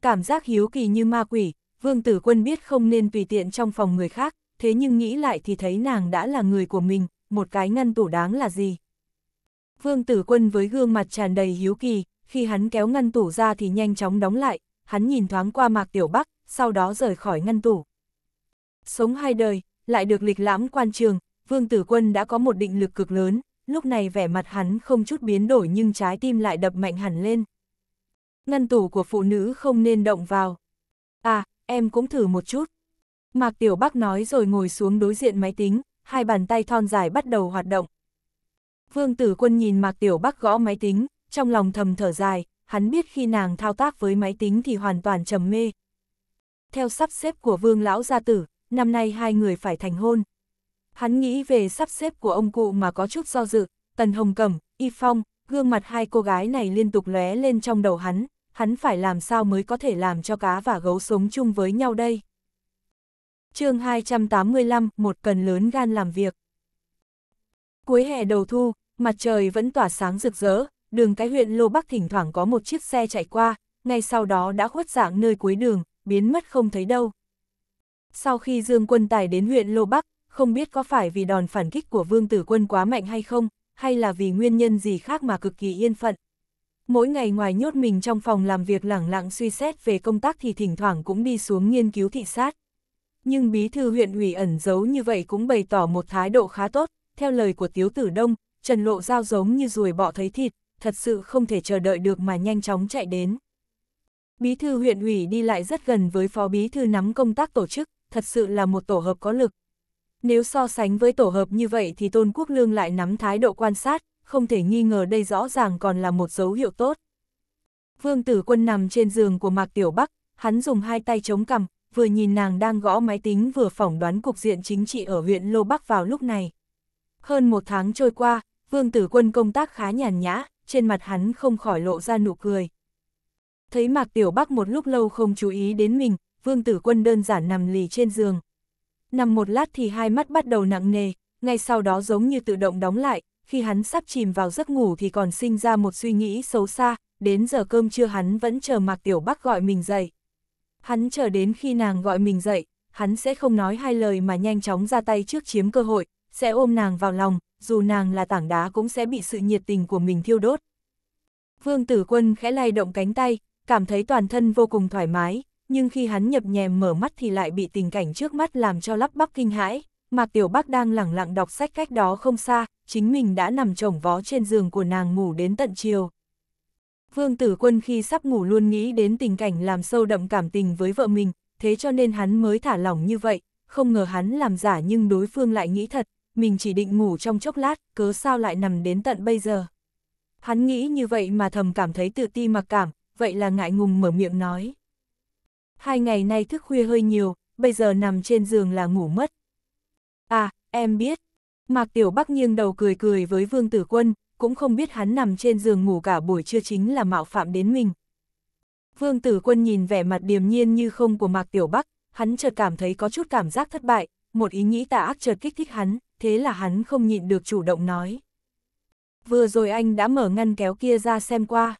Cảm giác hiếu kỳ như ma quỷ, Vương Tử Quân biết không nên tùy tiện trong phòng người khác, thế nhưng nghĩ lại thì thấy nàng đã là người của mình, một cái ngăn tủ đáng là gì. Vương Tử Quân với gương mặt tràn đầy hiếu kỳ, khi hắn kéo ngăn tủ ra thì nhanh chóng đóng lại, hắn nhìn thoáng qua Mạc Tiểu Bắc, sau đó rời khỏi ngăn tủ. Sống hai đời, lại được lịch lãm quan trường, Vương Tử Quân đã có một định lực cực lớn, lúc này vẻ mặt hắn không chút biến đổi nhưng trái tim lại đập mạnh hẳn lên. Ngăn tủ của phụ nữ không nên động vào. À, em cũng thử một chút. Mạc Tiểu Bắc nói rồi ngồi xuống đối diện máy tính, hai bàn tay thon dài bắt đầu hoạt động. Vương Tử Quân nhìn Mạc Tiểu Bắc gõ máy tính, trong lòng thầm thở dài, hắn biết khi nàng thao tác với máy tính thì hoàn toàn trầm mê, theo sắp xếp của vương lão gia tử, năm nay hai người phải thành hôn. Hắn nghĩ về sắp xếp của ông cụ mà có chút do dự, Tần Hồng Cẩm, Y Phong, gương mặt hai cô gái này liên tục lóe lên trong đầu hắn, hắn phải làm sao mới có thể làm cho cá và gấu sống chung với nhau đây. chương 285, một cần lớn gan làm việc. Cuối hè đầu thu, mặt trời vẫn tỏa sáng rực rỡ, đường cái huyện Lô Bắc thỉnh thoảng có một chiếc xe chạy qua, ngay sau đó đã khuất dạng nơi cuối đường, biến mất không thấy đâu. Sau khi Dương quân tài đến huyện Lô Bắc, không biết có phải vì đòn phản kích của vương tử quân quá mạnh hay không, hay là vì nguyên nhân gì khác mà cực kỳ yên phận. Mỗi ngày ngoài nhốt mình trong phòng làm việc lẳng lặng suy xét về công tác thì thỉnh thoảng cũng đi xuống nghiên cứu thị sát. Nhưng bí thư huyện ủy ẩn giấu như vậy cũng bày tỏ một thái độ khá tốt, theo lời của Tiếu Tử Đông, Trần Lộ Giao giống như ruồi bọ thấy thịt, thật sự không thể chờ đợi được mà nhanh chóng chạy đến. Bí thư huyện ủy đi lại rất gần với phó bí thư nắm công tác tổ chức, thật sự là một tổ hợp có lực. Nếu so sánh với tổ hợp như vậy thì Tôn Quốc Lương lại nắm thái độ quan sát, không thể nghi ngờ đây rõ ràng còn là một dấu hiệu tốt. Vương Tử Quân nằm trên giường của Mạc Tiểu Bắc, hắn dùng hai tay chống cằm, vừa nhìn nàng đang gõ máy tính vừa phỏng đoán cục diện chính trị ở huyện Lô Bắc vào lúc này. Hơn một tháng trôi qua, Vương Tử Quân công tác khá nhàn nhã, trên mặt hắn không khỏi lộ ra nụ cười. Thấy Mạc Tiểu Bắc một lúc lâu không chú ý đến mình, Vương Tử Quân đơn giản nằm lì trên giường. Nằm một lát thì hai mắt bắt đầu nặng nề, ngay sau đó giống như tự động đóng lại, khi hắn sắp chìm vào giấc ngủ thì còn sinh ra một suy nghĩ xấu xa, đến giờ cơm trưa hắn vẫn chờ Mạc Tiểu Bắc gọi mình dậy. Hắn chờ đến khi nàng gọi mình dậy, hắn sẽ không nói hai lời mà nhanh chóng ra tay trước chiếm cơ hội, sẽ ôm nàng vào lòng, dù nàng là tảng đá cũng sẽ bị sự nhiệt tình của mình thiêu đốt. Vương Tử Quân khẽ lay động cánh tay, cảm thấy toàn thân vô cùng thoải mái, nhưng khi hắn nhập nhèm mở mắt thì lại bị tình cảnh trước mắt làm cho lắp bắp kinh hãi. Mạc Tiểu Bắc đang lẳng lặng đọc sách cách đó không xa, chính mình đã nằm chồng vó trên giường của nàng ngủ đến tận chiều. Vương Tử Quân khi sắp ngủ luôn nghĩ đến tình cảnh làm sâu đậm cảm tình với vợ mình, thế cho nên hắn mới thả lỏng như vậy, không ngờ hắn làm giả nhưng đối phương lại nghĩ thật, mình chỉ định ngủ trong chốc lát, cớ sao lại nằm đến tận bây giờ. Hắn nghĩ như vậy mà thầm cảm thấy tự ti mặc cảm, vậy là ngại ngùng mở miệng nói. Hai ngày nay thức khuya hơi nhiều, bây giờ nằm trên giường là ngủ mất. À, em biết. Mạc Tiểu Bắc nghiêng đầu cười cười với Vương Tử Quân, cũng không biết hắn nằm trên giường ngủ cả buổi trưa chính là mạo phạm đến mình. Vương Tử Quân nhìn vẻ mặt điềm nhiên như không của Mạc Tiểu Bắc, hắn chợt cảm thấy có chút cảm giác thất bại, một ý nghĩ tà ác chợt kích thích hắn, thế là hắn không nhịn được chủ động nói. Vừa rồi anh đã mở ngăn kéo kia ra xem qua.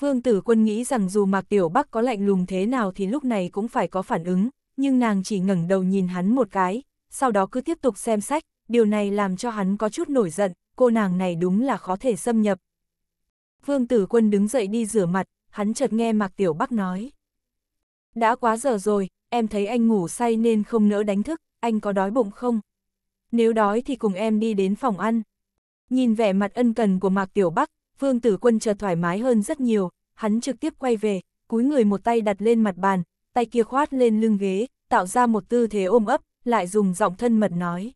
Vương tử quân nghĩ rằng dù Mạc Tiểu Bắc có lạnh lùng thế nào thì lúc này cũng phải có phản ứng, nhưng nàng chỉ ngẩng đầu nhìn hắn một cái, sau đó cứ tiếp tục xem sách, điều này làm cho hắn có chút nổi giận, cô nàng này đúng là khó thể xâm nhập. Vương tử quân đứng dậy đi rửa mặt, hắn chợt nghe Mạc Tiểu Bắc nói. Đã quá giờ rồi, em thấy anh ngủ say nên không nỡ đánh thức, anh có đói bụng không? Nếu đói thì cùng em đi đến phòng ăn. Nhìn vẻ mặt ân cần của Mạc Tiểu Bắc, Vương Tử Quân chợt thoải mái hơn rất nhiều, hắn trực tiếp quay về, cúi người một tay đặt lên mặt bàn, tay kia khoát lên lưng ghế, tạo ra một tư thế ôm ấp, lại dùng giọng thân mật nói.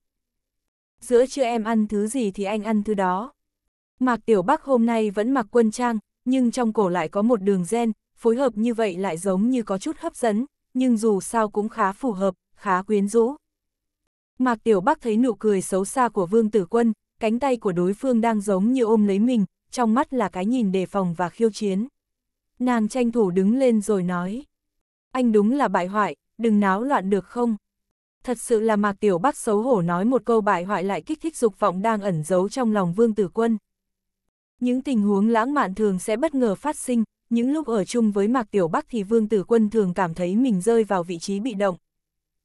Giữa chưa em ăn thứ gì thì anh ăn thứ đó. Mạc Tiểu Bắc hôm nay vẫn mặc quân trang, nhưng trong cổ lại có một đường gen, phối hợp như vậy lại giống như có chút hấp dẫn, nhưng dù sao cũng khá phù hợp, khá quyến rũ. Mạc Tiểu Bắc thấy nụ cười xấu xa của Vương Tử Quân, cánh tay của đối phương đang giống như ôm lấy mình, trong mắt là cái nhìn đề phòng và khiêu chiến. Nàng tranh thủ đứng lên rồi nói. Anh đúng là bại hoại, đừng náo loạn được không? Thật sự là Mạc Tiểu Bắc xấu hổ nói một câu bại hoại lại kích thích dục vọng đang ẩn giấu trong lòng Vương Tử Quân. Những tình huống lãng mạn thường sẽ bất ngờ phát sinh, những lúc ở chung với Mạc Tiểu Bắc thì Vương Tử Quân thường cảm thấy mình rơi vào vị trí bị động.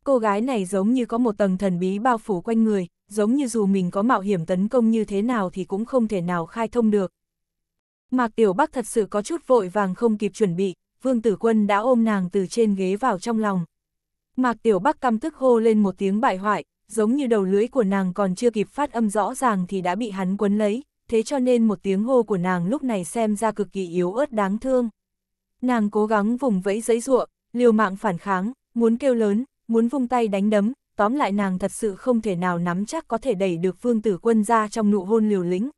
Cô gái này giống như có một tầng thần bí bao phủ quanh người, giống như dù mình có mạo hiểm tấn công như thế nào thì cũng không thể nào khai thông được. Mạc Tiểu Bắc thật sự có chút vội vàng không kịp chuẩn bị, Vương Tử Quân đã ôm nàng từ trên ghế vào trong lòng. Mạc Tiểu Bắc căm tức hô lên một tiếng bại hoại, giống như đầu lưỡi của nàng còn chưa kịp phát âm rõ ràng thì đã bị hắn quấn lấy, thế cho nên một tiếng hô của nàng lúc này xem ra cực kỳ yếu ớt đáng thương. Nàng cố gắng vùng vẫy giấy ruộng, liều mạng phản kháng, muốn kêu lớn, muốn vung tay đánh đấm, tóm lại nàng thật sự không thể nào nắm chắc có thể đẩy được Vương Tử Quân ra trong nụ hôn liều lĩnh.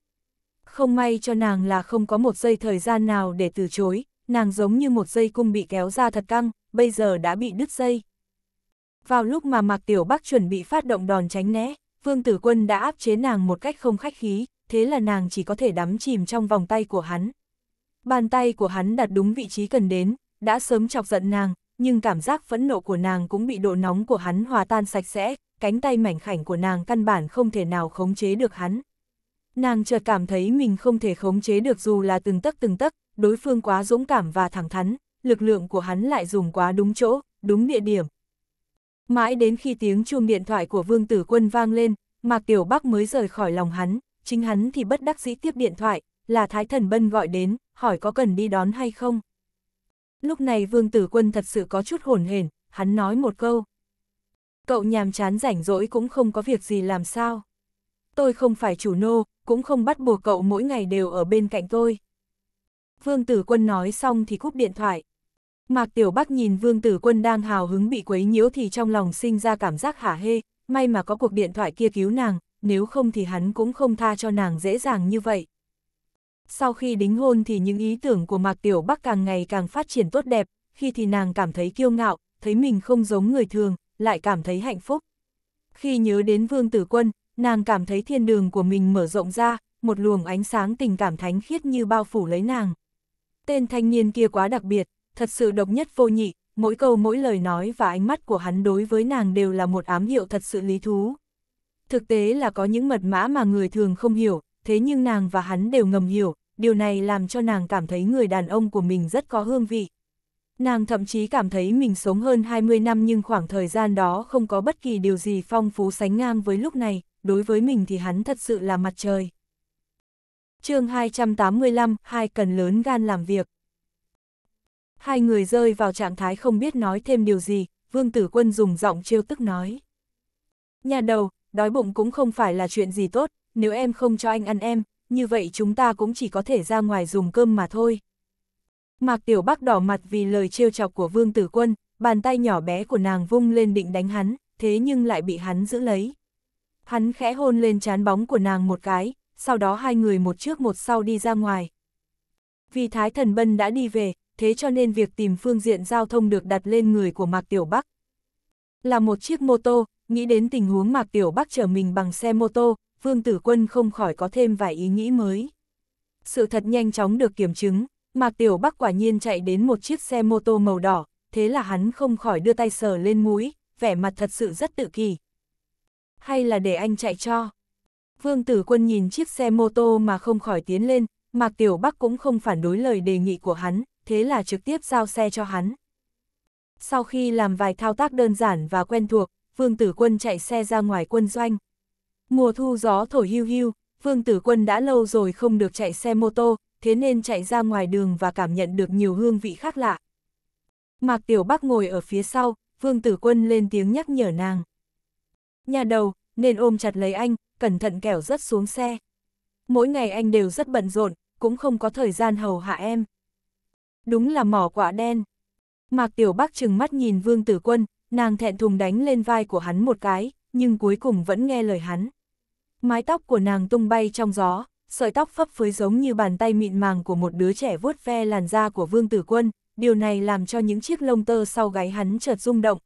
Không may cho nàng là không có một giây thời gian nào để từ chối, nàng giống như một dây cung bị kéo ra thật căng, bây giờ đã bị đứt dây. Vào lúc mà Mạc Tiểu Bắc chuẩn bị phát động đòn tránh né, Vương Tử Quân đã áp chế nàng một cách không khách khí, thế là nàng chỉ có thể đắm chìm trong vòng tay của hắn. Bàn tay của hắn đặt đúng vị trí cần đến, đã sớm chọc giận nàng, nhưng cảm giác phẫn nộ của nàng cũng bị độ nóng của hắn hòa tan sạch sẽ, cánh tay mảnh khảnh của nàng căn bản không thể nào khống chế được hắn. Nàng chợt cảm thấy mình không thể khống chế được dù là từng tấc từng tấc, đối phương quá dũng cảm và thẳng thắn, lực lượng của hắn lại dùng quá đúng chỗ, đúng địa điểm. Mãi đến khi tiếng chuông điện thoại của Vương Tử Quân vang lên, Mạc Tiểu Bắc mới rời khỏi lòng hắn, chính hắn thì bất đắc dĩ tiếp điện thoại, là Thái Thần Bân gọi đến, hỏi có cần đi đón hay không. Lúc này Vương Tử Quân thật sự có chút hồn hển, hắn nói một câu. Cậu nhàm chán rảnh rỗi cũng không có việc gì làm sao. Tôi không phải chủ nô, cũng không bắt buộc cậu mỗi ngày đều ở bên cạnh tôi. Vương Tử Quân nói xong thì cúp điện thoại. Mạc Tiểu Bắc nhìn Vương Tử Quân đang hào hứng bị quấy nhiễu thì trong lòng sinh ra cảm giác hả hê, may mà có cuộc điện thoại kia cứu nàng, nếu không thì hắn cũng không tha cho nàng dễ dàng như vậy. Sau khi đính hôn thì những ý tưởng của Mạc Tiểu Bắc càng ngày càng phát triển tốt đẹp, khi thì nàng cảm thấy kiêu ngạo, thấy mình không giống người thường, lại cảm thấy hạnh phúc. Khi nhớ đến Vương Tử Quân, nàng cảm thấy thiên đường của mình mở rộng ra, một luồng ánh sáng tình cảm thánh khiết như bao phủ lấy nàng. Tên thanh niên kia quá đặc biệt, thật sự độc nhất vô nhị, mỗi câu mỗi lời nói và ánh mắt của hắn đối với nàng đều là một ám hiệu thật sự lý thú. Thực tế là có những mật mã mà người thường không hiểu, thế nhưng nàng và hắn đều ngầm hiểu, điều này làm cho nàng cảm thấy người đàn ông của mình rất có hương vị. Nàng thậm chí cảm thấy mình sống hơn 20 năm nhưng khoảng thời gian đó không có bất kỳ điều gì phong phú sánh ngang với lúc này, đối với mình thì hắn thật sự là mặt trời. chương 285, hai cần lớn gan làm việc. Hai người rơi vào trạng thái không biết nói thêm điều gì, Vương Tử Quân dùng giọng trêu tức nói. Nhà đầu, đói bụng cũng không phải là chuyện gì tốt, nếu em không cho anh ăn em, như vậy chúng ta cũng chỉ có thể ra ngoài dùng cơm mà thôi. Mạc Tiểu Bắc đỏ mặt vì lời trêu chọc của Vương Tử Quân, bàn tay nhỏ bé của nàng vung lên định đánh hắn, thế nhưng lại bị hắn giữ lấy. Hắn khẽ hôn lên chán bóng của nàng một cái, sau đó hai người một trước một sau đi ra ngoài. Vì Thái Thần Bân đã đi về, thế cho nên việc tìm phương diện giao thông được đặt lên người của Mạc Tiểu Bắc. Là một chiếc mô tô, nghĩ đến tình huống Mạc Tiểu Bắc chở mình bằng xe mô tô, Vương Tử Quân không khỏi có thêm vài ý nghĩ mới. Sự thật nhanh chóng được kiểm chứng, Mạc Tiểu Bắc quả nhiên chạy đến một chiếc xe mô tô màu đỏ, thế là hắn không khỏi đưa tay sờ lên mũi, vẻ mặt thật sự rất tự kỳ, hay là để anh chạy cho. Vương Tử Quân nhìn chiếc xe mô tô mà không khỏi tiến lên, Mạc Tiểu Bắc cũng không phản đối lời đề nghị của hắn, thế là trực tiếp giao xe cho hắn. Sau khi làm vài thao tác đơn giản và quen thuộc, Vương Tử Quân chạy xe ra ngoài quân doanh. Mùa thu gió thổi hưu hưu, Vương Tử Quân đã lâu rồi không được chạy xe mô tô, thế nên chạy ra ngoài đường và cảm nhận được nhiều hương vị khác lạ. Mạc Tiểu Bắc ngồi ở phía sau, Vương Tử Quân lên tiếng nhắc nhở nàng. Nhà đầu, nên ôm chặt lấy anh, cẩn thận kẻo rất xuống xe. Mỗi ngày anh đều rất bận rộn, cũng không có thời gian hầu hạ em. Đúng là mỏ quả đen. Mạc Tiểu Bắc chừng mắt nhìn Vương Tử Quân, nàng thẹn thùng đánh lên vai của hắn một cái, nhưng cuối cùng vẫn nghe lời hắn. Mái tóc của nàng tung bay trong gió, sợi tóc phấp phới giống như bàn tay mịn màng của một đứa trẻ vuốt ve làn da của Vương Tử Quân, điều này làm cho những chiếc lông tơ sau gáy hắn chợt rung động.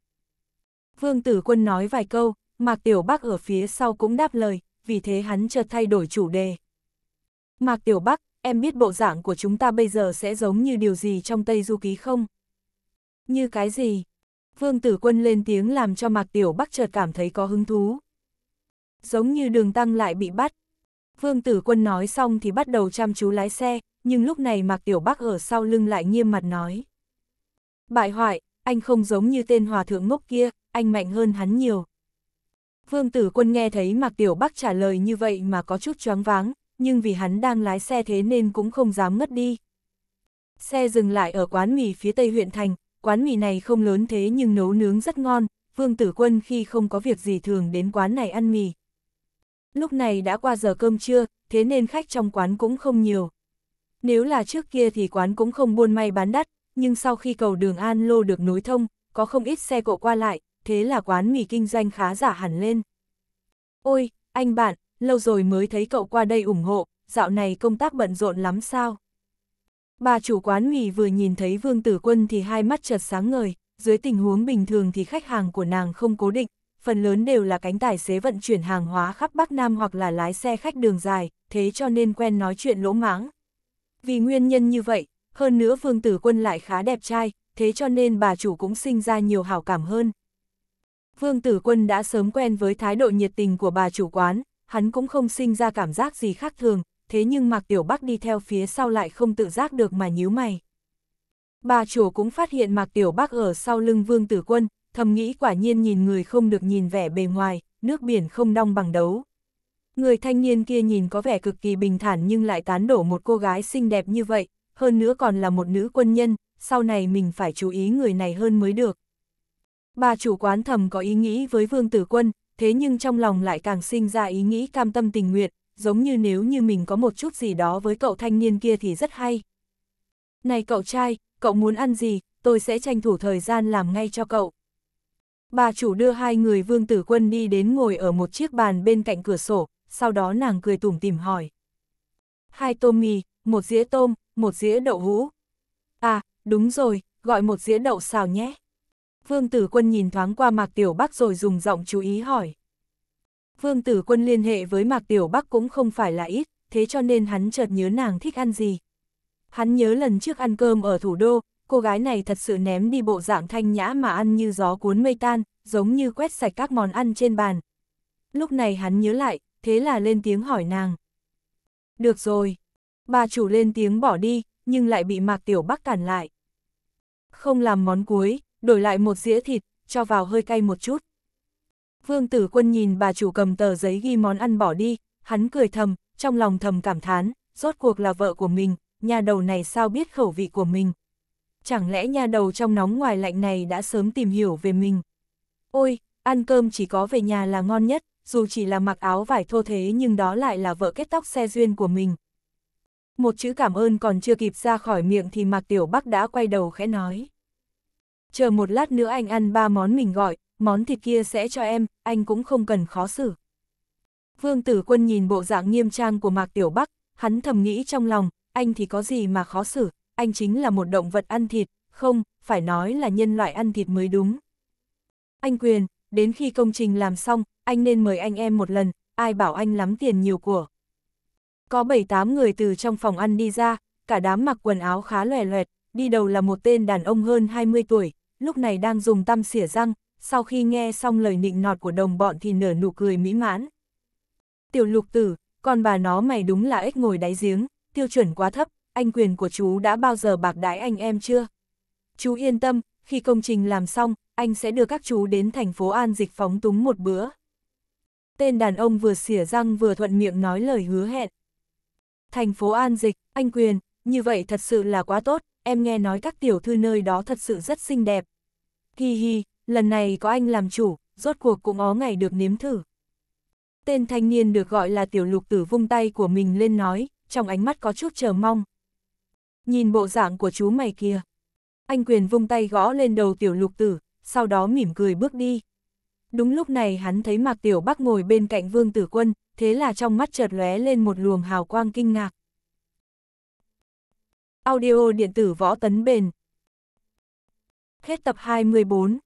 Vương Tử Quân nói vài câu, Mạc Tiểu Bắc ở phía sau cũng đáp lời, vì thế hắn chợt thay đổi chủ đề. Mạc Tiểu Bắc, em biết bộ dạng của chúng ta bây giờ sẽ giống như điều gì trong Tây Du Ký không? Như cái gì? Vương Tử Quân lên tiếng làm cho Mạc Tiểu Bắc chợt cảm thấy có hứng thú. Giống như đường tăng lại bị bắt. Vương Tử Quân nói xong thì bắt đầu chăm chú lái xe, nhưng lúc này Mạc Tiểu Bắc ở sau lưng lại nghiêm mặt nói. Bại hoại, anh không giống như tên hòa thượng ngốc kia, anh mạnh hơn hắn nhiều, Vương Tử Quân nghe thấy Mạc Tiểu Bắc trả lời như vậy mà có chút choáng váng, nhưng vì hắn đang lái xe thế nên cũng không dám ngất đi. Xe dừng lại ở quán mì phía tây huyện thành, quán mì này không lớn thế nhưng nấu nướng rất ngon, Vương Tử Quân khi không có việc gì thường đến quán này ăn mì. Lúc này đã qua giờ cơm trưa, thế nên khách trong quán cũng không nhiều. Nếu là trước kia thì quán cũng không buôn may bán đắt, nhưng sau khi cầu đường An Lô được nối thông, có không ít xe cộ qua lại, thế là quán mì kinh doanh khá giả hẳn lên. Ôi, anh bạn, lâu rồi mới thấy cậu qua đây ủng hộ, dạo này công tác bận rộn lắm sao? Bà chủ quán mì vừa nhìn thấy Vương Tử Quân thì hai mắt chợt sáng ngời, dưới tình huống bình thường thì khách hàng của nàng không cố định, phần lớn đều là cánh tài xế vận chuyển hàng hóa khắp Bắc Nam hoặc là lái xe khách đường dài, thế cho nên quen nói chuyện lỗ mãng. Vì nguyên nhân như vậy, hơn nữa Vương Tử Quân lại khá đẹp trai, thế cho nên bà chủ cũng sinh ra nhiều hảo cảm hơn. Phương Tử Quân đã sớm quen với thái độ nhiệt tình của bà chủ quán, hắn cũng không sinh ra cảm giác gì khác thường, thế nhưng Mạc Tiểu Bắc đi theo phía sau lại không tự giác được mà nhíu mày. Bà chủ cũng phát hiện Mạc Tiểu Bắc ở sau lưng Vương Tử Quân, thầm nghĩ quả nhiên nhìn người không được nhìn vẻ bề ngoài, nước biển không đong bằng đấu. Người thanh niên kia nhìn có vẻ cực kỳ bình thản nhưng lại tán đổ một cô gái xinh đẹp như vậy, hơn nữa còn là một nữ quân nhân, sau này mình phải chú ý người này hơn mới được. Bà chủ quán thầm có ý nghĩ với Vương Tử Quân, thế nhưng trong lòng lại càng sinh ra ý nghĩ cam tâm tình nguyện, giống như nếu như mình có một chút gì đó với cậu thanh niên kia thì rất hay. Này cậu trai, cậu muốn ăn gì, tôi sẽ tranh thủ thời gian làm ngay cho cậu. Bà chủ đưa hai người Vương Tử Quân đi đến ngồi ở một chiếc bàn bên cạnh cửa sổ, sau đó nàng cười tủm tìm hỏi. Hai tôm mì, một dĩa tôm, một dĩa đậu hũ. À, đúng rồi, gọi một dĩa đậu xào nhé. Vương Tử Quân nhìn thoáng qua Mạc Tiểu Bắc rồi dùng giọng chú ý hỏi. Vương Tử Quân liên hệ với Mạc Tiểu Bắc cũng không phải là ít, thế cho nên hắn chợt nhớ nàng thích ăn gì. Hắn nhớ lần trước ăn cơm ở thủ đô, cô gái này thật sự ném đi bộ dạng thanh nhã mà ăn như gió cuốn mây tan, giống như quét sạch các món ăn trên bàn. Lúc này hắn nhớ lại, thế là lên tiếng hỏi nàng. Được rồi. Bà chủ lên tiếng bỏ đi, nhưng lại bị Mạc Tiểu Bắc cản lại. Không làm món cuối, đổi lại một dĩa thịt, cho vào hơi cay một chút. Vương tử quân nhìn bà chủ cầm tờ giấy ghi món ăn bỏ đi, hắn cười thầm, trong lòng thầm cảm thán, rốt cuộc là vợ của mình, nhà đầu này sao biết khẩu vị của mình. Chẳng lẽ nhà đầu trong nóng ngoài lạnh này đã sớm tìm hiểu về mình. Ôi, ăn cơm chỉ có về nhà là ngon nhất, dù chỉ là mặc áo vải thô thế nhưng đó lại là vợ kết tóc xe duyên của mình. Một chữ cảm ơn còn chưa kịp ra khỏi miệng thì Mặc Tiểu Bắc đã quay đầu khẽ nói chờ một lát nữa anh ăn ba món mình gọi, món thịt kia sẽ cho em, anh cũng không cần khó xử. Vương tử quân nhìn bộ dạng nghiêm trang của Mạc Tiểu Bắc, hắn thầm nghĩ trong lòng, anh thì có gì mà khó xử, anh chính là một động vật ăn thịt, không, phải nói là nhân loại ăn thịt mới đúng. Anh Quyền, đến khi công trình làm xong, anh nên mời anh em một lần, ai bảo anh lắm tiền nhiều của. Có 7-8 người từ trong phòng ăn đi ra, cả đám mặc quần áo khá lòe loẹt, đi đầu là một tên đàn ông hơn 20 tuổi, lúc này đang dùng tăm xỉa răng, sau khi nghe xong lời nịnh nọt của đồng bọn thì nở nụ cười mỹ mãn. Tiểu lục tử, con bà nó mày đúng là ếch ngồi đáy giếng, tiêu chuẩn quá thấp, anh quyền của chú đã bao giờ bạc đái anh em chưa? Chú yên tâm, khi công trình làm xong, anh sẽ đưa các chú đến thành phố An Dịch phóng túng một bữa. Tên đàn ông vừa xỉa răng vừa thuận miệng nói lời hứa hẹn. Thành phố An Dịch, anh Quyền, như vậy thật sự là quá tốt, em nghe nói các tiểu thư nơi đó thật sự rất xinh đẹp. Hi hi, lần này có anh làm chủ, rốt cuộc cũng ó ngày được nếm thử. Tên thanh niên được gọi là tiểu lục tử vung tay của mình lên nói, trong ánh mắt có chút chờ mong. Nhìn bộ dạng của chú mày kia. Anh quyền vung tay gõ lên đầu tiểu lục tử, sau đó mỉm cười bước đi. Đúng lúc này hắn thấy Mạc Tiểu Bắc ngồi bên cạnh Vương Tử Quân, thế là trong mắt chợt lóe lên một luồng hào quang kinh ngạc. Audio điện tử võ tấn bền. Hết tập 24.